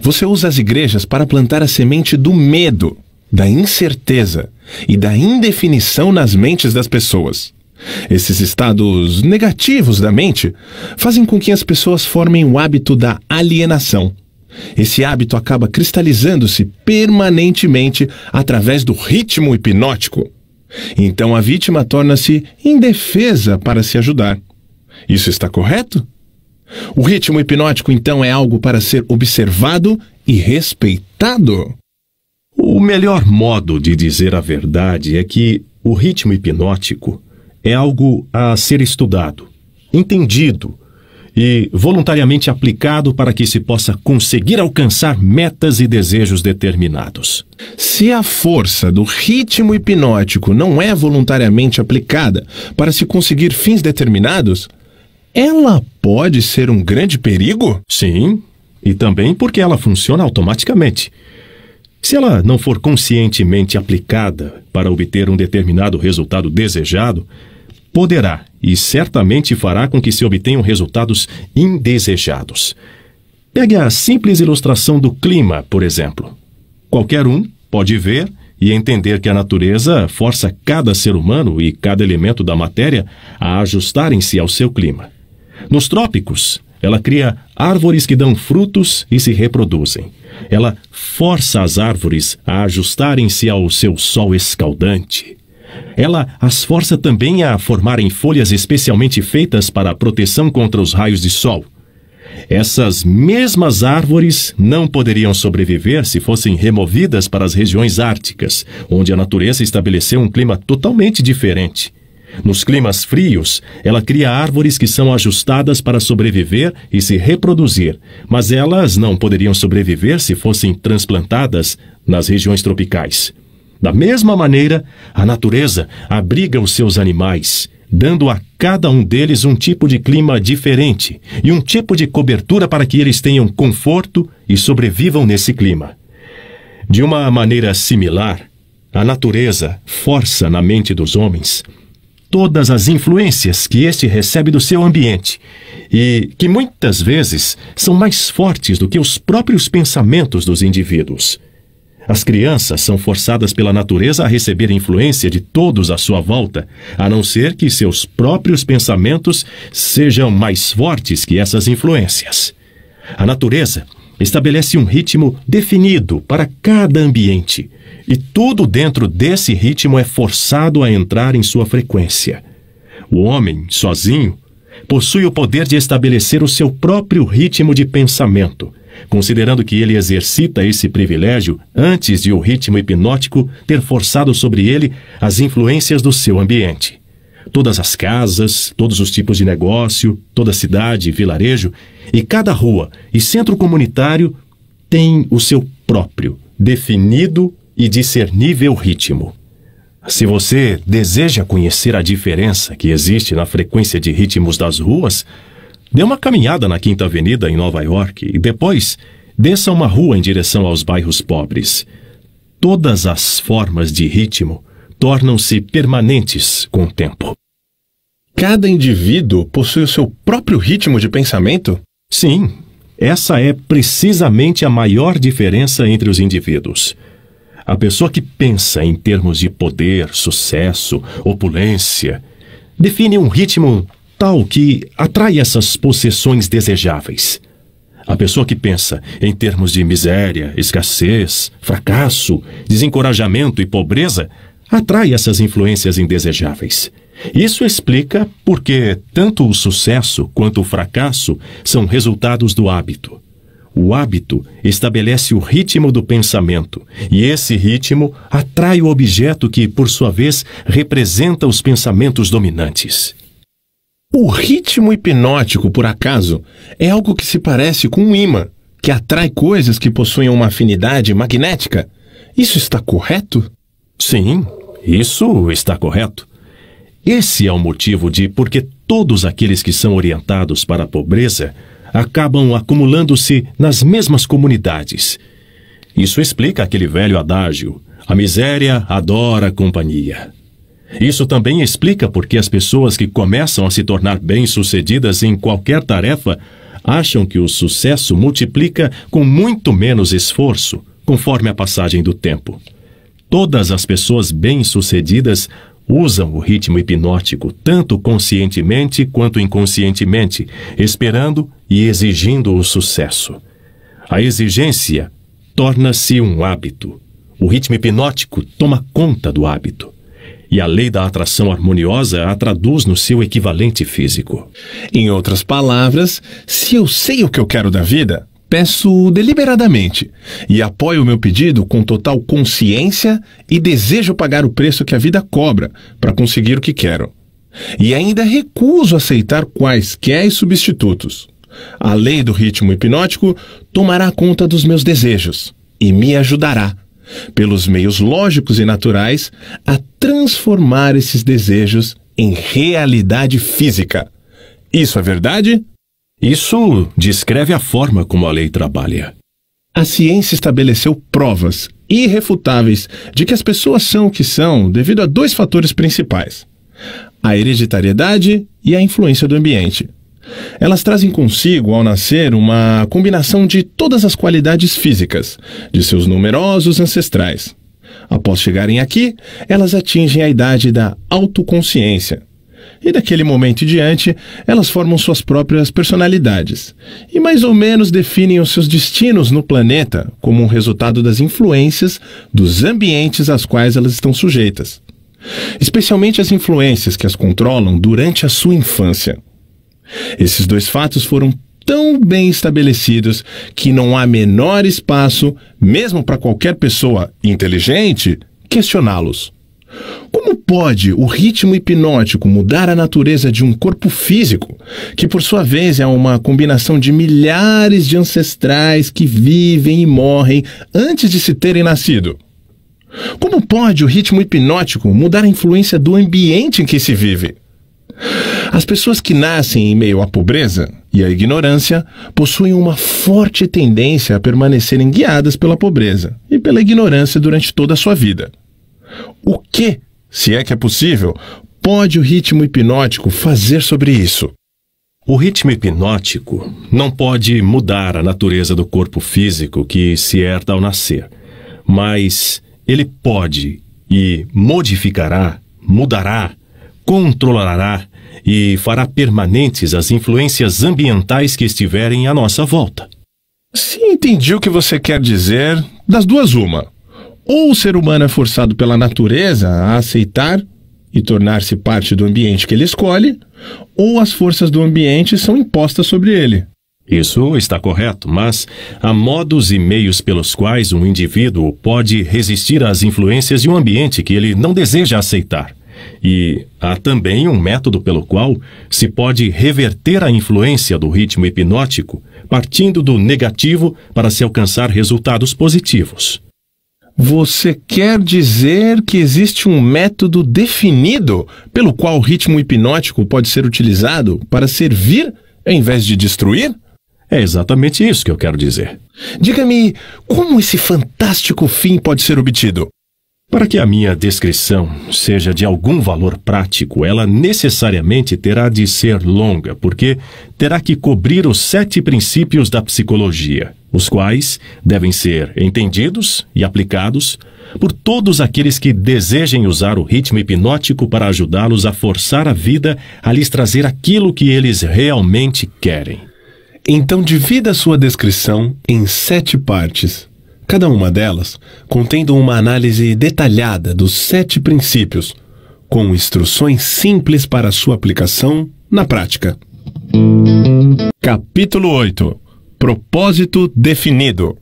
Você usa as igrejas para plantar a semente do medo, da incerteza e da indefinição nas mentes das pessoas. Esses estados negativos da mente fazem com que as pessoas formem o hábito da alienação. Esse hábito acaba cristalizando-se permanentemente através do ritmo hipnótico. Então a vítima torna-se indefesa para se ajudar. Isso está correto? O ritmo hipnótico, então, é algo para ser observado e respeitado? O melhor modo de dizer a verdade é que o ritmo hipnótico é algo a ser estudado, entendido e voluntariamente aplicado para que se possa conseguir alcançar metas e desejos determinados. Se a força do ritmo hipnótico não é voluntariamente aplicada para se conseguir fins determinados, ela pode ser um grande perigo? Sim, e também porque ela funciona automaticamente. Se ela não for conscientemente aplicada para obter um determinado resultado desejado, poderá e certamente fará com que se obtenham resultados indesejados. Pegue a simples ilustração do clima, por exemplo. Qualquer um pode ver e entender que a natureza força cada ser humano e cada elemento da matéria a ajustarem-se ao seu clima. Nos trópicos, ela cria árvores que dão frutos e se reproduzem. Ela força as árvores a ajustarem-se ao seu sol escaldante. Ela as força também a formarem folhas especialmente feitas para a proteção contra os raios de sol. Essas mesmas árvores não poderiam sobreviver se fossem removidas para as regiões árticas, onde a natureza estabeleceu um clima totalmente diferente. Nos climas frios, ela cria árvores que são ajustadas para sobreviver e se reproduzir, mas elas não poderiam sobreviver se fossem transplantadas nas regiões tropicais. Da mesma maneira, a natureza abriga os seus animais, dando a cada um deles um tipo de clima diferente e um tipo de cobertura para que eles tenham conforto e sobrevivam nesse clima. De uma maneira similar, a natureza força na mente dos homens todas as influências que este recebe do seu ambiente e que muitas vezes são mais fortes do que os próprios pensamentos dos indivíduos. As crianças são forçadas pela natureza a receber influência de todos à sua volta, a não ser que seus próprios pensamentos sejam mais fortes que essas influências. A natureza estabelece um ritmo definido para cada ambiente, e tudo dentro desse ritmo é forçado a entrar em sua frequência. O homem, sozinho, possui o poder de estabelecer o seu próprio ritmo de pensamento, considerando que ele exercita esse privilégio antes de o ritmo hipnótico ter forçado sobre ele as influências do seu ambiente. Todas as casas, todos os tipos de negócio, toda cidade e vilarejo, e cada rua e centro comunitário tem o seu próprio, definido e discernível ritmo. Se você deseja conhecer a diferença que existe na frequência de ritmos das ruas, Dê uma caminhada na Quinta Avenida em Nova York e depois desça uma rua em direção aos bairros pobres. Todas as formas de ritmo tornam-se permanentes com o tempo. Cada indivíduo possui o seu próprio ritmo de pensamento? Sim, essa é precisamente a maior diferença entre os indivíduos. A pessoa que pensa em termos de poder, sucesso, opulência, define um ritmo tal que atrai essas possessões desejáveis. A pessoa que pensa em termos de miséria, escassez, fracasso, desencorajamento e pobreza atrai essas influências indesejáveis. Isso explica porque tanto o sucesso quanto o fracasso são resultados do hábito. O hábito estabelece o ritmo do pensamento, e esse ritmo atrai o objeto que, por sua vez, representa os pensamentos dominantes. O ritmo hipnótico, por acaso, é algo que se parece com um imã, que atrai coisas que possuem uma afinidade magnética. Isso está correto? Sim, isso está correto. Esse é o motivo de por que todos aqueles que são orientados para a pobreza acabam acumulando-se nas mesmas comunidades. Isso explica aquele velho adágio: a miséria adora a companhia. Isso também explica por que as pessoas que começam a se tornar bem-sucedidas em qualquer tarefa acham que o sucesso multiplica com muito menos esforço conforme a passagem do tempo. Todas as pessoas bem-sucedidas usam o ritmo hipnótico, tanto conscientemente quanto inconscientemente, esperando e exigindo o sucesso. A exigência torna-se um hábito. O ritmo hipnótico toma conta do hábito e a lei da atração harmoniosa a traduz no seu equivalente físico. Em outras palavras, se eu sei o que eu quero da vida, peço deliberadamente e apoio o meu pedido com total consciência e desejo pagar o preço que a vida cobra para conseguir o que quero. E ainda recuso aceitar quaisquer substitutos. A lei do ritmo hipnótico tomará conta dos meus desejos e me ajudará pelos meios lógicos e naturais, a transformar esses desejos em realidade física. Isso é verdade? Isso descreve a forma como a lei trabalha. A ciência estabeleceu provas irrefutáveis de que as pessoas são o que são devido a dois fatores principais: a hereditariedade e a influência do ambiente. Elas trazem consigo, ao nascer, uma combinação de todas as qualidades físicas de seus numerosos ancestrais. Após chegarem aqui, elas atingem a idade da autoconsciência. E daquele momento em diante, elas formam suas próprias personalidades e mais ou menos definem os seus destinos no planeta como um resultado das influências dos ambientes às quais elas estão sujeitas, especialmente as influências que as controlam durante a sua infância. Esses dois fatos foram tão bem estabelecidos que não há menor espaço, mesmo para qualquer pessoa inteligente, questioná-los. Como pode o ritmo hipnótico mudar a natureza de um corpo físico, que por sua vez é uma combinação de milhares de ancestrais que vivem e morrem antes de se terem nascido? Como pode o ritmo hipnótico mudar a influência do ambiente em que se vive? As pessoas que nascem em meio à pobreza e à ignorância possuem uma forte tendência a permanecerem guiadas pela pobreza e pela ignorância durante toda a sua vida. O que, se é que é possível, pode o ritmo hipnótico fazer sobre isso? O ritmo hipnótico não pode mudar a natureza do corpo físico que se herda ao nascer, mas ele pode e modificará, mudará, controlará e fará permanentes as influências ambientais que estiverem à nossa volta. Se entendi o que você quer dizer, das duas, uma. Ou o ser humano é forçado pela natureza a aceitar e tornar-se parte do ambiente que ele escolhe, ou as forças do ambiente são impostas sobre ele. Isso está correto, mas há modos e meios pelos quais um indivíduo pode resistir às influências de um ambiente que ele não deseja aceitar. E há também um método pelo qual se pode reverter a influência do ritmo hipnótico, partindo do negativo para se alcançar resultados positivos. Você quer dizer que existe um método definido pelo qual o ritmo hipnótico pode ser utilizado para servir em vez de destruir? É exatamente isso que eu quero dizer. Diga-me, como esse fantástico fim pode ser obtido? Para que a minha descrição seja de algum valor prático, ela necessariamente terá de ser longa, porque terá que cobrir os sete princípios da psicologia, os quais devem ser entendidos e aplicados por todos aqueles que desejem usar o ritmo hipnótico para ajudá-los a forçar a vida a lhes trazer aquilo que eles realmente querem. Então divida sua descrição em sete partes cada uma delas contendo uma análise detalhada dos sete princípios, com instruções simples para sua aplicação na prática. Capítulo 8 Propósito definido.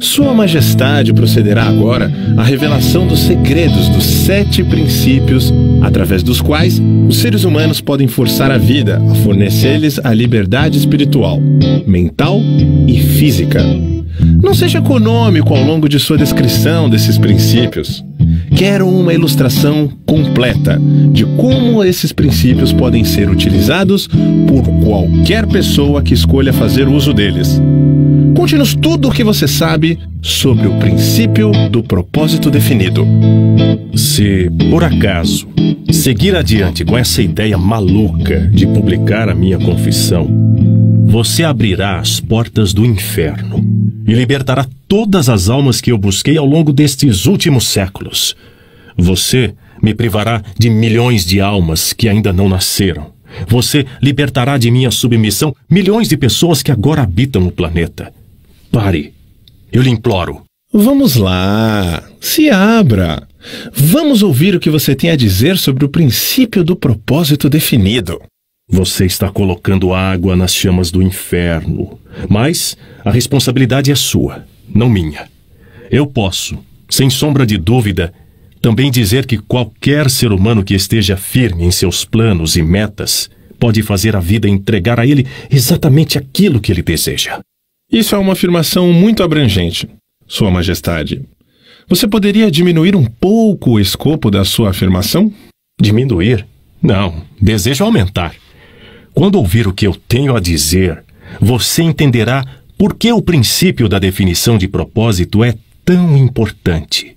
Sua Majestade procederá agora à revelação dos segredos dos sete princípios através dos quais os seres humanos podem forçar a vida a fornecer-lhes a liberdade espiritual, mental e física. Não seja econômico ao longo de sua descrição desses princípios. Quero uma ilustração completa de como esses princípios podem ser utilizados por qualquer pessoa que escolha fazer uso deles. Conte-nos tudo o que você sabe sobre o princípio do propósito definido. Se, por acaso, seguir adiante com essa ideia maluca de publicar a minha confissão, você abrirá as portas do inferno e libertará todas as almas que eu busquei ao longo destes últimos séculos. Você me privará de milhões de almas que ainda não nasceram. Você libertará de minha submissão milhões de pessoas que agora habitam o planeta. Pare. Eu lhe imploro. Vamos lá. Se abra. Vamos ouvir o que você tem a dizer sobre o princípio do propósito definido. Você está colocando água nas chamas do inferno. Mas a responsabilidade é sua, não minha. Eu posso, sem sombra de dúvida, também dizer que qualquer ser humano que esteja firme em seus planos e metas pode fazer a vida entregar a ele exatamente aquilo que ele deseja. Isso é uma afirmação muito abrangente, Sua Majestade. Você poderia diminuir um pouco o escopo da sua afirmação? Diminuir? Não, desejo aumentar. Quando ouvir o que eu tenho a dizer, você entenderá por que o princípio da definição de propósito é tão importante.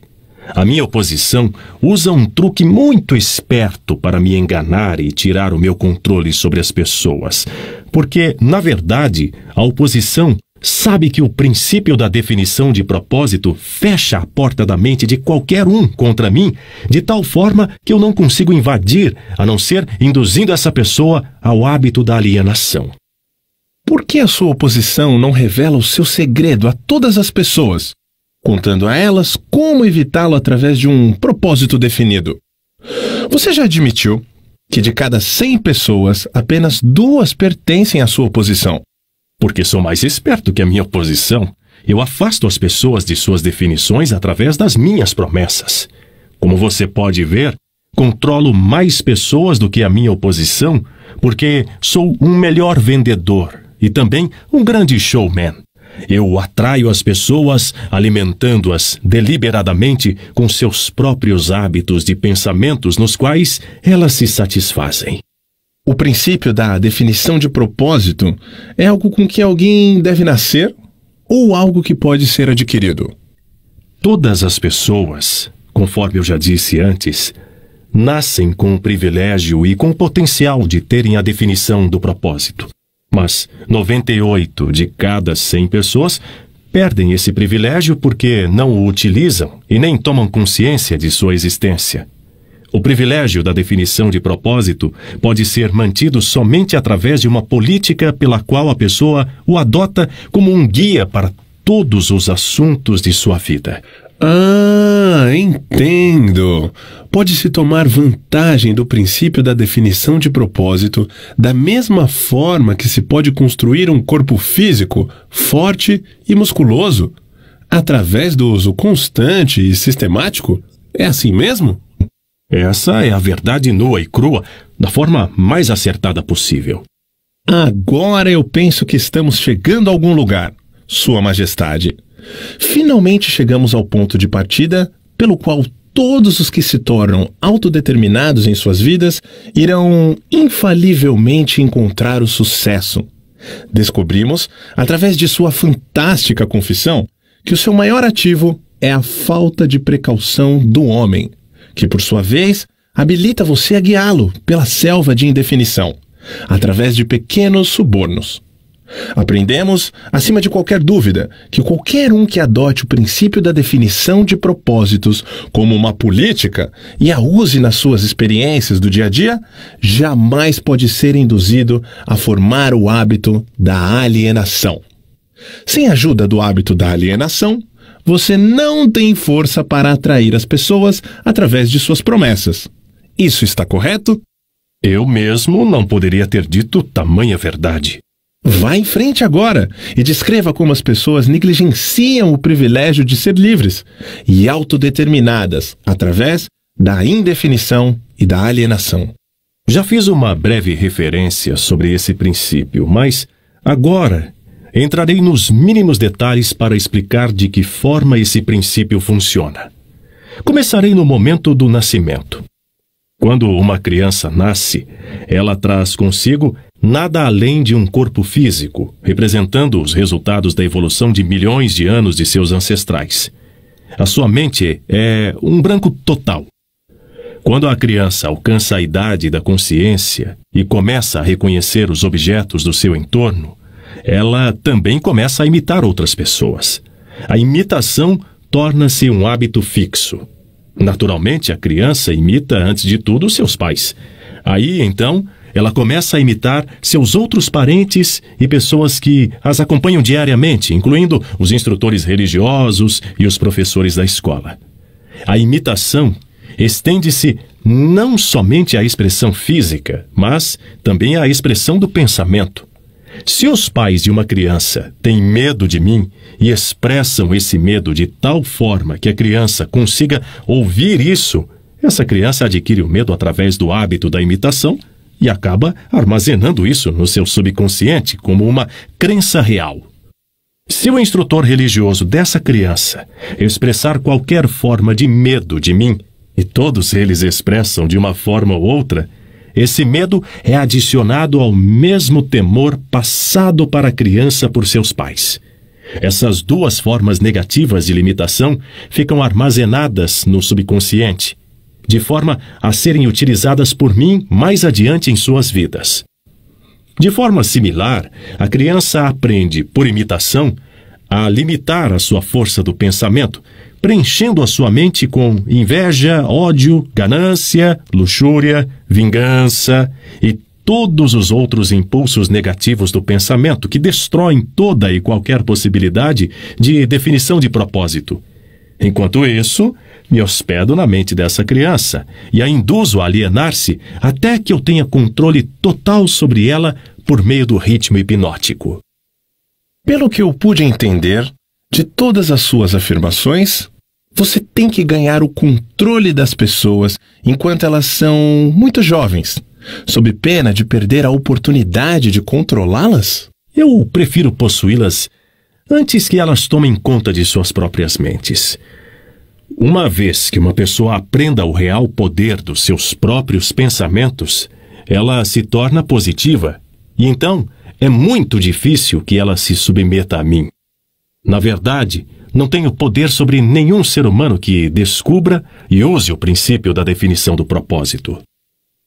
A minha oposição usa um truque muito esperto para me enganar e tirar o meu controle sobre as pessoas, porque, na verdade, a oposição sabe que o princípio da definição de propósito fecha a porta da mente de qualquer um contra mim, de tal forma que eu não consigo invadir, a não ser induzindo essa pessoa ao hábito da alienação. Por que a sua oposição não revela o seu segredo a todas as pessoas, contando a elas como evitá-lo através de um propósito definido? Você já admitiu que de cada 100 pessoas, apenas duas pertencem à sua oposição porque sou mais esperto que a minha oposição. Eu afasto as pessoas de suas definições através das minhas promessas. Como você pode ver, controlo mais pessoas do que a minha oposição, porque sou um melhor vendedor e também um grande showman. Eu atraio as pessoas alimentando-as deliberadamente com seus próprios hábitos de pensamentos nos quais elas se satisfazem. O princípio da definição de propósito é algo com que alguém deve nascer ou algo que pode ser adquirido. Todas as pessoas, conforme eu já disse antes, nascem com o privilégio e com o potencial de terem a definição do propósito. Mas 98 de cada 100 pessoas perdem esse privilégio porque não o utilizam e nem tomam consciência de sua existência. O privilégio da definição de propósito pode ser mantido somente através de uma política pela qual a pessoa o adota como um guia para todos os assuntos de sua vida. Ah, entendo! Pode-se tomar vantagem do princípio da definição de propósito da mesma forma que se pode construir um corpo físico forte e musculoso, através do uso constante e sistemático? É assim mesmo? Essa é a verdade nua e crua, da forma mais acertada possível. Agora eu penso que estamos chegando a algum lugar, Sua Majestade. Finalmente chegamos ao ponto de partida pelo qual todos os que se tornam autodeterminados em suas vidas irão infalivelmente encontrar o sucesso. Descobrimos, através de sua fantástica confissão, que o seu maior ativo é a falta de precaução do homem que por sua vez habilita você a guiá-lo pela selva de indefinição, através de pequenos subornos. Aprendemos, acima de qualquer dúvida, que qualquer um que adote o princípio da definição de propósitos como uma política e a use nas suas experiências do dia a dia, jamais pode ser induzido a formar o hábito da alienação. Sem a ajuda do hábito da alienação, você não tem força para atrair as pessoas através de suas promessas. Isso está correto? Eu mesmo não poderia ter dito tamanha verdade. Vá em frente agora e descreva como as pessoas negligenciam o privilégio de ser livres e autodeterminadas através da indefinição e da alienação. Já fiz uma breve referência sobre esse princípio, mas agora Entrarei nos mínimos detalhes para explicar de que forma esse princípio funciona. Começarei no momento do nascimento. Quando uma criança nasce, ela traz consigo nada além de um corpo físico, representando os resultados da evolução de milhões de anos de seus ancestrais. A sua mente é um branco total. Quando a criança alcança a idade da consciência e começa a reconhecer os objetos do seu entorno, ela também começa a imitar outras pessoas. A imitação torna-se um hábito fixo. Naturalmente, a criança imita antes de tudo seus pais. Aí, então, ela começa a imitar seus outros parentes e pessoas que as acompanham diariamente, incluindo os instrutores religiosos e os professores da escola. A imitação estende-se não somente à expressão física, mas também à expressão do pensamento. Se os pais de uma criança têm medo de mim e expressam esse medo de tal forma que a criança consiga ouvir isso, essa criança adquire o medo através do hábito da imitação e acaba armazenando isso no seu subconsciente como uma crença real. Se o instrutor religioso dessa criança expressar qualquer forma de medo de mim, e todos eles expressam de uma forma ou outra, esse medo é adicionado ao mesmo temor passado para a criança por seus pais. Essas duas formas negativas de limitação ficam armazenadas no subconsciente, de forma a serem utilizadas por mim mais adiante em suas vidas. De forma similar, a criança aprende, por imitação, a limitar a sua força do pensamento, preenchendo a sua mente com inveja, ódio, ganância, luxúria, vingança e todos os outros impulsos negativos do pensamento que destroem toda e qualquer possibilidade de definição de propósito. Enquanto isso, me hospedo na mente dessa criança e a induzo a alienar-se até que eu tenha controle total sobre ela por meio do ritmo hipnótico. Pelo que eu pude entender, de todas as suas afirmações, você tem que ganhar o controle das pessoas enquanto elas são muito jovens, sob pena de perder a oportunidade de controlá-las? Eu prefiro possuí-las antes que elas tomem conta de suas próprias mentes. Uma vez que uma pessoa aprenda o real poder dos seus próprios pensamentos, ela se torna positiva. E então, é muito difícil que ela se submeta a mim. Na verdade, não tenho poder sobre nenhum ser humano que descubra e use o princípio da definição do propósito.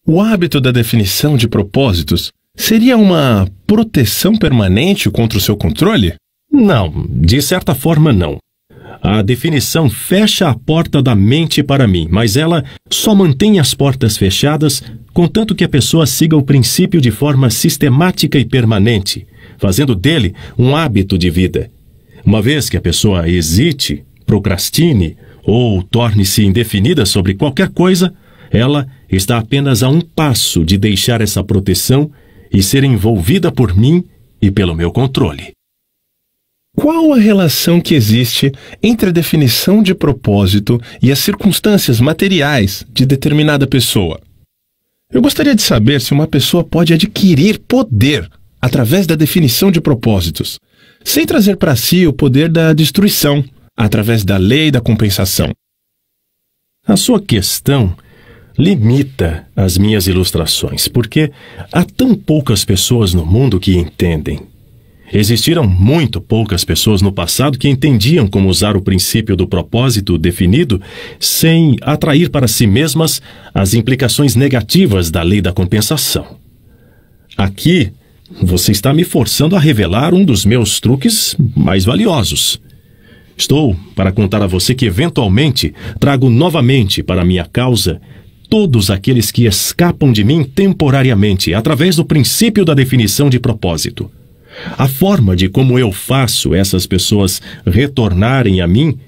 O hábito da definição de propósitos seria uma proteção permanente contra o seu controle? Não, de certa forma não. A definição fecha a porta da mente para mim, mas ela só mantém as portas fechadas contanto que a pessoa siga o princípio de forma sistemática e permanente, fazendo dele um hábito de vida. Uma vez que a pessoa hesite, procrastine ou torne-se indefinida sobre qualquer coisa, ela está apenas a um passo de deixar essa proteção e ser envolvida por mim e pelo meu controle. Qual a relação que existe entre a definição de propósito e as circunstâncias materiais de determinada pessoa? Eu gostaria de saber se uma pessoa pode adquirir poder através da definição de propósitos, sem trazer para si o poder da destruição, através da lei da compensação. A sua questão limita as minhas ilustrações, porque há tão poucas pessoas no mundo que entendem Existiram muito poucas pessoas no passado que entendiam como usar o princípio do propósito definido sem atrair para si mesmas as implicações negativas da lei da compensação. Aqui, você está me forçando a revelar um dos meus truques mais valiosos. Estou para contar a você que, eventualmente, trago novamente para minha causa todos aqueles que escapam de mim temporariamente através do princípio da definição de propósito. A forma de como eu faço essas pessoas retornarem a mim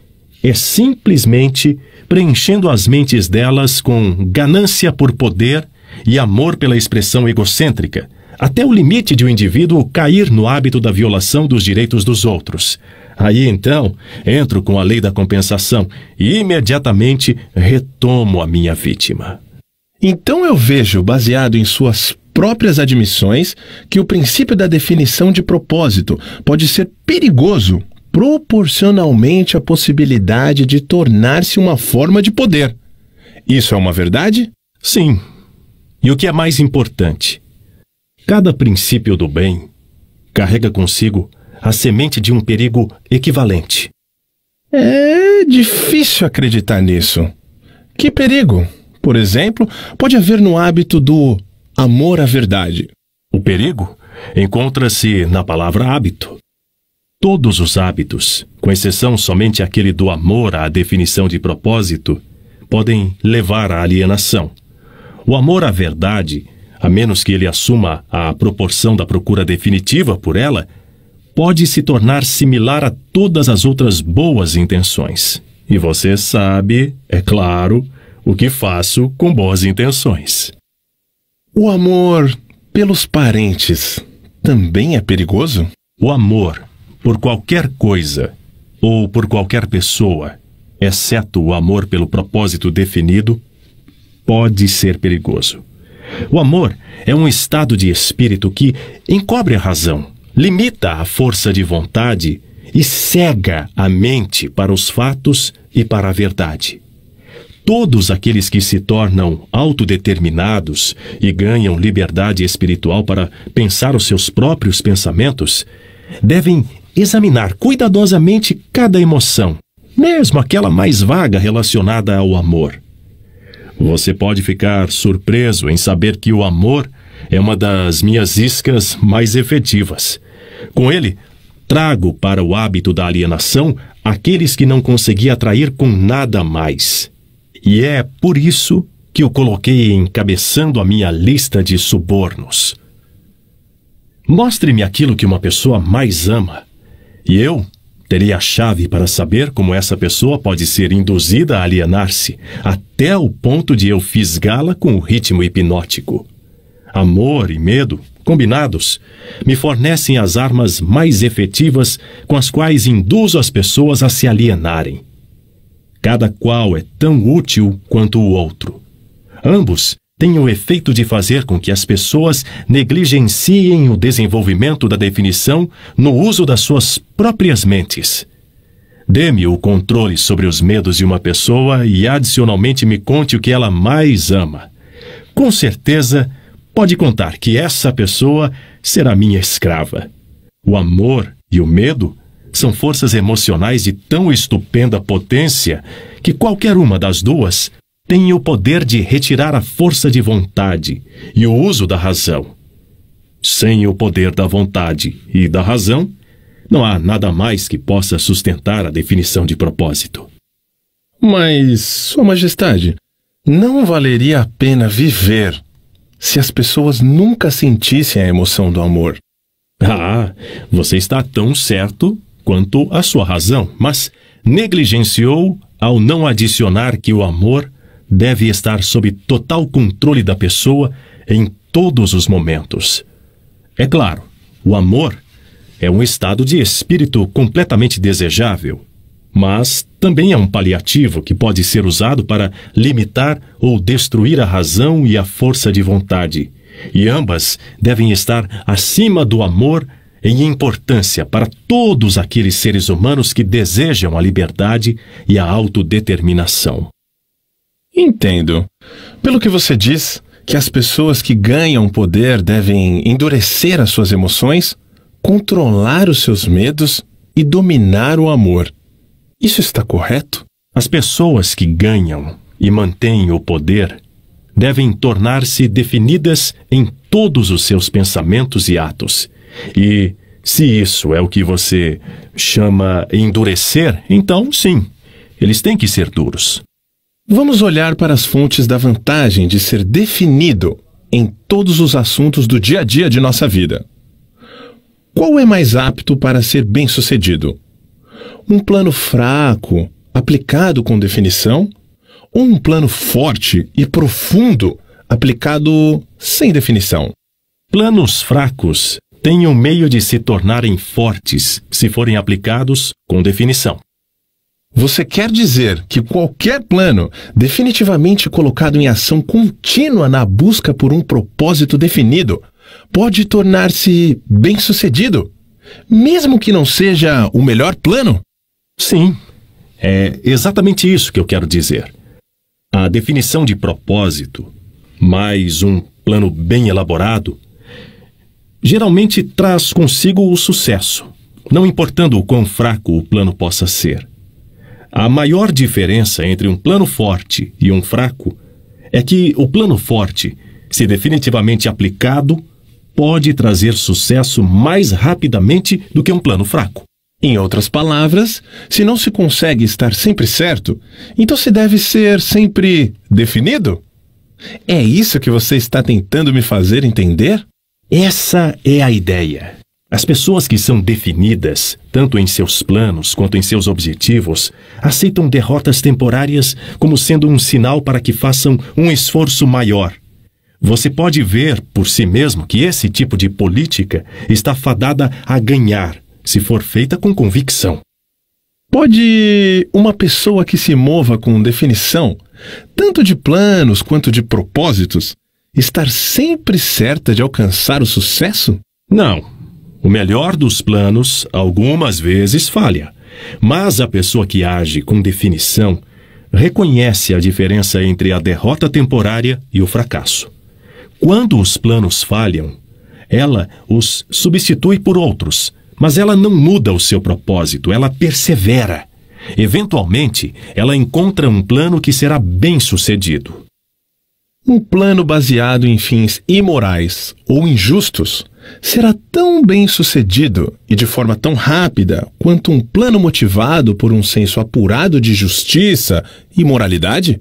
é simplesmente preenchendo as mentes delas com ganância por poder e amor pela expressão egocêntrica, até o limite de o um indivíduo cair no hábito da violação dos direitos dos outros. Aí então, entro com a lei da compensação e imediatamente retomo a minha vítima. Então eu vejo, baseado em suas próprias admissões que o princípio da definição de propósito pode ser perigoso proporcionalmente à possibilidade de tornar-se uma forma de poder. Isso é uma verdade? Sim. E o que é mais importante? Cada princípio do bem carrega consigo a semente de um perigo equivalente. É difícil acreditar nisso. Que perigo, por exemplo, pode haver no hábito do amor à verdade. O perigo encontra-se na palavra hábito. Todos os hábitos, com exceção somente aquele do amor à definição de propósito, podem levar à alienação. O amor à verdade, a menos que ele assuma a proporção da procura definitiva por ela, pode se tornar similar a todas as outras boas intenções. E você sabe, é claro, o que faço com boas intenções. O amor pelos parentes também é perigoso? O amor por qualquer coisa ou por qualquer pessoa, exceto o amor pelo propósito definido, pode ser perigoso. O amor é um estado de espírito que encobre a razão, limita a força de vontade e cega a mente para os fatos e para a verdade. Todos aqueles que se tornam autodeterminados e ganham liberdade espiritual para pensar os seus próprios pensamentos devem examinar cuidadosamente cada emoção, mesmo aquela mais vaga relacionada ao amor. Você pode ficar surpreso em saber que o amor é uma das minhas iscas mais efetivas. Com ele, trago para o hábito da alienação aqueles que não consegui atrair com nada mais. E é por isso que o coloquei encabeçando a minha lista de subornos. Mostre-me aquilo que uma pessoa mais ama, e eu terei a chave para saber como essa pessoa pode ser induzida a alienar-se até o ponto de eu fisgá-la com o ritmo hipnótico. Amor e medo, combinados, me fornecem as armas mais efetivas com as quais induzo as pessoas a se alienarem. Cada qual é tão útil quanto o outro. Ambos têm o efeito de fazer com que as pessoas negligenciem o desenvolvimento da definição no uso das suas próprias mentes. Dê-me o controle sobre os medos de uma pessoa e adicionalmente me conte o que ela mais ama. Com certeza, pode contar que essa pessoa será minha escrava. O amor e o medo são forças emocionais de tão estupenda potência que qualquer uma das duas tem o poder de retirar a força de vontade e o uso da razão. Sem o poder da vontade e da razão, não há nada mais que possa sustentar a definição de propósito. Mas, Sua Majestade, não valeria a pena viver se as pessoas nunca sentissem a emoção do amor? Ah, você está tão certo quanto à sua razão, mas negligenciou ao não adicionar que o amor deve estar sob total controle da pessoa em todos os momentos. É claro, o amor é um estado de espírito completamente desejável, mas também é um paliativo que pode ser usado para limitar ou destruir a razão e a força de vontade. E ambas devem estar acima do amor em importância para todos aqueles seres humanos que desejam a liberdade e a autodeterminação. Entendo. Pelo que você diz, que as pessoas que ganham poder devem endurecer as suas emoções, controlar os seus medos e dominar o amor. Isso está correto? As pessoas que ganham e mantêm o poder devem tornar-se definidas em todos os seus pensamentos e atos e se isso é o que você chama endurecer, então sim, eles têm que ser duros. Vamos olhar para as fontes da vantagem de ser definido em todos os assuntos do dia a dia de nossa vida. Qual é mais apto para ser bem-sucedido? Um plano fraco, aplicado com definição, ou um plano forte e profundo, aplicado sem definição? Planos fracos têm um meio de se tornarem fortes se forem aplicados com definição. Você quer dizer que qualquer plano, definitivamente colocado em ação contínua na busca por um propósito definido, pode tornar-se bem-sucedido, mesmo que não seja o melhor plano? Sim, é exatamente isso que eu quero dizer. A definição de propósito, mais um plano bem elaborado, geralmente traz consigo o sucesso, não importando o quão fraco o plano possa ser. A maior diferença entre um plano forte e um fraco é que o plano forte, se definitivamente aplicado, pode trazer sucesso mais rapidamente do que um plano fraco. Em outras palavras, se não se consegue estar sempre certo, então se deve ser sempre definido? É isso que você está tentando me fazer entender? Essa é a ideia. As pessoas que são definidas, tanto em seus planos quanto em seus objetivos, aceitam derrotas temporárias como sendo um sinal para que façam um esforço maior. Você pode ver por si mesmo que esse tipo de política está fadada a ganhar, se for feita com convicção. Pode uma pessoa que se mova com definição, tanto de planos quanto de propósitos, estar sempre certa de alcançar o sucesso? Não. O melhor dos planos algumas vezes falha, mas a pessoa que age com definição reconhece a diferença entre a derrota temporária e o fracasso. Quando os planos falham, ela os substitui por outros, mas ela não muda o seu propósito, ela persevera. Eventualmente, ela encontra um plano que será bem sucedido. Um plano baseado em fins imorais ou injustos será tão bem sucedido e de forma tão rápida quanto um plano motivado por um senso apurado de justiça e moralidade?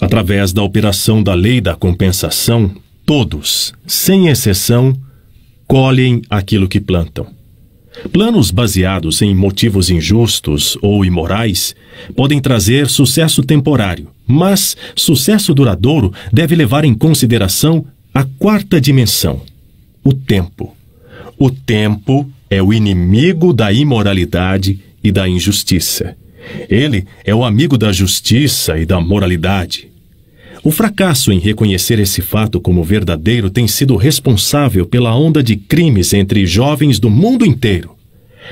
Através da operação da lei da compensação, todos, sem exceção, colhem aquilo que plantam. Planos baseados em motivos injustos ou imorais podem trazer sucesso temporário, mas sucesso duradouro deve levar em consideração a quarta dimensão: o tempo. O tempo é o inimigo da imoralidade e da injustiça. Ele é o amigo da justiça e da moralidade. O fracasso em reconhecer esse fato como verdadeiro tem sido responsável pela onda de crimes entre jovens do mundo inteiro.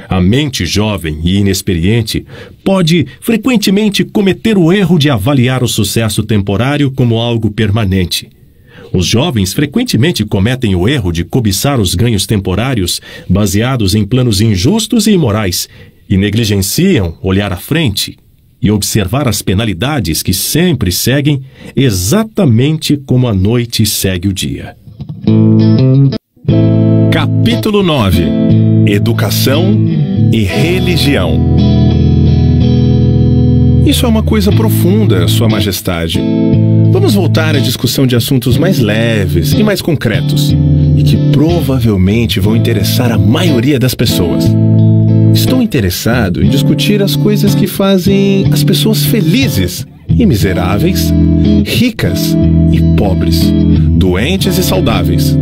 A mente jovem e inexperiente pode frequentemente cometer o erro de avaliar o sucesso temporário como algo permanente. Os jovens frequentemente cometem o erro de cobiçar os ganhos temporários baseados em planos injustos e imorais e negligenciam olhar à frente e observar as penalidades que sempre seguem, exatamente como a noite segue o dia. Capítulo 9 Educação e Religião Isso é uma coisa profunda, Sua Majestade. Vamos voltar à discussão de assuntos mais leves e mais concretos, e que provavelmente vão interessar a maioria das pessoas. Estou interessado em discutir as coisas que fazem as pessoas felizes e miseráveis, ricas e pobres, doentes e saudáveis.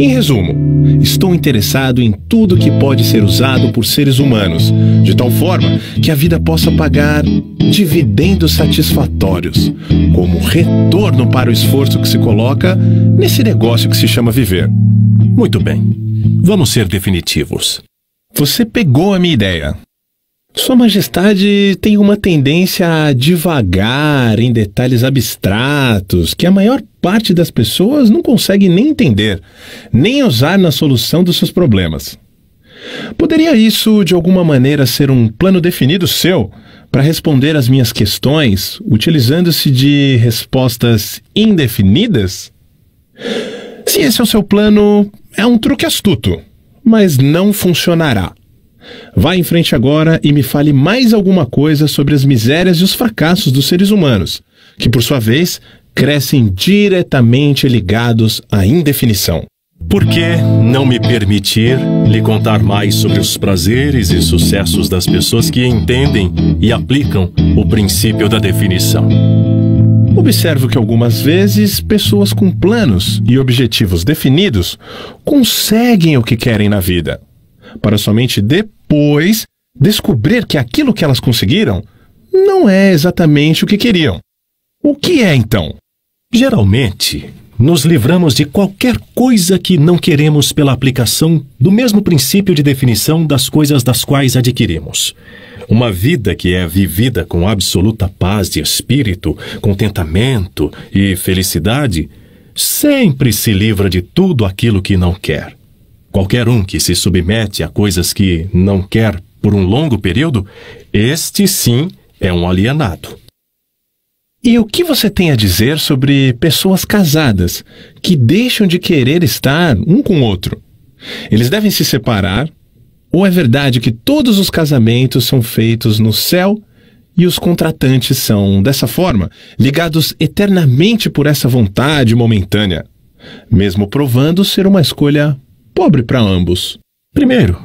Em resumo, estou interessado em tudo que pode ser usado por seres humanos, de tal forma que a vida possa pagar dividendos satisfatórios, como retorno para o esforço que se coloca nesse negócio que se chama viver. Muito bem, vamos ser definitivos. Você pegou a minha ideia. Sua Majestade tem uma tendência a divagar em detalhes abstratos que a maior parte das pessoas não consegue nem entender, nem usar na solução dos seus problemas. Poderia isso, de alguma maneira, ser um plano definido seu para responder às minhas questões, utilizando-se de respostas indefinidas? Se esse é o seu plano, é um truque astuto mas não funcionará. Vá em frente agora e me fale mais alguma coisa sobre as misérias e os fracassos dos seres humanos, que, por sua vez, crescem diretamente ligados à indefinição. Por que não me permitir lhe contar mais sobre os prazeres e sucessos das pessoas que entendem e aplicam o princípio da definição? observo que algumas vezes pessoas com planos e objetivos definidos conseguem o que querem na vida, para somente depois descobrir que aquilo que elas conseguiram não é exatamente o que queriam. O que é então? Geralmente, nos livramos de qualquer coisa que não queremos pela aplicação do mesmo princípio de definição das coisas das quais adquirimos. Uma vida que é vivida com absoluta paz de espírito, contentamento e felicidade, sempre se livra de tudo aquilo que não quer. Qualquer um que se submete a coisas que não quer por um longo período, este sim é um alienado. E o que você tem a dizer sobre pessoas casadas que deixam de querer estar um com o outro? Eles devem se separar? Ou é verdade que todos os casamentos são feitos no céu e os contratantes são, dessa forma, ligados eternamente por essa vontade momentânea, mesmo provando ser uma escolha pobre para ambos? Primeiro,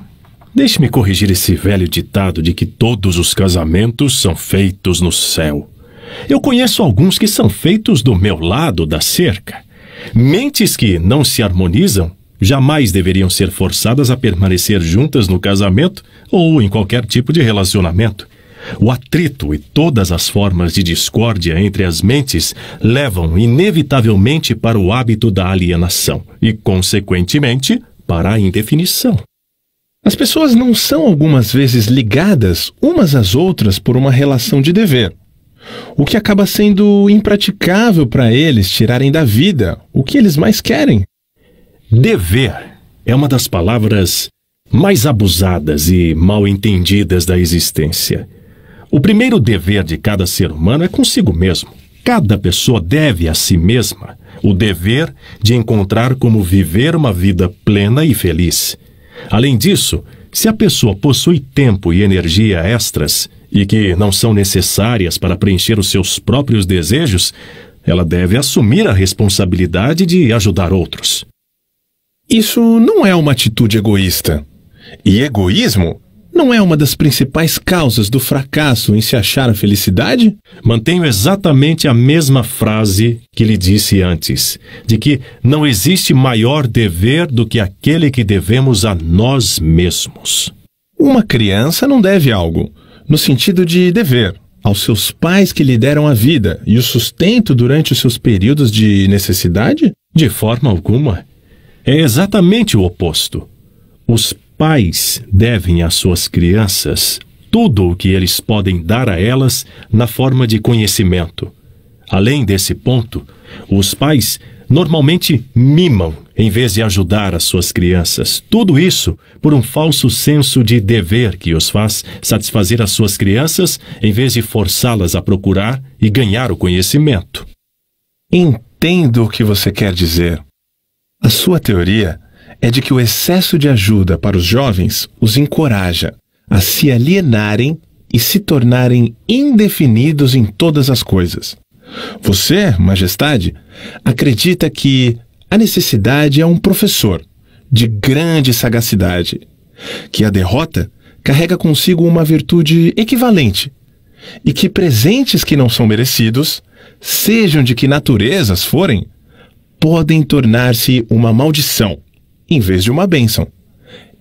deixe-me corrigir esse velho ditado de que todos os casamentos são feitos no céu. Eu conheço alguns que são feitos do meu lado da cerca. Mentes que não se harmonizam jamais deveriam ser forçadas a permanecer juntas no casamento ou em qualquer tipo de relacionamento. O atrito e todas as formas de discórdia entre as mentes levam inevitavelmente para o hábito da alienação e, consequentemente, para a indefinição. As pessoas não são algumas vezes ligadas umas às outras por uma relação de dever o que acaba sendo impraticável para eles tirarem da vida o que eles mais querem. Dever é uma das palavras mais abusadas e mal entendidas da existência. O primeiro dever de cada ser humano é consigo mesmo. Cada pessoa deve a si mesma o dever de encontrar como viver uma vida plena e feliz. Além disso, se a pessoa possui tempo e energia extras e que não são necessárias para preencher os seus próprios desejos, ela deve assumir a responsabilidade de ajudar outros. Isso não é uma atitude egoísta. E egoísmo não é uma das principais causas do fracasso em se achar a felicidade? Mantenho exatamente a mesma frase que lhe disse antes, de que não existe maior dever do que aquele que devemos a nós mesmos. Uma criança não deve algo, no sentido de dever, aos seus pais que lhe deram a vida e o sustento durante os seus períodos de necessidade? De forma alguma. É exatamente o oposto. Os pais devem às suas crianças tudo o que eles podem dar a elas na forma de conhecimento. Além desse ponto, os pais normalmente mimam em vez de ajudar as suas crianças. Tudo isso por um falso senso de dever que os faz satisfazer as suas crianças em vez de forçá-las a procurar e ganhar o conhecimento. Entendo o que você quer dizer. A sua teoria é de que o excesso de ajuda para os jovens os encoraja a se alienarem e se tornarem indefinidos em todas as coisas. Você, Majestade, acredita que a necessidade é um professor de grande sagacidade, que a derrota carrega consigo uma virtude equivalente e que presentes que não são merecidos, sejam de que naturezas forem, podem tornar-se uma maldição em vez de uma bênção.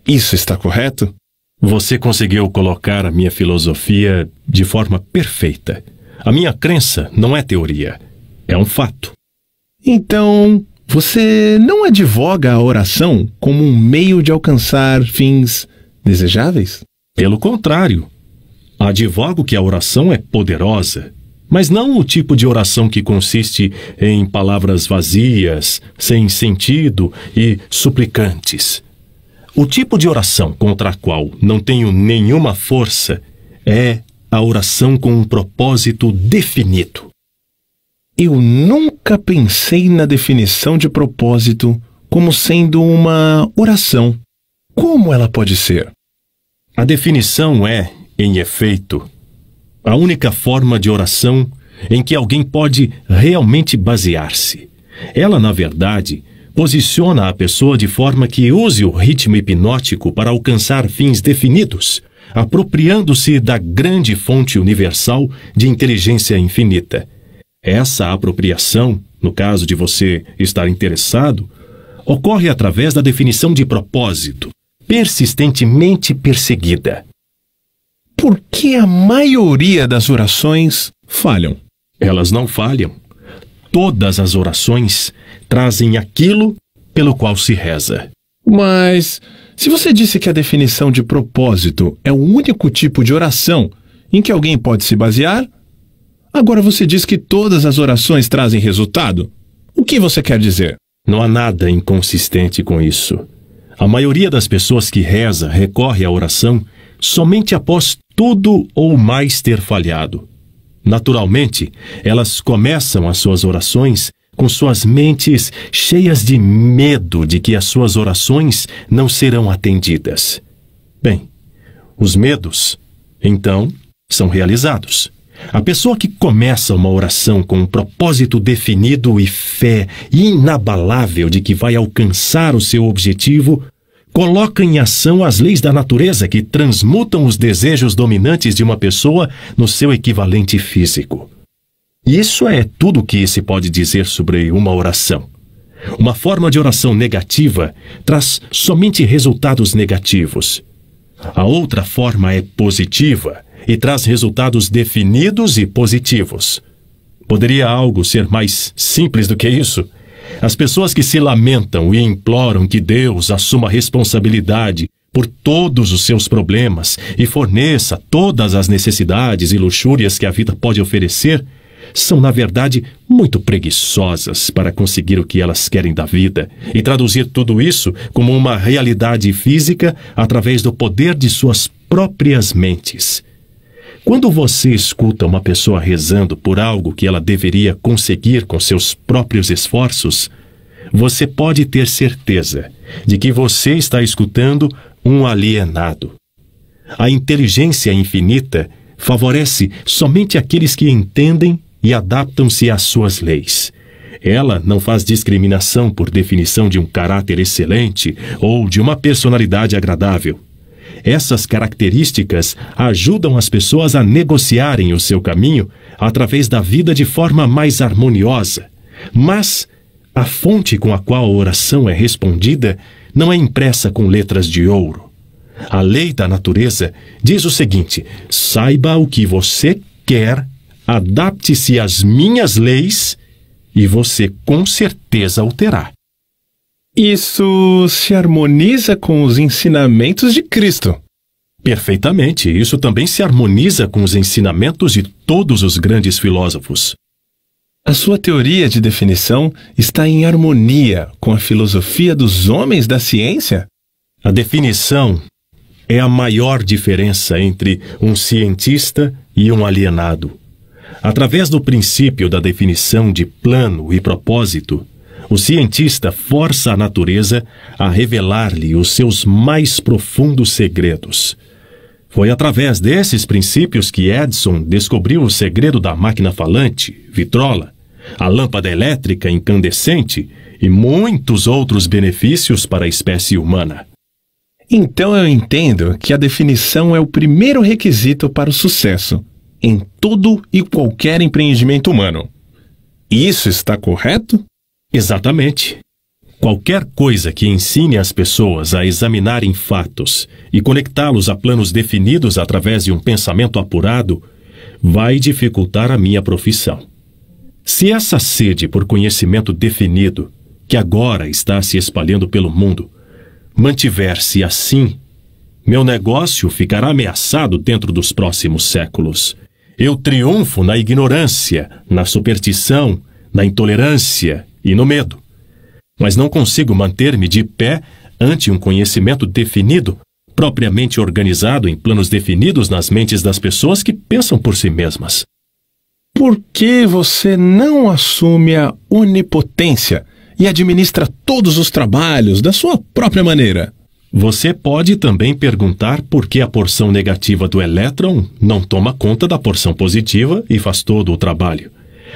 Isso está correto? Você conseguiu colocar a minha filosofia de forma perfeita. A minha crença não é teoria, é um fato. Então, você não advoga a oração como um meio de alcançar fins desejáveis? Pelo contrário, advogo que a oração é poderosa mas não o tipo de oração que consiste em palavras vazias, sem sentido e suplicantes. O tipo de oração contra a qual não tenho nenhuma força é a oração com um propósito definido. Eu nunca pensei na definição de propósito como sendo uma oração. Como ela pode ser? A definição é, em efeito, a única forma de oração em que alguém pode realmente basear-se. Ela, na verdade, posiciona a pessoa de forma que use o ritmo hipnótico para alcançar fins definidos, apropriando-se da grande fonte universal de inteligência infinita. Essa apropriação, no caso de você estar interessado, ocorre através da definição de propósito, persistentemente perseguida. Por que a maioria das orações falham? Elas não falham. Todas as orações trazem aquilo pelo qual se reza. Mas, se você disse que a definição de propósito é o único tipo de oração em que alguém pode se basear, agora você diz que todas as orações trazem resultado? O que você quer dizer? Não há nada inconsistente com isso. A maioria das pessoas que reza recorre à oração somente após tudo ou mais ter falhado. Naturalmente, elas começam as suas orações com suas mentes cheias de medo de que as suas orações não serão atendidas. Bem, os medos, então, são realizados. A pessoa que começa uma oração com um propósito definido e fé inabalável de que vai alcançar o seu objetivo coloca em ação as leis da natureza que transmutam os desejos dominantes de uma pessoa no seu equivalente físico. Isso é tudo o que se pode dizer sobre uma oração. Uma forma de oração negativa traz somente resultados negativos. A outra forma é positiva e traz resultados definidos e positivos. Poderia algo ser mais simples do que isso? As pessoas que se lamentam e imploram que Deus assuma responsabilidade por todos os seus problemas e forneça todas as necessidades e luxúrias que a vida pode oferecer, são, na verdade, muito preguiçosas para conseguir o que elas querem da vida e traduzir tudo isso como uma realidade física através do poder de suas próprias mentes. Quando você escuta uma pessoa rezando por algo que ela deveria conseguir com seus próprios esforços, você pode ter certeza de que você está escutando um alienado. A inteligência infinita favorece somente aqueles que entendem e adaptam-se às suas leis. Ela não faz discriminação por definição de um caráter excelente ou de uma personalidade agradável. Essas características ajudam as pessoas a negociarem o seu caminho através da vida de forma mais harmoniosa. Mas a fonte com a qual a oração é respondida não é impressa com letras de ouro. A lei da natureza diz o seguinte: saiba o que você quer, adapte-se às minhas leis e você com certeza o terá. Isso se harmoniza com os ensinamentos de Cristo. Perfeitamente. Isso também se harmoniza com os ensinamentos de todos os grandes filósofos. A sua teoria de definição está em harmonia com a filosofia dos homens da ciência? A definição é a maior diferença entre um cientista e um alienado. Através do princípio da definição de plano e propósito, o cientista força a natureza a revelar-lhe os seus mais profundos segredos. Foi através desses princípios que Edison descobriu o segredo da máquina falante, vitrola, a lâmpada elétrica incandescente e muitos outros benefícios para a espécie humana. Então eu entendo que a definição é o primeiro requisito para o sucesso em todo e qualquer empreendimento humano. Isso está correto? Exatamente. Qualquer coisa que ensine as pessoas a examinarem fatos e conectá-los a planos definidos através de um pensamento apurado vai dificultar a minha profissão. Se essa sede por conhecimento definido, que agora está se espalhando pelo mundo, mantiver-se assim, meu negócio ficará ameaçado dentro dos próximos séculos. Eu triunfo na ignorância, na superstição, na intolerância e no medo. Mas não consigo manter-me de pé ante um conhecimento definido, propriamente organizado em planos definidos nas mentes das pessoas que pensam por si mesmas. Por que você não assume a onipotência e administra todos os trabalhos da sua própria maneira? Você pode também perguntar por que a porção negativa do elétron não toma conta da porção positiva e faz todo o trabalho.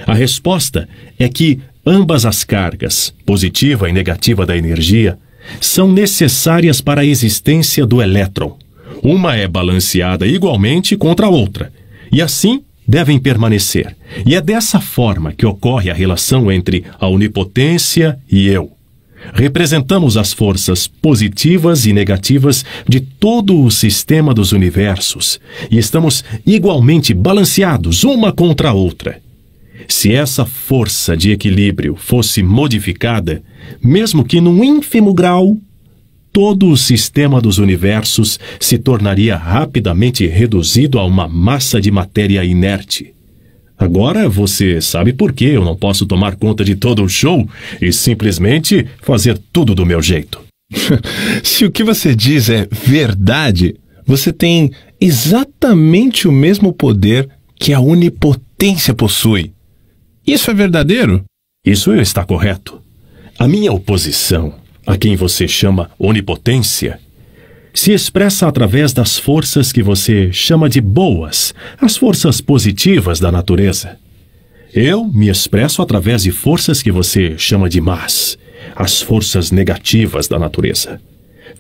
A resposta é que Ambas as cargas, positiva e negativa da energia, são necessárias para a existência do elétron. Uma é balanceada igualmente contra a outra, e assim devem permanecer. E é dessa forma que ocorre a relação entre a onipotência e eu. Representamos as forças positivas e negativas de todo o sistema dos universos e estamos igualmente balanceados uma contra a outra. Se essa força de equilíbrio fosse modificada, mesmo que num ínfimo grau, todo o sistema dos universos se tornaria rapidamente reduzido a uma massa de matéria inerte. Agora você sabe por que eu não posso tomar conta de todo o show e simplesmente fazer tudo do meu jeito. Se o que você diz é verdade, você tem exatamente o mesmo poder que a onipotência possui. Isso é verdadeiro? Isso está correto. A minha oposição, a quem você chama onipotência, se expressa através das forças que você chama de boas, as forças positivas da natureza. Eu me expresso através de forças que você chama de más, as forças negativas da natureza.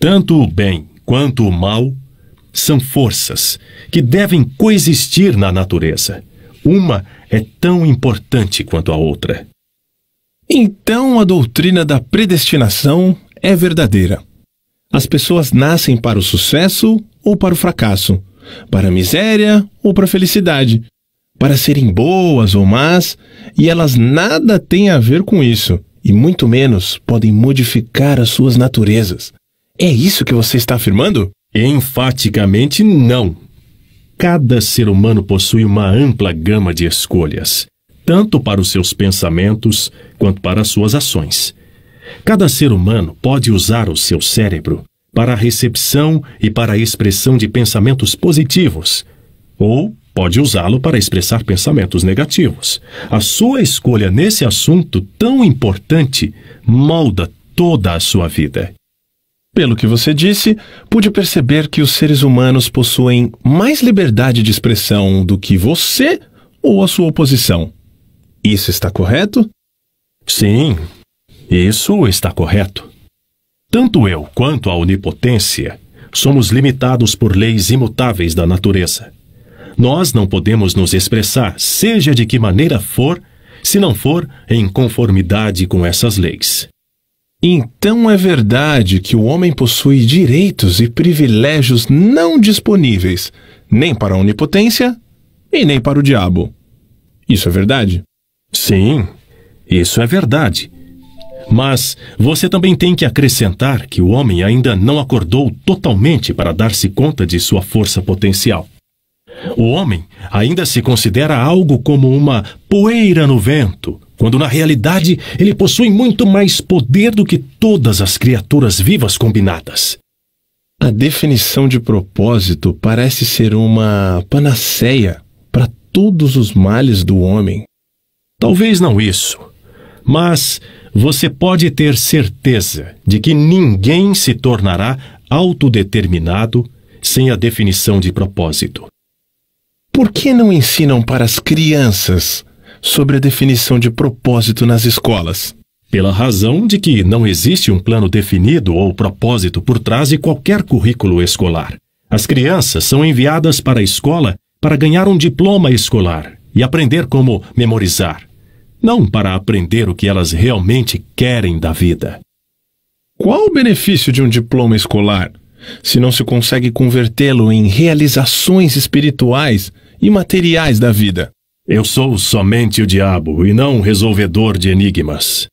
Tanto o bem quanto o mal são forças que devem coexistir na natureza. Uma é tão importante quanto a outra. Então a doutrina da predestinação é verdadeira. As pessoas nascem para o sucesso ou para o fracasso, para a miséria ou para a felicidade, para serem boas ou más, e elas nada têm a ver com isso, e muito menos podem modificar as suas naturezas. É isso que você está afirmando? Enfaticamente não. Cada ser humano possui uma ampla gama de escolhas, tanto para os seus pensamentos quanto para as suas ações. Cada ser humano pode usar o seu cérebro para a recepção e para a expressão de pensamentos positivos, ou pode usá-lo para expressar pensamentos negativos. A sua escolha nesse assunto tão importante molda toda a sua vida. Pelo que você disse, pude perceber que os seres humanos possuem mais liberdade de expressão do que você ou a sua oposição. Isso está correto? Sim, isso está correto. Tanto eu quanto a onipotência somos limitados por leis imutáveis da natureza. Nós não podemos nos expressar, seja de que maneira for, se não for em conformidade com essas leis. Então é verdade que o homem possui direitos e privilégios não disponíveis, nem para a onipotência e nem para o diabo. Isso é verdade? Sim, isso é verdade. Mas você também tem que acrescentar que o homem ainda não acordou totalmente para dar-se conta de sua força potencial. O homem ainda se considera algo como uma poeira no vento, quando na realidade ele possui muito mais poder do que todas as criaturas vivas combinadas. A definição de propósito parece ser uma panaceia para todos os males do homem. Talvez não isso, mas você pode ter certeza de que ninguém se tornará autodeterminado sem a definição de propósito. Por que não ensinam para as crianças sobre a definição de propósito nas escolas? Pela razão de que não existe um plano definido ou propósito por trás de qualquer currículo escolar. As crianças são enviadas para a escola para ganhar um diploma escolar e aprender como memorizar, não para aprender o que elas realmente querem da vida. Qual o benefício de um diploma escolar se não se consegue convertê-lo em realizações espirituais e materiais da vida. Eu sou somente o diabo e não um resolvedor de enigmas.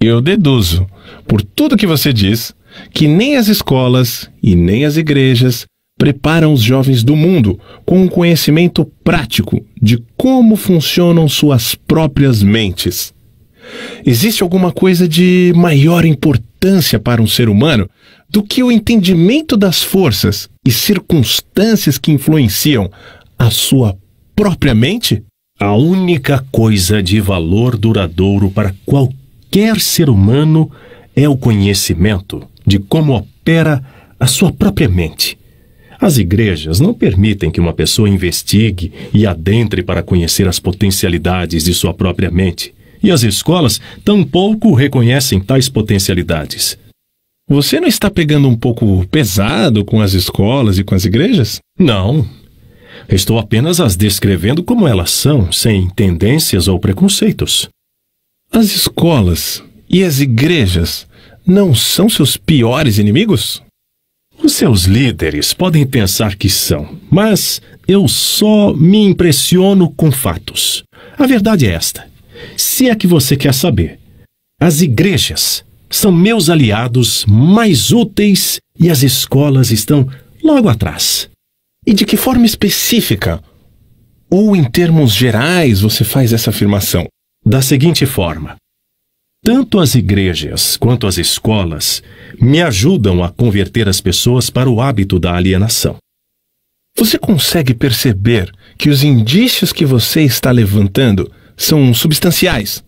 Eu deduzo, por tudo que você diz, que nem as escolas e nem as igrejas preparam os jovens do mundo com um conhecimento prático de como funcionam suas próprias mentes. Existe alguma coisa de maior importância para um ser humano do que o entendimento das forças e circunstâncias que influenciam a sua própria mente? A única coisa de valor duradouro para qualquer ser humano é o conhecimento de como opera a sua própria mente. As igrejas não permitem que uma pessoa investigue e adentre para conhecer as potencialidades de sua própria mente. E as escolas tampouco reconhecem tais potencialidades. Você não está pegando um pouco pesado com as escolas e com as igrejas? Não, Estou apenas as descrevendo como elas são, sem tendências ou preconceitos. As escolas e as igrejas não são seus piores inimigos? Os seus líderes podem pensar que são, mas eu só me impressiono com fatos. A verdade é esta. Se é que você quer saber, as igrejas são meus aliados mais úteis e as escolas estão logo atrás. E de que forma específica ou em termos gerais você faz essa afirmação? Da seguinte forma: tanto as igrejas quanto as escolas me ajudam a converter as pessoas para o hábito da alienação. Você consegue perceber que os indícios que você está levantando são substanciais,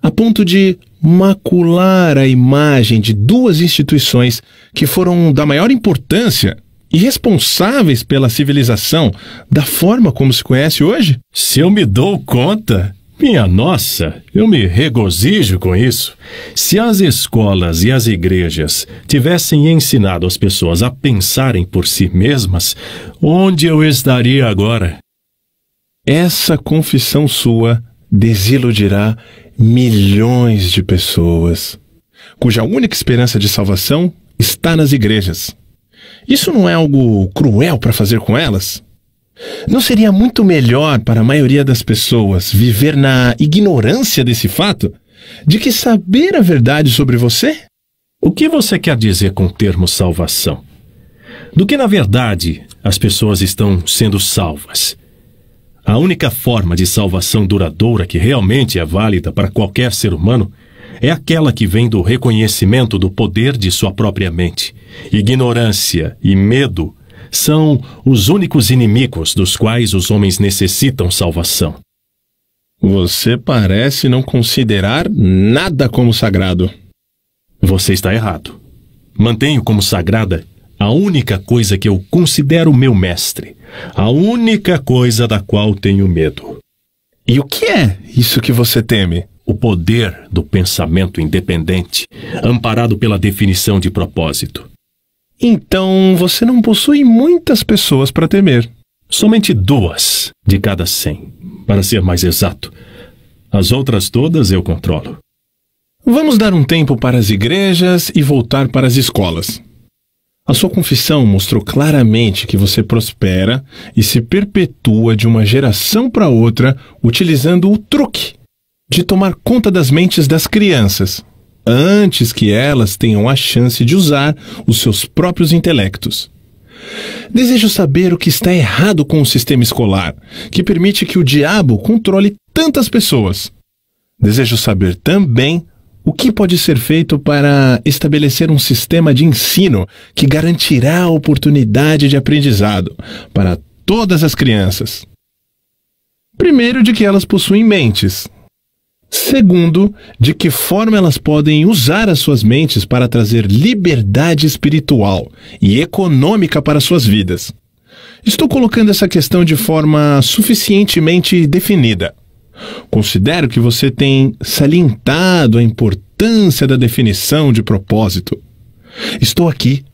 a ponto de macular a imagem de duas instituições que foram da maior importância e responsáveis pela civilização da forma como se conhece hoje? Se eu me dou conta, minha nossa, eu me regozijo com isso. Se as escolas e as igrejas tivessem ensinado as pessoas a pensarem por si mesmas, onde eu estaria agora? Essa confissão sua desiludirá milhões de pessoas, cuja única esperança de salvação está nas igrejas. Isso não é algo cruel para fazer com elas? Não seria muito melhor para a maioria das pessoas viver na ignorância desse fato de que saber a verdade sobre você? O que você quer dizer com o termo salvação? Do que, na verdade, as pessoas estão sendo salvas? A única forma de salvação duradoura que realmente é válida para qualquer ser humano é aquela que vem do reconhecimento do poder de sua própria mente. Ignorância e medo são os únicos inimigos dos quais os homens necessitam salvação. Você parece não considerar nada como sagrado. Você está errado. Mantenho como sagrada a única coisa que eu considero meu mestre, a única coisa da qual tenho medo. E o que é isso que você teme? o poder do pensamento independente, amparado pela definição de propósito. Então você não possui muitas pessoas para temer. Somente duas de cada cem, para ser mais exato. As outras todas eu controlo. Vamos dar um tempo para as igrejas e voltar para as escolas. A sua confissão mostrou claramente que você prospera e se perpetua de uma geração para outra utilizando o truque de tomar conta das mentes das crianças, antes que elas tenham a chance de usar os seus próprios intelectos. Desejo saber o que está errado com o sistema escolar, que permite que o diabo controle tantas pessoas. Desejo saber também o que pode ser feito para estabelecer um sistema de ensino que garantirá a oportunidade de aprendizado para todas as crianças. Primeiro, de que elas possuem mentes, Segundo, de que forma elas podem usar as suas mentes para trazer liberdade espiritual e econômica para suas vidas. Estou colocando essa questão de forma suficientemente definida. Considero que você tem salientado a importância da definição de propósito. Estou aqui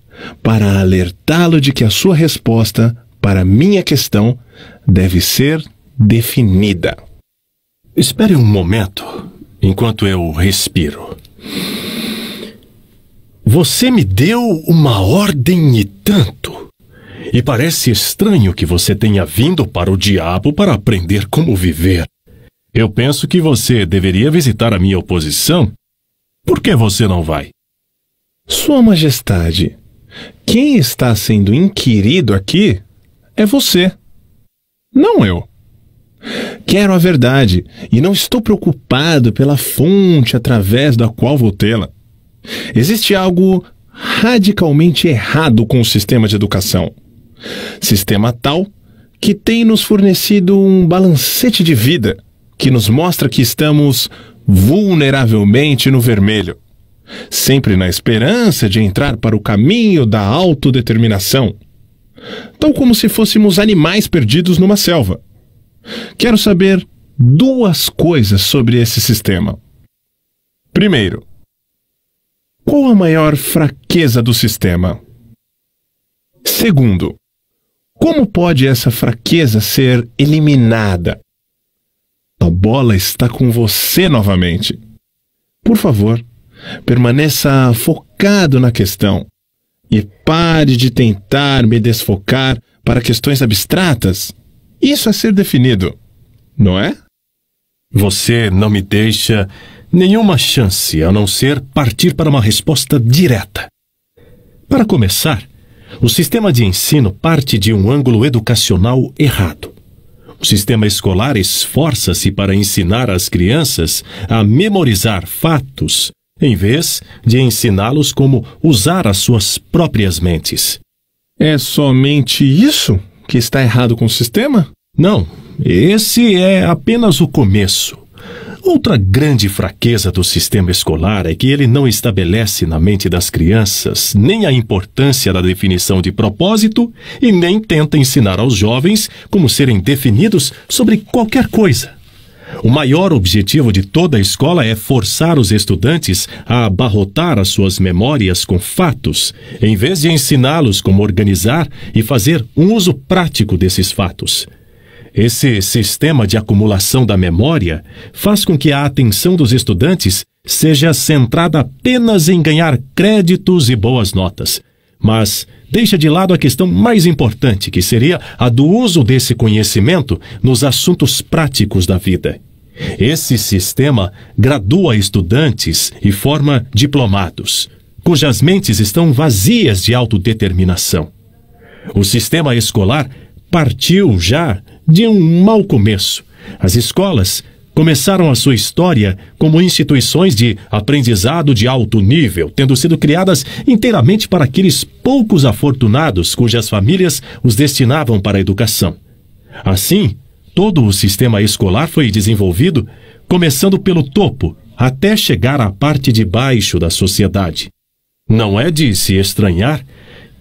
para alertá-lo de que a sua resposta para minha questão deve ser definida. Espere um momento enquanto eu respiro. Você me deu uma ordem e tanto. E parece estranho que você tenha vindo para o diabo para aprender como viver. Eu penso que você deveria visitar a minha oposição. Por que você não vai? Sua Majestade, quem está sendo inquirido aqui é você, não eu. Quero a verdade e não estou preocupado pela fonte através da qual vou tê-la. Existe algo radicalmente errado com o sistema de educação. Sistema tal que tem nos fornecido um balancete de vida que nos mostra que estamos vulneravelmente no vermelho, sempre na esperança de entrar para o caminho da autodeterminação, tão como se fôssemos animais perdidos numa selva. Quero saber duas coisas sobre esse sistema. Primeiro, qual a maior fraqueza do sistema? Segundo, como pode essa fraqueza ser eliminada? A bola está com você novamente. Por favor, permaneça focado na questão e pare de tentar me desfocar para questões abstratas. Isso a é ser definido, não é? Você não me deixa nenhuma chance a não ser partir para uma resposta direta. Para começar, o sistema de ensino parte de um ângulo educacional errado. O sistema escolar esforça-se para ensinar as crianças a memorizar fatos, em vez de ensiná-los como usar as suas próprias mentes. É somente isso que está errado com o sistema? Não, esse é apenas o começo. Outra grande fraqueza do sistema escolar é que ele não estabelece na mente das crianças nem a importância da definição de propósito e nem tenta ensinar aos jovens como serem definidos sobre qualquer coisa. O maior objetivo de toda a escola é forçar os estudantes a abarrotar as suas memórias com fatos, em vez de ensiná-los como organizar e fazer um uso prático desses fatos. Esse sistema de acumulação da memória faz com que a atenção dos estudantes seja centrada apenas em ganhar créditos e boas notas, mas deixa de lado a questão mais importante, que seria a do uso desse conhecimento nos assuntos práticos da vida. Esse sistema gradua estudantes e forma diplomados, cujas mentes estão vazias de autodeterminação. O sistema escolar partiu já de um mau começo. As escolas começaram a sua história como instituições de aprendizado de alto nível, tendo sido criadas inteiramente para aqueles poucos afortunados cujas famílias os destinavam para a educação. Assim, todo o sistema escolar foi desenvolvido, começando pelo topo até chegar à parte de baixo da sociedade. Não é de se estranhar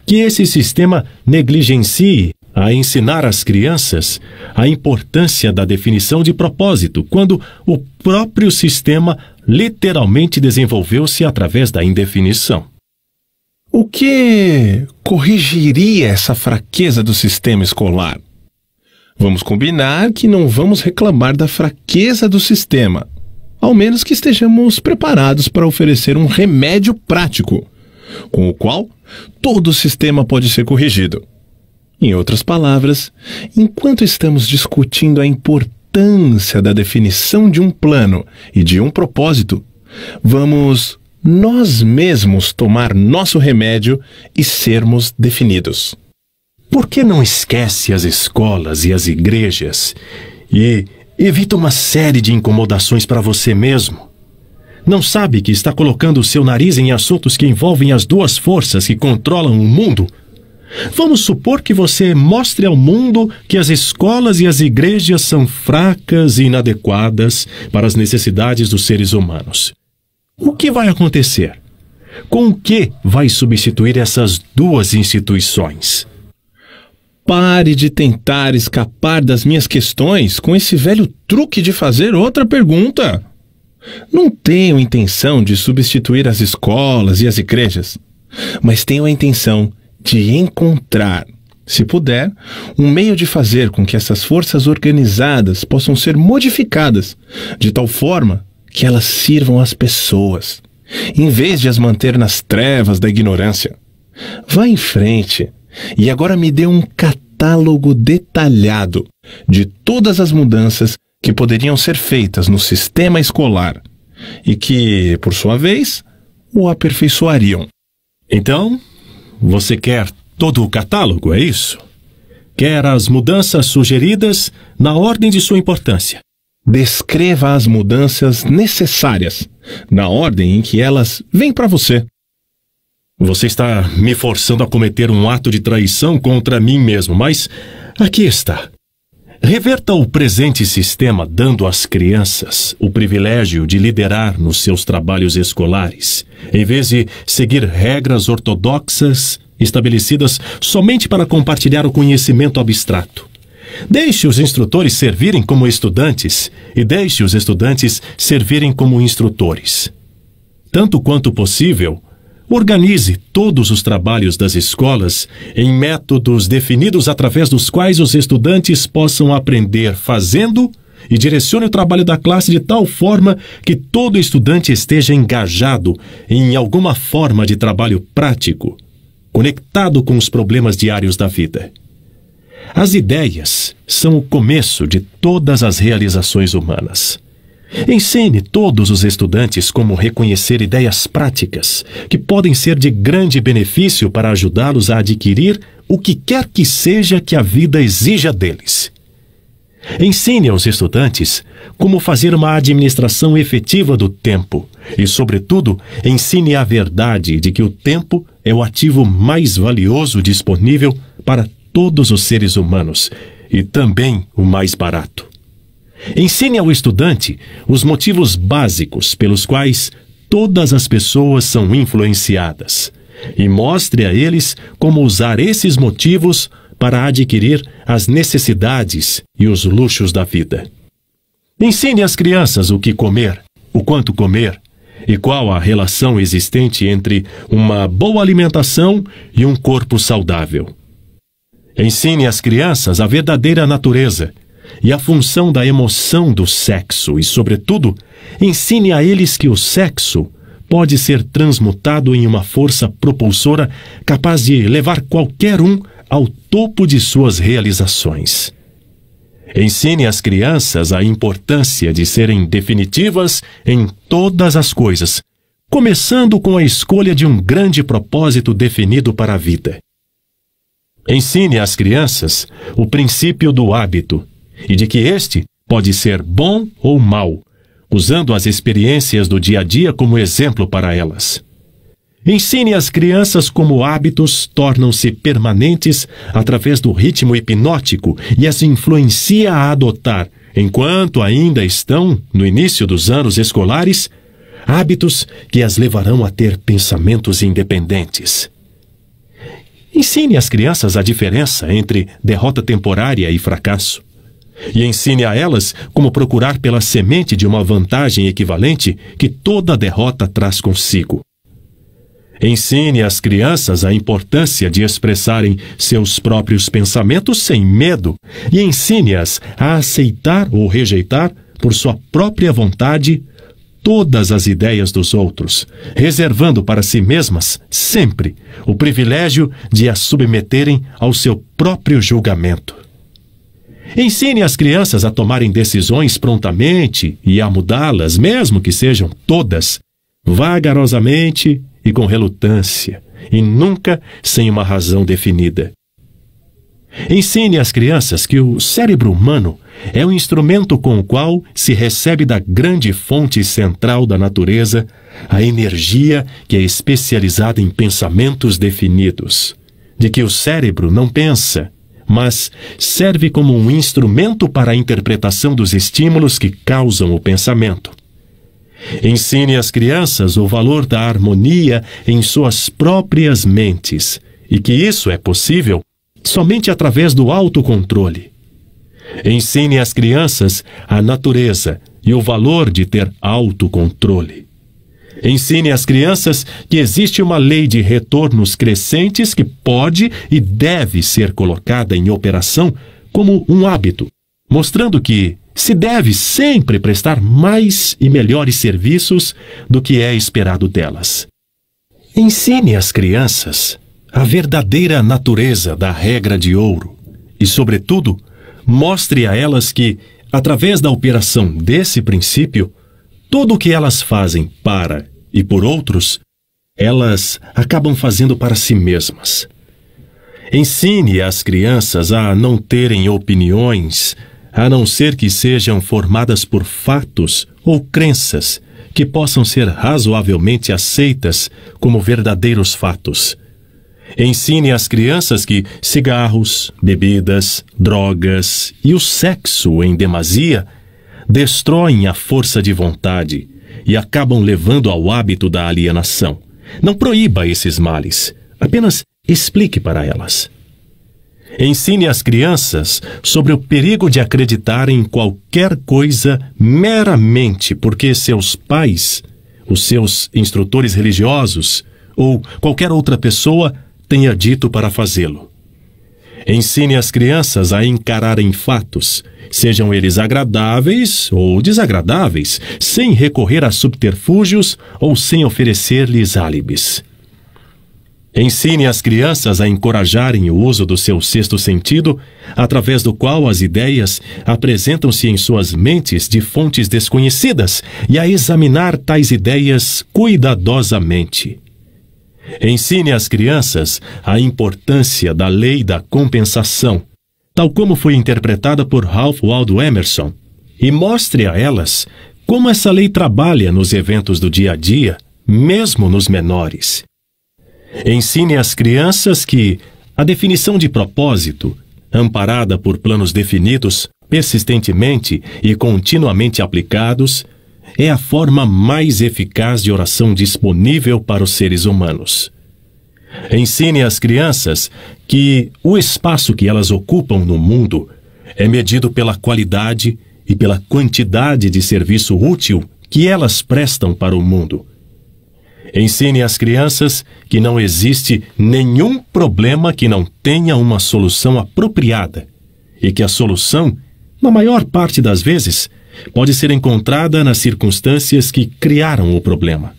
que esse sistema negligencie a ensinar às crianças a importância da definição de propósito, quando o próprio sistema literalmente desenvolveu-se através da indefinição. O que corrigiria essa fraqueza do sistema escolar? Vamos combinar que não vamos reclamar da fraqueza do sistema, ao menos que estejamos preparados para oferecer um remédio prático, com o qual todo o sistema pode ser corrigido. Em outras palavras, enquanto estamos discutindo a importância da definição de um plano e de um propósito, vamos nós mesmos tomar nosso remédio e sermos definidos. Por que não esquece as escolas e as igrejas e evita uma série de incomodações para você mesmo? Não sabe que está colocando o seu nariz em assuntos que envolvem as duas forças que controlam o mundo? Vamos supor que você mostre ao mundo que as escolas e as igrejas são fracas e inadequadas para as necessidades dos seres humanos. O que vai acontecer? Com o que vai substituir essas duas instituições? Pare de tentar escapar das minhas questões com esse velho truque de fazer outra pergunta. Não tenho intenção de substituir as escolas e as igrejas, mas tenho a intenção de encontrar, se puder, um meio de fazer com que essas forças organizadas possam ser modificadas de tal forma que elas sirvam às pessoas, em vez de as manter nas trevas da ignorância. Vá em frente e agora me dê um catálogo detalhado de todas as mudanças que poderiam ser feitas no sistema escolar e que, por sua vez, o aperfeiçoariam. Então, você quer todo o catálogo, é isso? Quer as mudanças sugeridas na ordem de sua importância. Descreva as mudanças necessárias, na ordem em que elas vêm para você. Você está me forçando a cometer um ato de traição contra mim mesmo, mas aqui está. Reverta o presente sistema dando às crianças o privilégio de liderar nos seus trabalhos escolares, em vez de seguir regras ortodoxas estabelecidas somente para compartilhar o conhecimento abstrato. Deixe os instrutores servirem como estudantes e deixe os estudantes servirem como instrutores. Tanto quanto possível, Organize todos os trabalhos das escolas em métodos definidos através dos quais os estudantes possam aprender fazendo e direcione o trabalho da classe de tal forma que todo estudante esteja engajado em alguma forma de trabalho prático, conectado com os problemas diários da vida. As ideias são o começo de todas as realizações humanas. Ensine todos os estudantes como reconhecer ideias práticas que podem ser de grande benefício para ajudá-los a adquirir o que quer que seja que a vida exija deles. Ensine aos estudantes como fazer uma administração efetiva do tempo e, sobretudo, ensine a verdade de que o tempo é o ativo mais valioso disponível para todos os seres humanos e também o mais barato. Ensine ao estudante os motivos básicos pelos quais todas as pessoas são influenciadas e mostre a eles como usar esses motivos para adquirir as necessidades e os luxos da vida. Ensine às crianças o que comer, o quanto comer e qual a relação existente entre uma boa alimentação e um corpo saudável. Ensine às crianças a verdadeira natureza e a função da emoção do sexo e, sobretudo, ensine a eles que o sexo pode ser transmutado em uma força propulsora capaz de levar qualquer um ao topo de suas realizações. Ensine às crianças a importância de serem definitivas em todas as coisas, começando com a escolha de um grande propósito definido para a vida. Ensine às crianças o princípio do hábito e de que este pode ser bom ou mau, usando as experiências do dia a dia como exemplo para elas. Ensine as crianças como hábitos tornam-se permanentes através do ritmo hipnótico e as influencia a adotar, enquanto ainda estão no início dos anos escolares, hábitos que as levarão a ter pensamentos independentes. Ensine as crianças a diferença entre derrota temporária e fracasso e ensine a elas como procurar pela semente de uma vantagem equivalente que toda derrota traz consigo. Ensine às crianças a importância de expressarem seus próprios pensamentos sem medo e ensine-as a aceitar ou rejeitar, por sua própria vontade, todas as ideias dos outros, reservando para si mesmas, sempre, o privilégio de as submeterem ao seu próprio julgamento. Ensine as crianças a tomarem decisões prontamente e a mudá-las, mesmo que sejam todas, vagarosamente e com relutância, e nunca sem uma razão definida. Ensine as crianças que o cérebro humano é o instrumento com o qual se recebe da grande fonte central da natureza a energia que é especializada em pensamentos definidos. De que o cérebro não pensa, mas serve como um instrumento para a interpretação dos estímulos que causam o pensamento. Ensine às crianças o valor da harmonia em suas próprias mentes e que isso é possível somente através do autocontrole. Ensine às crianças a natureza e o valor de ter autocontrole. Ensine às crianças que existe uma lei de retornos crescentes que pode e deve ser colocada em operação como um hábito, mostrando que se deve sempre prestar mais e melhores serviços do que é esperado delas. Ensine às crianças a verdadeira natureza da regra de ouro e, sobretudo, mostre a elas que, através da operação desse princípio, tudo o que elas fazem para e por outros, elas acabam fazendo para si mesmas. Ensine as crianças a não terem opiniões, a não ser que sejam formadas por fatos ou crenças que possam ser razoavelmente aceitas como verdadeiros fatos. Ensine as crianças que cigarros, bebidas, drogas e o sexo em demasia destroem a força de vontade, e acabam levando ao hábito da alienação. Não proíba esses males, apenas explique para elas. Ensine as crianças sobre o perigo de acreditar em qualquer coisa meramente porque seus pais, os seus instrutores religiosos ou qualquer outra pessoa tenha dito para fazê-lo. Ensine as crianças a encararem fatos, sejam eles agradáveis ou desagradáveis, sem recorrer a subterfúgios ou sem oferecer-lhes álibis. Ensine as crianças a encorajarem o uso do seu sexto sentido, através do qual as ideias apresentam-se em suas mentes de fontes desconhecidas, e a examinar tais ideias cuidadosamente. Ensine às crianças a importância da lei da compensação, tal como foi interpretada por Ralph Waldo Emerson, e mostre a elas como essa lei trabalha nos eventos do dia a dia, mesmo nos menores. Ensine às crianças que a definição de propósito, amparada por planos definidos, persistentemente e continuamente aplicados, é a forma mais eficaz de oração disponível para os seres humanos. Ensine às crianças que o espaço que elas ocupam no mundo é medido pela qualidade e pela quantidade de serviço útil que elas prestam para o mundo. Ensine às crianças que não existe nenhum problema que não tenha uma solução apropriada e que a solução, na maior parte das vezes, pode ser encontrada nas circunstâncias que criaram o problema.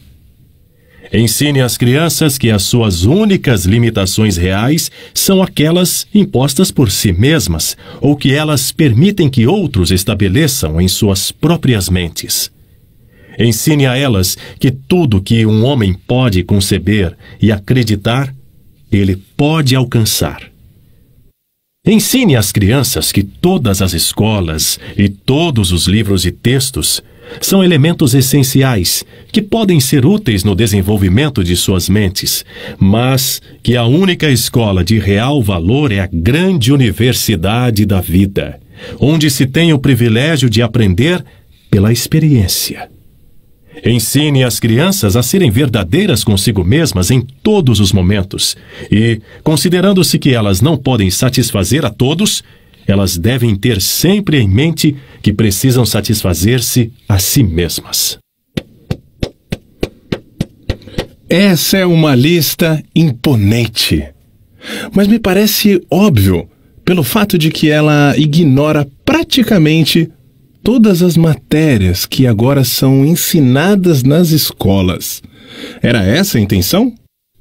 Ensine às crianças que as suas únicas limitações reais são aquelas impostas por si mesmas ou que elas permitem que outros estabeleçam em suas próprias mentes. Ensine a elas que tudo que um homem pode conceber e acreditar, ele pode alcançar. Ensine às crianças que todas as escolas e todos os livros e textos são elementos essenciais que podem ser úteis no desenvolvimento de suas mentes, mas que a única escola de real valor é a grande universidade da vida, onde se tem o privilégio de aprender pela experiência. Ensine as crianças a serem verdadeiras consigo mesmas em todos os momentos. E, considerando-se que elas não podem satisfazer a todos, elas devem ter sempre em mente que precisam satisfazer-se a si mesmas. Essa é uma lista imponente. Mas me parece óbvio, pelo fato de que ela ignora praticamente todas as matérias que agora são ensinadas nas escolas. Era essa a intenção?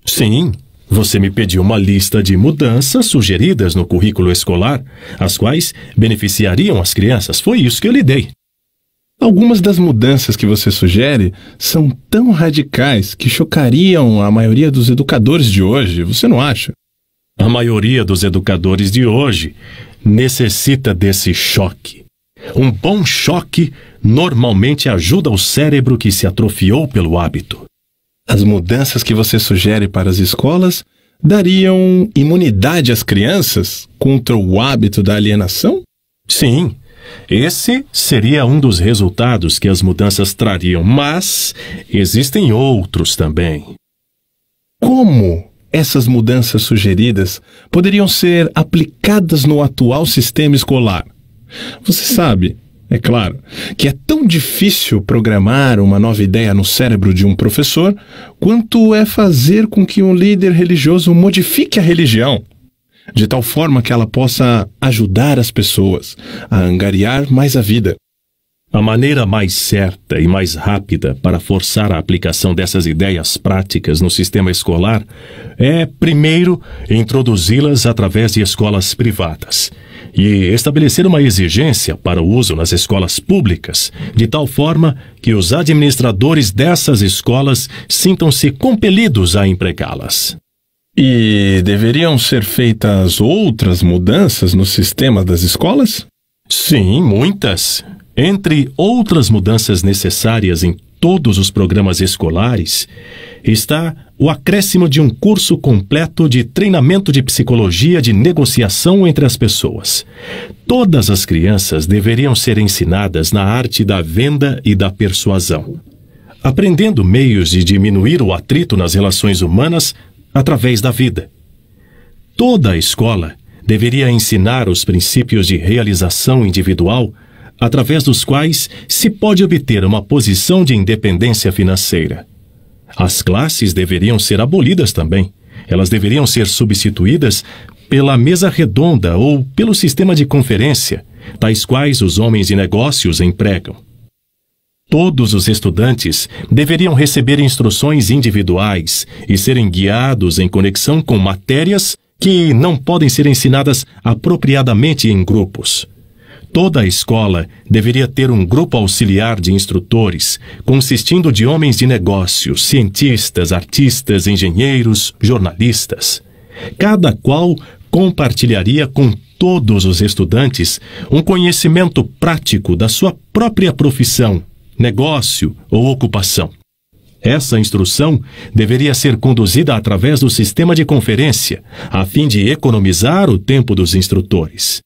Sim. Você me pediu uma lista de mudanças sugeridas no currículo escolar, as quais beneficiariam as crianças. Foi isso que eu lhe dei. Algumas das mudanças que você sugere são tão radicais que chocariam a maioria dos educadores de hoje, você não acha? A maioria dos educadores de hoje necessita desse choque. Um bom choque normalmente ajuda o cérebro que se atrofiou pelo hábito. As mudanças que você sugere para as escolas dariam imunidade às crianças contra o hábito da alienação? Sim, esse seria um dos resultados que as mudanças trariam, mas existem outros também. Como essas mudanças sugeridas poderiam ser aplicadas no atual sistema escolar, você sabe, é claro, que é tão difícil programar uma nova ideia no cérebro de um professor quanto é fazer com que um líder religioso modifique a religião, de tal forma que ela possa ajudar as pessoas a angariar mais a vida, a maneira mais certa e mais rápida para forçar a aplicação dessas ideias práticas no sistema escolar é, primeiro, introduzi-las através de escolas privadas e estabelecer uma exigência para o uso nas escolas públicas, de tal forma que os administradores dessas escolas sintam-se compelidos a empregá-las. E deveriam ser feitas outras mudanças no sistema das escolas? Sim, muitas. Entre outras mudanças necessárias em todos os programas escolares, está o acréscimo de um curso completo de treinamento de psicologia de negociação entre as pessoas. Todas as crianças deveriam ser ensinadas na arte da venda e da persuasão, aprendendo meios de diminuir o atrito nas relações humanas através da vida. Toda a escola deveria ensinar os princípios de realização individual através dos quais se pode obter uma posição de independência financeira. As classes deveriam ser abolidas também. Elas deveriam ser substituídas pela mesa redonda ou pelo sistema de conferência, tais quais os homens de negócios empregam. Todos os estudantes deveriam receber instruções individuais e serem guiados em conexão com matérias que não podem ser ensinadas apropriadamente em grupos. Toda a escola deveria ter um grupo auxiliar de instrutores, consistindo de homens de negócios, cientistas, artistas, engenheiros, jornalistas. Cada qual compartilharia com todos os estudantes um conhecimento prático da sua própria profissão, negócio ou ocupação. Essa instrução deveria ser conduzida através do sistema de conferência, a fim de economizar o tempo dos instrutores.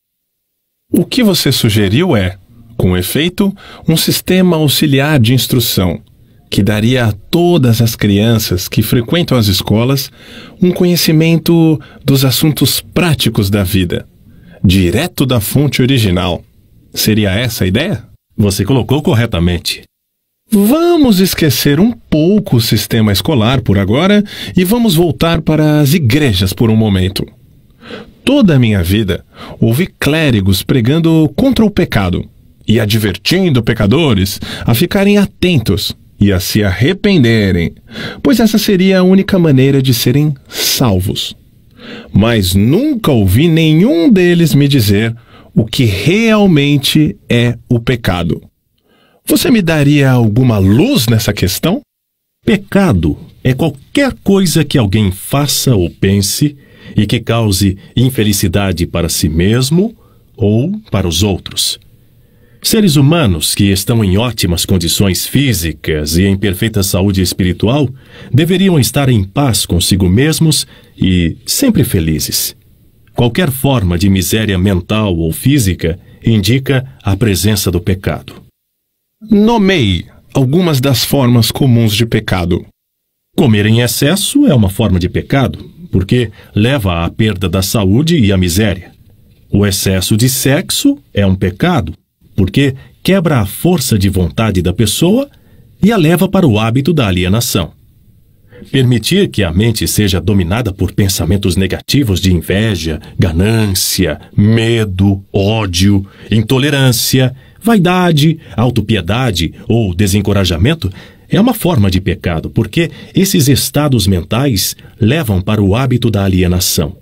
O que você sugeriu é, com efeito, um sistema auxiliar de instrução que daria a todas as crianças que frequentam as escolas um conhecimento dos assuntos práticos da vida, direto da fonte original. Seria essa a ideia? Você colocou corretamente. Vamos esquecer um pouco o sistema escolar por agora e vamos voltar para as igrejas por um momento toda a minha vida ouvi clérigos pregando contra o pecado e advertindo pecadores a ficarem atentos e a se arrependerem, pois essa seria a única maneira de serem salvos. Mas nunca ouvi nenhum deles me dizer o que realmente é o pecado. Você me daria alguma luz nessa questão? Pecado é qualquer coisa que alguém faça ou pense e que cause infelicidade para si mesmo ou para os outros. Seres humanos que estão em ótimas condições físicas e em perfeita saúde espiritual deveriam estar em paz consigo mesmos e sempre felizes. Qualquer forma de miséria mental ou física indica a presença do pecado. Nomeie algumas das formas comuns de pecado. Comer em excesso é uma forma de pecado porque leva à perda da saúde e à miséria. O excesso de sexo é um pecado, porque quebra a força de vontade da pessoa e a leva para o hábito da alienação. Permitir que a mente seja dominada por pensamentos negativos de inveja, ganância, medo, ódio, intolerância, vaidade, autopiedade ou desencorajamento é uma forma de pecado, porque esses estados mentais levam para o hábito da alienação.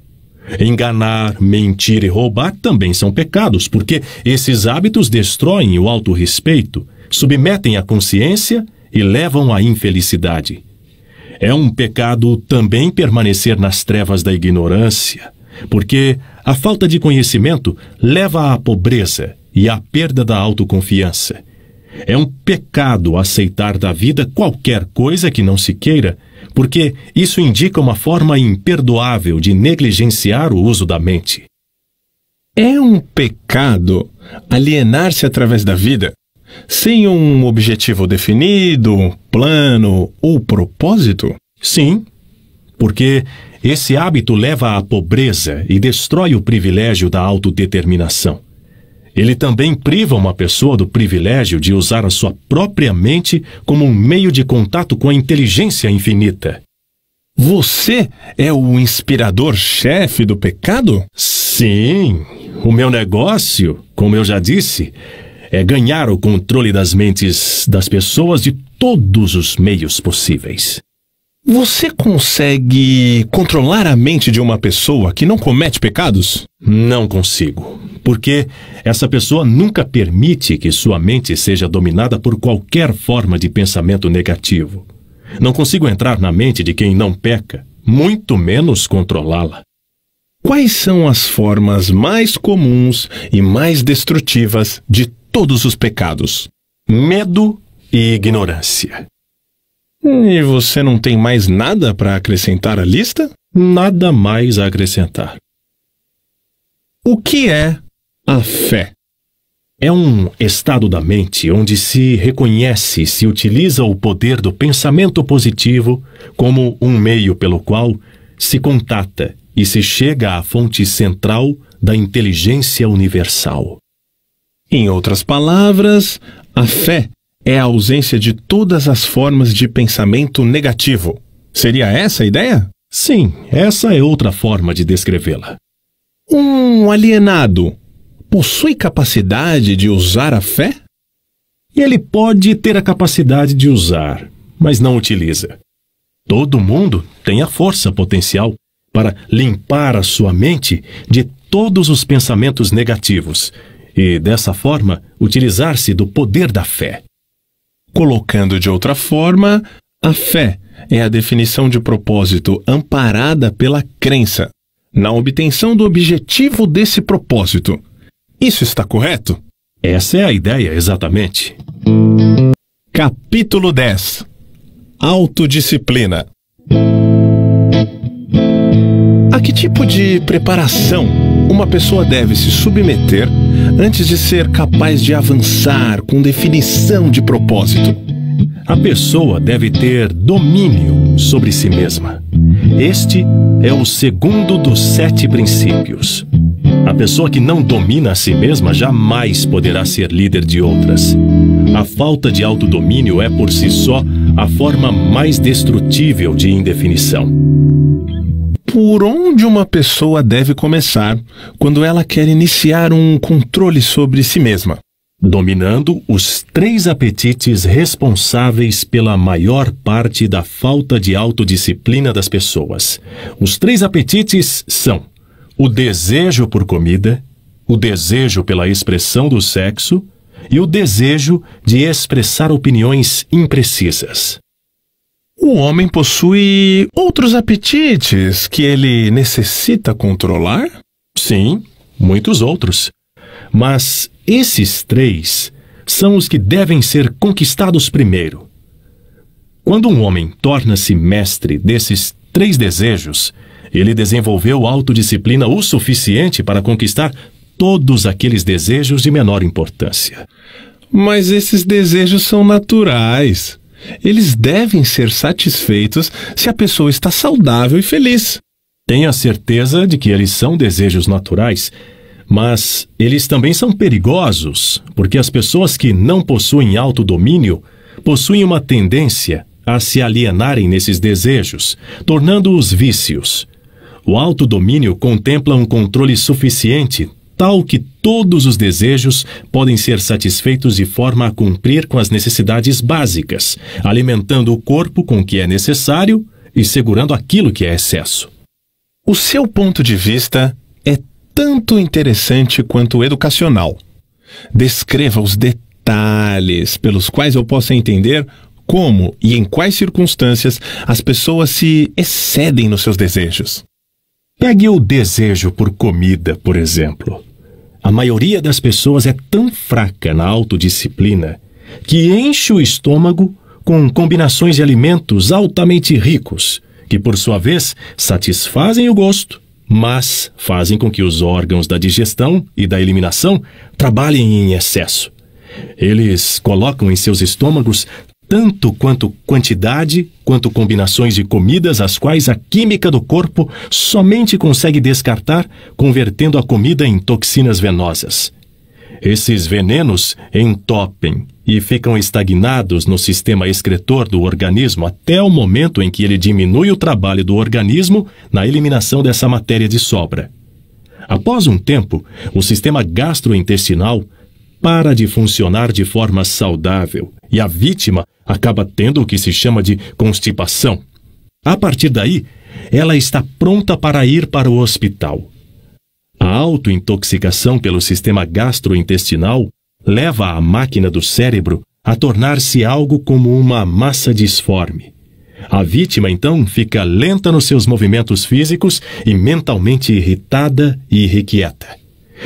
Enganar, mentir e roubar também são pecados, porque esses hábitos destroem o autorrespeito, submetem a consciência e levam à infelicidade. É um pecado também permanecer nas trevas da ignorância, porque a falta de conhecimento leva à pobreza e à perda da autoconfiança é um pecado aceitar da vida qualquer coisa que não se queira, porque isso indica uma forma imperdoável de negligenciar o uso da mente. É um pecado alienar-se através da vida sem um objetivo definido, plano ou propósito? Sim, porque esse hábito leva à pobreza e destrói o privilégio da autodeterminação. Ele também priva uma pessoa do privilégio de usar a sua própria mente como um meio de contato com a inteligência infinita. Você é o inspirador-chefe do pecado? Sim. O meu negócio, como eu já disse, é ganhar o controle das mentes das pessoas de todos os meios possíveis. Você consegue controlar a mente de uma pessoa que não comete pecados? Não consigo, porque essa pessoa nunca permite que sua mente seja dominada por qualquer forma de pensamento negativo. Não consigo entrar na mente de quem não peca, muito menos controlá-la. Quais são as formas mais comuns e mais destrutivas de todos os pecados? Medo e ignorância. E você não tem mais nada para acrescentar à lista? Nada mais a acrescentar. O que é a fé? É um estado da mente onde se reconhece e se utiliza o poder do pensamento positivo como um meio pelo qual se contata e se chega à fonte central da inteligência universal. Em outras palavras, a fé é a ausência de todas as formas de pensamento negativo. Seria essa a ideia? Sim, essa é outra forma de descrevê-la. Um alienado possui capacidade de usar a fé? Ele pode ter a capacidade de usar, mas não utiliza. Todo mundo tem a força potencial para limpar a sua mente de todos os pensamentos negativos e, dessa forma, utilizar-se do poder da fé. Colocando de outra forma, a fé é a definição de propósito amparada pela crença na obtenção do objetivo desse propósito. Isso está correto? Essa é a ideia, exatamente. Capítulo 10 Autodisciplina a que tipo de preparação uma pessoa deve se submeter antes de ser capaz de avançar com definição de propósito? A pessoa deve ter domínio sobre si mesma. Este é o segundo dos sete princípios. A pessoa que não domina a si mesma jamais poderá ser líder de outras. A falta de autodomínio é, por si só, a forma mais destrutível de indefinição. Por onde uma pessoa deve começar quando ela quer iniciar um controle sobre si mesma? Dominando os três apetites responsáveis pela maior parte da falta de autodisciplina das pessoas. Os três apetites são o desejo por comida, o desejo pela expressão do sexo e o desejo de expressar opiniões imprecisas o homem possui outros apetites que ele necessita controlar? Sim, muitos outros. Mas esses três são os que devem ser conquistados primeiro. Quando um homem torna-se mestre desses três desejos, ele desenvolveu autodisciplina o suficiente para conquistar todos aqueles desejos de menor importância. Mas esses desejos são naturais. Eles devem ser satisfeitos se a pessoa está saudável e feliz. Tenha certeza de que eles são desejos naturais, mas eles também são perigosos, porque as pessoas que não possuem autodomínio possuem uma tendência a se alienarem nesses desejos, tornando-os vícios. O autodomínio contempla um controle suficiente, tal que todos os desejos podem ser satisfeitos de forma a cumprir com as necessidades básicas, alimentando o corpo com o que é necessário e segurando aquilo que é excesso. O seu ponto de vista é tanto interessante quanto educacional. Descreva os detalhes pelos quais eu possa entender como e em quais circunstâncias as pessoas se excedem nos seus desejos. Pegue o desejo por comida, por exemplo. A maioria das pessoas é tão fraca na autodisciplina que enche o estômago com combinações de alimentos altamente ricos, que por sua vez satisfazem o gosto, mas fazem com que os órgãos da digestão e da eliminação trabalhem em excesso. Eles colocam em seus estômagos tanto quanto quantidade, quanto combinações de comidas as quais a química do corpo somente consegue descartar, convertendo a comida em toxinas venosas. Esses venenos entopem e ficam estagnados no sistema excretor do organismo até o momento em que ele diminui o trabalho do organismo na eliminação dessa matéria de sobra. Após um tempo, o sistema gastrointestinal para de funcionar de forma saudável e a vítima acaba tendo o que se chama de constipação. A partir daí, ela está pronta para ir para o hospital. A autointoxicação pelo sistema gastrointestinal leva a máquina do cérebro a tornar-se algo como uma massa disforme. A vítima, então, fica lenta nos seus movimentos físicos e mentalmente irritada e irrequieta.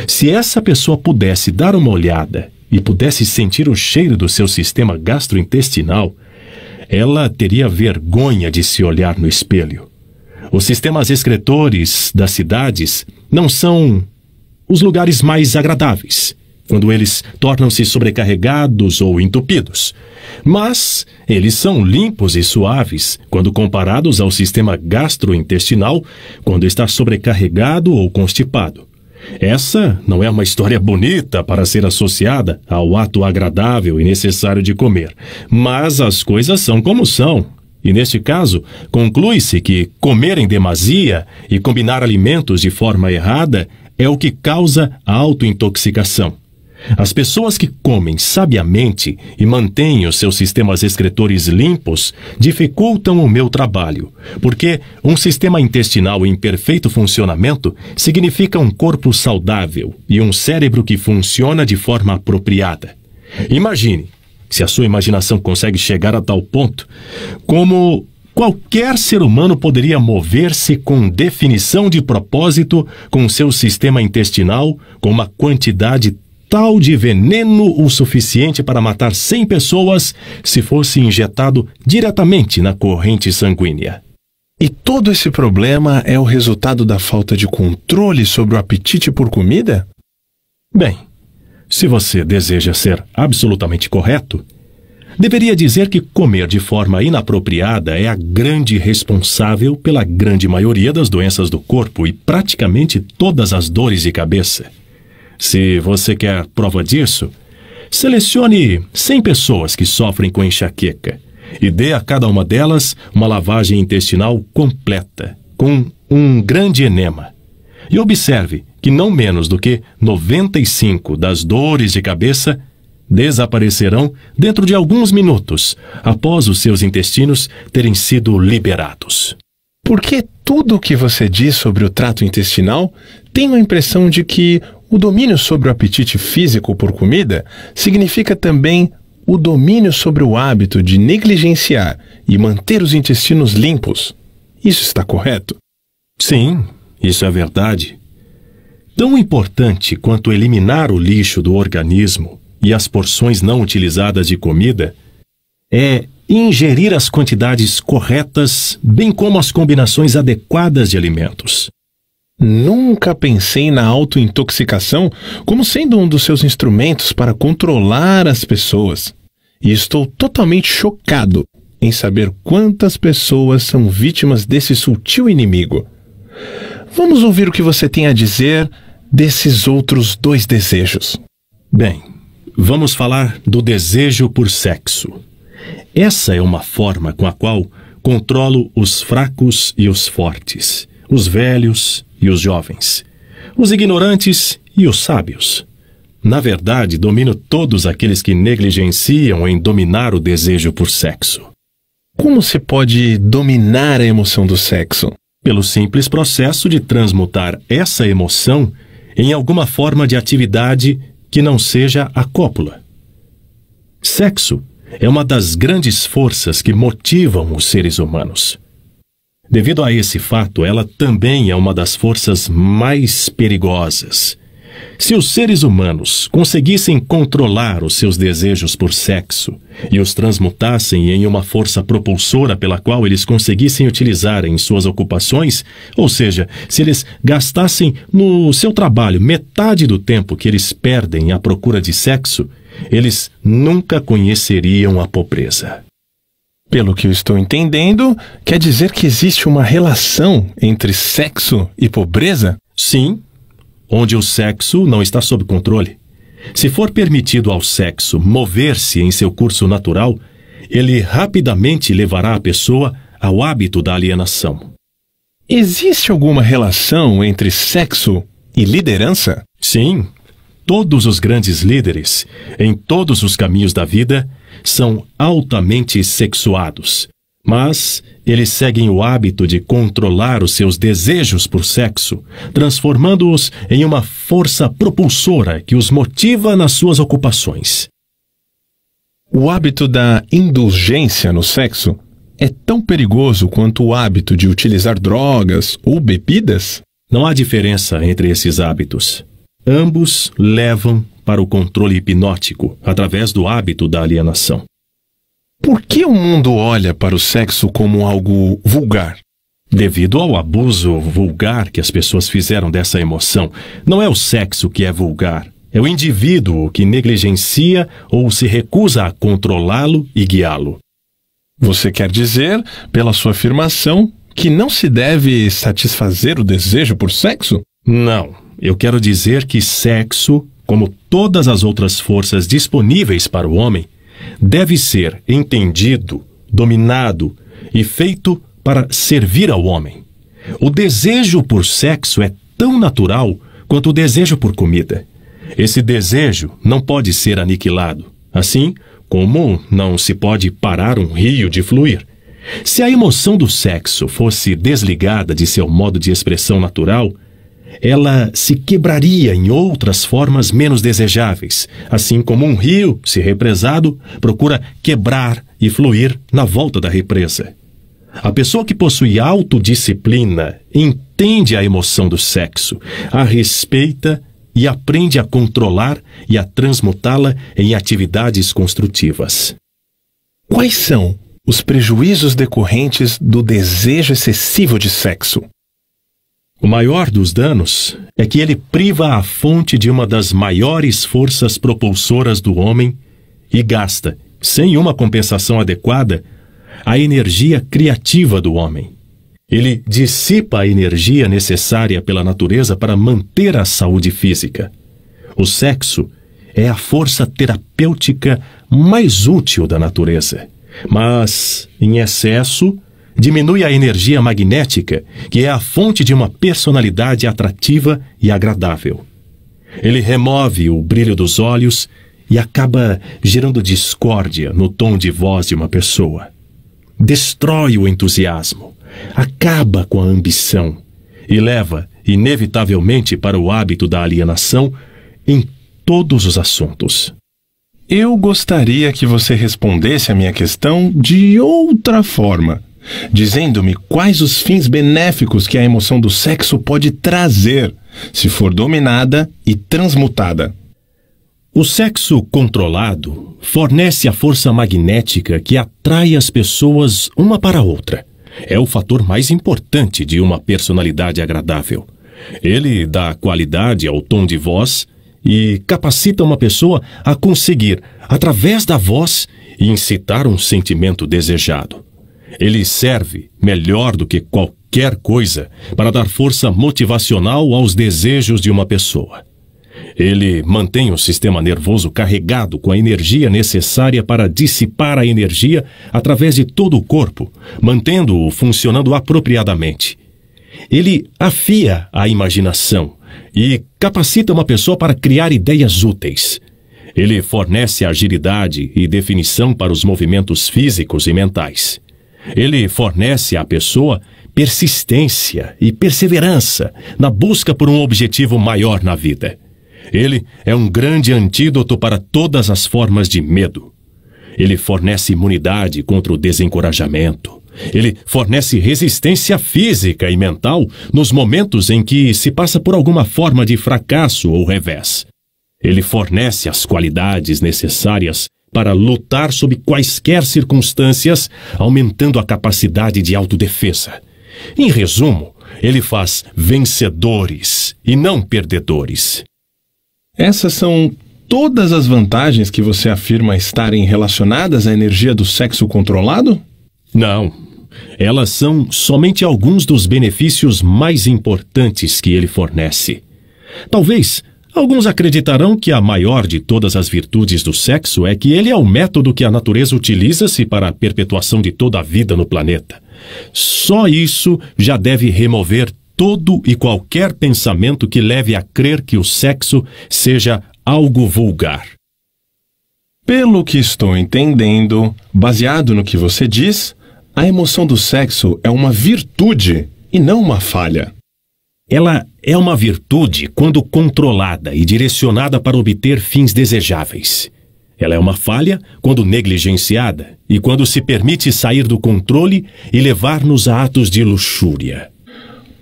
Se essa pessoa pudesse dar uma olhada e pudesse sentir o cheiro do seu sistema gastrointestinal, ela teria vergonha de se olhar no espelho. Os sistemas excretores das cidades não são os lugares mais agradáveis, quando eles tornam-se sobrecarregados ou entupidos. Mas eles são limpos e suaves quando comparados ao sistema gastrointestinal, quando está sobrecarregado ou constipado. Essa não é uma história bonita para ser associada ao ato agradável e necessário de comer, mas as coisas são como são. E neste caso, conclui-se que comer em demasia e combinar alimentos de forma errada é o que causa a autointoxicação. As pessoas que comem sabiamente e mantêm os seus sistemas excretores limpos dificultam o meu trabalho, porque um sistema intestinal em perfeito funcionamento significa um corpo saudável e um cérebro que funciona de forma apropriada. Imagine, se a sua imaginação consegue chegar a tal ponto, como Qualquer ser humano poderia mover-se com definição de propósito com seu sistema intestinal, com uma quantidade tal de veneno o suficiente para matar 100 pessoas se fosse injetado diretamente na corrente sanguínea. E todo esse problema é o resultado da falta de controle sobre o apetite por comida? Bem, se você deseja ser absolutamente correto, deveria dizer que comer de forma inapropriada é a grande responsável pela grande maioria das doenças do corpo e praticamente todas as dores de cabeça. Se você quer prova disso, selecione 100 pessoas que sofrem com enxaqueca e dê a cada uma delas uma lavagem intestinal completa, com um grande enema. E observe que não menos do que 95 das dores de cabeça desaparecerão dentro de alguns minutos após os seus intestinos terem sido liberados. Porque tudo o que você diz sobre o trato intestinal tem a impressão de que o domínio sobre o apetite físico por comida significa também o domínio sobre o hábito de negligenciar e manter os intestinos limpos. Isso está correto? Sim, isso é verdade. Tão importante quanto eliminar o lixo do organismo e as porções não utilizadas de comida é ingerir as quantidades corretas, bem como as combinações adequadas de alimentos. Nunca pensei na autointoxicação como sendo um dos seus instrumentos para controlar as pessoas. E estou totalmente chocado em saber quantas pessoas são vítimas desse sutil inimigo. Vamos ouvir o que você tem a dizer desses outros dois desejos. Bem, vamos falar do desejo por sexo. Essa é uma forma com a qual controlo os fracos e os fortes, os velhos e os jovens, os ignorantes e os sábios. Na verdade, domino todos aqueles que negligenciam em dominar o desejo por sexo. Como se pode dominar a emoção do sexo? Pelo simples processo de transmutar essa emoção em alguma forma de atividade que não seja a cópula. Sexo é uma das grandes forças que motivam os seres humanos. Devido a esse fato, ela também é uma das forças mais perigosas. Se os seres humanos conseguissem controlar os seus desejos por sexo e os transmutassem em uma força propulsora pela qual eles conseguissem utilizar em suas ocupações, ou seja, se eles gastassem no seu trabalho metade do tempo que eles perdem à procura de sexo, eles nunca conheceriam a pobreza. Pelo que eu estou entendendo, quer dizer que existe uma relação entre sexo e pobreza? Sim, onde o sexo não está sob controle. Se for permitido ao sexo mover-se em seu curso natural, ele rapidamente levará a pessoa ao hábito da alienação. Existe alguma relação entre sexo e liderança? Sim. Todos os grandes líderes, em todos os caminhos da vida, são altamente sexuados, mas eles seguem o hábito de controlar os seus desejos por sexo, transformando-os em uma força propulsora que os motiva nas suas ocupações. O hábito da indulgência no sexo é tão perigoso quanto o hábito de utilizar drogas ou bebidas? Não há diferença entre esses hábitos. Ambos levam para o controle hipnótico através do hábito da alienação. Por que o mundo olha para o sexo como algo vulgar? Devido ao abuso vulgar que as pessoas fizeram dessa emoção, não é o sexo que é vulgar, é o indivíduo que negligencia ou se recusa a controlá-lo e guiá-lo. Você quer dizer, pela sua afirmação, que não se deve satisfazer o desejo por sexo? Não, eu quero dizer que sexo como todas as outras forças disponíveis para o homem, deve ser entendido, dominado e feito para servir ao homem. O desejo por sexo é tão natural quanto o desejo por comida. Esse desejo não pode ser aniquilado, assim como não se pode parar um rio de fluir. Se a emoção do sexo fosse desligada de seu modo de expressão natural, ela se quebraria em outras formas menos desejáveis, assim como um rio, se represado, procura quebrar e fluir na volta da represa. A pessoa que possui autodisciplina entende a emoção do sexo, a respeita e aprende a controlar e a transmutá-la em atividades construtivas. Quais são os prejuízos decorrentes do desejo excessivo de sexo? O maior dos danos é que ele priva a fonte de uma das maiores forças propulsoras do homem e gasta, sem uma compensação adequada, a energia criativa do homem. Ele dissipa a energia necessária pela natureza para manter a saúde física. O sexo é a força terapêutica mais útil da natureza, mas, em excesso, diminui a energia magnética, que é a fonte de uma personalidade atrativa e agradável. Ele remove o brilho dos olhos e acaba gerando discórdia no tom de voz de uma pessoa. Destrói o entusiasmo, acaba com a ambição e leva, inevitavelmente, para o hábito da alienação em todos os assuntos. Eu gostaria que você respondesse a minha questão de outra forma dizendo-me quais os fins benéficos que a emoção do sexo pode trazer, se for dominada e transmutada. O sexo controlado fornece a força magnética que atrai as pessoas uma para a outra. É o fator mais importante de uma personalidade agradável. Ele dá qualidade ao tom de voz e capacita uma pessoa a conseguir, através da voz, incitar um sentimento desejado. Ele serve, melhor do que qualquer coisa, para dar força motivacional aos desejos de uma pessoa. Ele mantém o sistema nervoso carregado com a energia necessária para dissipar a energia através de todo o corpo, mantendo-o funcionando apropriadamente. Ele afia a imaginação e capacita uma pessoa para criar ideias úteis. Ele fornece agilidade e definição para os movimentos físicos e mentais. Ele fornece à pessoa persistência e perseverança na busca por um objetivo maior na vida. Ele é um grande antídoto para todas as formas de medo. Ele fornece imunidade contra o desencorajamento. Ele fornece resistência física e mental nos momentos em que se passa por alguma forma de fracasso ou revés. Ele fornece as qualidades necessárias para lutar sob quaisquer circunstâncias, aumentando a capacidade de autodefesa. Em resumo, ele faz vencedores e não perdedores. Essas são todas as vantagens que você afirma estarem relacionadas à energia do sexo controlado? Não. Elas são somente alguns dos benefícios mais importantes que ele fornece. Talvez Alguns acreditarão que a maior de todas as virtudes do sexo é que ele é o método que a natureza utiliza-se para a perpetuação de toda a vida no planeta. Só isso já deve remover todo e qualquer pensamento que leve a crer que o sexo seja algo vulgar. Pelo que estou entendendo, baseado no que você diz, a emoção do sexo é uma virtude e não uma falha. Ela é uma virtude quando controlada e direcionada para obter fins desejáveis. Ela é uma falha quando negligenciada e quando se permite sair do controle e levar-nos a atos de luxúria.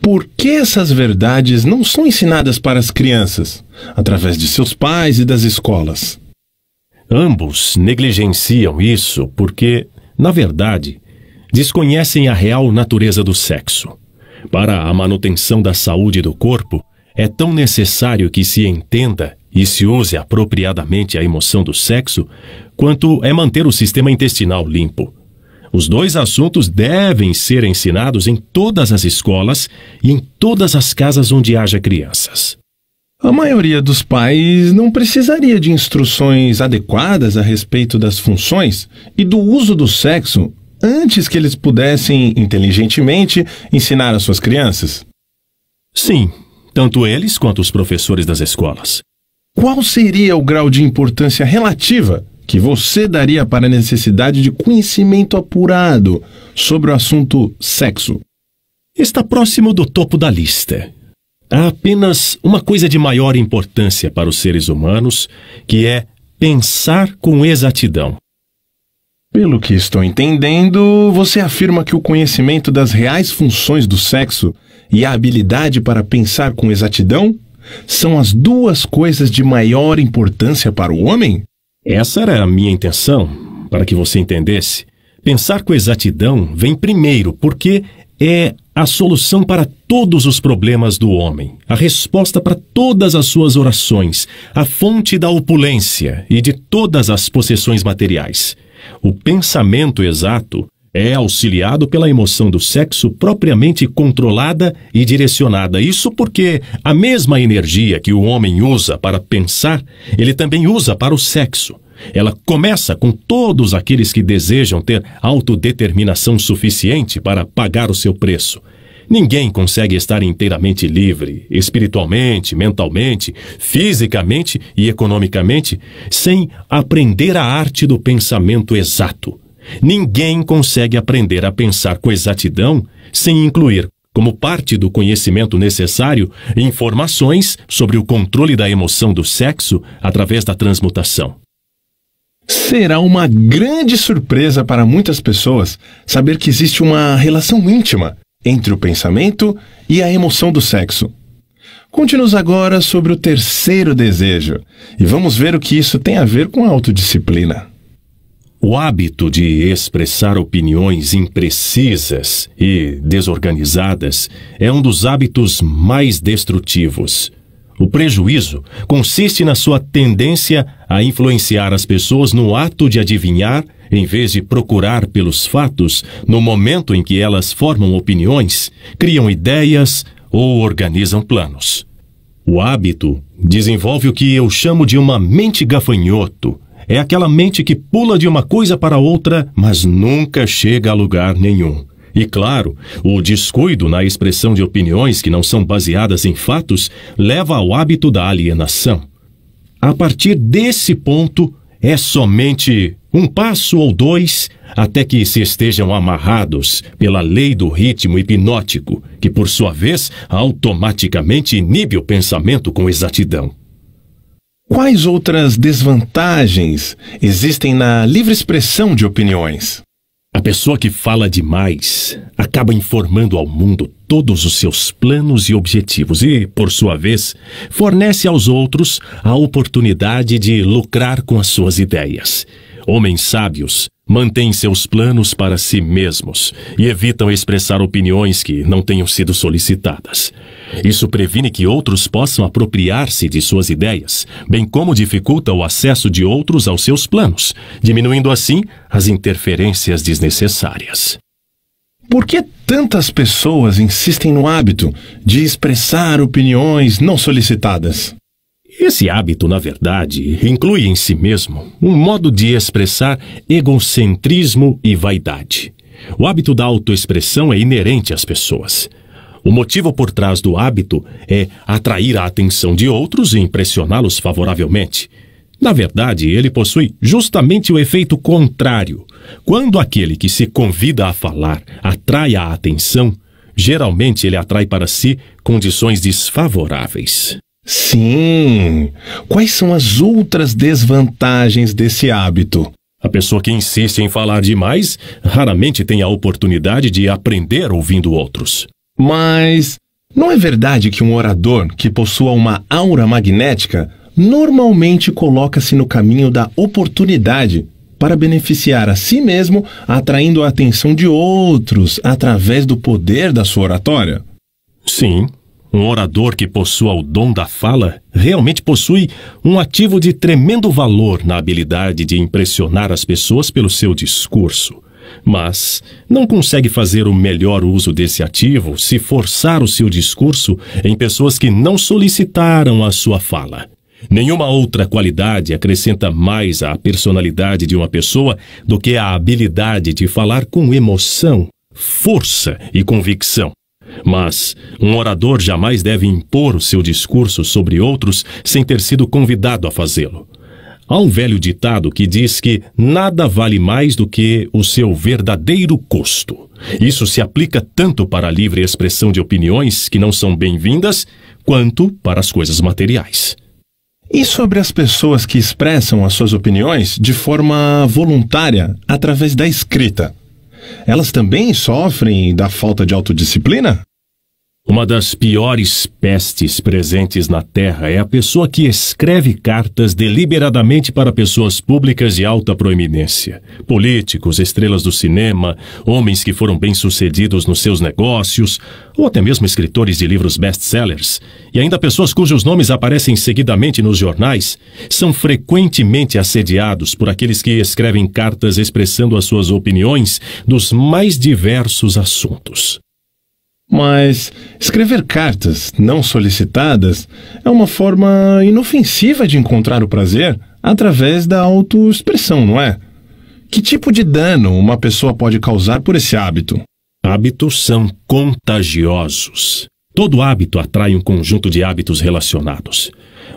Por que essas verdades não são ensinadas para as crianças, através de seus pais e das escolas? Ambos negligenciam isso porque, na verdade, desconhecem a real natureza do sexo. Para a manutenção da saúde do corpo, é tão necessário que se entenda e se use apropriadamente a emoção do sexo, quanto é manter o sistema intestinal limpo. Os dois assuntos devem ser ensinados em todas as escolas e em todas as casas onde haja crianças. A maioria dos pais não precisaria de instruções adequadas a respeito das funções e do uso do sexo antes que eles pudessem, inteligentemente, ensinar às suas crianças? Sim, tanto eles quanto os professores das escolas. Qual seria o grau de importância relativa que você daria para a necessidade de conhecimento apurado sobre o assunto sexo? Está próximo do topo da lista. Há apenas uma coisa de maior importância para os seres humanos, que é pensar com exatidão. Pelo que estou entendendo, você afirma que o conhecimento das reais funções do sexo e a habilidade para pensar com exatidão são as duas coisas de maior importância para o homem? Essa era a minha intenção, para que você entendesse. Pensar com exatidão vem primeiro, porque é a solução para todos os problemas do homem, a resposta para todas as suas orações, a fonte da opulência e de todas as possessões materiais. O pensamento exato é auxiliado pela emoção do sexo propriamente controlada e direcionada. Isso porque a mesma energia que o homem usa para pensar, ele também usa para o sexo. Ela começa com todos aqueles que desejam ter autodeterminação suficiente para pagar o seu preço. Ninguém consegue estar inteiramente livre, espiritualmente, mentalmente, fisicamente e economicamente, sem aprender a arte do pensamento exato. Ninguém consegue aprender a pensar com exatidão sem incluir, como parte do conhecimento necessário, informações sobre o controle da emoção do sexo através da transmutação. Será uma grande surpresa para muitas pessoas saber que existe uma relação íntima entre o pensamento e a emoção do sexo. Conte-nos agora sobre o terceiro desejo e vamos ver o que isso tem a ver com a autodisciplina. O hábito de expressar opiniões imprecisas e desorganizadas é um dos hábitos mais destrutivos. O prejuízo consiste na sua tendência a influenciar as pessoas no ato de adivinhar em vez de procurar pelos fatos, no momento em que elas formam opiniões, criam ideias ou organizam planos. O hábito desenvolve o que eu chamo de uma mente gafanhoto. É aquela mente que pula de uma coisa para outra, mas nunca chega a lugar nenhum. E claro, o descuido na expressão de opiniões que não são baseadas em fatos leva ao hábito da alienação. A partir desse ponto, é somente um passo ou dois até que se estejam amarrados pela lei do ritmo hipnótico, que por sua vez automaticamente inibe o pensamento com exatidão. Quais outras desvantagens existem na livre expressão de opiniões? A pessoa que fala demais acaba informando ao mundo todos os seus planos e objetivos e, por sua vez, fornece aos outros a oportunidade de lucrar com as suas ideias. Homens sábios mantêm seus planos para si mesmos e evitam expressar opiniões que não tenham sido solicitadas. Isso previne que outros possam apropriar-se de suas ideias, bem como dificulta o acesso de outros aos seus planos, diminuindo assim as interferências desnecessárias. Por que tantas pessoas insistem no hábito de expressar opiniões não solicitadas? Esse hábito, na verdade, inclui em si mesmo um modo de expressar egocentrismo e vaidade. O hábito da autoexpressão é inerente às pessoas. O motivo por trás do hábito é atrair a atenção de outros e impressioná-los favoravelmente. Na verdade, ele possui justamente o efeito contrário. Quando aquele que se convida a falar atrai a atenção, geralmente ele atrai para si condições desfavoráveis. Sim! Quais são as outras desvantagens desse hábito? A pessoa que insiste em falar demais raramente tem a oportunidade de aprender ouvindo outros. Mas não é verdade que um orador que possua uma aura magnética normalmente coloca-se no caminho da oportunidade para beneficiar a si mesmo, atraindo a atenção de outros através do poder da sua oratória? Sim. Um orador que possua o dom da fala realmente possui um ativo de tremendo valor na habilidade de impressionar as pessoas pelo seu discurso. Mas não consegue fazer o melhor uso desse ativo se forçar o seu discurso em pessoas que não solicitaram a sua fala. Nenhuma outra qualidade acrescenta mais à personalidade de uma pessoa do que a habilidade de falar com emoção, força e convicção. Mas um orador jamais deve impor o seu discurso sobre outros sem ter sido convidado a fazê-lo. Há um velho ditado que diz que nada vale mais do que o seu verdadeiro custo. Isso se aplica tanto para a livre expressão de opiniões que não são bem-vindas, quanto para as coisas materiais. E sobre as pessoas que expressam as suas opiniões de forma voluntária através da escrita? Elas também sofrem da falta de autodisciplina? Uma das piores pestes presentes na Terra é a pessoa que escreve cartas deliberadamente para pessoas públicas de alta proeminência. Políticos, estrelas do cinema, homens que foram bem-sucedidos nos seus negócios, ou até mesmo escritores de livros best-sellers, e ainda pessoas cujos nomes aparecem seguidamente nos jornais, são frequentemente assediados por aqueles que escrevem cartas expressando as suas opiniões dos mais diversos assuntos. Mas escrever cartas não solicitadas é uma forma inofensiva de encontrar o prazer através da autoexpressão, não é? Que tipo de dano uma pessoa pode causar por esse hábito? Hábitos são contagiosos. Todo hábito atrai um conjunto de hábitos relacionados.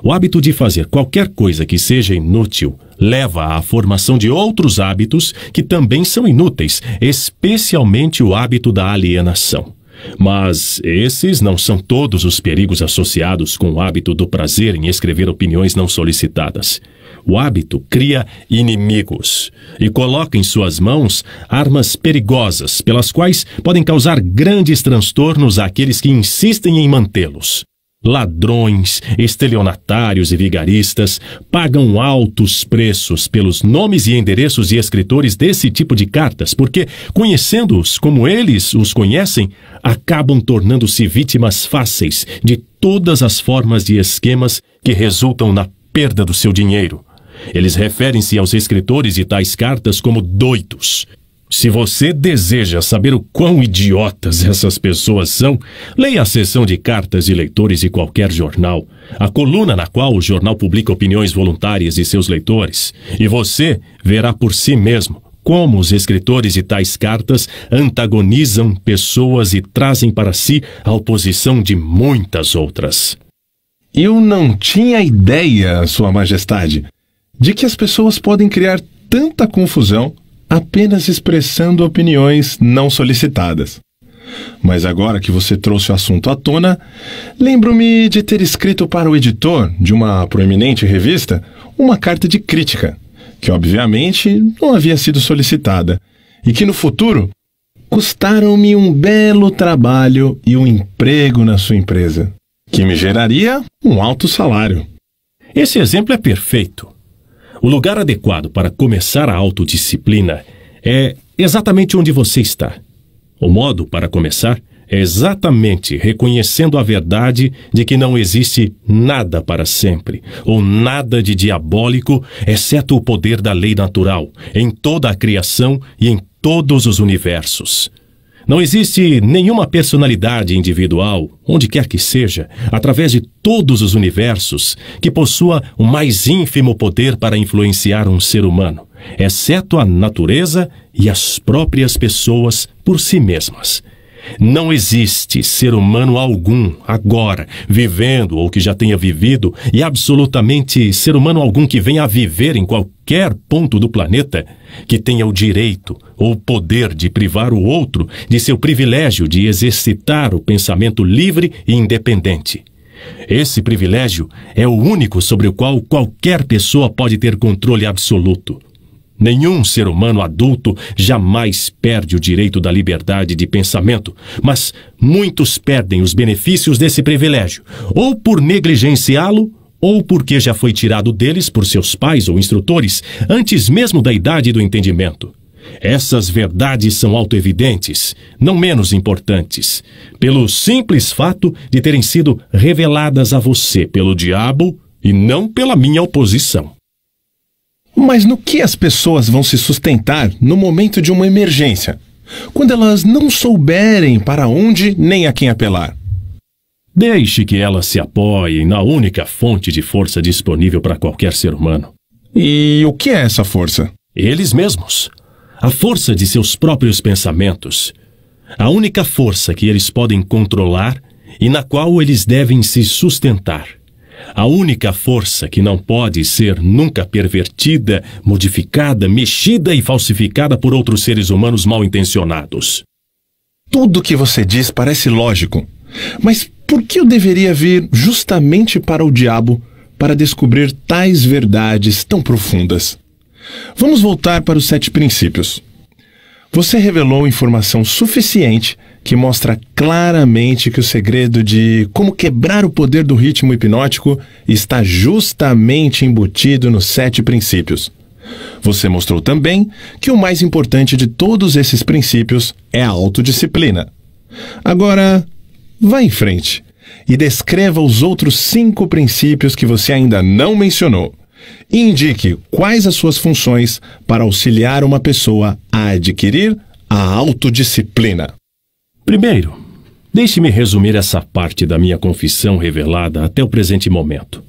O hábito de fazer qualquer coisa que seja inútil leva à formação de outros hábitos que também são inúteis, especialmente o hábito da alienação. Mas esses não são todos os perigos associados com o hábito do prazer em escrever opiniões não solicitadas. O hábito cria inimigos e coloca em suas mãos armas perigosas, pelas quais podem causar grandes transtornos àqueles que insistem em mantê-los. Ladrões, estelionatários e vigaristas pagam altos preços pelos nomes e endereços e escritores desse tipo de cartas, porque, conhecendo-os como eles os conhecem, acabam tornando-se vítimas fáceis de todas as formas de esquemas que resultam na perda do seu dinheiro. Eles referem-se aos escritores de tais cartas como doidos, se você deseja saber o quão idiotas essas pessoas são, leia a seção de cartas e leitores de qualquer jornal, a coluna na qual o jornal publica opiniões voluntárias de seus leitores, e você verá por si mesmo como os escritores de tais cartas antagonizam pessoas e trazem para si a oposição de muitas outras. Eu não tinha ideia, Sua Majestade, de que as pessoas podem criar tanta confusão apenas expressando opiniões não solicitadas. Mas agora que você trouxe o assunto à tona, lembro-me de ter escrito para o editor de uma proeminente revista uma carta de crítica, que obviamente não havia sido solicitada, e que no futuro custaram-me um belo trabalho e um emprego na sua empresa, que me geraria um alto salário. Esse exemplo é perfeito. O lugar adequado para começar a autodisciplina é exatamente onde você está. O modo para começar é exatamente reconhecendo a verdade de que não existe nada para sempre, ou nada de diabólico, exceto o poder da lei natural, em toda a criação e em todos os universos. Não existe nenhuma personalidade individual, onde quer que seja, através de todos os universos, que possua o mais ínfimo poder para influenciar um ser humano, exceto a natureza e as próprias pessoas por si mesmas. Não existe ser humano algum agora, vivendo ou que já tenha vivido, e absolutamente ser humano algum que venha a viver em qualquer ponto do planeta, que tenha o direito ou poder de privar o outro de seu privilégio de exercitar o pensamento livre e independente. Esse privilégio é o único sobre o qual qualquer pessoa pode ter controle absoluto. Nenhum ser humano adulto jamais perde o direito da liberdade de pensamento, mas muitos perdem os benefícios desse privilégio, ou por negligenciá-lo, ou porque já foi tirado deles por seus pais ou instrutores antes mesmo da idade do entendimento. Essas verdades são autoevidentes, não menos importantes, pelo simples fato de terem sido reveladas a você pelo diabo e não pela minha oposição. Mas no que as pessoas vão se sustentar no momento de uma emergência, quando elas não souberem para onde nem a quem apelar? Deixe que elas se apoiem na única fonte de força disponível para qualquer ser humano. E o que é essa força? Eles mesmos. A força de seus próprios pensamentos. A única força que eles podem controlar e na qual eles devem se sustentar. A única força que não pode ser nunca pervertida, modificada, mexida e falsificada por outros seres humanos mal intencionados. Tudo o que você diz parece lógico, mas por que eu deveria vir justamente para o diabo para descobrir tais verdades tão profundas? Vamos voltar para os sete princípios. Você revelou informação suficiente que mostra claramente que o segredo de como quebrar o poder do ritmo hipnótico está justamente embutido nos sete princípios. Você mostrou também que o mais importante de todos esses princípios é a autodisciplina. Agora, vá em frente e descreva os outros cinco princípios que você ainda não mencionou. E indique quais as suas funções para auxiliar uma pessoa a adquirir a autodisciplina. Primeiro, deixe-me resumir essa parte da minha confissão revelada até o presente momento.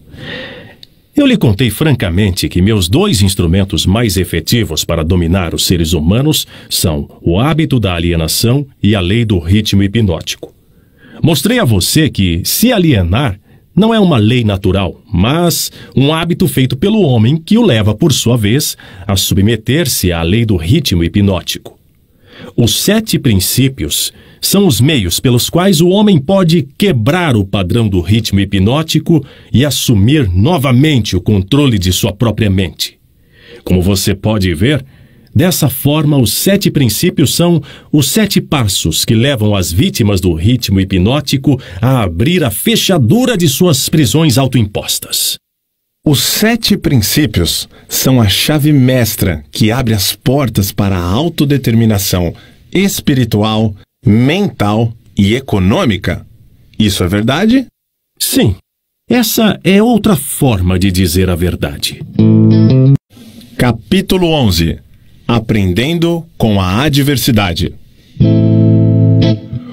Eu lhe contei francamente que meus dois instrumentos mais efetivos para dominar os seres humanos são o hábito da alienação e a lei do ritmo hipnótico. Mostrei a você que se alienar não é uma lei natural, mas um hábito feito pelo homem que o leva, por sua vez, a submeter-se à lei do ritmo hipnótico. Os sete princípios são os meios pelos quais o homem pode quebrar o padrão do ritmo hipnótico e assumir novamente o controle de sua própria mente. Como você pode ver, Dessa forma, os sete princípios são os sete passos que levam as vítimas do ritmo hipnótico a abrir a fechadura de suas prisões autoimpostas. Os sete princípios são a chave mestra que abre as portas para a autodeterminação espiritual, mental e econômica. Isso é verdade? Sim. Essa é outra forma de dizer a verdade. Capítulo 11 Aprendendo com a adversidade.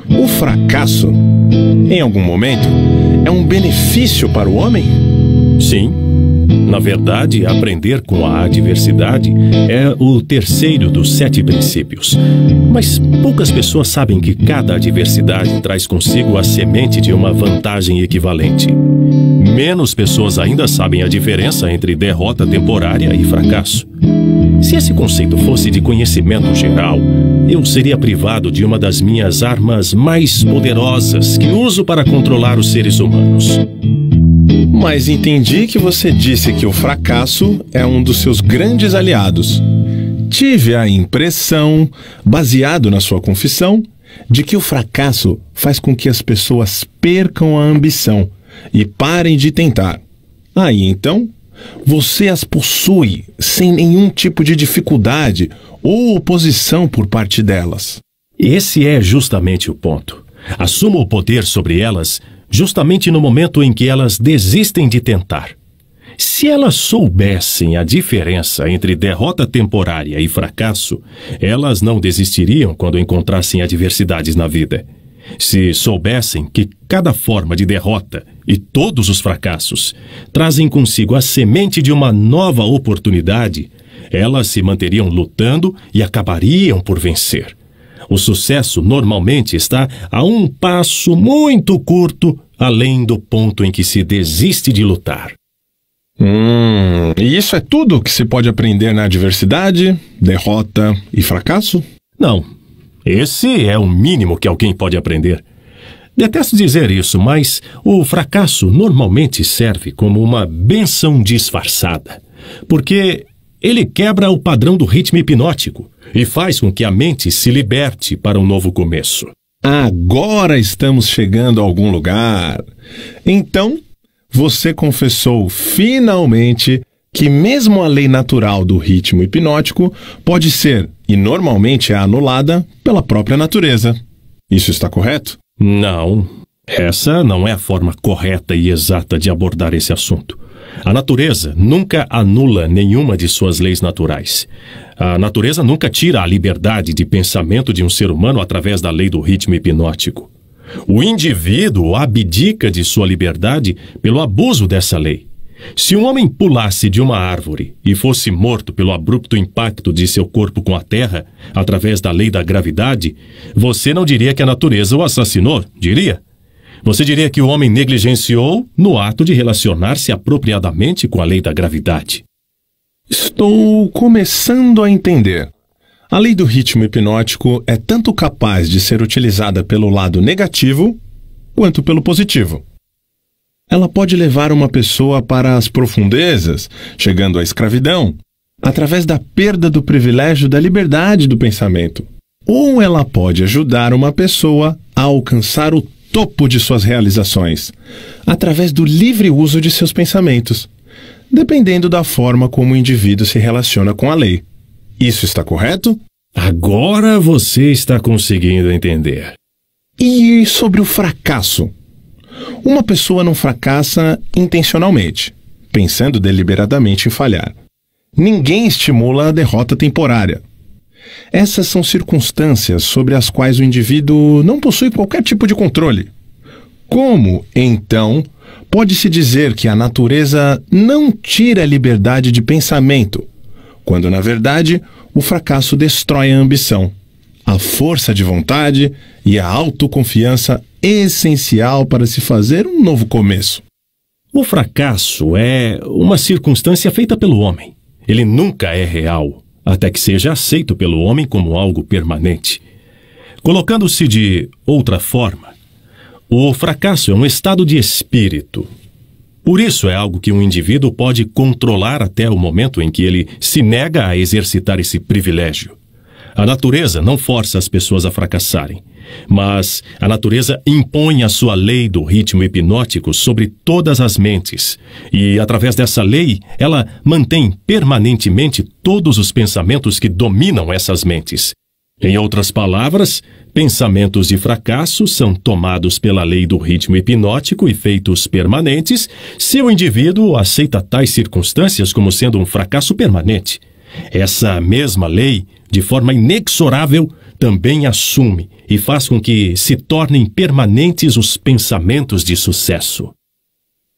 O fracasso, em algum momento, é um benefício para o homem? Sim. Na verdade, aprender com a adversidade é o terceiro dos sete princípios. Mas poucas pessoas sabem que cada adversidade traz consigo a semente de uma vantagem equivalente. Menos pessoas ainda sabem a diferença entre derrota temporária e fracasso. Se esse conceito fosse de conhecimento geral, eu seria privado de uma das minhas armas mais poderosas que uso para controlar os seres humanos mas entendi que você disse que o fracasso é um dos seus grandes aliados. Tive a impressão, baseado na sua confissão, de que o fracasso faz com que as pessoas percam a ambição e parem de tentar. Aí então, você as possui sem nenhum tipo de dificuldade ou oposição por parte delas. Esse é justamente o ponto. Assuma o poder sobre elas justamente no momento em que elas desistem de tentar. Se elas soubessem a diferença entre derrota temporária e fracasso, elas não desistiriam quando encontrassem adversidades na vida. Se soubessem que cada forma de derrota e todos os fracassos trazem consigo a semente de uma nova oportunidade, elas se manteriam lutando e acabariam por vencer. O sucesso normalmente está a um passo muito curto além do ponto em que se desiste de lutar. Hum, e isso é tudo que se pode aprender na adversidade, derrota e fracasso? Não. Esse é o mínimo que alguém pode aprender. Detesto dizer isso, mas o fracasso normalmente serve como uma benção disfarçada, porque ele quebra o padrão do ritmo hipnótico e faz com que a mente se liberte para um novo começo. Agora estamos chegando a algum lugar. Então, você confessou finalmente que, mesmo a lei natural do ritmo hipnótico, pode ser e normalmente é anulada pela própria natureza. Isso está correto? Não. Essa não é a forma correta e exata de abordar esse assunto. A natureza nunca anula nenhuma de suas leis naturais. A natureza nunca tira a liberdade de pensamento de um ser humano através da lei do ritmo hipnótico. O indivíduo abdica de sua liberdade pelo abuso dessa lei. Se um homem pulasse de uma árvore e fosse morto pelo abrupto impacto de seu corpo com a terra, através da lei da gravidade, você não diria que a natureza o assassinou, diria? Você diria que o homem negligenciou no ato de relacionar-se apropriadamente com a lei da gravidade. Estou começando a entender. A lei do ritmo hipnótico é tanto capaz de ser utilizada pelo lado negativo quanto pelo positivo. Ela pode levar uma pessoa para as profundezas, chegando à escravidão, através da perda do privilégio da liberdade do pensamento. Ou ela pode ajudar uma pessoa a alcançar o topo de suas realizações, através do livre uso de seus pensamentos, dependendo da forma como o indivíduo se relaciona com a lei. Isso está correto? Agora você está conseguindo entender. E sobre o fracasso? Uma pessoa não fracassa intencionalmente, pensando deliberadamente em falhar. Ninguém estimula a derrota temporária, essas são circunstâncias sobre as quais o indivíduo não possui qualquer tipo de controle. Como, então, pode-se dizer que a natureza não tira a liberdade de pensamento, quando, na verdade, o fracasso destrói a ambição? A força de vontade e a autoconfiança essencial para se fazer um novo começo. O fracasso é uma circunstância feita pelo homem. Ele nunca é real até que seja aceito pelo homem como algo permanente. Colocando-se de outra forma, o fracasso é um estado de espírito. Por isso é algo que um indivíduo pode controlar até o momento em que ele se nega a exercitar esse privilégio. A natureza não força as pessoas a fracassarem. Mas a natureza impõe a sua lei do ritmo hipnótico sobre todas as mentes, e através dessa lei, ela mantém permanentemente todos os pensamentos que dominam essas mentes. Em outras palavras, pensamentos de fracasso são tomados pela lei do ritmo hipnótico e feitos permanentes se o indivíduo aceita tais circunstâncias como sendo um fracasso permanente. Essa mesma lei, de forma inexorável, também assume e faz com que se tornem permanentes os pensamentos de sucesso.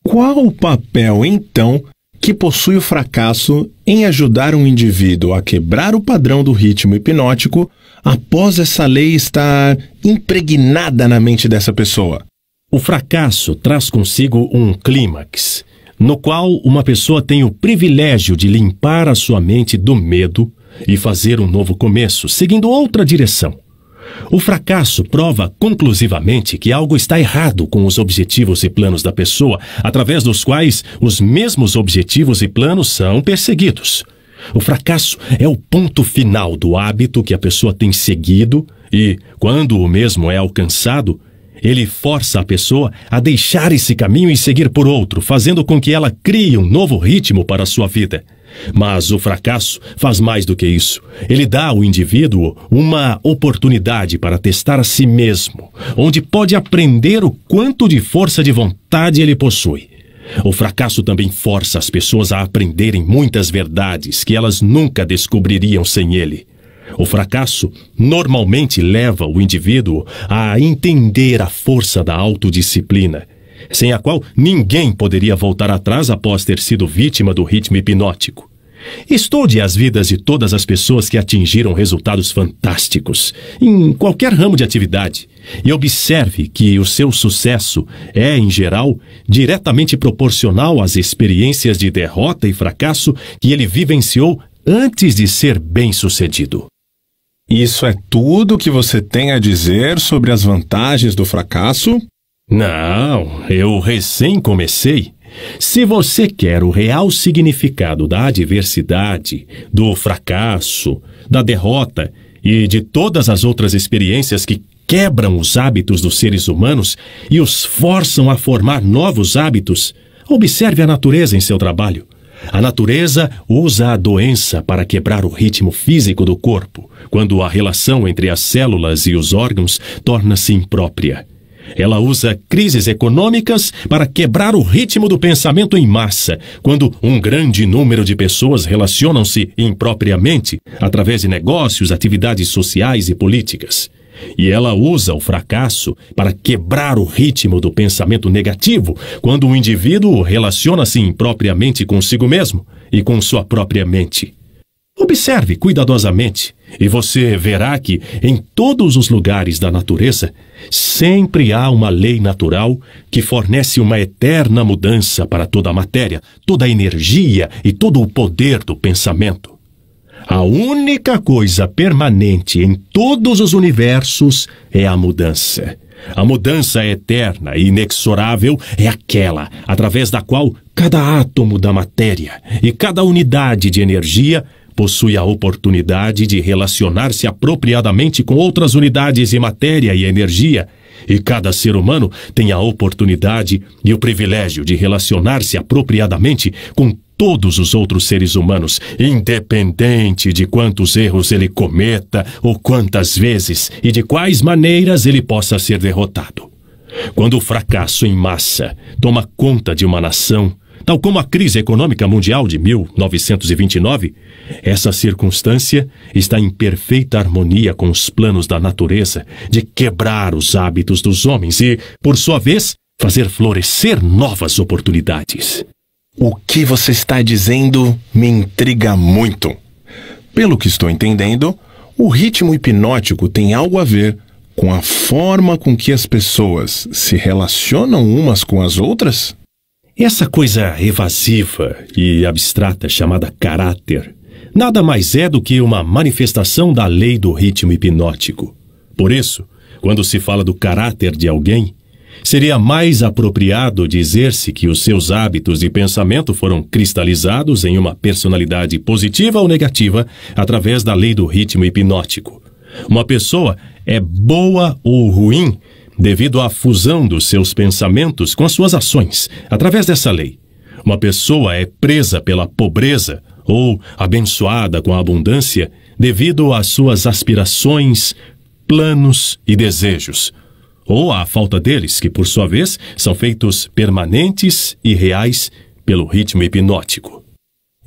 Qual o papel, então, que possui o fracasso em ajudar um indivíduo a quebrar o padrão do ritmo hipnótico após essa lei estar impregnada na mente dessa pessoa? O fracasso traz consigo um clímax, no qual uma pessoa tem o privilégio de limpar a sua mente do medo, e fazer um novo começo, seguindo outra direção. O fracasso prova conclusivamente que algo está errado com os objetivos e planos da pessoa, através dos quais os mesmos objetivos e planos são perseguidos. O fracasso é o ponto final do hábito que a pessoa tem seguido e, quando o mesmo é alcançado, ele força a pessoa a deixar esse caminho e seguir por outro, fazendo com que ela crie um novo ritmo para a sua vida. Mas o fracasso faz mais do que isso. Ele dá ao indivíduo uma oportunidade para testar a si mesmo, onde pode aprender o quanto de força de vontade ele possui. O fracasso também força as pessoas a aprenderem muitas verdades que elas nunca descobririam sem ele. O fracasso normalmente leva o indivíduo a entender a força da autodisciplina sem a qual ninguém poderia voltar atrás após ter sido vítima do ritmo hipnótico. Estude as vidas de todas as pessoas que atingiram resultados fantásticos em qualquer ramo de atividade e observe que o seu sucesso é, em geral, diretamente proporcional às experiências de derrota e fracasso que ele vivenciou antes de ser bem-sucedido. Isso é tudo que você tem a dizer sobre as vantagens do fracasso? Não, eu recém comecei. Se você quer o real significado da adversidade, do fracasso, da derrota e de todas as outras experiências que quebram os hábitos dos seres humanos e os forçam a formar novos hábitos, observe a natureza em seu trabalho. A natureza usa a doença para quebrar o ritmo físico do corpo, quando a relação entre as células e os órgãos torna-se imprópria. Ela usa crises econômicas para quebrar o ritmo do pensamento em massa, quando um grande número de pessoas relacionam-se impropriamente através de negócios, atividades sociais e políticas. E ela usa o fracasso para quebrar o ritmo do pensamento negativo, quando o indivíduo relaciona-se impropriamente consigo mesmo e com sua própria mente. Observe cuidadosamente e você verá que, em todos os lugares da natureza, sempre há uma lei natural que fornece uma eterna mudança para toda a matéria, toda a energia e todo o poder do pensamento. A única coisa permanente em todos os universos é a mudança. A mudança eterna e inexorável é aquela através da qual cada átomo da matéria e cada unidade de energia possui a oportunidade de relacionar-se apropriadamente com outras unidades de matéria e energia, e cada ser humano tem a oportunidade e o privilégio de relacionar-se apropriadamente com todos os outros seres humanos, independente de quantos erros ele cometa ou quantas vezes e de quais maneiras ele possa ser derrotado. Quando o fracasso em massa toma conta de uma nação, Tal como a crise econômica mundial de 1929, essa circunstância está em perfeita harmonia com os planos da natureza de quebrar os hábitos dos homens e, por sua vez, fazer florescer novas oportunidades. O que você está dizendo me intriga muito. Pelo que estou entendendo, o ritmo hipnótico tem algo a ver com a forma com que as pessoas se relacionam umas com as outras? Essa coisa evasiva e abstrata chamada caráter nada mais é do que uma manifestação da lei do ritmo hipnótico. Por isso, quando se fala do caráter de alguém, seria mais apropriado dizer-se que os seus hábitos e pensamento foram cristalizados em uma personalidade positiva ou negativa através da lei do ritmo hipnótico. Uma pessoa é boa ou ruim devido à fusão dos seus pensamentos com as suas ações. Através dessa lei, uma pessoa é presa pela pobreza ou abençoada com a abundância devido às suas aspirações, planos e desejos, ou à falta deles, que por sua vez são feitos permanentes e reais pelo ritmo hipnótico.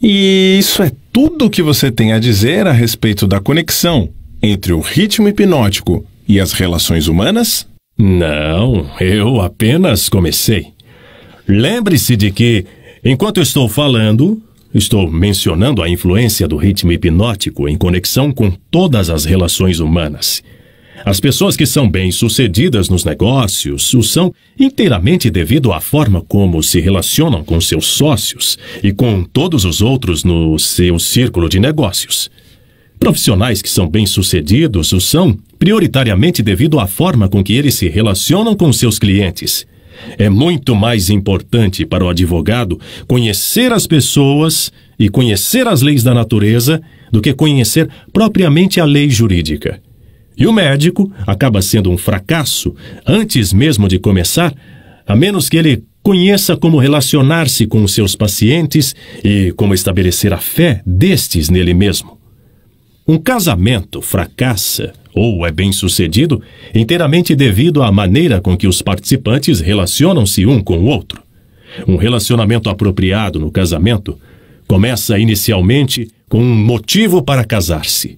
E isso é tudo o que você tem a dizer a respeito da conexão entre o ritmo hipnótico e as relações humanas? Não, eu apenas comecei. Lembre-se de que, enquanto estou falando, estou mencionando a influência do ritmo hipnótico em conexão com todas as relações humanas. As pessoas que são bem-sucedidas nos negócios o são inteiramente devido à forma como se relacionam com seus sócios e com todos os outros no seu círculo de negócios. Profissionais que são bem-sucedidos o são prioritariamente devido à forma com que eles se relacionam com seus clientes. É muito mais importante para o advogado conhecer as pessoas e conhecer as leis da natureza do que conhecer propriamente a lei jurídica. E o médico acaba sendo um fracasso antes mesmo de começar, a menos que ele conheça como relacionar-se com os seus pacientes e como estabelecer a fé destes nele mesmo. Um casamento fracassa ou é bem-sucedido inteiramente devido à maneira com que os participantes relacionam-se um com o outro. Um relacionamento apropriado no casamento começa inicialmente com um motivo para casar-se.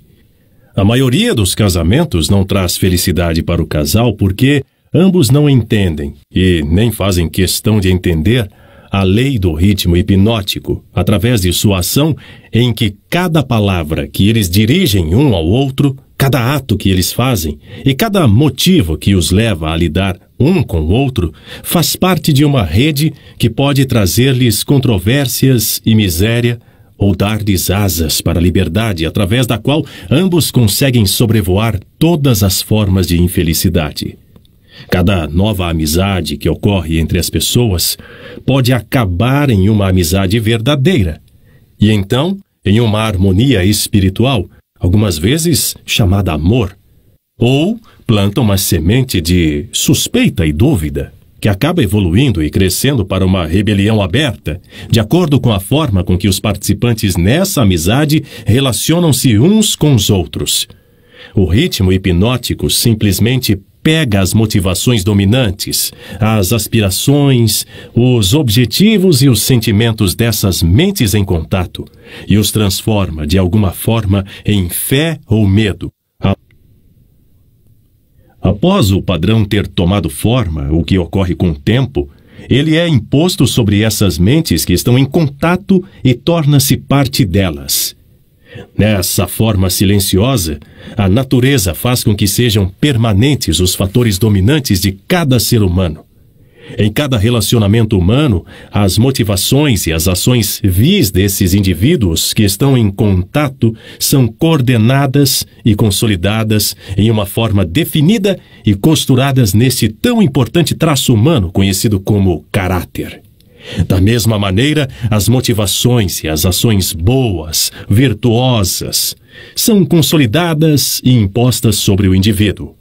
A maioria dos casamentos não traz felicidade para o casal porque ambos não entendem e nem fazem questão de entender a lei do ritmo hipnótico, através de sua ação, em que cada palavra que eles dirigem um ao outro, cada ato que eles fazem e cada motivo que os leva a lidar um com o outro, faz parte de uma rede que pode trazer-lhes controvérsias e miséria ou dar-lhes asas para a liberdade, através da qual ambos conseguem sobrevoar todas as formas de infelicidade. Cada nova amizade que ocorre entre as pessoas pode acabar em uma amizade verdadeira e então em uma harmonia espiritual, algumas vezes chamada amor. Ou planta uma semente de suspeita e dúvida, que acaba evoluindo e crescendo para uma rebelião aberta, de acordo com a forma com que os participantes nessa amizade relacionam-se uns com os outros. O ritmo hipnótico simplesmente pega as motivações dominantes, as aspirações, os objetivos e os sentimentos dessas mentes em contato e os transforma de alguma forma em fé ou medo. Após o padrão ter tomado forma, o que ocorre com o tempo, ele é imposto sobre essas mentes que estão em contato e torna-se parte delas. Nessa forma silenciosa, a natureza faz com que sejam permanentes os fatores dominantes de cada ser humano. Em cada relacionamento humano, as motivações e as ações vis desses indivíduos que estão em contato são coordenadas e consolidadas em uma forma definida e costuradas nesse tão importante traço humano conhecido como caráter. Da mesma maneira, as motivações e as ações boas, virtuosas, são consolidadas e impostas sobre o indivíduo.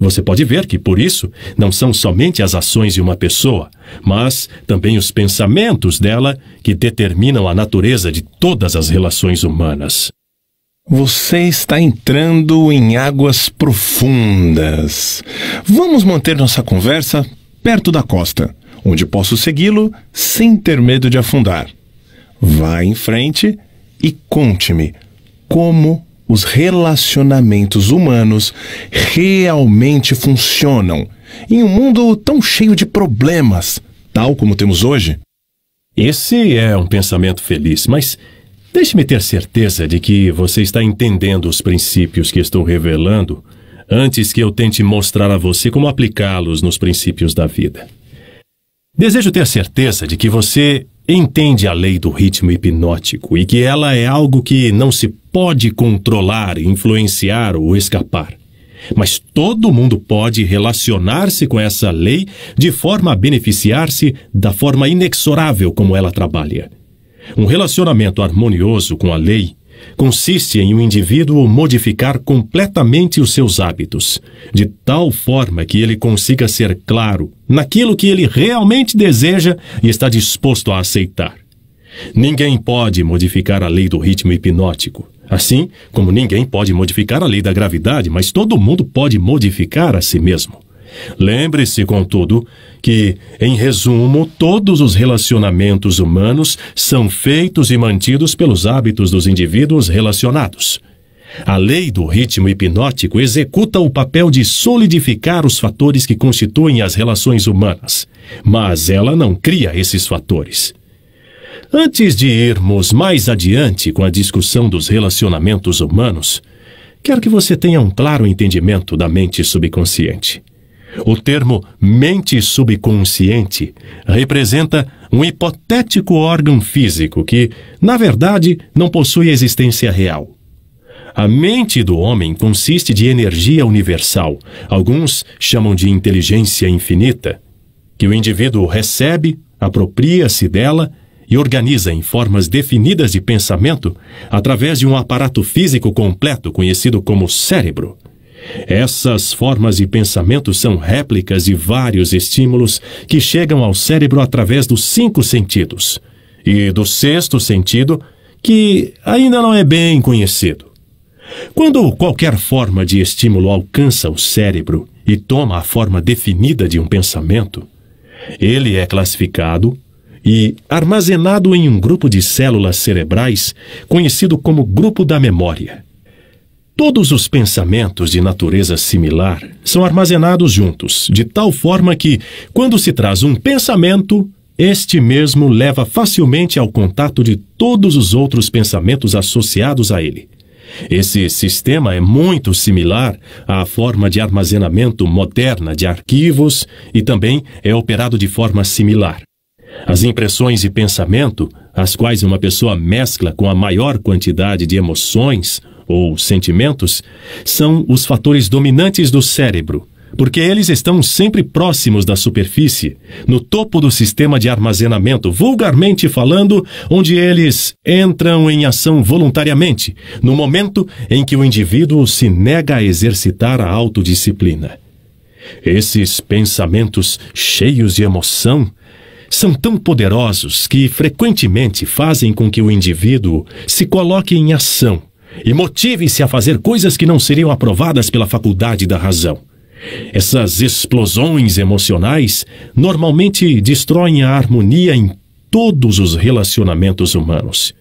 Você pode ver que, por isso, não são somente as ações de uma pessoa, mas também os pensamentos dela que determinam a natureza de todas as relações humanas. Você está entrando em águas profundas. Vamos manter nossa conversa perto da costa onde posso segui-lo sem ter medo de afundar. Vá em frente e conte-me como os relacionamentos humanos realmente funcionam em um mundo tão cheio de problemas, tal como temos hoje. Esse é um pensamento feliz, mas deixe-me ter certeza de que você está entendendo os princípios que estou revelando antes que eu tente mostrar a você como aplicá-los nos princípios da vida. Desejo ter certeza de que você entende a lei do ritmo hipnótico e que ela é algo que não se pode controlar, influenciar ou escapar. Mas todo mundo pode relacionar-se com essa lei de forma a beneficiar-se da forma inexorável como ela trabalha. Um relacionamento harmonioso com a lei consiste em o um indivíduo modificar completamente os seus hábitos, de tal forma que ele consiga ser claro naquilo que ele realmente deseja e está disposto a aceitar. Ninguém pode modificar a lei do ritmo hipnótico. Assim como ninguém pode modificar a lei da gravidade, mas todo mundo pode modificar a si mesmo. Lembre-se, contudo, que, em resumo, todos os relacionamentos humanos são feitos e mantidos pelos hábitos dos indivíduos relacionados. A lei do ritmo hipnótico executa o papel de solidificar os fatores que constituem as relações humanas, mas ela não cria esses fatores. Antes de irmos mais adiante com a discussão dos relacionamentos humanos, quero que você tenha um claro entendimento da mente subconsciente. O termo mente subconsciente representa um hipotético órgão físico que, na verdade, não possui existência real. A mente do homem consiste de energia universal, alguns chamam de inteligência infinita, que o indivíduo recebe, apropria-se dela e organiza em formas definidas de pensamento através de um aparato físico completo conhecido como cérebro. Essas formas de pensamento são réplicas de vários estímulos que chegam ao cérebro através dos cinco sentidos e do sexto sentido, que ainda não é bem conhecido. Quando qualquer forma de estímulo alcança o cérebro e toma a forma definida de um pensamento, ele é classificado e armazenado em um grupo de células cerebrais conhecido como grupo da memória. Todos os pensamentos de natureza similar são armazenados juntos, de tal forma que, quando se traz um pensamento, este mesmo leva facilmente ao contato de todos os outros pensamentos associados a ele. Esse sistema é muito similar à forma de armazenamento moderna de arquivos e também é operado de forma similar. As impressões e pensamento, as quais uma pessoa mescla com a maior quantidade de emoções ou sentimentos, são os fatores dominantes do cérebro, porque eles estão sempre próximos da superfície, no topo do sistema de armazenamento, vulgarmente falando, onde eles entram em ação voluntariamente, no momento em que o indivíduo se nega a exercitar a autodisciplina. Esses pensamentos cheios de emoção são tão poderosos que frequentemente fazem com que o indivíduo se coloque em ação e motive-se a fazer coisas que não seriam aprovadas pela faculdade da razão. Essas explosões emocionais normalmente destroem a harmonia em todos os relacionamentos humanos.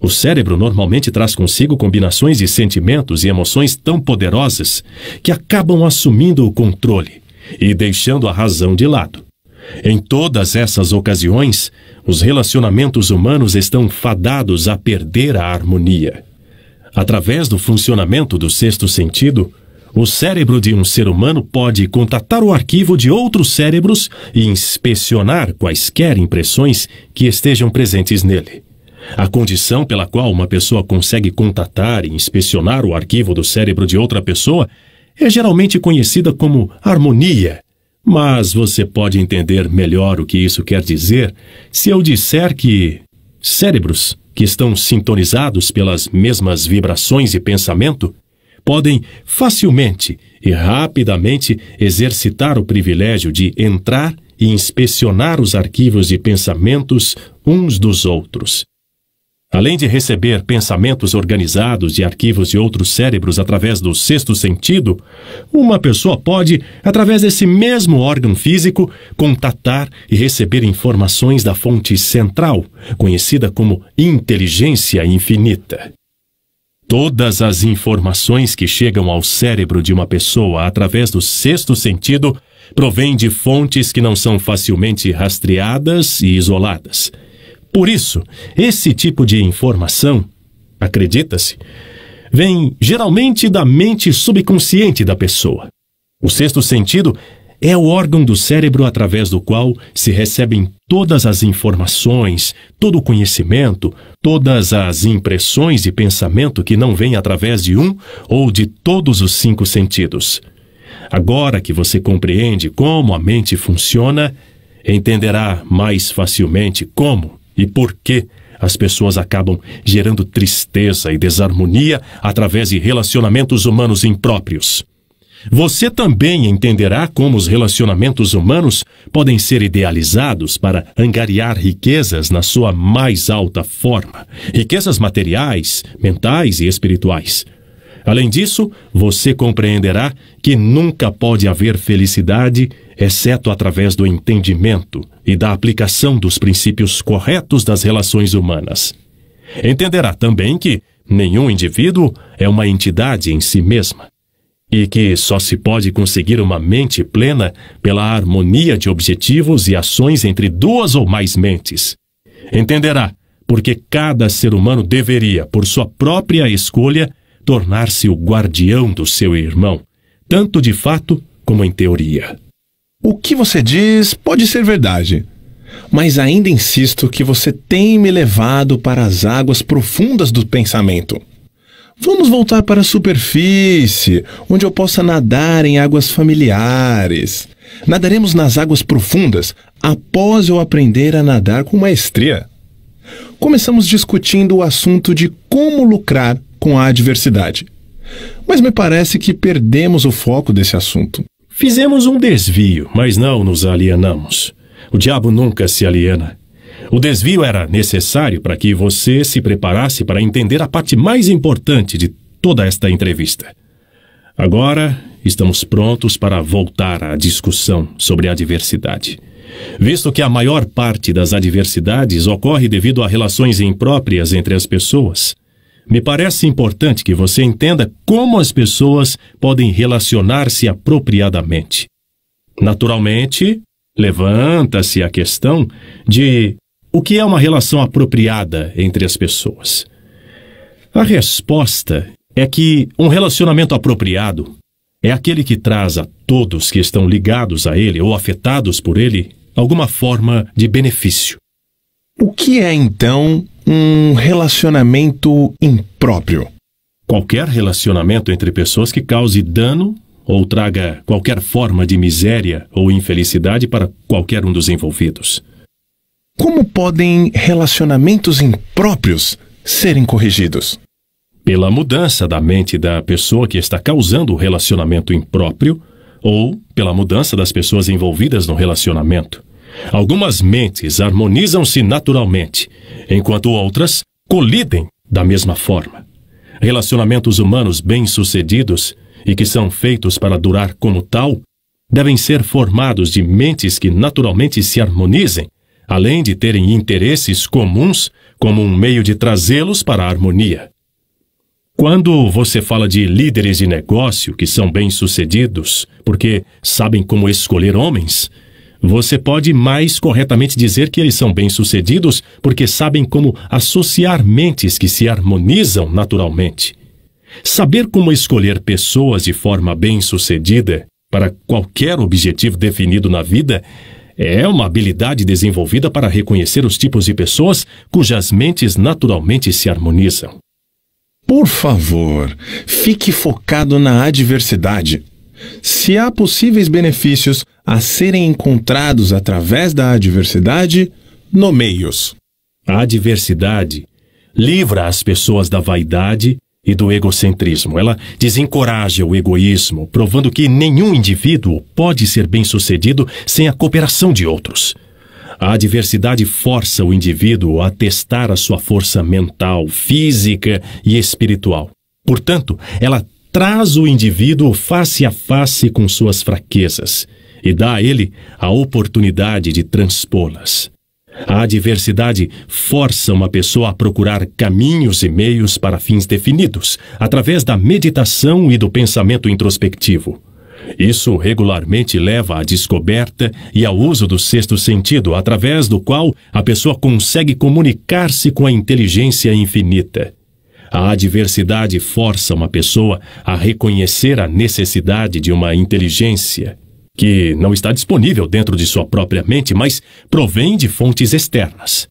O cérebro normalmente traz consigo combinações de sentimentos e emoções tão poderosas que acabam assumindo o controle e deixando a razão de lado. Em todas essas ocasiões, os relacionamentos humanos estão fadados a perder a harmonia. Através do funcionamento do sexto sentido, o cérebro de um ser humano pode contatar o arquivo de outros cérebros e inspecionar quaisquer impressões que estejam presentes nele. A condição pela qual uma pessoa consegue contatar e inspecionar o arquivo do cérebro de outra pessoa é geralmente conhecida como harmonia. Mas você pode entender melhor o que isso quer dizer se eu disser que cérebros que estão sintonizados pelas mesmas vibrações e pensamento, podem facilmente e rapidamente exercitar o privilégio de entrar e inspecionar os arquivos e pensamentos uns dos outros, Além de receber pensamentos organizados e arquivos de outros cérebros através do sexto sentido, uma pessoa pode, através desse mesmo órgão físico, contatar e receber informações da fonte central, conhecida como inteligência infinita. Todas as informações que chegam ao cérebro de uma pessoa através do sexto sentido provêm de fontes que não são facilmente rastreadas e isoladas por isso, esse tipo de informação, acredita-se, vem geralmente da mente subconsciente da pessoa. O sexto sentido é o órgão do cérebro através do qual se recebem todas as informações, todo o conhecimento, todas as impressões e pensamento que não vêm através de um ou de todos os cinco sentidos. Agora que você compreende como a mente funciona, entenderá mais facilmente como e por que as pessoas acabam gerando tristeza e desarmonia através de relacionamentos humanos impróprios. Você também entenderá como os relacionamentos humanos podem ser idealizados para angariar riquezas na sua mais alta forma, riquezas materiais, mentais e espirituais. Além disso, você compreenderá que nunca pode haver felicidade exceto através do entendimento e da aplicação dos princípios corretos das relações humanas. Entenderá também que nenhum indivíduo é uma entidade em si mesma e que só se pode conseguir uma mente plena pela harmonia de objetivos e ações entre duas ou mais mentes. Entenderá porque cada ser humano deveria, por sua própria escolha, tornar-se o guardião do seu irmão, tanto de fato como em teoria. O que você diz pode ser verdade, mas ainda insisto que você tem me levado para as águas profundas do pensamento. Vamos voltar para a superfície, onde eu possa nadar em águas familiares. Nadaremos nas águas profundas após eu aprender a nadar com maestria. Começamos discutindo o assunto de como lucrar com a adversidade. Mas me parece que perdemos o foco desse assunto. Fizemos um desvio, mas não nos alienamos. O diabo nunca se aliena. O desvio era necessário para que você se preparasse para entender a parte mais importante de toda esta entrevista. Agora, estamos prontos para voltar à discussão sobre a diversidade. Visto que a maior parte das adversidades ocorre devido a relações impróprias entre as pessoas, me parece importante que você entenda como as pessoas podem relacionar-se apropriadamente. Naturalmente, levanta-se a questão de o que é uma relação apropriada entre as pessoas. A resposta é que um relacionamento apropriado é aquele que traz a todos que estão ligados a ele ou afetados por ele alguma forma de benefício. O que é então um relacionamento impróprio. Qualquer relacionamento entre pessoas que cause dano ou traga qualquer forma de miséria ou infelicidade para qualquer um dos envolvidos. Como podem relacionamentos impróprios serem corrigidos? Pela mudança da mente da pessoa que está causando o relacionamento impróprio ou pela mudança das pessoas envolvidas no relacionamento. Algumas mentes harmonizam-se naturalmente, enquanto outras colidem da mesma forma. Relacionamentos humanos bem-sucedidos e que são feitos para durar como tal devem ser formados de mentes que naturalmente se harmonizem, além de terem interesses comuns como um meio de trazê-los para a harmonia. Quando você fala de líderes de negócio que são bem-sucedidos porque sabem como escolher homens, você pode mais corretamente dizer que eles são bem-sucedidos porque sabem como associar mentes que se harmonizam naturalmente. Saber como escolher pessoas de forma bem-sucedida para qualquer objetivo definido na vida é uma habilidade desenvolvida para reconhecer os tipos de pessoas cujas mentes naturalmente se harmonizam. Por favor, fique focado na adversidade, se há possíveis benefícios a serem encontrados através da adversidade, nomeie-os. A adversidade livra as pessoas da vaidade e do egocentrismo. Ela desencoraja o egoísmo, provando que nenhum indivíduo pode ser bem-sucedido sem a cooperação de outros. A adversidade força o indivíduo a testar a sua força mental, física e espiritual. Portanto, ela traz o indivíduo face a face com suas fraquezas e dá a ele a oportunidade de transpô-las. A adversidade força uma pessoa a procurar caminhos e meios para fins definidos, através da meditação e do pensamento introspectivo. Isso regularmente leva à descoberta e ao uso do sexto sentido, através do qual a pessoa consegue comunicar-se com a inteligência infinita. A adversidade força uma pessoa a reconhecer a necessidade de uma inteligência que não está disponível dentro de sua própria mente, mas provém de fontes externas.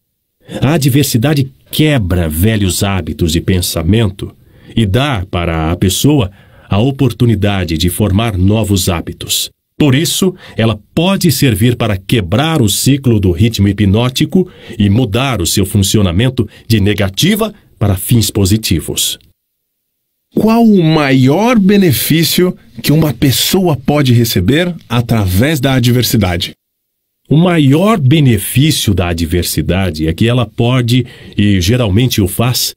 A adversidade quebra velhos hábitos de pensamento e dá para a pessoa a oportunidade de formar novos hábitos. Por isso, ela pode servir para quebrar o ciclo do ritmo hipnótico e mudar o seu funcionamento de negativa para fins positivos. Qual o maior benefício que uma pessoa pode receber através da adversidade? O maior benefício da adversidade é que ela pode, e geralmente o faz,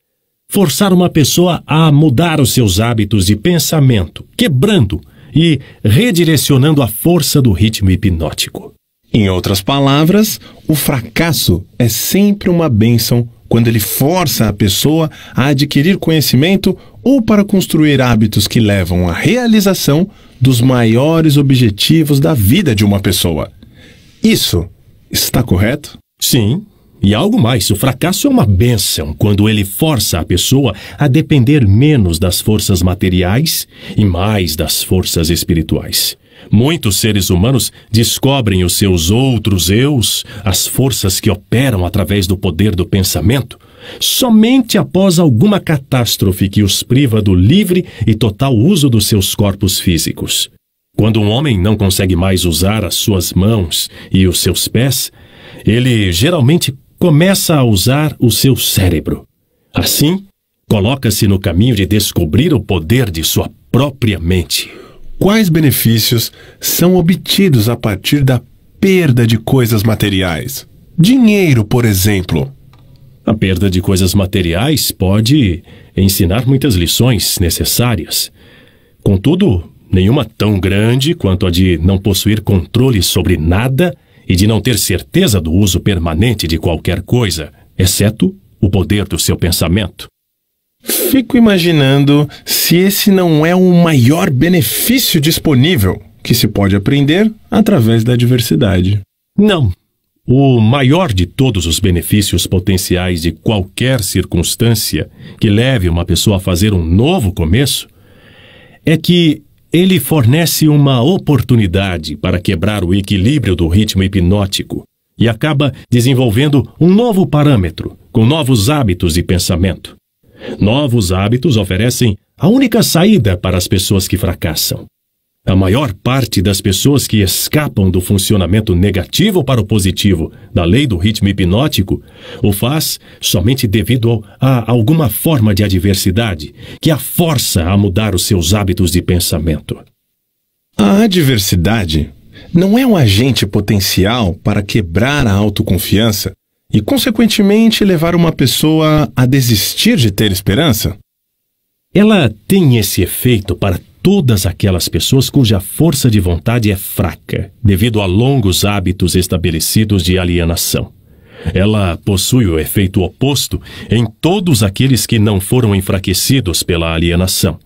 forçar uma pessoa a mudar os seus hábitos de pensamento, quebrando e redirecionando a força do ritmo hipnótico. Em outras palavras, o fracasso é sempre uma bênção quando ele força a pessoa a adquirir conhecimento ou para construir hábitos que levam à realização dos maiores objetivos da vida de uma pessoa. Isso está correto? Sim. E algo mais, o fracasso é uma bênção quando ele força a pessoa a depender menos das forças materiais e mais das forças espirituais. Muitos seres humanos descobrem os seus outros eus, as forças que operam através do poder do pensamento, somente após alguma catástrofe que os priva do livre e total uso dos seus corpos físicos. Quando um homem não consegue mais usar as suas mãos e os seus pés, ele geralmente começa a usar o seu cérebro. Assim, coloca-se no caminho de descobrir o poder de sua própria mente quais benefícios são obtidos a partir da perda de coisas materiais. Dinheiro, por exemplo. A perda de coisas materiais pode ensinar muitas lições necessárias. Contudo, nenhuma tão grande quanto a de não possuir controle sobre nada e de não ter certeza do uso permanente de qualquer coisa, exceto o poder do seu pensamento. Fico imaginando se esse não é o maior benefício disponível que se pode aprender através da diversidade. Não. O maior de todos os benefícios potenciais de qualquer circunstância que leve uma pessoa a fazer um novo começo é que ele fornece uma oportunidade para quebrar o equilíbrio do ritmo hipnótico e acaba desenvolvendo um novo parâmetro, com novos hábitos e pensamento. Novos hábitos oferecem a única saída para as pessoas que fracassam. A maior parte das pessoas que escapam do funcionamento negativo para o positivo da lei do ritmo hipnótico o faz somente devido a alguma forma de adversidade que a força a mudar os seus hábitos de pensamento. A adversidade não é um agente potencial para quebrar a autoconfiança e, consequentemente, levar uma pessoa a desistir de ter esperança? Ela tem esse efeito para todas aquelas pessoas cuja força de vontade é fraca, devido a longos hábitos estabelecidos de alienação. Ela possui o efeito oposto em todos aqueles que não foram enfraquecidos pela alienação,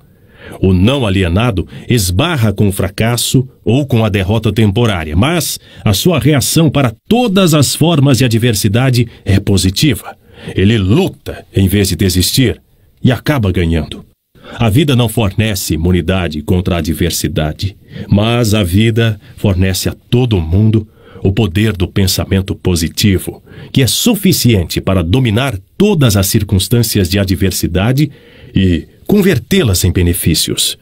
o não alienado esbarra com o fracasso ou com a derrota temporária, mas a sua reação para todas as formas de adversidade é positiva. Ele luta em vez de desistir e acaba ganhando. A vida não fornece imunidade contra a adversidade, mas a vida fornece a todo mundo o poder do pensamento positivo, que é suficiente para dominar todas as circunstâncias de adversidade e convertê-las em benefícios.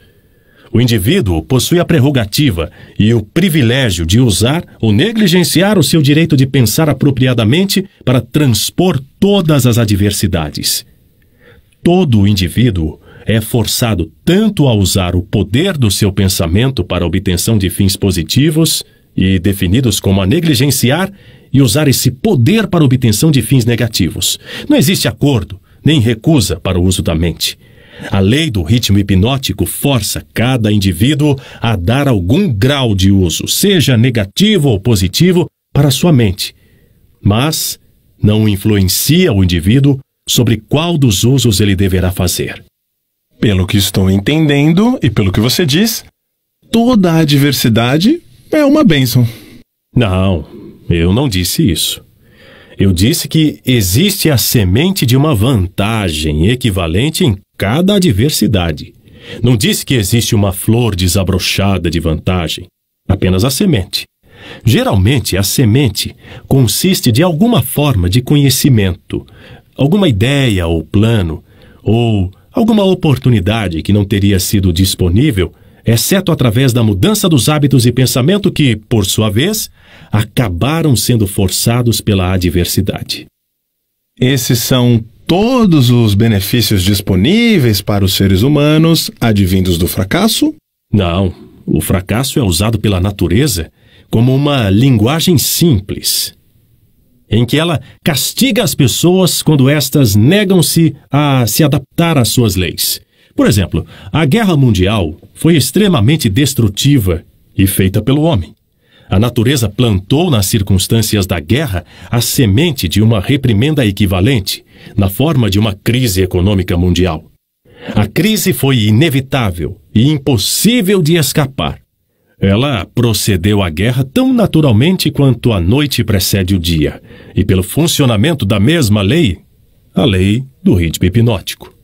O indivíduo possui a prerrogativa e o privilégio de usar ou negligenciar o seu direito de pensar apropriadamente para transpor todas as adversidades. Todo indivíduo é forçado tanto a usar o poder do seu pensamento para a obtenção de fins positivos e definidos como a negligenciar e usar esse poder para a obtenção de fins negativos. Não existe acordo nem recusa para o uso da mente. A lei do ritmo hipnótico força cada indivíduo a dar algum grau de uso, seja negativo ou positivo, para sua mente, mas não influencia o indivíduo sobre qual dos usos ele deverá fazer. Pelo que estou entendendo e pelo que você diz, toda a adversidade é uma bênção. Não, eu não disse isso. Eu disse que existe a semente de uma vantagem equivalente em cada adversidade. Não disse que existe uma flor desabrochada de vantagem, apenas a semente. Geralmente, a semente consiste de alguma forma de conhecimento, alguma ideia ou plano, ou alguma oportunidade que não teria sido disponível, exceto através da mudança dos hábitos e pensamento que, por sua vez, acabaram sendo forçados pela adversidade. Esses são todos os benefícios disponíveis para os seres humanos advindos do fracasso? Não. O fracasso é usado pela natureza como uma linguagem simples, em que ela castiga as pessoas quando estas negam-se a se adaptar às suas leis. Por exemplo, a Guerra Mundial foi extremamente destrutiva e feita pelo homem. A natureza plantou nas circunstâncias da guerra a semente de uma reprimenda equivalente, na forma de uma crise econômica mundial. A crise foi inevitável e impossível de escapar. Ela procedeu à guerra tão naturalmente quanto a noite precede o dia, e pelo funcionamento da mesma lei, a lei do ritmo hipnótico.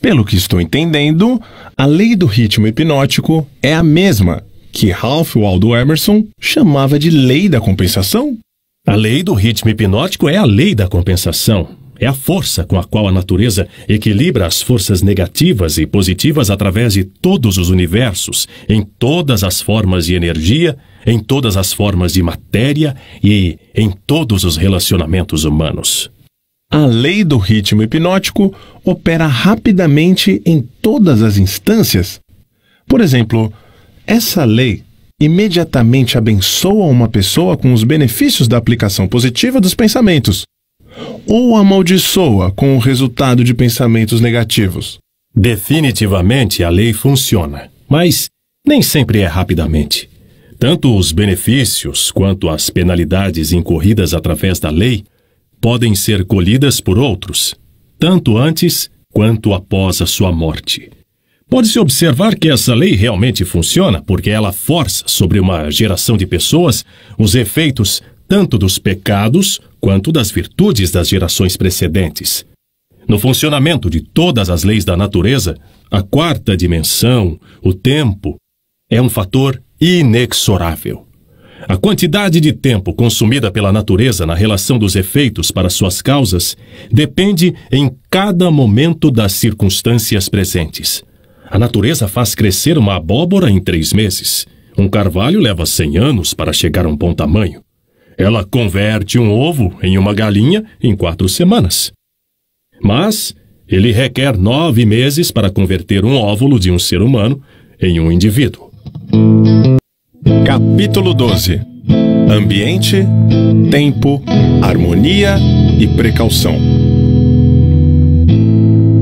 Pelo que estou entendendo, a lei do ritmo hipnótico é a mesma que Ralph Waldo Emerson chamava de lei da compensação? A lei do ritmo hipnótico é a lei da compensação, é a força com a qual a natureza equilibra as forças negativas e positivas através de todos os universos, em todas as formas de energia, em todas as formas de matéria e em todos os relacionamentos humanos. A lei do ritmo hipnótico opera rapidamente em todas as instâncias. Por exemplo, essa lei imediatamente abençoa uma pessoa com os benefícios da aplicação positiva dos pensamentos ou amaldiçoa com o resultado de pensamentos negativos. Definitivamente a lei funciona, mas nem sempre é rapidamente. Tanto os benefícios quanto as penalidades incorridas através da lei podem ser colhidas por outros, tanto antes quanto após a sua morte. Pode-se observar que essa lei realmente funciona porque ela força sobre uma geração de pessoas os efeitos tanto dos pecados quanto das virtudes das gerações precedentes. No funcionamento de todas as leis da natureza, a quarta dimensão, o tempo, é um fator inexorável. A quantidade de tempo consumida pela natureza na relação dos efeitos para suas causas depende em cada momento das circunstâncias presentes. A natureza faz crescer uma abóbora em três meses. Um carvalho leva cem anos para chegar a um bom tamanho. Ela converte um ovo em uma galinha em quatro semanas. Mas ele requer nove meses para converter um óvulo de um ser humano em um indivíduo. Capítulo 12 Ambiente, Tempo, Harmonia e Precaução.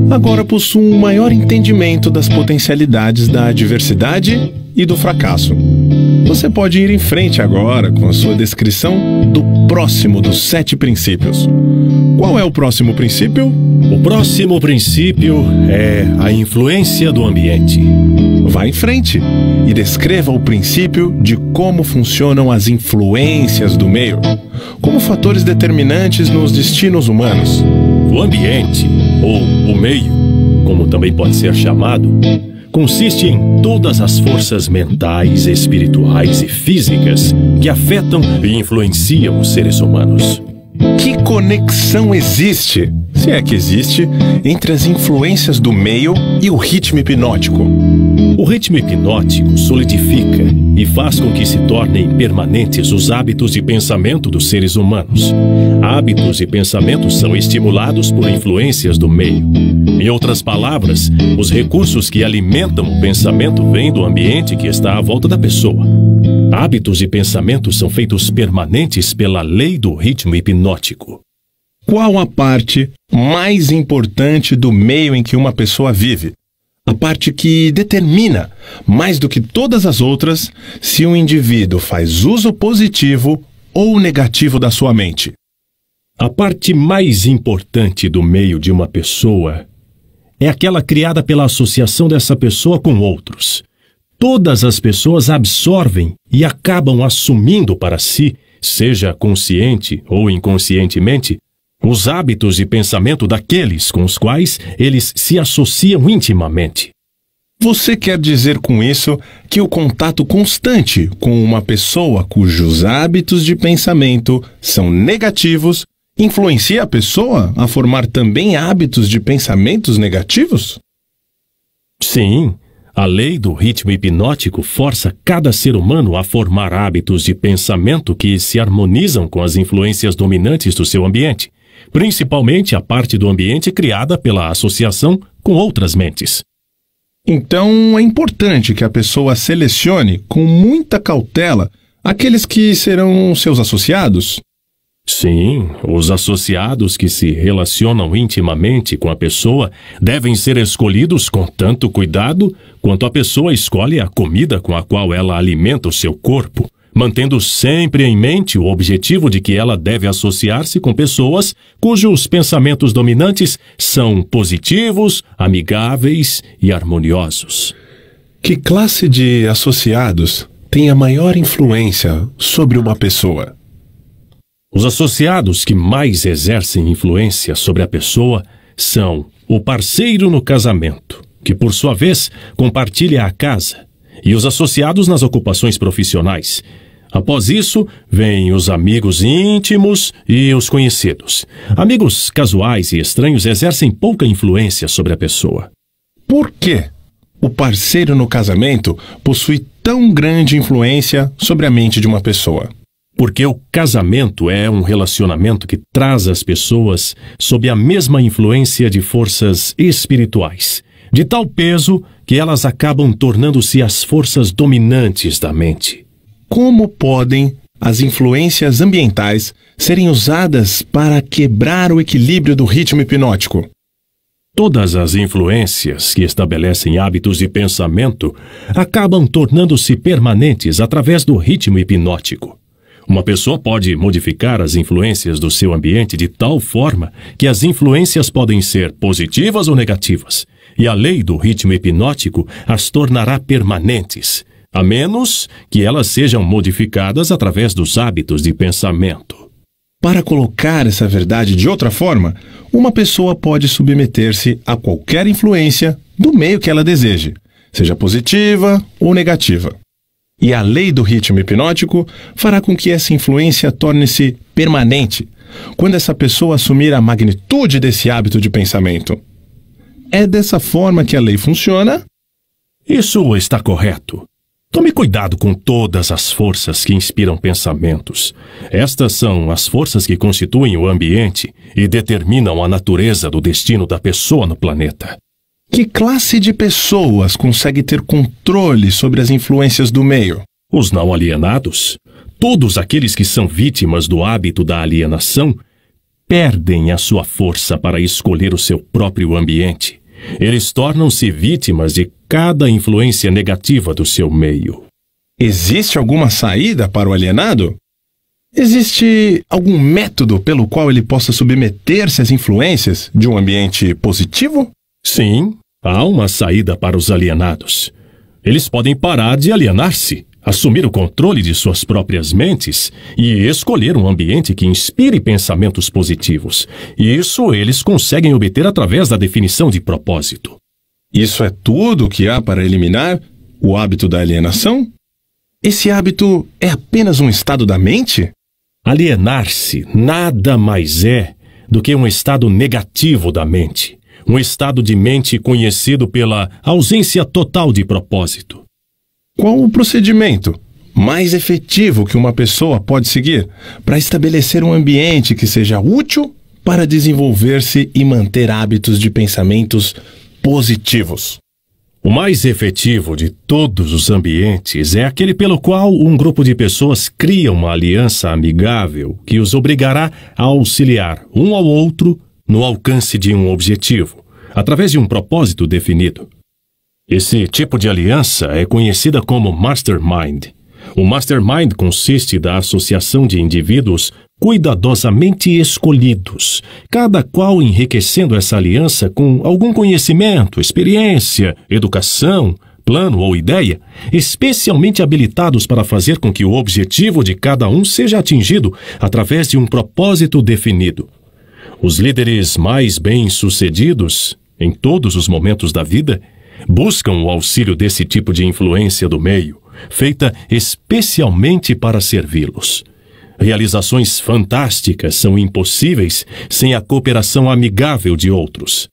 Agora possuo um maior entendimento das potencialidades da adversidade e do fracasso. Você pode ir em frente agora com a sua descrição do próximo dos sete princípios. Qual é o próximo princípio? O próximo princípio é a influência do ambiente. Vá em frente e descreva o princípio de como funcionam as influências do meio, como fatores determinantes nos destinos humanos. O ambiente, ou o meio, como também pode ser chamado, consiste em todas as forças mentais, espirituais e físicas que afetam e influenciam os seres humanos. Que conexão existe, se é que existe, entre as influências do meio e o ritmo hipnótico? O ritmo hipnótico solidifica e faz com que se tornem permanentes os hábitos de pensamento dos seres humanos. Hábitos e pensamentos são estimulados por influências do meio. Em outras palavras, os recursos que alimentam o pensamento vêm do ambiente que está à volta da pessoa. Hábitos e pensamentos são feitos permanentes pela lei do ritmo hipnótico. Qual a parte mais importante do meio em que uma pessoa vive? a parte que determina, mais do que todas as outras, se um indivíduo faz uso positivo ou negativo da sua mente. A parte mais importante do meio de uma pessoa é aquela criada pela associação dessa pessoa com outros. Todas as pessoas absorvem e acabam assumindo para si, seja consciente ou inconscientemente, os hábitos e pensamento daqueles com os quais eles se associam intimamente. Você quer dizer com isso que o contato constante com uma pessoa cujos hábitos de pensamento são negativos influencia a pessoa a formar também hábitos de pensamentos negativos? Sim, a lei do ritmo hipnótico força cada ser humano a formar hábitos de pensamento que se harmonizam com as influências dominantes do seu ambiente principalmente a parte do ambiente criada pela associação com outras mentes. Então, é importante que a pessoa selecione com muita cautela aqueles que serão seus associados? Sim, os associados que se relacionam intimamente com a pessoa devem ser escolhidos com tanto cuidado quanto a pessoa escolhe a comida com a qual ela alimenta o seu corpo mantendo sempre em mente o objetivo de que ela deve associar-se com pessoas cujos pensamentos dominantes são positivos, amigáveis e harmoniosos. Que classe de associados tem a maior influência sobre uma pessoa? Os associados que mais exercem influência sobre a pessoa são o parceiro no casamento, que por sua vez compartilha a casa e os associados nas ocupações profissionais. Após isso, vêm os amigos íntimos e os conhecidos. Amigos casuais e estranhos exercem pouca influência sobre a pessoa. Por que O parceiro no casamento possui tão grande influência sobre a mente de uma pessoa. Porque o casamento é um relacionamento que traz as pessoas sob a mesma influência de forças espirituais de tal peso que elas acabam tornando-se as forças dominantes da mente. Como podem as influências ambientais serem usadas para quebrar o equilíbrio do ritmo hipnótico? Todas as influências que estabelecem hábitos de pensamento acabam tornando-se permanentes através do ritmo hipnótico. Uma pessoa pode modificar as influências do seu ambiente de tal forma que as influências podem ser positivas ou negativas, e a lei do ritmo hipnótico as tornará permanentes, a menos que elas sejam modificadas através dos hábitos de pensamento. Para colocar essa verdade de outra forma, uma pessoa pode submeter-se a qualquer influência do meio que ela deseje, seja positiva ou negativa. E a lei do ritmo hipnótico fará com que essa influência torne-se permanente quando essa pessoa assumir a magnitude desse hábito de pensamento. É dessa forma que a lei funciona? Isso está correto. Tome cuidado com todas as forças que inspiram pensamentos. Estas são as forças que constituem o ambiente e determinam a natureza do destino da pessoa no planeta. Que classe de pessoas consegue ter controle sobre as influências do meio? Os não alienados. Todos aqueles que são vítimas do hábito da alienação perdem a sua força para escolher o seu próprio ambiente. Eles tornam-se vítimas de cada influência negativa do seu meio. Existe alguma saída para o alienado? Existe algum método pelo qual ele possa submeter-se às influências de um ambiente positivo? Sim, há uma saída para os alienados. Eles podem parar de alienar-se assumir o controle de suas próprias mentes e escolher um ambiente que inspire pensamentos positivos. Isso eles conseguem obter através da definição de propósito. Isso é tudo o que há para eliminar o hábito da alienação? Esse hábito é apenas um estado da mente? Alienar-se nada mais é do que um estado negativo da mente, um estado de mente conhecido pela ausência total de propósito. Qual o procedimento mais efetivo que uma pessoa pode seguir para estabelecer um ambiente que seja útil para desenvolver-se e manter hábitos de pensamentos positivos? O mais efetivo de todos os ambientes é aquele pelo qual um grupo de pessoas cria uma aliança amigável que os obrigará a auxiliar um ao outro no alcance de um objetivo, através de um propósito definido. Esse tipo de aliança é conhecida como mastermind. O mastermind consiste da associação de indivíduos cuidadosamente escolhidos, cada qual enriquecendo essa aliança com algum conhecimento, experiência, educação, plano ou ideia, especialmente habilitados para fazer com que o objetivo de cada um seja atingido através de um propósito definido. Os líderes mais bem-sucedidos, em todos os momentos da vida, buscam o auxílio desse tipo de influência do meio, feita especialmente para servi-los. Realizações fantásticas são impossíveis sem a cooperação amigável de outros.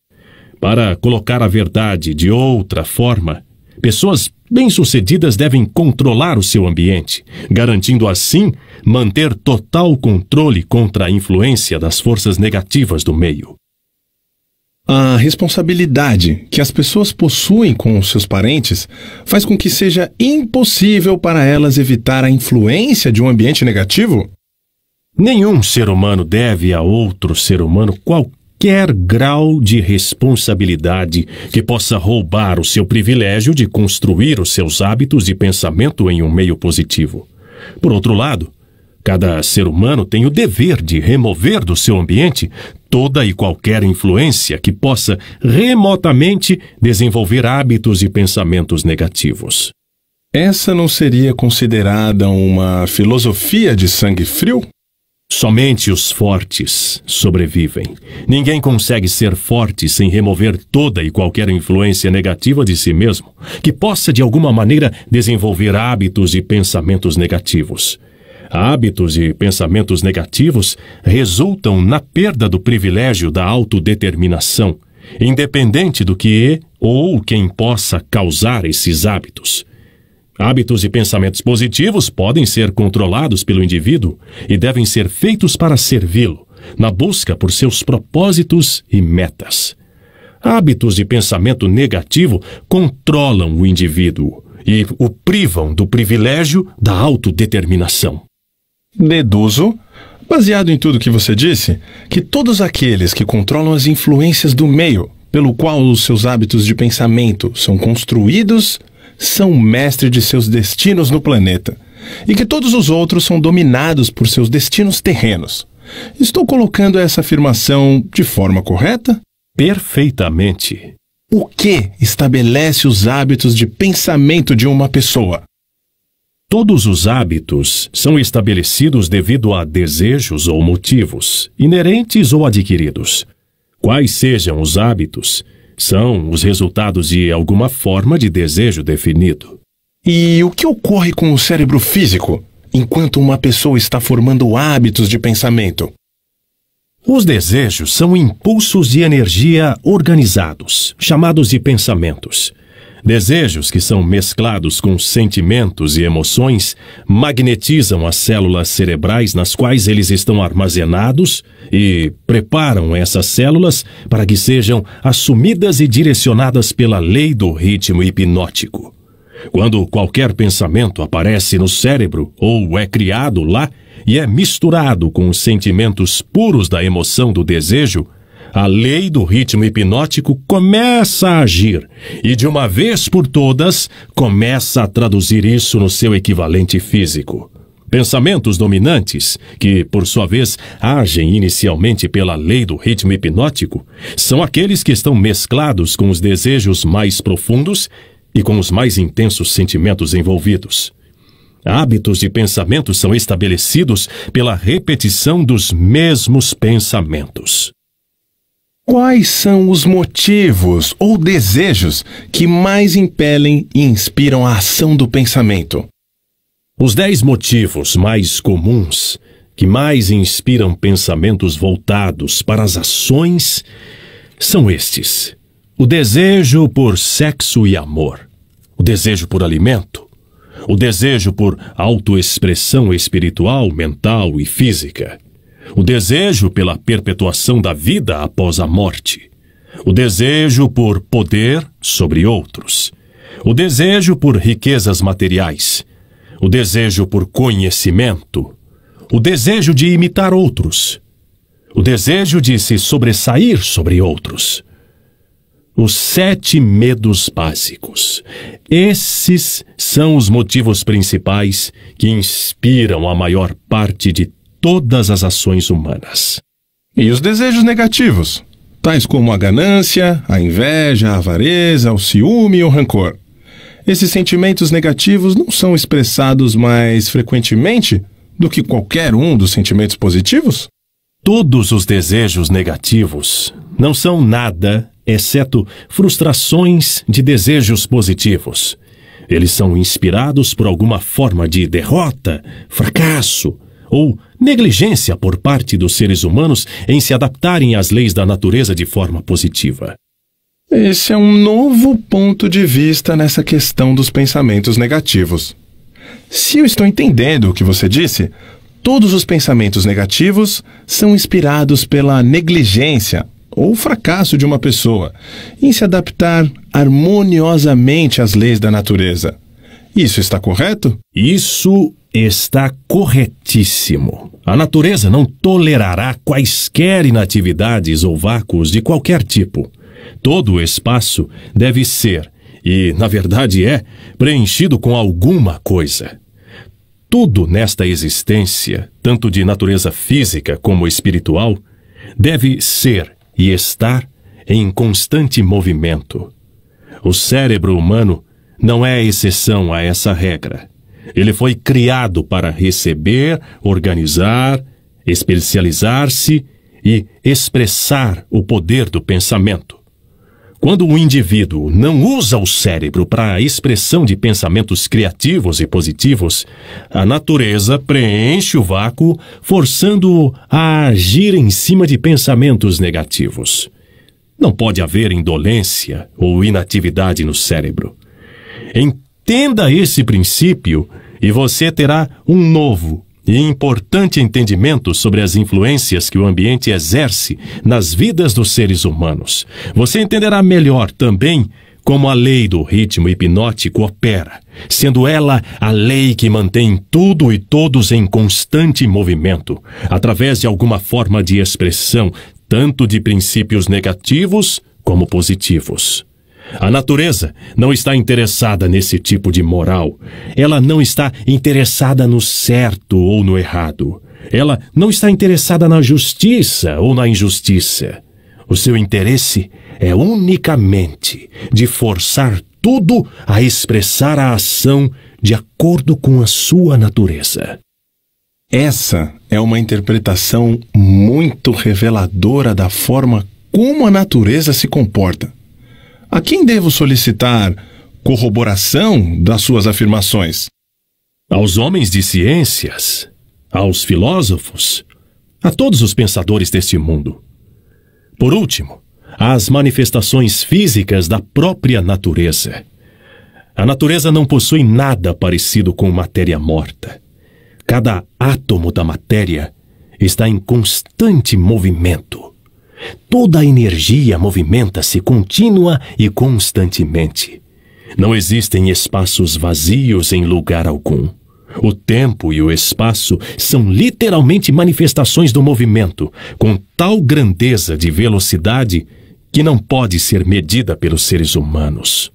Para colocar a verdade de outra forma, pessoas bem-sucedidas devem controlar o seu ambiente, garantindo assim manter total controle contra a influência das forças negativas do meio. A responsabilidade que as pessoas possuem com os seus parentes faz com que seja impossível para elas evitar a influência de um ambiente negativo? Nenhum ser humano deve a outro ser humano qualquer grau de responsabilidade que possa roubar o seu privilégio de construir os seus hábitos de pensamento em um meio positivo. Por outro lado, Cada ser humano tem o dever de remover do seu ambiente toda e qualquer influência que possa remotamente desenvolver hábitos e pensamentos negativos. Essa não seria considerada uma filosofia de sangue frio? Somente os fortes sobrevivem. Ninguém consegue ser forte sem remover toda e qualquer influência negativa de si mesmo, que possa de alguma maneira desenvolver hábitos e pensamentos negativos hábitos e pensamentos negativos resultam na perda do privilégio da autodeterminação, independente do que ou quem possa causar esses hábitos. Hábitos e pensamentos positivos podem ser controlados pelo indivíduo e devem ser feitos para servi-lo, na busca por seus propósitos e metas. Hábitos de pensamento negativo controlam o indivíduo e o privam do privilégio da autodeterminação. Deduzo, baseado em tudo que você disse, que todos aqueles que controlam as influências do meio pelo qual os seus hábitos de pensamento são construídos são mestres de seus destinos no planeta e que todos os outros são dominados por seus destinos terrenos. Estou colocando essa afirmação de forma correta? Perfeitamente. O que estabelece os hábitos de pensamento de uma pessoa? Todos os hábitos são estabelecidos devido a desejos ou motivos, inerentes ou adquiridos. Quais sejam os hábitos, são os resultados de alguma forma de desejo definido. E o que ocorre com o cérebro físico enquanto uma pessoa está formando hábitos de pensamento? Os desejos são impulsos de energia organizados, chamados de pensamentos. Desejos que são mesclados com sentimentos e emoções magnetizam as células cerebrais nas quais eles estão armazenados e preparam essas células para que sejam assumidas e direcionadas pela lei do ritmo hipnótico. Quando qualquer pensamento aparece no cérebro ou é criado lá e é misturado com os sentimentos puros da emoção do desejo, a lei do ritmo hipnótico começa a agir e, de uma vez por todas, começa a traduzir isso no seu equivalente físico. Pensamentos dominantes, que, por sua vez, agem inicialmente pela lei do ritmo hipnótico, são aqueles que estão mesclados com os desejos mais profundos e com os mais intensos sentimentos envolvidos. Hábitos de pensamento são estabelecidos pela repetição dos mesmos pensamentos. Quais são os motivos ou desejos que mais impelem e inspiram a ação do pensamento? Os dez motivos mais comuns que mais inspiram pensamentos voltados para as ações são estes: o desejo por sexo e amor, o desejo por alimento, o desejo por autoexpressão espiritual, mental e física, o desejo pela perpetuação da vida após a morte, o desejo por poder sobre outros, o desejo por riquezas materiais, o desejo por conhecimento, o desejo de imitar outros, o desejo de se sobressair sobre outros. Os sete medos básicos. Esses são os motivos principais que inspiram a maior parte de todas as ações humanas. E os desejos negativos, tais como a ganância, a inveja, a avareza, o ciúme e o rancor. Esses sentimentos negativos não são expressados mais frequentemente do que qualquer um dos sentimentos positivos? Todos os desejos negativos não são nada exceto frustrações de desejos positivos. Eles são inspirados por alguma forma de derrota, fracasso, ou negligência por parte dos seres humanos em se adaptarem às leis da natureza de forma positiva. Esse é um novo ponto de vista nessa questão dos pensamentos negativos. Se eu estou entendendo o que você disse, todos os pensamentos negativos são inspirados pela negligência ou fracasso de uma pessoa em se adaptar harmoniosamente às leis da natureza. Isso está correto? Isso está corretíssimo. A natureza não tolerará quaisquer inatividades ou vácuos de qualquer tipo. Todo o espaço deve ser, e na verdade é, preenchido com alguma coisa. Tudo nesta existência, tanto de natureza física como espiritual, deve ser e estar em constante movimento. O cérebro humano não é exceção a essa regra. Ele foi criado para receber, organizar, especializar-se e expressar o poder do pensamento. Quando o indivíduo não usa o cérebro para a expressão de pensamentos criativos e positivos, a natureza preenche o vácuo, forçando-o a agir em cima de pensamentos negativos. Não pode haver indolência ou inatividade no cérebro. Em Entenda esse princípio e você terá um novo e importante entendimento sobre as influências que o ambiente exerce nas vidas dos seres humanos. Você entenderá melhor também como a lei do ritmo hipnótico opera, sendo ela a lei que mantém tudo e todos em constante movimento, através de alguma forma de expressão, tanto de princípios negativos como positivos. A natureza não está interessada nesse tipo de moral. Ela não está interessada no certo ou no errado. Ela não está interessada na justiça ou na injustiça. O seu interesse é unicamente de forçar tudo a expressar a ação de acordo com a sua natureza. Essa é uma interpretação muito reveladora da forma como a natureza se comporta. A quem devo solicitar corroboração das suas afirmações? Aos homens de ciências, aos filósofos, a todos os pensadores deste mundo. Por último, às manifestações físicas da própria natureza. A natureza não possui nada parecido com matéria morta. Cada átomo da matéria está em constante movimento. Toda a energia movimenta-se contínua e constantemente. Não existem espaços vazios em lugar algum. O tempo e o espaço são literalmente manifestações do movimento, com tal grandeza de velocidade que não pode ser medida pelos seres humanos.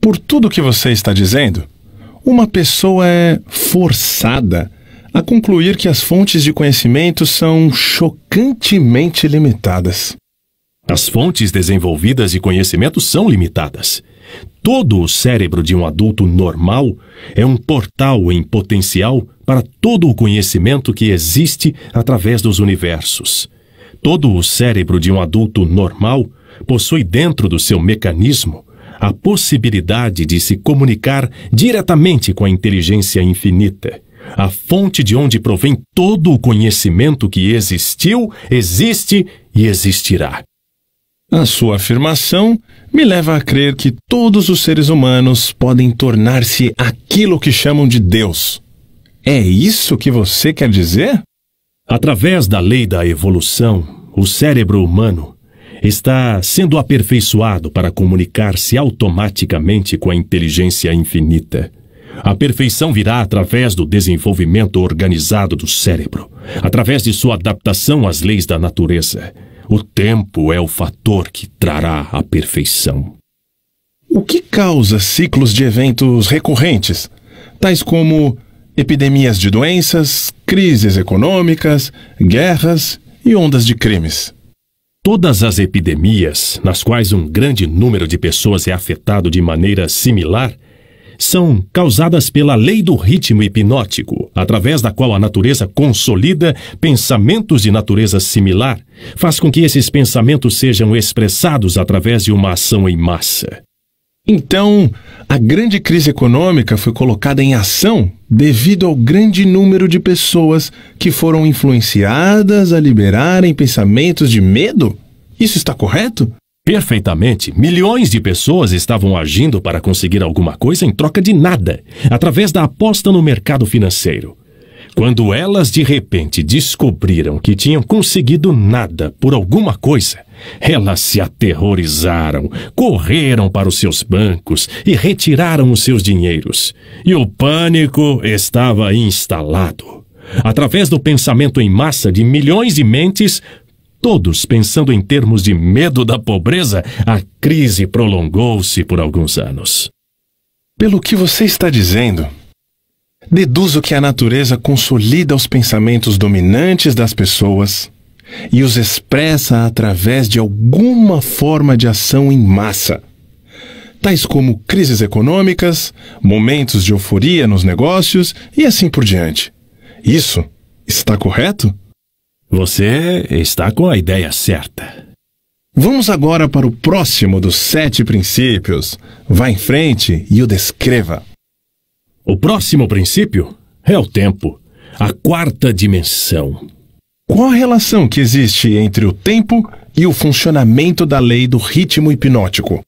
Por tudo que você está dizendo, uma pessoa é forçada a concluir que as fontes de conhecimento são chocantemente limitadas. As fontes desenvolvidas de conhecimento são limitadas. Todo o cérebro de um adulto normal é um portal em potencial para todo o conhecimento que existe através dos universos. Todo o cérebro de um adulto normal possui dentro do seu mecanismo a possibilidade de se comunicar diretamente com a inteligência infinita a fonte de onde provém todo o conhecimento que existiu, existe e existirá. A sua afirmação me leva a crer que todos os seres humanos podem tornar-se aquilo que chamam de Deus. É isso que você quer dizer? Através da lei da evolução, o cérebro humano está sendo aperfeiçoado para comunicar-se automaticamente com a inteligência infinita. A perfeição virá através do desenvolvimento organizado do cérebro, através de sua adaptação às leis da natureza. O tempo é o fator que trará a perfeição. O que causa ciclos de eventos recorrentes, tais como epidemias de doenças, crises econômicas, guerras e ondas de crimes? Todas as epidemias, nas quais um grande número de pessoas é afetado de maneira similar, são causadas pela lei do ritmo hipnótico, através da qual a natureza consolida pensamentos de natureza similar, faz com que esses pensamentos sejam expressados através de uma ação em massa. Então, a grande crise econômica foi colocada em ação devido ao grande número de pessoas que foram influenciadas a liberarem pensamentos de medo? Isso está correto? Perfeitamente, milhões de pessoas estavam agindo para conseguir alguma coisa em troca de nada, através da aposta no mercado financeiro. Quando elas de repente descobriram que tinham conseguido nada por alguma coisa, elas se aterrorizaram, correram para os seus bancos e retiraram os seus dinheiros. E o pânico estava instalado. Através do pensamento em massa de milhões de mentes, todos pensando em termos de medo da pobreza, a crise prolongou-se por alguns anos. Pelo que você está dizendo, deduzo que a natureza consolida os pensamentos dominantes das pessoas e os expressa através de alguma forma de ação em massa, tais como crises econômicas, momentos de euforia nos negócios e assim por diante. Isso está correto? Você está com a ideia certa. Vamos agora para o próximo dos sete princípios. Vá em frente e o descreva. O próximo princípio é o tempo, a quarta dimensão. Qual a relação que existe entre o tempo e o funcionamento da lei do ritmo hipnótico?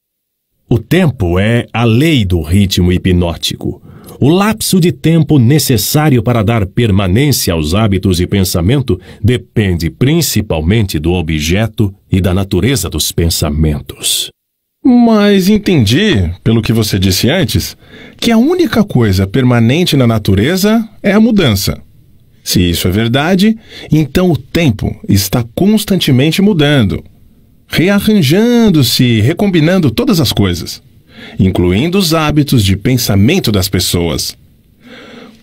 O tempo é a lei do ritmo hipnótico. O lapso de tempo necessário para dar permanência aos hábitos e pensamento depende principalmente do objeto e da natureza dos pensamentos. Mas entendi, pelo que você disse antes, que a única coisa permanente na natureza é a mudança. Se isso é verdade, então o tempo está constantemente mudando, rearranjando-se, recombinando todas as coisas incluindo os hábitos de pensamento das pessoas.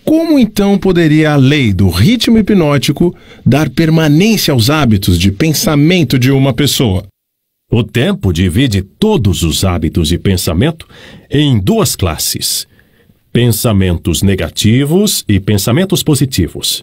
Como então poderia a lei do ritmo hipnótico dar permanência aos hábitos de pensamento de uma pessoa? O tempo divide todos os hábitos de pensamento em duas classes: pensamentos negativos e pensamentos positivos.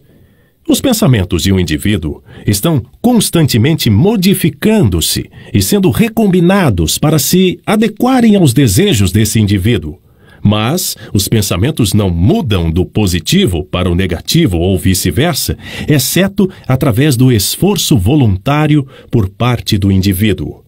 Os pensamentos de um indivíduo estão constantemente modificando-se e sendo recombinados para se adequarem aos desejos desse indivíduo. Mas os pensamentos não mudam do positivo para o negativo ou vice-versa, exceto através do esforço voluntário por parte do indivíduo.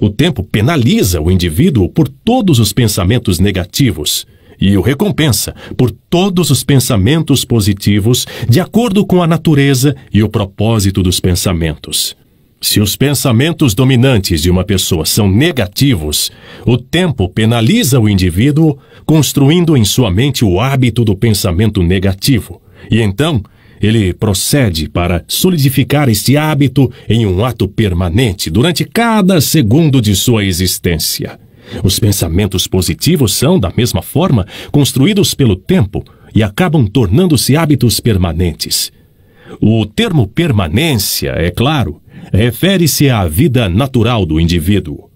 O tempo penaliza o indivíduo por todos os pensamentos negativos, e o recompensa por todos os pensamentos positivos, de acordo com a natureza e o propósito dos pensamentos. Se os pensamentos dominantes de uma pessoa são negativos, o tempo penaliza o indivíduo, construindo em sua mente o hábito do pensamento negativo. E então, ele procede para solidificar este hábito em um ato permanente durante cada segundo de sua existência. Os pensamentos positivos são, da mesma forma, construídos pelo tempo e acabam tornando-se hábitos permanentes. O termo permanência, é claro, refere-se à vida natural do indivíduo.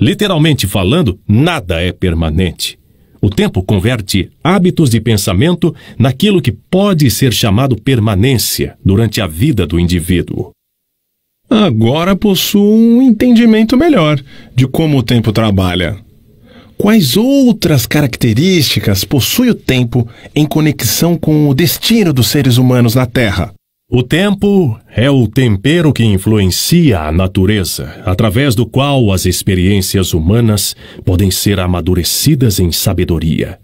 Literalmente falando, nada é permanente. O tempo converte hábitos de pensamento naquilo que pode ser chamado permanência durante a vida do indivíduo agora possuo um entendimento melhor de como o tempo trabalha. Quais outras características possui o tempo em conexão com o destino dos seres humanos na Terra? O tempo é o tempero que influencia a natureza, através do qual as experiências humanas podem ser amadurecidas em sabedoria.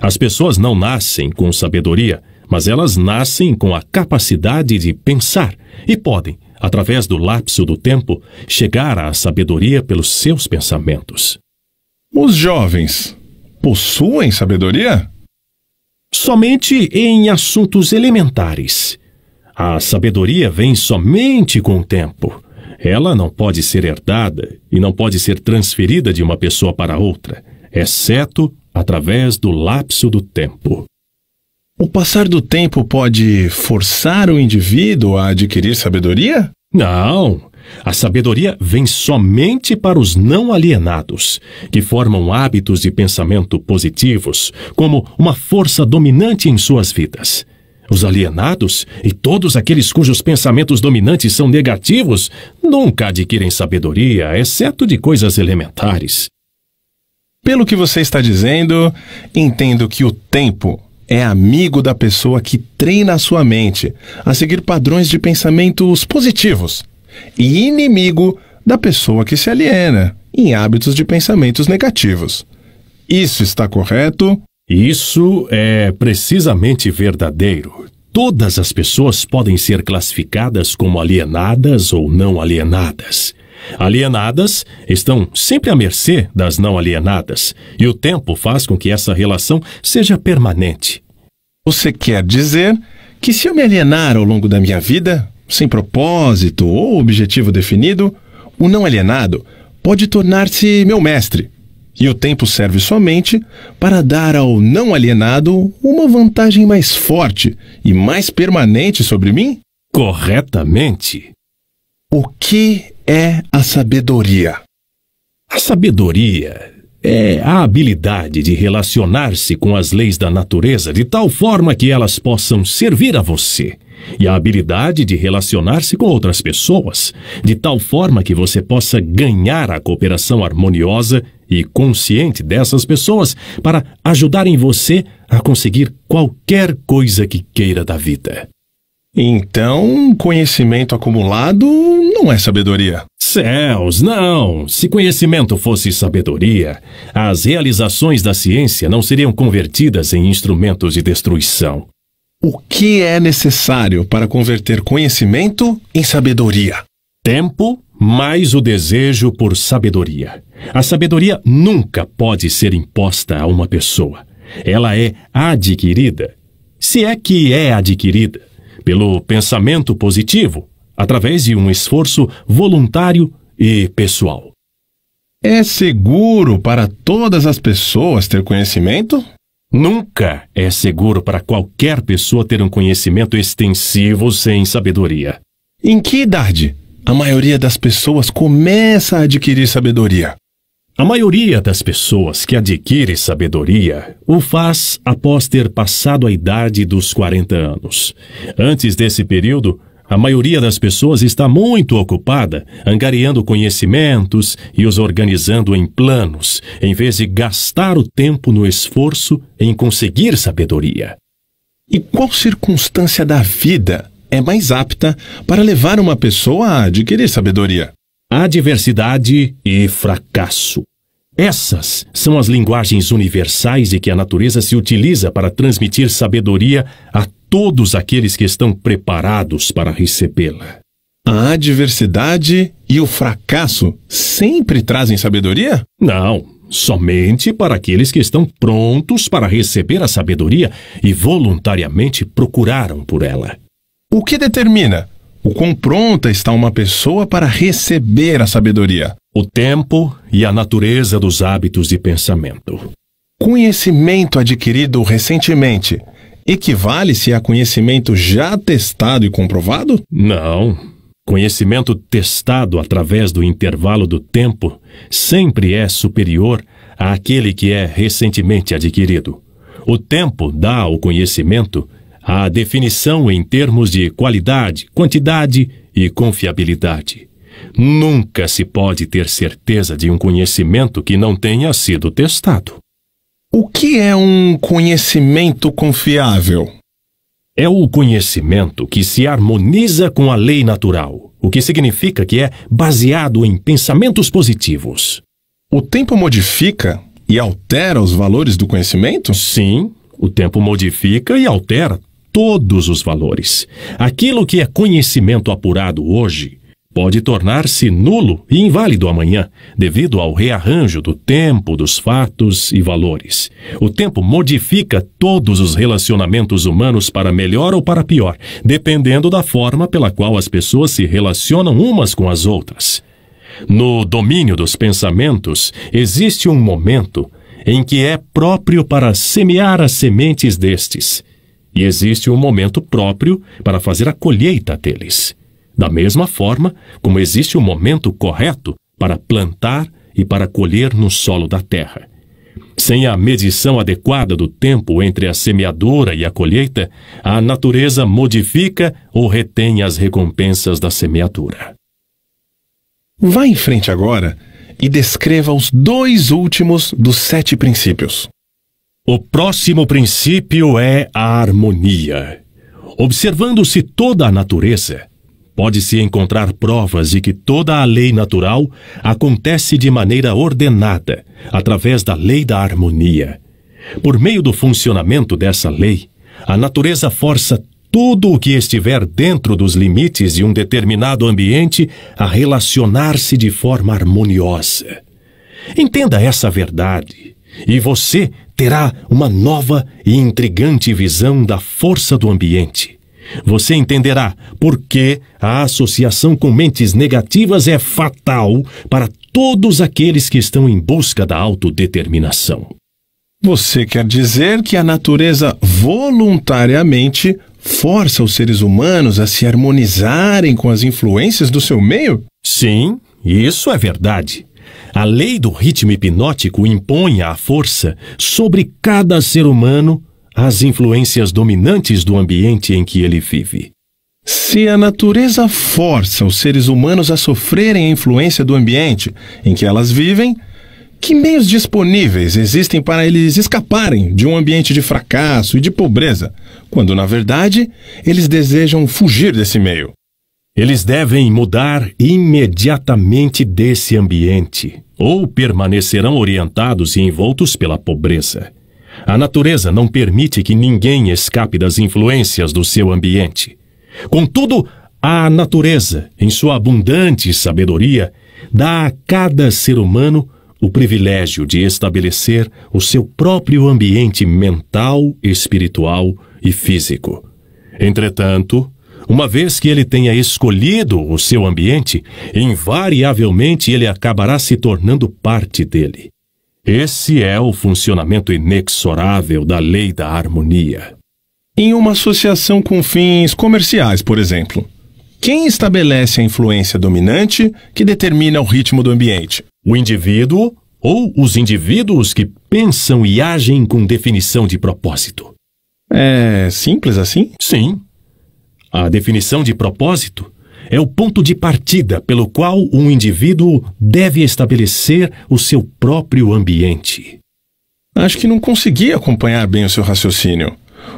As pessoas não nascem com sabedoria, mas elas nascem com a capacidade de pensar e podem, através do lapso do tempo, chegar à sabedoria pelos seus pensamentos. Os jovens possuem sabedoria? Somente em assuntos elementares. A sabedoria vem somente com o tempo. Ela não pode ser herdada e não pode ser transferida de uma pessoa para outra, exceto através do lapso do tempo. O passar do tempo pode forçar o indivíduo a adquirir sabedoria? Não. A sabedoria vem somente para os não alienados, que formam hábitos de pensamento positivos como uma força dominante em suas vidas. Os alienados e todos aqueles cujos pensamentos dominantes são negativos nunca adquirem sabedoria, exceto de coisas elementares. Pelo que você está dizendo, entendo que o tempo é amigo da pessoa que treina a sua mente a seguir padrões de pensamentos positivos e inimigo da pessoa que se aliena em hábitos de pensamentos negativos. Isso está correto? Isso é precisamente verdadeiro. Todas as pessoas podem ser classificadas como alienadas ou não alienadas. Alienadas estão sempre à mercê das não alienadas, e o tempo faz com que essa relação seja permanente. Você quer dizer que se eu me alienar ao longo da minha vida, sem propósito ou objetivo definido, o não alienado pode tornar-se meu mestre. E o tempo serve somente para dar ao não alienado uma vantagem mais forte e mais permanente sobre mim? Corretamente. O que é a sabedoria? A sabedoria é a habilidade de relacionar-se com as leis da natureza de tal forma que elas possam servir a você, e a habilidade de relacionar-se com outras pessoas de tal forma que você possa ganhar a cooperação harmoniosa e consciente dessas pessoas para ajudarem você a conseguir qualquer coisa que queira da vida. Então, conhecimento acumulado não é sabedoria. Céus, não! Se conhecimento fosse sabedoria, as realizações da ciência não seriam convertidas em instrumentos de destruição. O que é necessário para converter conhecimento em sabedoria? Tempo mais o desejo por sabedoria. A sabedoria nunca pode ser imposta a uma pessoa. Ela é adquirida, se é que é adquirida pelo pensamento positivo, através de um esforço voluntário e pessoal. É seguro para todas as pessoas ter conhecimento? Nunca é seguro para qualquer pessoa ter um conhecimento extensivo sem sabedoria. Em que idade a maioria das pessoas começa a adquirir sabedoria? A maioria das pessoas que adquire sabedoria o faz após ter passado a idade dos 40 anos. Antes desse período, a maioria das pessoas está muito ocupada angariando conhecimentos e os organizando em planos, em vez de gastar o tempo no esforço em conseguir sabedoria. E qual circunstância da vida é mais apta para levar uma pessoa a adquirir sabedoria? adversidade e fracasso. Essas são as linguagens universais e que a natureza se utiliza para transmitir sabedoria a todos aqueles que estão preparados para recebê-la. A adversidade e o fracasso sempre trazem sabedoria? Não, somente para aqueles que estão prontos para receber a sabedoria e voluntariamente procuraram por ela. O que determina o quão pronta está uma pessoa para receber a sabedoria. O tempo e a natureza dos hábitos de pensamento. Conhecimento adquirido recentemente equivale-se a conhecimento já testado e comprovado? Não. Conhecimento testado através do intervalo do tempo sempre é superior àquele que é recentemente adquirido. O tempo dá ao conhecimento a definição em termos de qualidade, quantidade e confiabilidade. Nunca se pode ter certeza de um conhecimento que não tenha sido testado. O que é um conhecimento confiável? É o conhecimento que se harmoniza com a lei natural, o que significa que é baseado em pensamentos positivos. O tempo modifica e altera os valores do conhecimento? Sim, o tempo modifica e altera todos os valores. Aquilo que é conhecimento apurado hoje pode tornar-se nulo e inválido amanhã, devido ao rearranjo do tempo, dos fatos e valores. O tempo modifica todos os relacionamentos humanos para melhor ou para pior, dependendo da forma pela qual as pessoas se relacionam umas com as outras. No domínio dos pensamentos, existe um momento em que é próprio para semear as sementes destes e existe um momento próprio para fazer a colheita deles. Da mesma forma como existe o um momento correto para plantar e para colher no solo da terra. Sem a medição adequada do tempo entre a semeadora e a colheita, a natureza modifica ou retém as recompensas da semeadura. Vá em frente agora e descreva os dois últimos dos sete princípios. O próximo princípio é a harmonia. Observando-se toda a natureza, pode-se encontrar provas de que toda a lei natural acontece de maneira ordenada, através da lei da harmonia. Por meio do funcionamento dessa lei, a natureza força tudo o que estiver dentro dos limites de um determinado ambiente a relacionar-se de forma harmoniosa. Entenda essa verdade, e você terá uma nova e intrigante visão da força do ambiente. Você entenderá por que a associação com mentes negativas é fatal para todos aqueles que estão em busca da autodeterminação. Você quer dizer que a natureza voluntariamente força os seres humanos a se harmonizarem com as influências do seu meio? Sim, isso é verdade. A lei do ritmo hipnótico impõe à força sobre cada ser humano as influências dominantes do ambiente em que ele vive. Se a natureza força os seres humanos a sofrerem a influência do ambiente em que elas vivem, que meios disponíveis existem para eles escaparem de um ambiente de fracasso e de pobreza, quando, na verdade, eles desejam fugir desse meio? Eles devem mudar imediatamente desse ambiente ou permanecerão orientados e envoltos pela pobreza. A natureza não permite que ninguém escape das influências do seu ambiente. Contudo, a natureza, em sua abundante sabedoria, dá a cada ser humano o privilégio de estabelecer o seu próprio ambiente mental, espiritual e físico. Entretanto, uma vez que ele tenha escolhido o seu ambiente, invariavelmente ele acabará se tornando parte dele. Esse é o funcionamento inexorável da lei da harmonia. Em uma associação com fins comerciais, por exemplo, quem estabelece a influência dominante que determina o ritmo do ambiente? O indivíduo ou os indivíduos que pensam e agem com definição de propósito? É simples assim? Sim. A definição de propósito é o ponto de partida pelo qual um indivíduo deve estabelecer o seu próprio ambiente. Acho que não consegui acompanhar bem o seu raciocínio.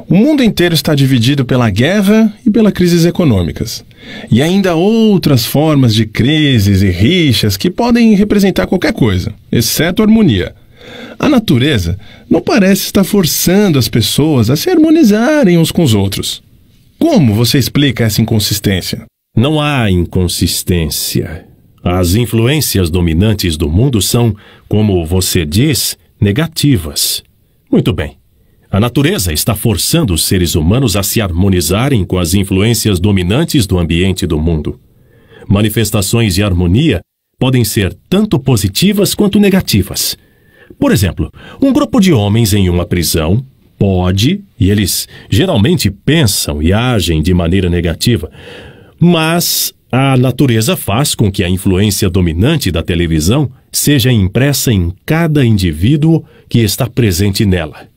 O mundo inteiro está dividido pela guerra e pelas crises econômicas. E ainda outras formas de crises e rixas que podem representar qualquer coisa, exceto harmonia. A natureza não parece estar forçando as pessoas a se harmonizarem uns com os outros. Como você explica essa inconsistência? Não há inconsistência. As influências dominantes do mundo são, como você diz, negativas. Muito bem. A natureza está forçando os seres humanos a se harmonizarem com as influências dominantes do ambiente do mundo. Manifestações de harmonia podem ser tanto positivas quanto negativas. Por exemplo, um grupo de homens em uma prisão pode, e eles geralmente pensam e agem de maneira negativa, mas a natureza faz com que a influência dominante da televisão seja impressa em cada indivíduo que está presente nela.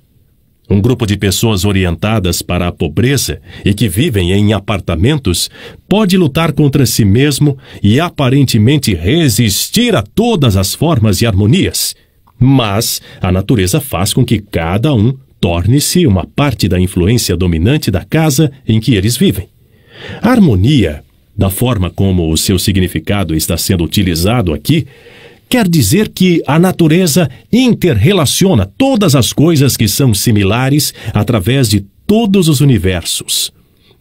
Um grupo de pessoas orientadas para a pobreza e que vivem em apartamentos pode lutar contra si mesmo e aparentemente resistir a todas as formas e harmonias. Mas a natureza faz com que cada um torne-se uma parte da influência dominante da casa em que eles vivem. A harmonia, da forma como o seu significado está sendo utilizado aqui, quer dizer que a natureza interrelaciona todas as coisas que são similares através de todos os universos.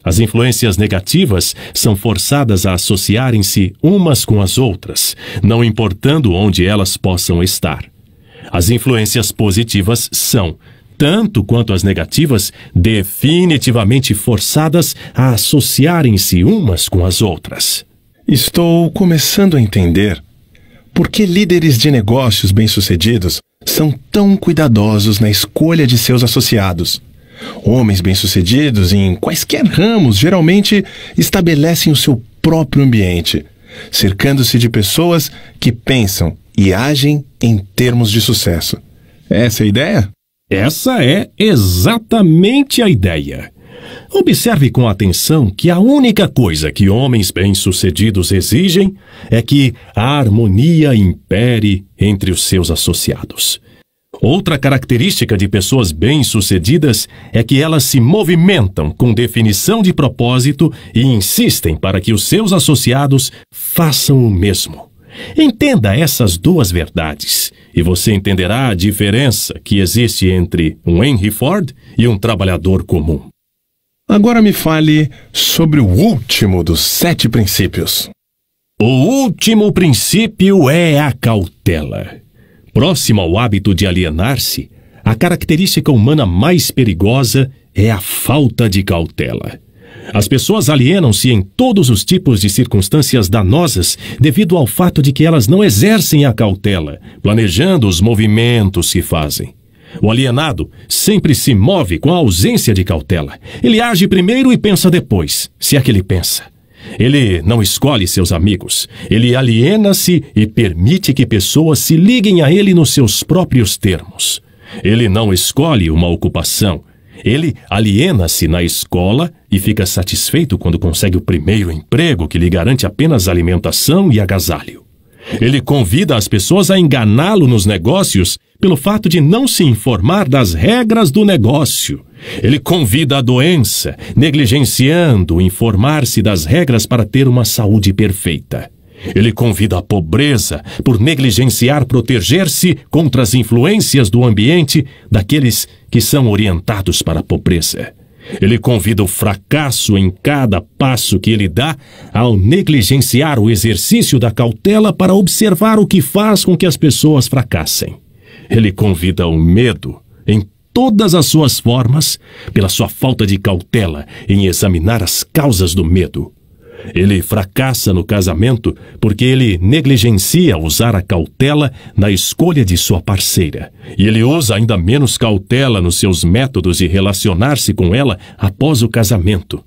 As influências negativas são forçadas a associarem-se umas com as outras, não importando onde elas possam estar. As influências positivas são, tanto quanto as negativas, definitivamente forçadas a associarem-se umas com as outras. Estou começando a entender por que líderes de negócios bem-sucedidos são tão cuidadosos na escolha de seus associados. Homens bem-sucedidos em quaisquer ramos geralmente estabelecem o seu próprio ambiente, cercando-se de pessoas que pensam e agem em termos de sucesso. Essa é a ideia? É. Essa é exatamente a ideia. Observe com atenção que a única coisa que homens bem-sucedidos exigem é que a harmonia impere entre os seus associados. Outra característica de pessoas bem-sucedidas é que elas se movimentam com definição de propósito e insistem para que os seus associados façam o mesmo. Entenda essas duas verdades e você entenderá a diferença que existe entre um Henry Ford e um trabalhador comum. Agora me fale sobre o último dos sete princípios. O último princípio é a cautela. Próximo ao hábito de alienar-se, a característica humana mais perigosa é a falta de cautela. As pessoas alienam-se em todos os tipos de circunstâncias danosas devido ao fato de que elas não exercem a cautela, planejando os movimentos que fazem. O alienado sempre se move com a ausência de cautela. Ele age primeiro e pensa depois, se é que ele pensa. Ele não escolhe seus amigos. Ele aliena-se e permite que pessoas se liguem a ele nos seus próprios termos. Ele não escolhe uma ocupação. Ele aliena-se na escola e fica satisfeito quando consegue o primeiro emprego que lhe garante apenas alimentação e agasalho. Ele convida as pessoas a enganá-lo nos negócios pelo fato de não se informar das regras do negócio. Ele convida a doença, negligenciando informar-se das regras para ter uma saúde perfeita. Ele convida a pobreza por negligenciar proteger-se contra as influências do ambiente daqueles que são orientados para a pobreza. Ele convida o fracasso em cada passo que ele dá ao negligenciar o exercício da cautela para observar o que faz com que as pessoas fracassem. Ele convida o medo em todas as suas formas pela sua falta de cautela em examinar as causas do medo ele fracassa no casamento porque ele negligencia usar a cautela na escolha de sua parceira. E ele usa ainda menos cautela nos seus métodos de relacionar-se com ela após o casamento.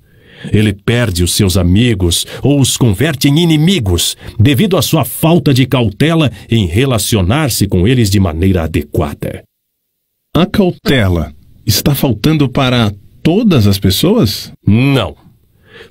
Ele perde os seus amigos ou os converte em inimigos devido à sua falta de cautela em relacionar-se com eles de maneira adequada. A cautela está faltando para todas as pessoas? Não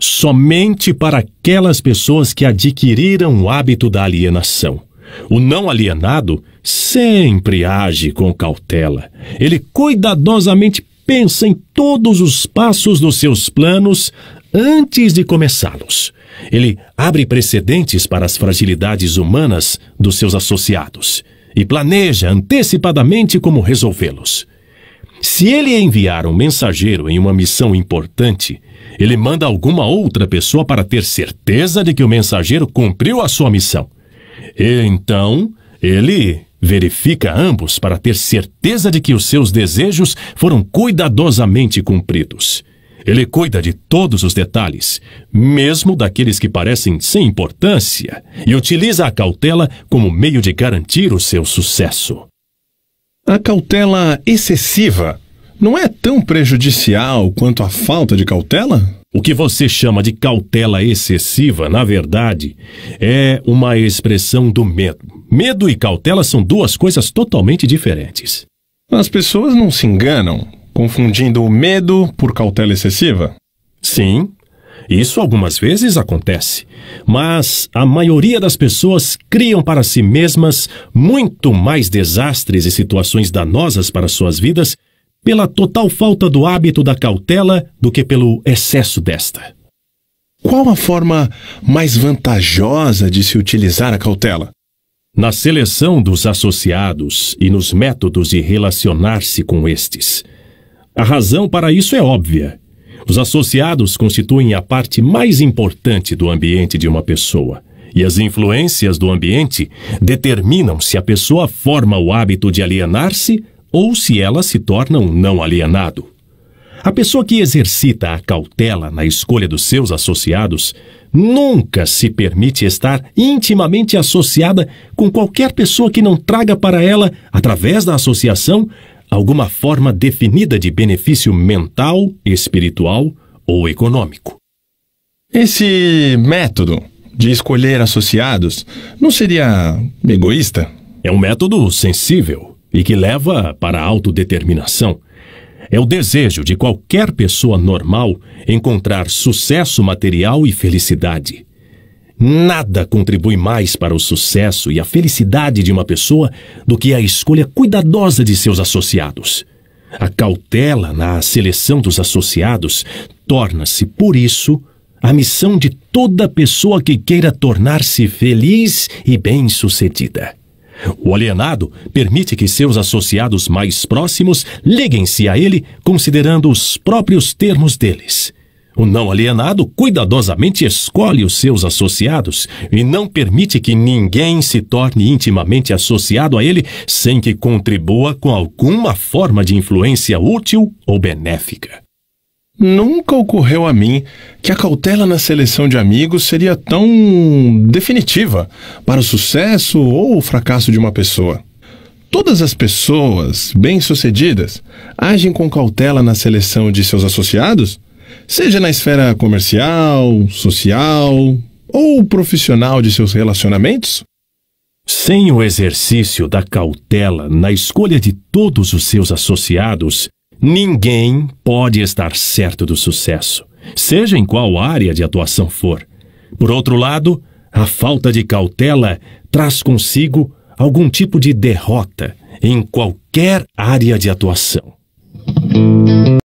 somente para aquelas pessoas que adquiriram o hábito da alienação. O não alienado sempre age com cautela. Ele cuidadosamente pensa em todos os passos dos seus planos antes de começá-los. Ele abre precedentes para as fragilidades humanas dos seus associados e planeja antecipadamente como resolvê-los. Se ele enviar um mensageiro em uma missão importante, ele manda alguma outra pessoa para ter certeza de que o mensageiro cumpriu a sua missão. E, então, ele verifica ambos para ter certeza de que os seus desejos foram cuidadosamente cumpridos. Ele cuida de todos os detalhes, mesmo daqueles que parecem sem importância, e utiliza a cautela como meio de garantir o seu sucesso. A cautela excessiva não é tão prejudicial quanto a falta de cautela? O que você chama de cautela excessiva, na verdade, é uma expressão do medo. Medo e cautela são duas coisas totalmente diferentes. As pessoas não se enganam, confundindo o medo por cautela excessiva? Sim, isso algumas vezes acontece. Mas a maioria das pessoas criam para si mesmas muito mais desastres e situações danosas para suas vidas pela total falta do hábito da cautela do que pelo excesso desta. Qual a forma mais vantajosa de se utilizar a cautela? Na seleção dos associados e nos métodos de relacionar-se com estes. A razão para isso é óbvia. Os associados constituem a parte mais importante do ambiente de uma pessoa. E as influências do ambiente determinam se a pessoa forma o hábito de alienar-se ou se ela se torna um não alienado. A pessoa que exercita a cautela na escolha dos seus associados nunca se permite estar intimamente associada com qualquer pessoa que não traga para ela, através da associação, alguma forma definida de benefício mental, espiritual ou econômico. Esse método de escolher associados não seria egoísta? É um método sensível e que leva para a autodeterminação. É o desejo de qualquer pessoa normal encontrar sucesso material e felicidade. Nada contribui mais para o sucesso e a felicidade de uma pessoa do que a escolha cuidadosa de seus associados. A cautela na seleção dos associados torna-se, por isso, a missão de toda pessoa que queira tornar-se feliz e bem-sucedida. O alienado permite que seus associados mais próximos liguem-se a ele considerando os próprios termos deles. O não alienado cuidadosamente escolhe os seus associados e não permite que ninguém se torne intimamente associado a ele sem que contribua com alguma forma de influência útil ou benéfica. Nunca ocorreu a mim que a cautela na seleção de amigos seria tão definitiva para o sucesso ou o fracasso de uma pessoa. Todas as pessoas bem-sucedidas agem com cautela na seleção de seus associados, seja na esfera comercial, social ou profissional de seus relacionamentos? Sem o exercício da cautela na escolha de todos os seus associados, Ninguém pode estar certo do sucesso, seja em qual área de atuação for. Por outro lado, a falta de cautela traz consigo algum tipo de derrota em qualquer área de atuação.